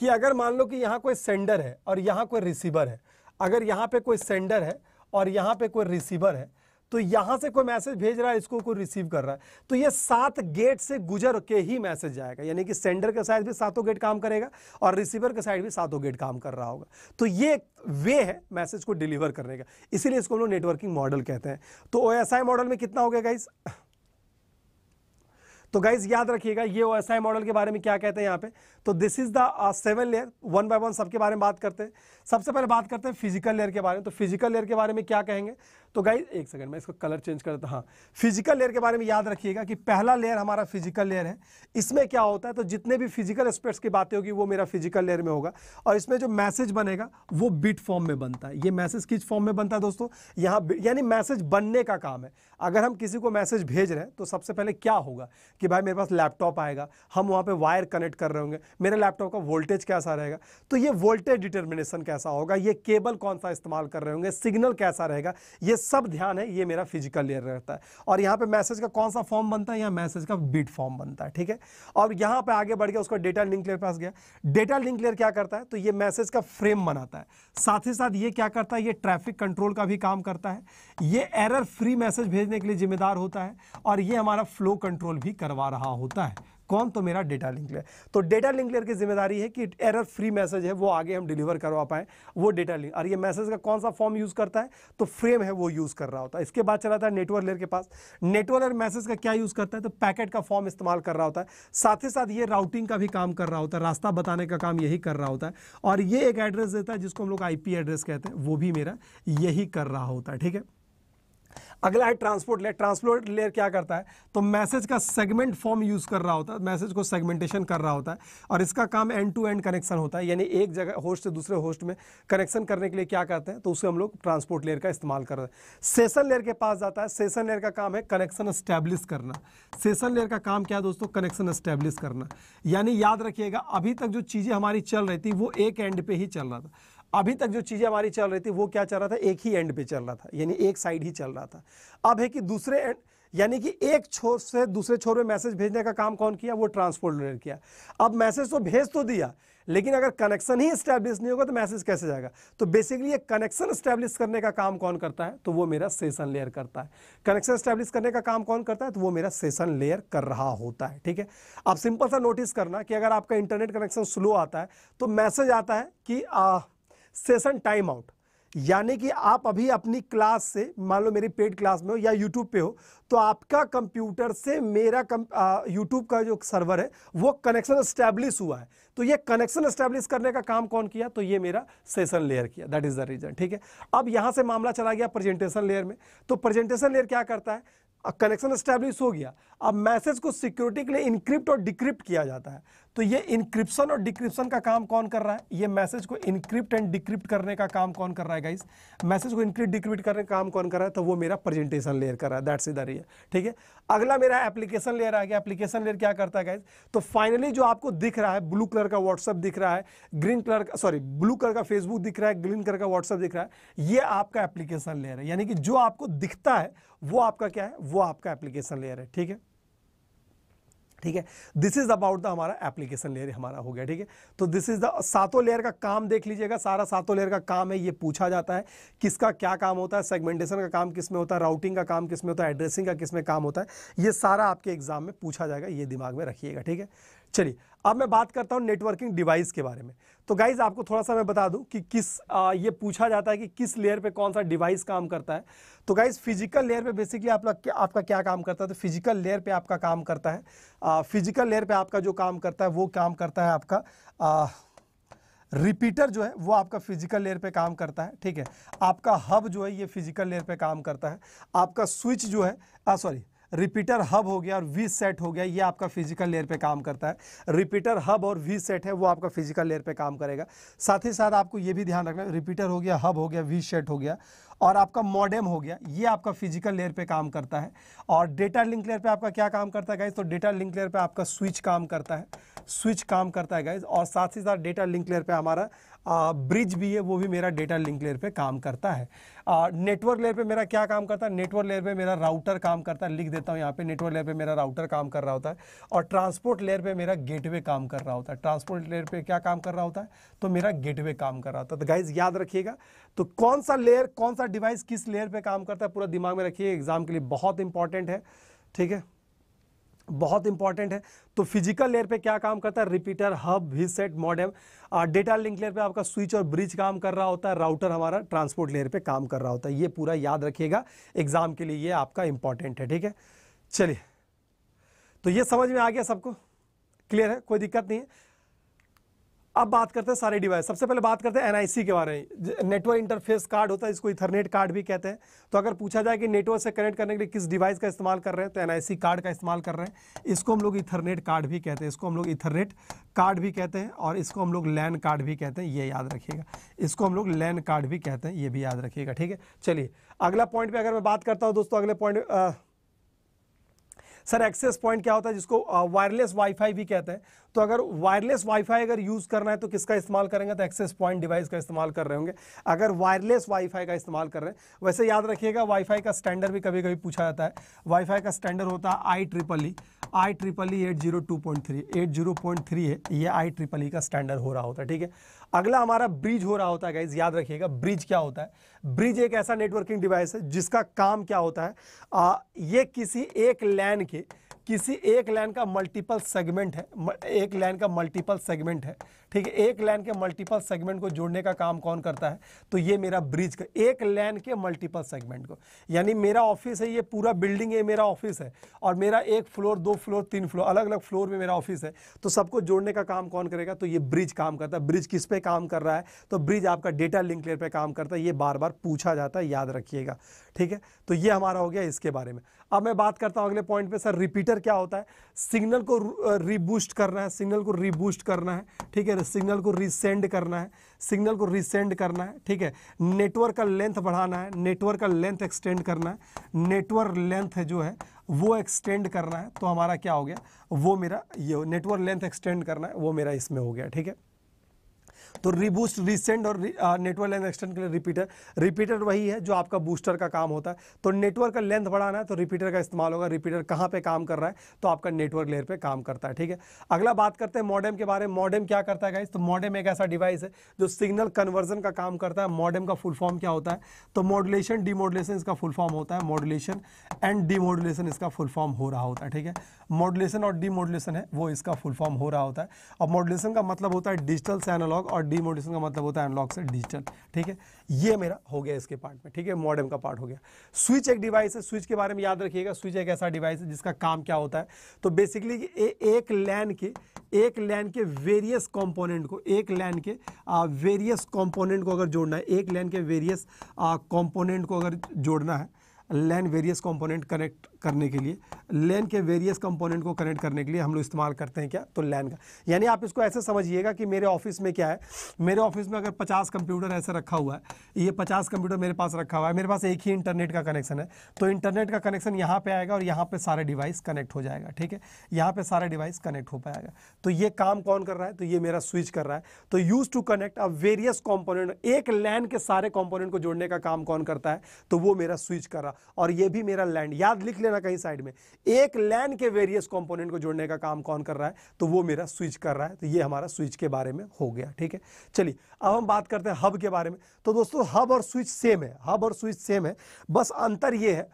कि अगर मान लो कि यहाँ कोई सेंडर है और यहाँ कोई रिसीवर है अगर यहाँ पे कोई सेंडर है और यहाँ पे कोई रिसीवर है तो यहाँ से कोई मैसेज भेज रहा है इसको कोई रिसीव कर रहा है तो ये सात गेट से गुजर के ही मैसेज जाएगा यानी कि सेंडर के साइड भी सातों गेट काम करेगा और रिसीवर के साइड भी सातों गेट काम कर रहा होगा तो ये वे है मैसेज को डिलीवर करने का इसीलिए इसको हम लोग नेटवर्किंग मॉडल कहते हैं तो ओ मॉडल में कितना हो गया गाइज़ तो गाइज याद रखिएगा ये ओ मॉडल के बारे में क्या कहते हैं यहाँ पे तो this is the seven layer one by one सबके बारे में बात करते हैं सबसे पहले बात करते हैं फिजिकल लेयर के बारे में तो फिजिकल लेयर के बारे में क्या कहेंगे तो गाइज एक सेकंड मैं इसको कलर चेंज कर देता हूँ हाँ फिजिकल लेयर के बारे में याद रखिएगा कि पहला लेयर हमारा फिजिकल लेयर है इसमें क्या होता है तो जितने भी फिजिकल एस्पेक्ट्स की बातें होगी वो मेरा फिजिकल लेयर में होगा और इसमें जो मैसेज बनेगा वो बिट फॉर्म में बनता है ये मैसेज किस फॉर्म में बनता है दोस्तों यहाँ यानी मैसेज बनने का काम है अगर हम किसी को मैसेज भेज रहे हैं तो सबसे पहले क्या होगा कि भाई मेरे पास लैपटॉप आएगा हम वहाँ पर वायर कनेक्ट कर रहे होंगे मेरे लैपटॉप का वोल्टेज कैसा रहेगा तो ये वोल्टेज डिटर्मिनेशन कैसा कैसा होगा ये केबल कौन सा इस्तेमाल कर रहे होंगे सिग्नल कैसा रहेगा ये सब ध्यान है ये मेरा फिजिकल लेयर रहता है और यहाँ पे मैसेज का कौन सा फॉर्म बनता है यहाँ मैसेज का बिट फॉर्म बनता है ठीक है और यहाँ पे आगे बढ़ गया उसका डेटा लिंक लेयर पास गया डेटा लिंक लेयर क्या करता है तो ये मैसेज का फ्रेम बनाता है साथ ही साथ ये क्या करता है ये ट्रैफिक कंट्रोल का भी काम करता है ये एरर फ्री मैसेज भेजने के लिए जिम्मेदार होता है और ये हमारा फ्लो कंट्रोल भी करवा रहा होता है कौन तो मेरा डेटा लिंक लेयर तो डेटा लिंक लेयर की जिम्मेदारी है कि एरर फ्री मैसेज है वो आगे हम डिलीवर करवा पाएं वो डेटा लिंक और ये मैसेज का कौन सा फॉर्म यूज़ करता है तो फ्रेम है वो यूज़ कर रहा होता है इसके बाद चला था नेटवर्क लेयर के पास नेटवर्क लेयर मैसेज का क्या यूज़ करता है तो पैकेट का फॉर्म इस्तेमाल कर रहा होता है साथ ही साथ ये राउटिंग का भी काम कर रहा होता है रास्ता बताने का काम यही कर रहा होता है और ये एक एड्रेस देता है जिसको हम लोग आईपी एड्रेस कहते हैं वो भी मेरा यही कर रहा होता है ठीक है अगला है ट्रांसपोर्ट लेयर ट्रांसपोर्ट लेयर क्या करता है तो मैसेज का सेगमेंट फॉर्म यूज़ कर रहा होता है मैसेज को सेगमेंटेशन कर रहा होता है और इसका काम एंड टू एंड कनेक्शन होता है यानी एक जगह होस्ट से दूसरे होस्ट में कनेक्शन करने के लिए क्या करते हैं तो उसे हम लोग ट्रांसपोर्ट लेयर का इस्तेमाल कर रहे हैं सेशन लेयर के पास जाता है सेशन लेयर का काम है कनेक्शन स्टैब्लिश करना सेशन लेयर का काम क्या है दोस्तों कनेक्शन स्टैब्लिश करना यानी याद रखिएगा अभी तक जो चीज़ें हमारी चल रही थी वो एक एंड पे ही चल रहा था अभी तक जो चीज़ें हमारी चल रही थी वो क्या चल रहा था एक ही एंड पे चल रहा था यानी एक साइड ही चल रहा था अब है कि दूसरे एंड यानी कि एक छोर से दूसरे छोर में मैसेज भेजने का काम कौन किया वो ट्रांसपोर्ट लेयर किया अब मैसेज तो भेज तो दिया लेकिन अगर कनेक्शन ही स्टैब्लिश नहीं होगा तो मैसेज कैसे जाएगा तो बेसिकली ये कनेक्शन स्टैब्लिश करने का काम कौन करता है तो वो मेरा सेशन लेयर करता है कनेक्शन स्टैब्लिश करने का काम कौन करता है तो वो मेरा सेशन लेयर कर रहा होता है ठीक है अब सिंपल सा नोटिस करना कि अगर आपका इंटरनेट कनेक्शन स्लो आता है तो मैसेज आता है कि आ, सेशन टाइम आउट यानी कि आप अभी अपनी क्लास से मान लो मेरी पेड क्लास में हो या यूट्यूब पे हो तो आपका कंप्यूटर से मेरा यूट्यूब का जो सर्वर है वो कनेक्शन स्टैब्लिश हुआ है तो ये कनेक्शन स्टैब्लिश करने का काम कौन किया तो ये मेरा सेशन लेयर किया दैट इज़ द रीजन ठीक है अब यहां से मामला चला गया प्रेजेंटेशन लेयर में तो प्रेजेंटेशन लेयर क्या करता है कनेक्शन स्टैब्लिश हो गया अब मैसेज को सिक्योरिटी के लिए इनक्रिप्ट और डिक्रिप्ट किया जाता है तो ये इंक्रिप्शन और डिक्रिप्शन का काम कौन कर रहा है ये मैसेज को इंक्रिप्ट एंड डिक्रिप्ट करने का काम कौन कर रहा है गाइस मैसेज को इंक्रिप्ट डिक्रिप्ट करने का काम कौन कर रहा है तो वो मेरा प्रेजेंटेशन लेयर कर रहा है दैट्स इधर ये ठीक है अगला मेरा एप्लीकेशन लेयर आ गया एप्लीकेशन लेयर क्या करता है गाइज तो फाइनली जो आपको दिख रहा है ब्लू कलर का व्हाट्सअप दिख रहा है ग्रीन कलर का सॉरी ब्लू कलर का फेसबुक दिख रहा है ग्रीन कलर का व्हाट्सअप दिख रहा है ये आपका एप्लीकेशन लेयर है यानी कि जो आपको दिखता है वो आपका क्या है वो आपका एप्लीकेशन लेयर है ठीक है ठीक है दिस इज अबाउट द हमारा एप्लीकेशन लेयर हमारा हो गया ठीक है तो दिस इज द सातों लेयर का काम देख लीजिएगा सारा सातों लेयर का काम है ये पूछा जाता है किसका क्या काम होता है सेगमेंटेशन का काम किस में होता है राउटिंग का काम किस में होता है एड्रेसिंग का किस में काम होता है ये सारा आपके एग्जाम में पूछा जाएगा ये दिमाग में रखिएगा ठीक है चलिए अब मैं बात करता हूँ नेटवर्किंग डिवाइस के बारे में तो गाइज आपको थोड़ा सा मैं बता दूं कि किस आ, ये पूछा जाता है कि किस लेयर पे कौन सा डिवाइस काम करता है तो गाइज फिजिकल लेयर पे बेसिकली आप क्या, आपका क्या काम करता है तो फिजिकल लेयर पे आपका काम करता है फिजिकल लेयर पे आपका जो काम करता है वो काम करता है आपका आ, रिपीटर जो है वो आपका फिजिकल लेयर पे काम करता है ठीक है आपका हब जो है ये फिजिकल लेयर पे काम करता है आपका स्विच जो है सॉरी रिपीटर हब हो गया और वी सेट हो गया ये आपका फिजिकल लेयर पे काम करता है रिपीटर हब और वी सेट है वो आपका फिजिकल लेयर पे काम करेगा साथ ही साथ आपको ये भी ध्यान रखना है रिपीटर हो गया हब हो गया वी सेट हो गया और आपका मॉडेम हो गया ये आपका फिजिकल लेयर पे काम करता है और डेटा लिंक लेयर पे आपका क्या काम करता है गाइज तो डेटा लिंक लेयर पे आपका स्विच काम करता है स्विच काम करता है गाइज और साथ ही साथ डेटा लिंक लेयर पे हमारा ब्रिज भी है वो भी मेरा डेटा लिंक लेयर पे काम करता है नेटवर्क लेयर पे मेरा क्या काम करता है नेटवर्क लेयर पे मेरा राउटर काम करता है लिख देता हूँ यहाँ पे नेटवर्क लेयर पे मेरा राउटर काम कर रहा होता है और ट्रांसपोर्ट लेयर पे मेरा गेटवे काम कर रहा होता है ट्रांसपोर्ट लेयर पे क्या काम कर रहा होता है तो मेरा गेटवे काम कर रहा होता है तो गाइज याद रखिएगा तो कौन सा लेयर कौन सा डिवाइस किस लेयर पर काम करता है पूरा दिमाग में रखिए एग्जाम के लिए बहुत इंपॉर्टेंट है ठीक है बहुत इंपॉर्टेंट है तो फिजिकल लेयर पे क्या काम करता है रिपीटर हब भी सेट मॉडेम डेटा लिंक लेयर पे आपका स्विच और ब्रिज काम कर रहा होता है राउटर हमारा ट्रांसपोर्ट लेयर पे काम कर रहा होता है ये पूरा याद रखिएगा एग्जाम के लिए ये आपका इंपॉर्टेंट है ठीक है चलिए तो ये समझ में आ गया सबको क्लियर है कोई दिक्कत नहीं है अब बात करते हैं सारे डिवाइस सबसे पहले बात करते हैं एनआईसी के बारे में नेटवर्क इंटरफेस कार्ड होता है इसको इथरनेट कार्ड भी कहते हैं तो अगर पूछा जाए कि नेटवर्क से कनेक्ट करने के लिए किस डिवाइस का इस्तेमाल कर रहे हैं तो एनआईसी कार्ड का इस्तेमाल कर रहे हैं इसको हम लोग इथरनेट कार्ड भी कहते हैं इसको हम लोग इथरनेट कार्ड भी कहते हैं और इसको हम लोग लैन कार्ड भी कहते हैं ये याद रखिएगा इसको हम लोग लैन कार्ड भी कहते हैं ये भी याद रखिएगा ठीक है चलिए अगला पॉइंट पर अगर मैं बात करता हूँ दोस्तों अगले पॉइंट सर एक्सेस पॉइंट क्या होता है जिसको वायरलेस वाईफाई भी कहते हैं तो अगर वायरलेस वाईफाई अगर यूज़ करना है तो किसका इस्तेमाल करेंगे तो एक्सेस पॉइंट डिवाइस का इस्तेमाल कर रहे होंगे अगर वायरलेस वाईफाई का इस्तेमाल कर रहे हैं वैसे याद रखिएगा वाईफाई का स्टैंडर्ड भी कभी कभी पूछा जाता है वाईफाई का स्टैंडर्ड होता है I triple E I triple E eight zero two point three eight zero point three है ये आई ट्रिपल ई का स्टैंडर्ड हो रहा होता है ठीक है अगला हमारा ब्रिज हो रहा होता है गाइज याद रखिएगा ब्रिज क्या होता है ब्रिज एक ऐसा नेटवर्किंग डिवाइस है जिसका काम क्या होता है आ, ये किसी एक लैन के किसी एक लैन का मल्टीपल सेगमेंट है एक लैन का मल्टीपल सेगमेंट है ठीक है एक लैन के मल्टीपल सेगमेंट को जोड़ने का काम कौन करता है तो ये मेरा ब्रिज का एक लैन के मल्टीपल सेगमेंट को यानी मेरा ऑफिस है ये पूरा बिल्डिंग है मेरा ऑफिस है और मेरा एक फ्लोर दो फ्लोर तीन फ्लोर अलग अलग फ्लोर में मेरा ऑफिस है तो सबको जोड़ने का काम कौन करेगा तो ये ब्रिज काम करता है ब्रिज किस पे काम कर रहा है तो ब्रिज आपका डेटा लिंक लेर पे काम करता है ये बार बार पूछा जाता है याद रखिएगा ठीक है तो ये हमारा हो गया इसके बारे में अब मैं बात करता हूँ अगले पॉइंट पे सर रिपीटर क्या होता है सिग्नल को रिबूस्ट करना है सिग्नल को रिबूस्ट करना है ठीक है है सिग्नल को रिसेंड करना है सिग्नल को रिसेंड करना है ठीक है नेटवर्क का लेंथ बढ़ाना है नेटवर्क का लेंथ एक्सटेंड करना है नेटवर्क लेंथ जो है वो एक्सटेंड करना है तो हमारा क्या हो गया वो मेरा ये नेटवर्क लेंथ एक्सटेंड करना है वो मेरा इसमें हो गया ठीक है तो रिबूस्ट रिसेंट और नेटवर्क लेंथ एक्सटेंड के लिए रिपीटर रिपीटर वही है जो आपका बूस्टर का काम होता है तो नेटवर्क का लेंथ बढ़ाना है तो रिपीटर का इस्तेमाल होगा रिपीटर कहाँ पर काम कर रहा है तो आपका नेटवर्क लेयर पर काम करता है ठीक है अगला बात करते हैं मॉडेम के बारे में मॉडेम क्या करता है गाइस तो मॉडेम एक ऐसा डिवाइस है जो सिग्नल कन्वर्जन का काम करता है मॉडेम का फुल फॉर्म क्या होता है तो मॉडुलेशन डिमोडुलेशन इसका फुल फॉर्म होता है मॉडुलेशन एंड डिमोडुलेशन इसका फुल फॉर्म हो रहा होता है ठीक है मॉडुलेशन और डिमोडुलेशन है वो इसका फुल फॉर्म हो रहा होता है और मॉडुलेशन का मतलब होता है डिजिटल से एनालॉग और और डीमोटिवेशन का मतलब होता है अनलॉक से डिजिटल ठीक है ये मेरा हो गया इसके पार्ट में ठीक है मॉडर्म का पार्ट हो गया स्विच एक डिवाइस है स्विच के बारे में याद रखिएगा स्विच एक ऐसा डिवाइस है जिसका काम क्या होता है तो बेसिकली ए, एक लैन के एक लैन के वेरियस कॉम्पोनेंट को एक लैन के आ, वेरियस कॉम्पोनेंट को अगर जोड़ना है एक लैन के वेरियस कॉम्पोनेंट को अगर जोड़ना है लैन वेरियस कंपोनेंट कनेक्ट करने के लिए लैन के वेरियस कंपोनेंट को कनेक्ट करने के लिए हम लोग इस्तेमाल करते हैं क्या तो लैन का यानी आप इसको ऐसे समझिएगा कि मेरे ऑफिस में क्या है मेरे ऑफिस में अगर पचास कंप्यूटर ऐसे रखा हुआ है ये पचास कंप्यूटर मेरे पास रखा हुआ है मेरे पास एक ही इंटरनेट का कनेक्शन है तो इंटरनेट का कनेक्शन यहाँ पर आएगा और यहाँ पर सारे डिवाइस कनेक्ट हो जाएगा ठीक है यहाँ पर सारा डिवाइस कनेक्ट हो पाएगा तो ये काम कौन कर रहा है तो ये मेरा स्विच कर रहा है तो use to connect a various component एक लैन के सारे कॉम्पोनेंट को जोड़ने का काम कौन करता है तो वो मेरा स्विच कर रहा और ये भी मेरा लैंड याद लिख लेना कहीं साइड में एक लैंड के वेरियस कॉम्पोनेंट को जोड़ने का काम कौन कर रहा है तो वो मेरा स्विच कर रहा है तो ये हमारा स्विच के बारे में हो गया ठीक है चलिए अब हम बात करते हैं हब के बारे में तो दोस्तों हब और स्विच सेम है हब और स्विच सेम है बस अंतर ये है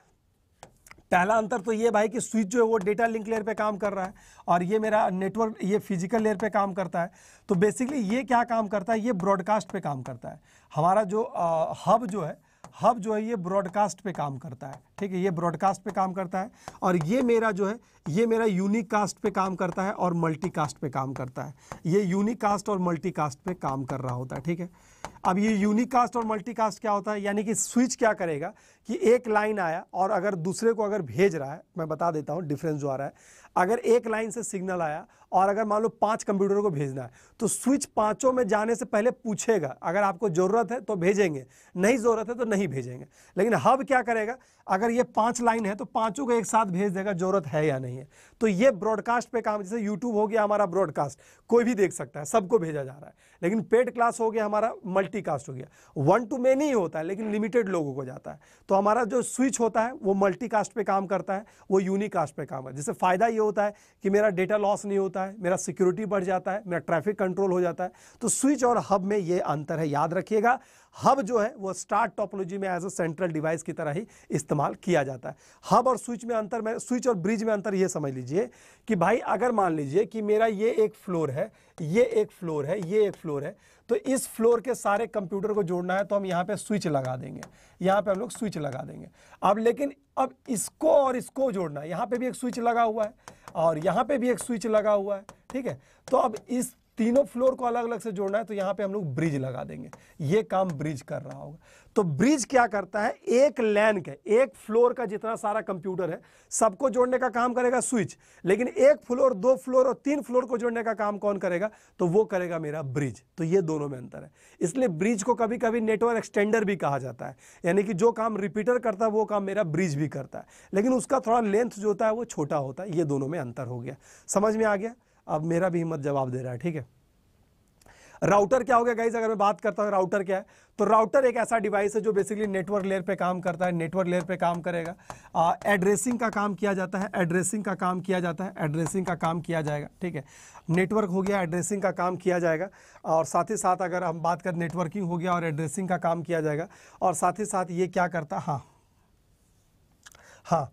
पहला अंतर तो ये भाई कि स्विच जो है वो डेटा लिंक लेयर पे काम कर रहा है और ये मेरा नेटवर्क ये फिजिकल लेयर पे काम करता है तो बेसिकली ये क्या काम करता है ये ब्रॉडकास्ट पे काम करता है हमारा जो हब जो है हब जो है ये ब्रॉडकास्ट पे काम करता है ठीक है ये ब्रॉडकास्ट पे काम करता है और ये मेरा जो है ये मेरा यूनिक कास्ट पे काम करता है और मल्टी कास्ट पे काम करता है ये यूनिक कास्ट और मल्टी कास्ट पे काम कर रहा होता है ठीक है अब ये यूनिक कास्ट और मल्टी कास्ट क्या होता है यानी कि स्विच क्या करेगा कि एक लाइन आया और अगर दूसरे को अगर भेज रहा है मैं बता देता हूँ डिफरेंस जो आ रहा है अगर एक लाइन से सिग्नल आया और अगर मान लो पांच कंप्यूटर को भेजना है तो स्विच पांचों में जाने से पहले पूछेगा अगर आपको ज़रूरत है तो भेजेंगे नहीं ज़रूरत है तो नहीं भेजेंगे लेकिन हब क्या करेगा अगर ये पांच लाइन है तो पांचों को एक साथ भेज देगा ज़रूरत है या नहीं है तो ये ब्रॉडकास्ट पे काम जैसे यूट्यूब हो गया हमारा ब्रॉडकास्ट कोई भी देख सकता है सबको भेजा जा रहा है लेकिन पेड क्लास हो गया हमारा मल्टीकास्ट हो गया वन टू नहीं होता है लेकिन लिमिटेड लोगों को जाता है तो हमारा जो स्विच होता है वो मल्टीकास्ट पे काम करता है वो यूनिकास्ट पे काम है जिससे फ़ायदा ये होता है कि मेरा डेटा लॉस नहीं होता होता है मेरा सिक्योरिटी बढ़ जाता है मेरा ट्रैफिक कंट्रोल हो जाता है तो स्विच और हब में ये अंतर है याद रखिएगा हब जो है वो स्टार्ट टॉपोलॉजी में एज अ सेंट्रल डिवाइस की तरह ही इस्तेमाल किया जाता है हब और स्विच में अंतर में स्विच और ब्रिज में अंतर ये समझ लीजिए कि भाई अगर मान लीजिए कि मेरा ये एक फ्लोर है ये एक फ्लोर है ये एक फ्लोर है तो इस फ्लोर के सारे कंप्यूटर को जोड़ना है तो हम यहाँ पे स्विच लगा देंगे यहाँ पे हम लोग स्विच लगा देंगे अब लेकिन अब इसको और इसको जोड़ना है यहाँ पे भी एक स्विच लगा हुआ है और यहाँ पे भी एक स्विच लगा हुआ है ठीक है तो अब इस तीनों फ्लोर को अलग अलग से जोड़ना है तो यहां पे हम लोग ब्रिज लगा देंगे ये काम ब्रिज कर रहा होगा तो ब्रिज क्या करता है एक लैन के एक फ्लोर का जितना सारा कंप्यूटर है सबको जोड़ने का काम करेगा स्विच लेकिन एक फ्लोर दो फ्लोर और तीन फ्लोर को जोड़ने का काम कौन करेगा तो वो करेगा मेरा ब्रिज तो ये दोनों में अंतर है इसलिए ब्रिज को कभी कभी नेटवर्क एक्सटेंडर भी कहा जाता है यानी कि जो काम रिपीटर करता है वो काम मेरा ब्रिज भी करता है लेकिन उसका थोड़ा लेंथ जो होता है वो छोटा होता है ये दोनों में अंतर हो गया समझ में आ गया अब मेरा भी हिम्मत जवाब दे रहा है ठीक है राउटर क्या हो गया गाइज अगर मैं बात करता हूँ राउटर क्या है तो राउटर एक ऐसा डिवाइस है जो बेसिकली नेटवर्क लेयर पे काम करता है नेटवर्क लेयर पे काम करेगा एड्रेसिंग का काम किया जाता है एड्रेसिंग का काम किया जाता है एड्रेसिंग का काम किया जाएगा ठीक है नेटवर्क हो गया एड्रेसिंग का काम किया जाएगा और साथ ही साथ अगर हम बात कर नेटवर्किंग हो गया और एड्रेसिंग का काम किया जाएगा और साथ ही साथ ये क्या करता हाँ हाँ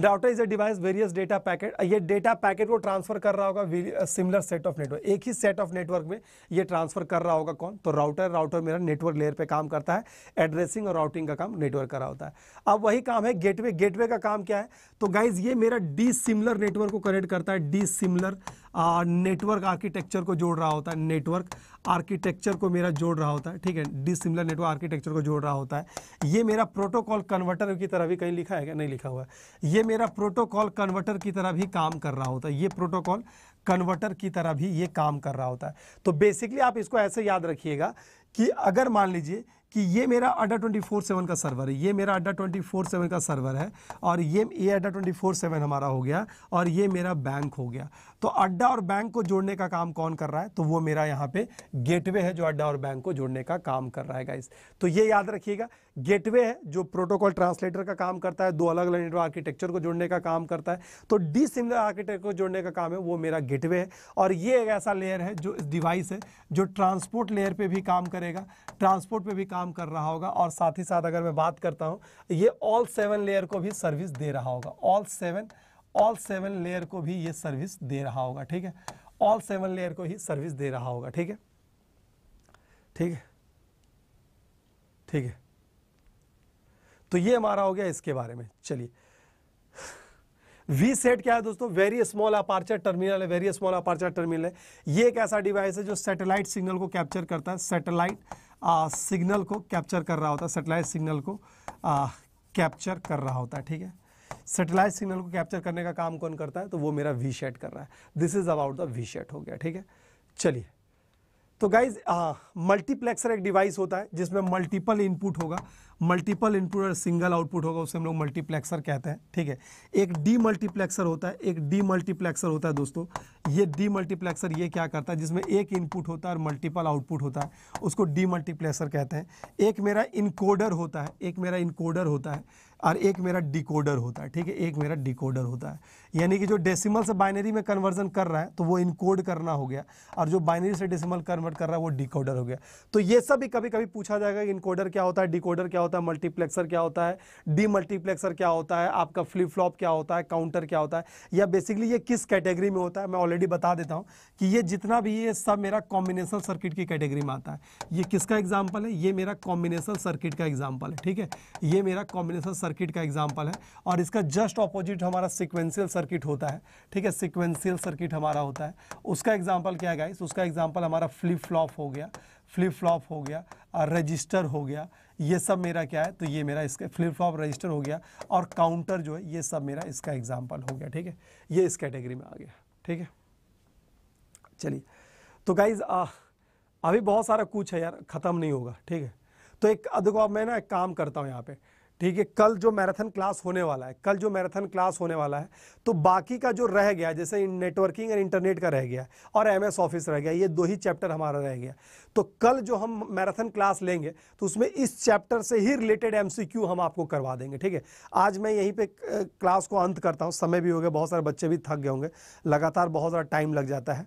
router is a device various data packet ये डेटा पैकेट को ट्रांसफर कर रहा होगा सिमिलर सेट ऑफ नेटवर्क एक ही सेट ऑफ नेटवर्क में ये ट्रांसफर कर रहा होगा कौन तो राउटर राउटर मेरा नेटवर्क लेयर पे काम करता है एड्रेसिंग और राउटिंग का काम नेटवर्क कर रहा होता है अब वही काम है गेटवे गेटवे का काम क्या है तो गाइज ये मेरा डी सिमिलर नेटवर्क को कनेक्ट करता है डी सिमिलर नेटवर्क आर्किटेक्चर को जोड़ रहा होता है नेटवर्क आर्किटेक्चर को मेरा जोड़ रहा होता है ठीक है डिसिमिलर नेटवर्क आर्किटेक्चर को जोड़ रहा होता है ये मेरा प्रोटोकॉल कन्वर्टर की तरह भी कहीं लिखा है क्या नहीं लिखा हुआ है ये मेरा प्रोटोकॉल कन्वर्टर की तरह भी काम कर रहा होता है ये प्रोटोकॉल कन्वर्टर की तरह भी ये काम कर रहा होता है तो बेसिकली आप इसको ऐसे याद रखिएगा कि अगर मान लीजिए कि ये मेरा अड्डा ट्वेंटी फोर सेवन का सर्वर है ये मेरा अड्डा ट्वेंटी फोर सेवन का सर्वर है और ये ये अड्डा ट्वेंटी फोर सेवन हमारा हो गया और ये मेरा बैंक हो गया तो अड्डा और बैंक को जोड़ने का काम कौन कर रहा है तो वो मेरा यहाँ पे गेटवे है जो अड्डा और बैंक को जोड़ने का काम कर रहा है गाइस तो ये याद रखिएगा गेटवे है जो प्रोटोकॉल ट्रांसलेटर का काम करता है दो अलग अलग नेटवर्क आर्किटेक्चर को जोड़ने का काम करता है तो डी सिमिलर आर्किटेक्चर को जोड़ने का काम है वो मेरा गेटवे है और ये एक ऐसा लेयर है जो इस डिवाइस है जो ट्रांसपोर्ट लेयर पर भी काम करेगा ट्रांसपोर्ट पर भी काम कर रहा होगा और साथ ही साथ अगर मैं बात करता हूँ ये ऑल सेवन लेयर को भी सर्विस दे रहा होगा all seven all seven layer को भी ये सर्विस दे रहा होगा ठीक है ऑल सेवन लेयर को ही सर्विस दे रहा होगा ठीक है ठीक है ठीक है तो ये हमारा हो गया इसके बारे में चलिए वी सेट क्या है दोस्तों वेरी स्मॉल अपार्चर टर्मिनल है वेरी स्मॉल अपार्चर टर्मिनल है ये एक ऐसा डिवाइस है जो सैटेलाइट सिग्नल को कैप्चर करता है सैटेलाइट सिग्नल को कैप्चर कर रहा होता है सैटेलाइट सिग्नल को कैप्चर कर रहा होता है ठीक है सेटेलाइट सिग्नल को कैप्चर करने का काम कौन करता है तो वो मेरा वी शेट कर रहा है this is about the VSAT हो गया ठीक है चलिए तो गाइज मल्टीप्लेक्सर एक डिवाइस होता है जिसमें मल्टीपल इनपुट होगा मल्टीपल इनपुट और सिंगल आउटपुट होगा उसे हम लोग मल्टीप्लेक्सर कहते हैं ठीक है एक डी मल्टीप्लेक्सर होता है एक डी मल्टीप्लेक्सर होता है दोस्तों ये डी मल्टीप्लेक्सर ये क्या करता है जिसमें एक इनपुट होता है और मल्टीपल आउटपुट होता है उसको डी मल्टीप्लेक्सर कहते हैं एक मेरा इनकोडर होता है एक मेरा इनकोडर होता है और एक मेरा डिकोडर होता है ठीक है एक मेरा डिकोडर होता है यानी कि जो डेसिमल से बाइनरी में कन्वर्जन कर रहा है तो वो इनकोड करना हो गया और जो बाइनरी से डेसिमल कन्वर्ट कर रहा है वो डिकोडर हो गया तो ये सब भी कभी कभी पूछा जाएगा कि इनकोडर क्या होता है डिकोडर क्या होता है मल्टीप्लेक्सर क्या होता है डी मल्टीप्लेक्सर क्या होता है आपका फ्लिप फ्लॉप क्या होता है काउंटर क्या होता है या बेसिकली ये किस कैटेगरी में होता है मैं ऑलरेडी बता देता हूँ कि ये जितना भी ये सब मेरा कॉम्बिनेशन सर्किट की कैटेगरी में आता है ये किसका एग्जाम्पल है ये मेरा कॉम्बिनेशन सर्किट का एग्जाम्पल है ठीक है ये मेरा कॉम्बिनेशन सर्किट का एग्जाम्पल है और इसका जस्ट ऑपोजिट हमारा सिक्वेंसियल सर्किट होता है ठीक है सिक्वेंशियल सर्किट हमारा होता है उसका एग्जाम्पल क्या है गाइस उसका एग्जाम्पल हमारा फ्लिप फ्लॉप हो गया फ्लिप फ्लॉप हो गया और रजिस्टर हो गया ये सब मेरा क्या है तो ये मेरा इसका फ्लिप फ्लॉप रजिस्टर हो गया और काउंटर जो है ये सब मेरा इसका एग्जाम्पल हो गया ठीक है ये इस कैटेगरी में आ गया ठीक है चलिए तो गाइज अभी बहुत सारा कुछ है यार ख़त्म नहीं होगा ठीक है तो एक देखो अब मैं ना एक काम करता हूँ यहाँ पे ठीक है कल जो मैराथन क्लास होने वाला है कल जो मैराथन क्लास होने वाला है तो बाकी का जो रह गया जैसे नेटवर्किंग और इंटरनेट का रह गया और एमएस ऑफिस रह गया ये दो ही चैप्टर हमारा रह गया तो कल जो हम मैराथन क्लास लेंगे तो उसमें इस चैप्टर से ही रिलेटेड एमसीक्यू हम आपको करवा देंगे ठीक है आज मैं यहीं पर क्लास को अंत करता हूँ समय भी हो गया बहुत सारे बच्चे भी थक गए होंगे लगातार बहुत सारा टाइम लग जाता है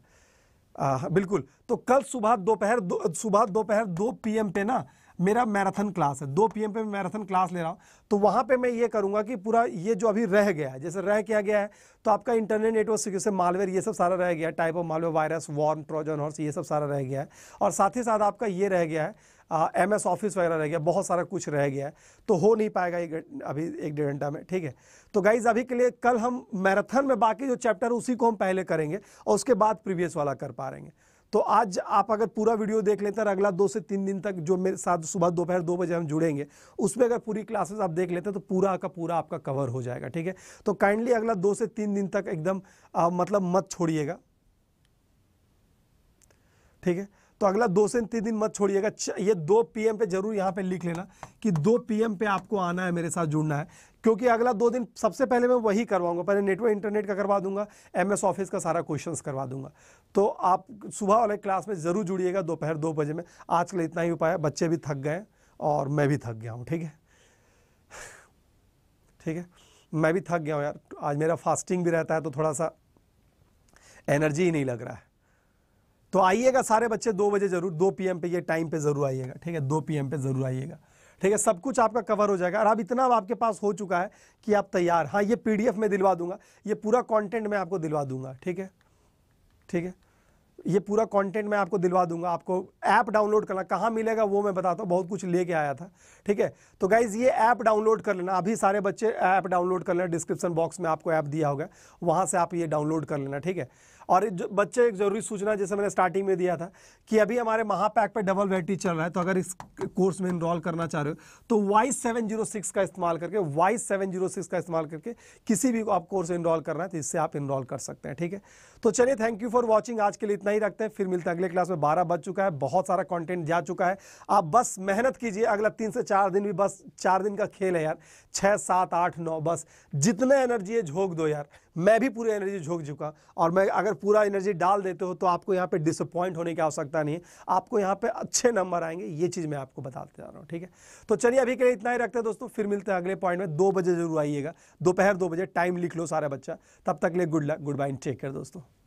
आ, बिल्कुल तो कल सुबह दोपहर दो, सुबह दोपहर दो, पी एम पे ना मेरा मैराथन क्लास है दो पीएम पे मैं मैराथन क्लास ले रहा हूँ तो वहाँ पे मैं ये करूँगा कि पूरा ये जो अभी रह गया है जैसे रह किया गया है तो आपका इंटरनेट नेटवर्क सिक्योर मालवेयर ये सब सारा रह गया है type of malware virus worm Trojan horse ये सब सारा रह गया है और साथ ही साथ आपका ये रह गया है एम एस ऑफिस वगैरह रह गया बहुत सारा कुछ रह गया है तो हो नहीं पाएगा ये अभी एक डेढ़ घंटा में ठीक है तो गाइज अभी के लिए कल हम मैराथन में बाकी जो चैप्टर उसी को हम पहले करेंगे और उसके बाद प्रीवियस वाला कर पा रहेंगे तो आज आप अगर पूरा वीडियो देख लेते हैं अगला दो से तीन दिन तक जो मेरे साथ सुबह दोपहर दो, दो बजे हम जुड़ेंगे उसमें अगर पूरी क्लासेस आप देख लेते हैं तो पूरा का पूरा आपका कवर हो जाएगा ठीक है तो काइंडली अगला दो से तीन दिन तक एकदम आ, मतलब मत छोड़िएगा ठीक है तो अगला दो से तीन दिन मत छोड़िएगा ये दो पीएम पे जरूर यहाँ पे लिख लेना कि दो पीएम पे आपको आना है मेरे साथ जुड़ना है क्योंकि अगला दो दिन सबसे पहले मैं वही करवाऊंगा पहले नेटवर्क इंटरनेट का करवा दूंगा एमएस ऑफिस का सारा क्वेश्चंस करवा दूंगा तो आप सुबह वाले क्लास में ज़रूर जुड़िएगा दोपहर दो बजे में आज के लिए इतना ही उपाय है बच्चे भी थक गए और मैं भी थक गया हूँ ठीक है ठीक है मैं भी थक गया हूँ यार आज मेरा फास्टिंग भी रहता है तो थोड़ा सा एनर्जी ही नहीं लग रहा है तो आइएगा सारे बच्चे दो बजे ज़रूर दो पीएम पे ये टाइम पे ज़रूर आइएगा ठीक है दो पीएम पे ज़रूर आइएगा ठीक है सब कुछ आपका कवर हो जाएगा और अब इतना आपके पास हो चुका है कि आप तैयार हाँ ये पी में दिलवा दूंगा ये पूरा कॉन्टेंट मैं आपको दिलवा दूंगा ठीक है ठीक है ये पूरा कंटेंट मैं आपको दिलवा दूंगा आपको ऐप डाउनलोड करना कहाँ मिलेगा वो मैं बताता हूँ बहुत कुछ लेके आया था ठीक है तो गाइज़ ये ऐप डाउनलोड कर लेना अभी सारे बच्चे ऐप डाउनलोड कर लेना डिस्क्रिप्शन बॉक्स में आपको ऐप दिया होगा वहाँ से आप ये डाउनलोड कर लेना ठीक है और बच्चे एक ज़रूरी सूचना जैसे मैंने स्टार्टिंग में दिया था कि अभी हमारे महापैक पे डबल वेटी चल रहा है तो अगर इस कोर्स में इनरोल करना चाह रहे हो तो वाई सेवन जीरो सिक्स का इस्तेमाल करके वाई सेवन जीरो सिक्स का इस्तेमाल करके किसी भी आप कोर्स इनरोल करना है तो इससे आप इनरोल कर सकते हैं ठीक है तो चलिए थैंक यू फॉर वॉचिंग आज के लिए इतना ही रखते हैं फिर मिलते हैं अगले क्लास में बारह बज चुका है बहुत सारा कॉन्टेंट जा चुका है आप बस मेहनत कीजिए अगला तीन से चार दिन भी बस चार दिन का खेल है यार छः सात आठ नौ बस जितना एनर्जी है झोंक दो यार मैं भी पूरी एनर्जी झोंक चुका और मैं अगर पूरा एनर्जी डाल देते हो तो आपको यहाँ पे डिसअपॉइंट होने की आवश्यकता नहीं है आपको यहाँ पे अच्छे नंबर आएंगे ये चीज़ मैं आपको बताते जा रहा हूँ ठीक है तो चलिए अभी के लिए इतना ही रखते हैं दोस्तों फिर मिलते हैं अगले पॉइंट में दो बजे जरूर आइएगा दोपहर दो बजे टाइम लिख लो सारा बच्चा तब तक लिए good luck goodbye take care दोस्तों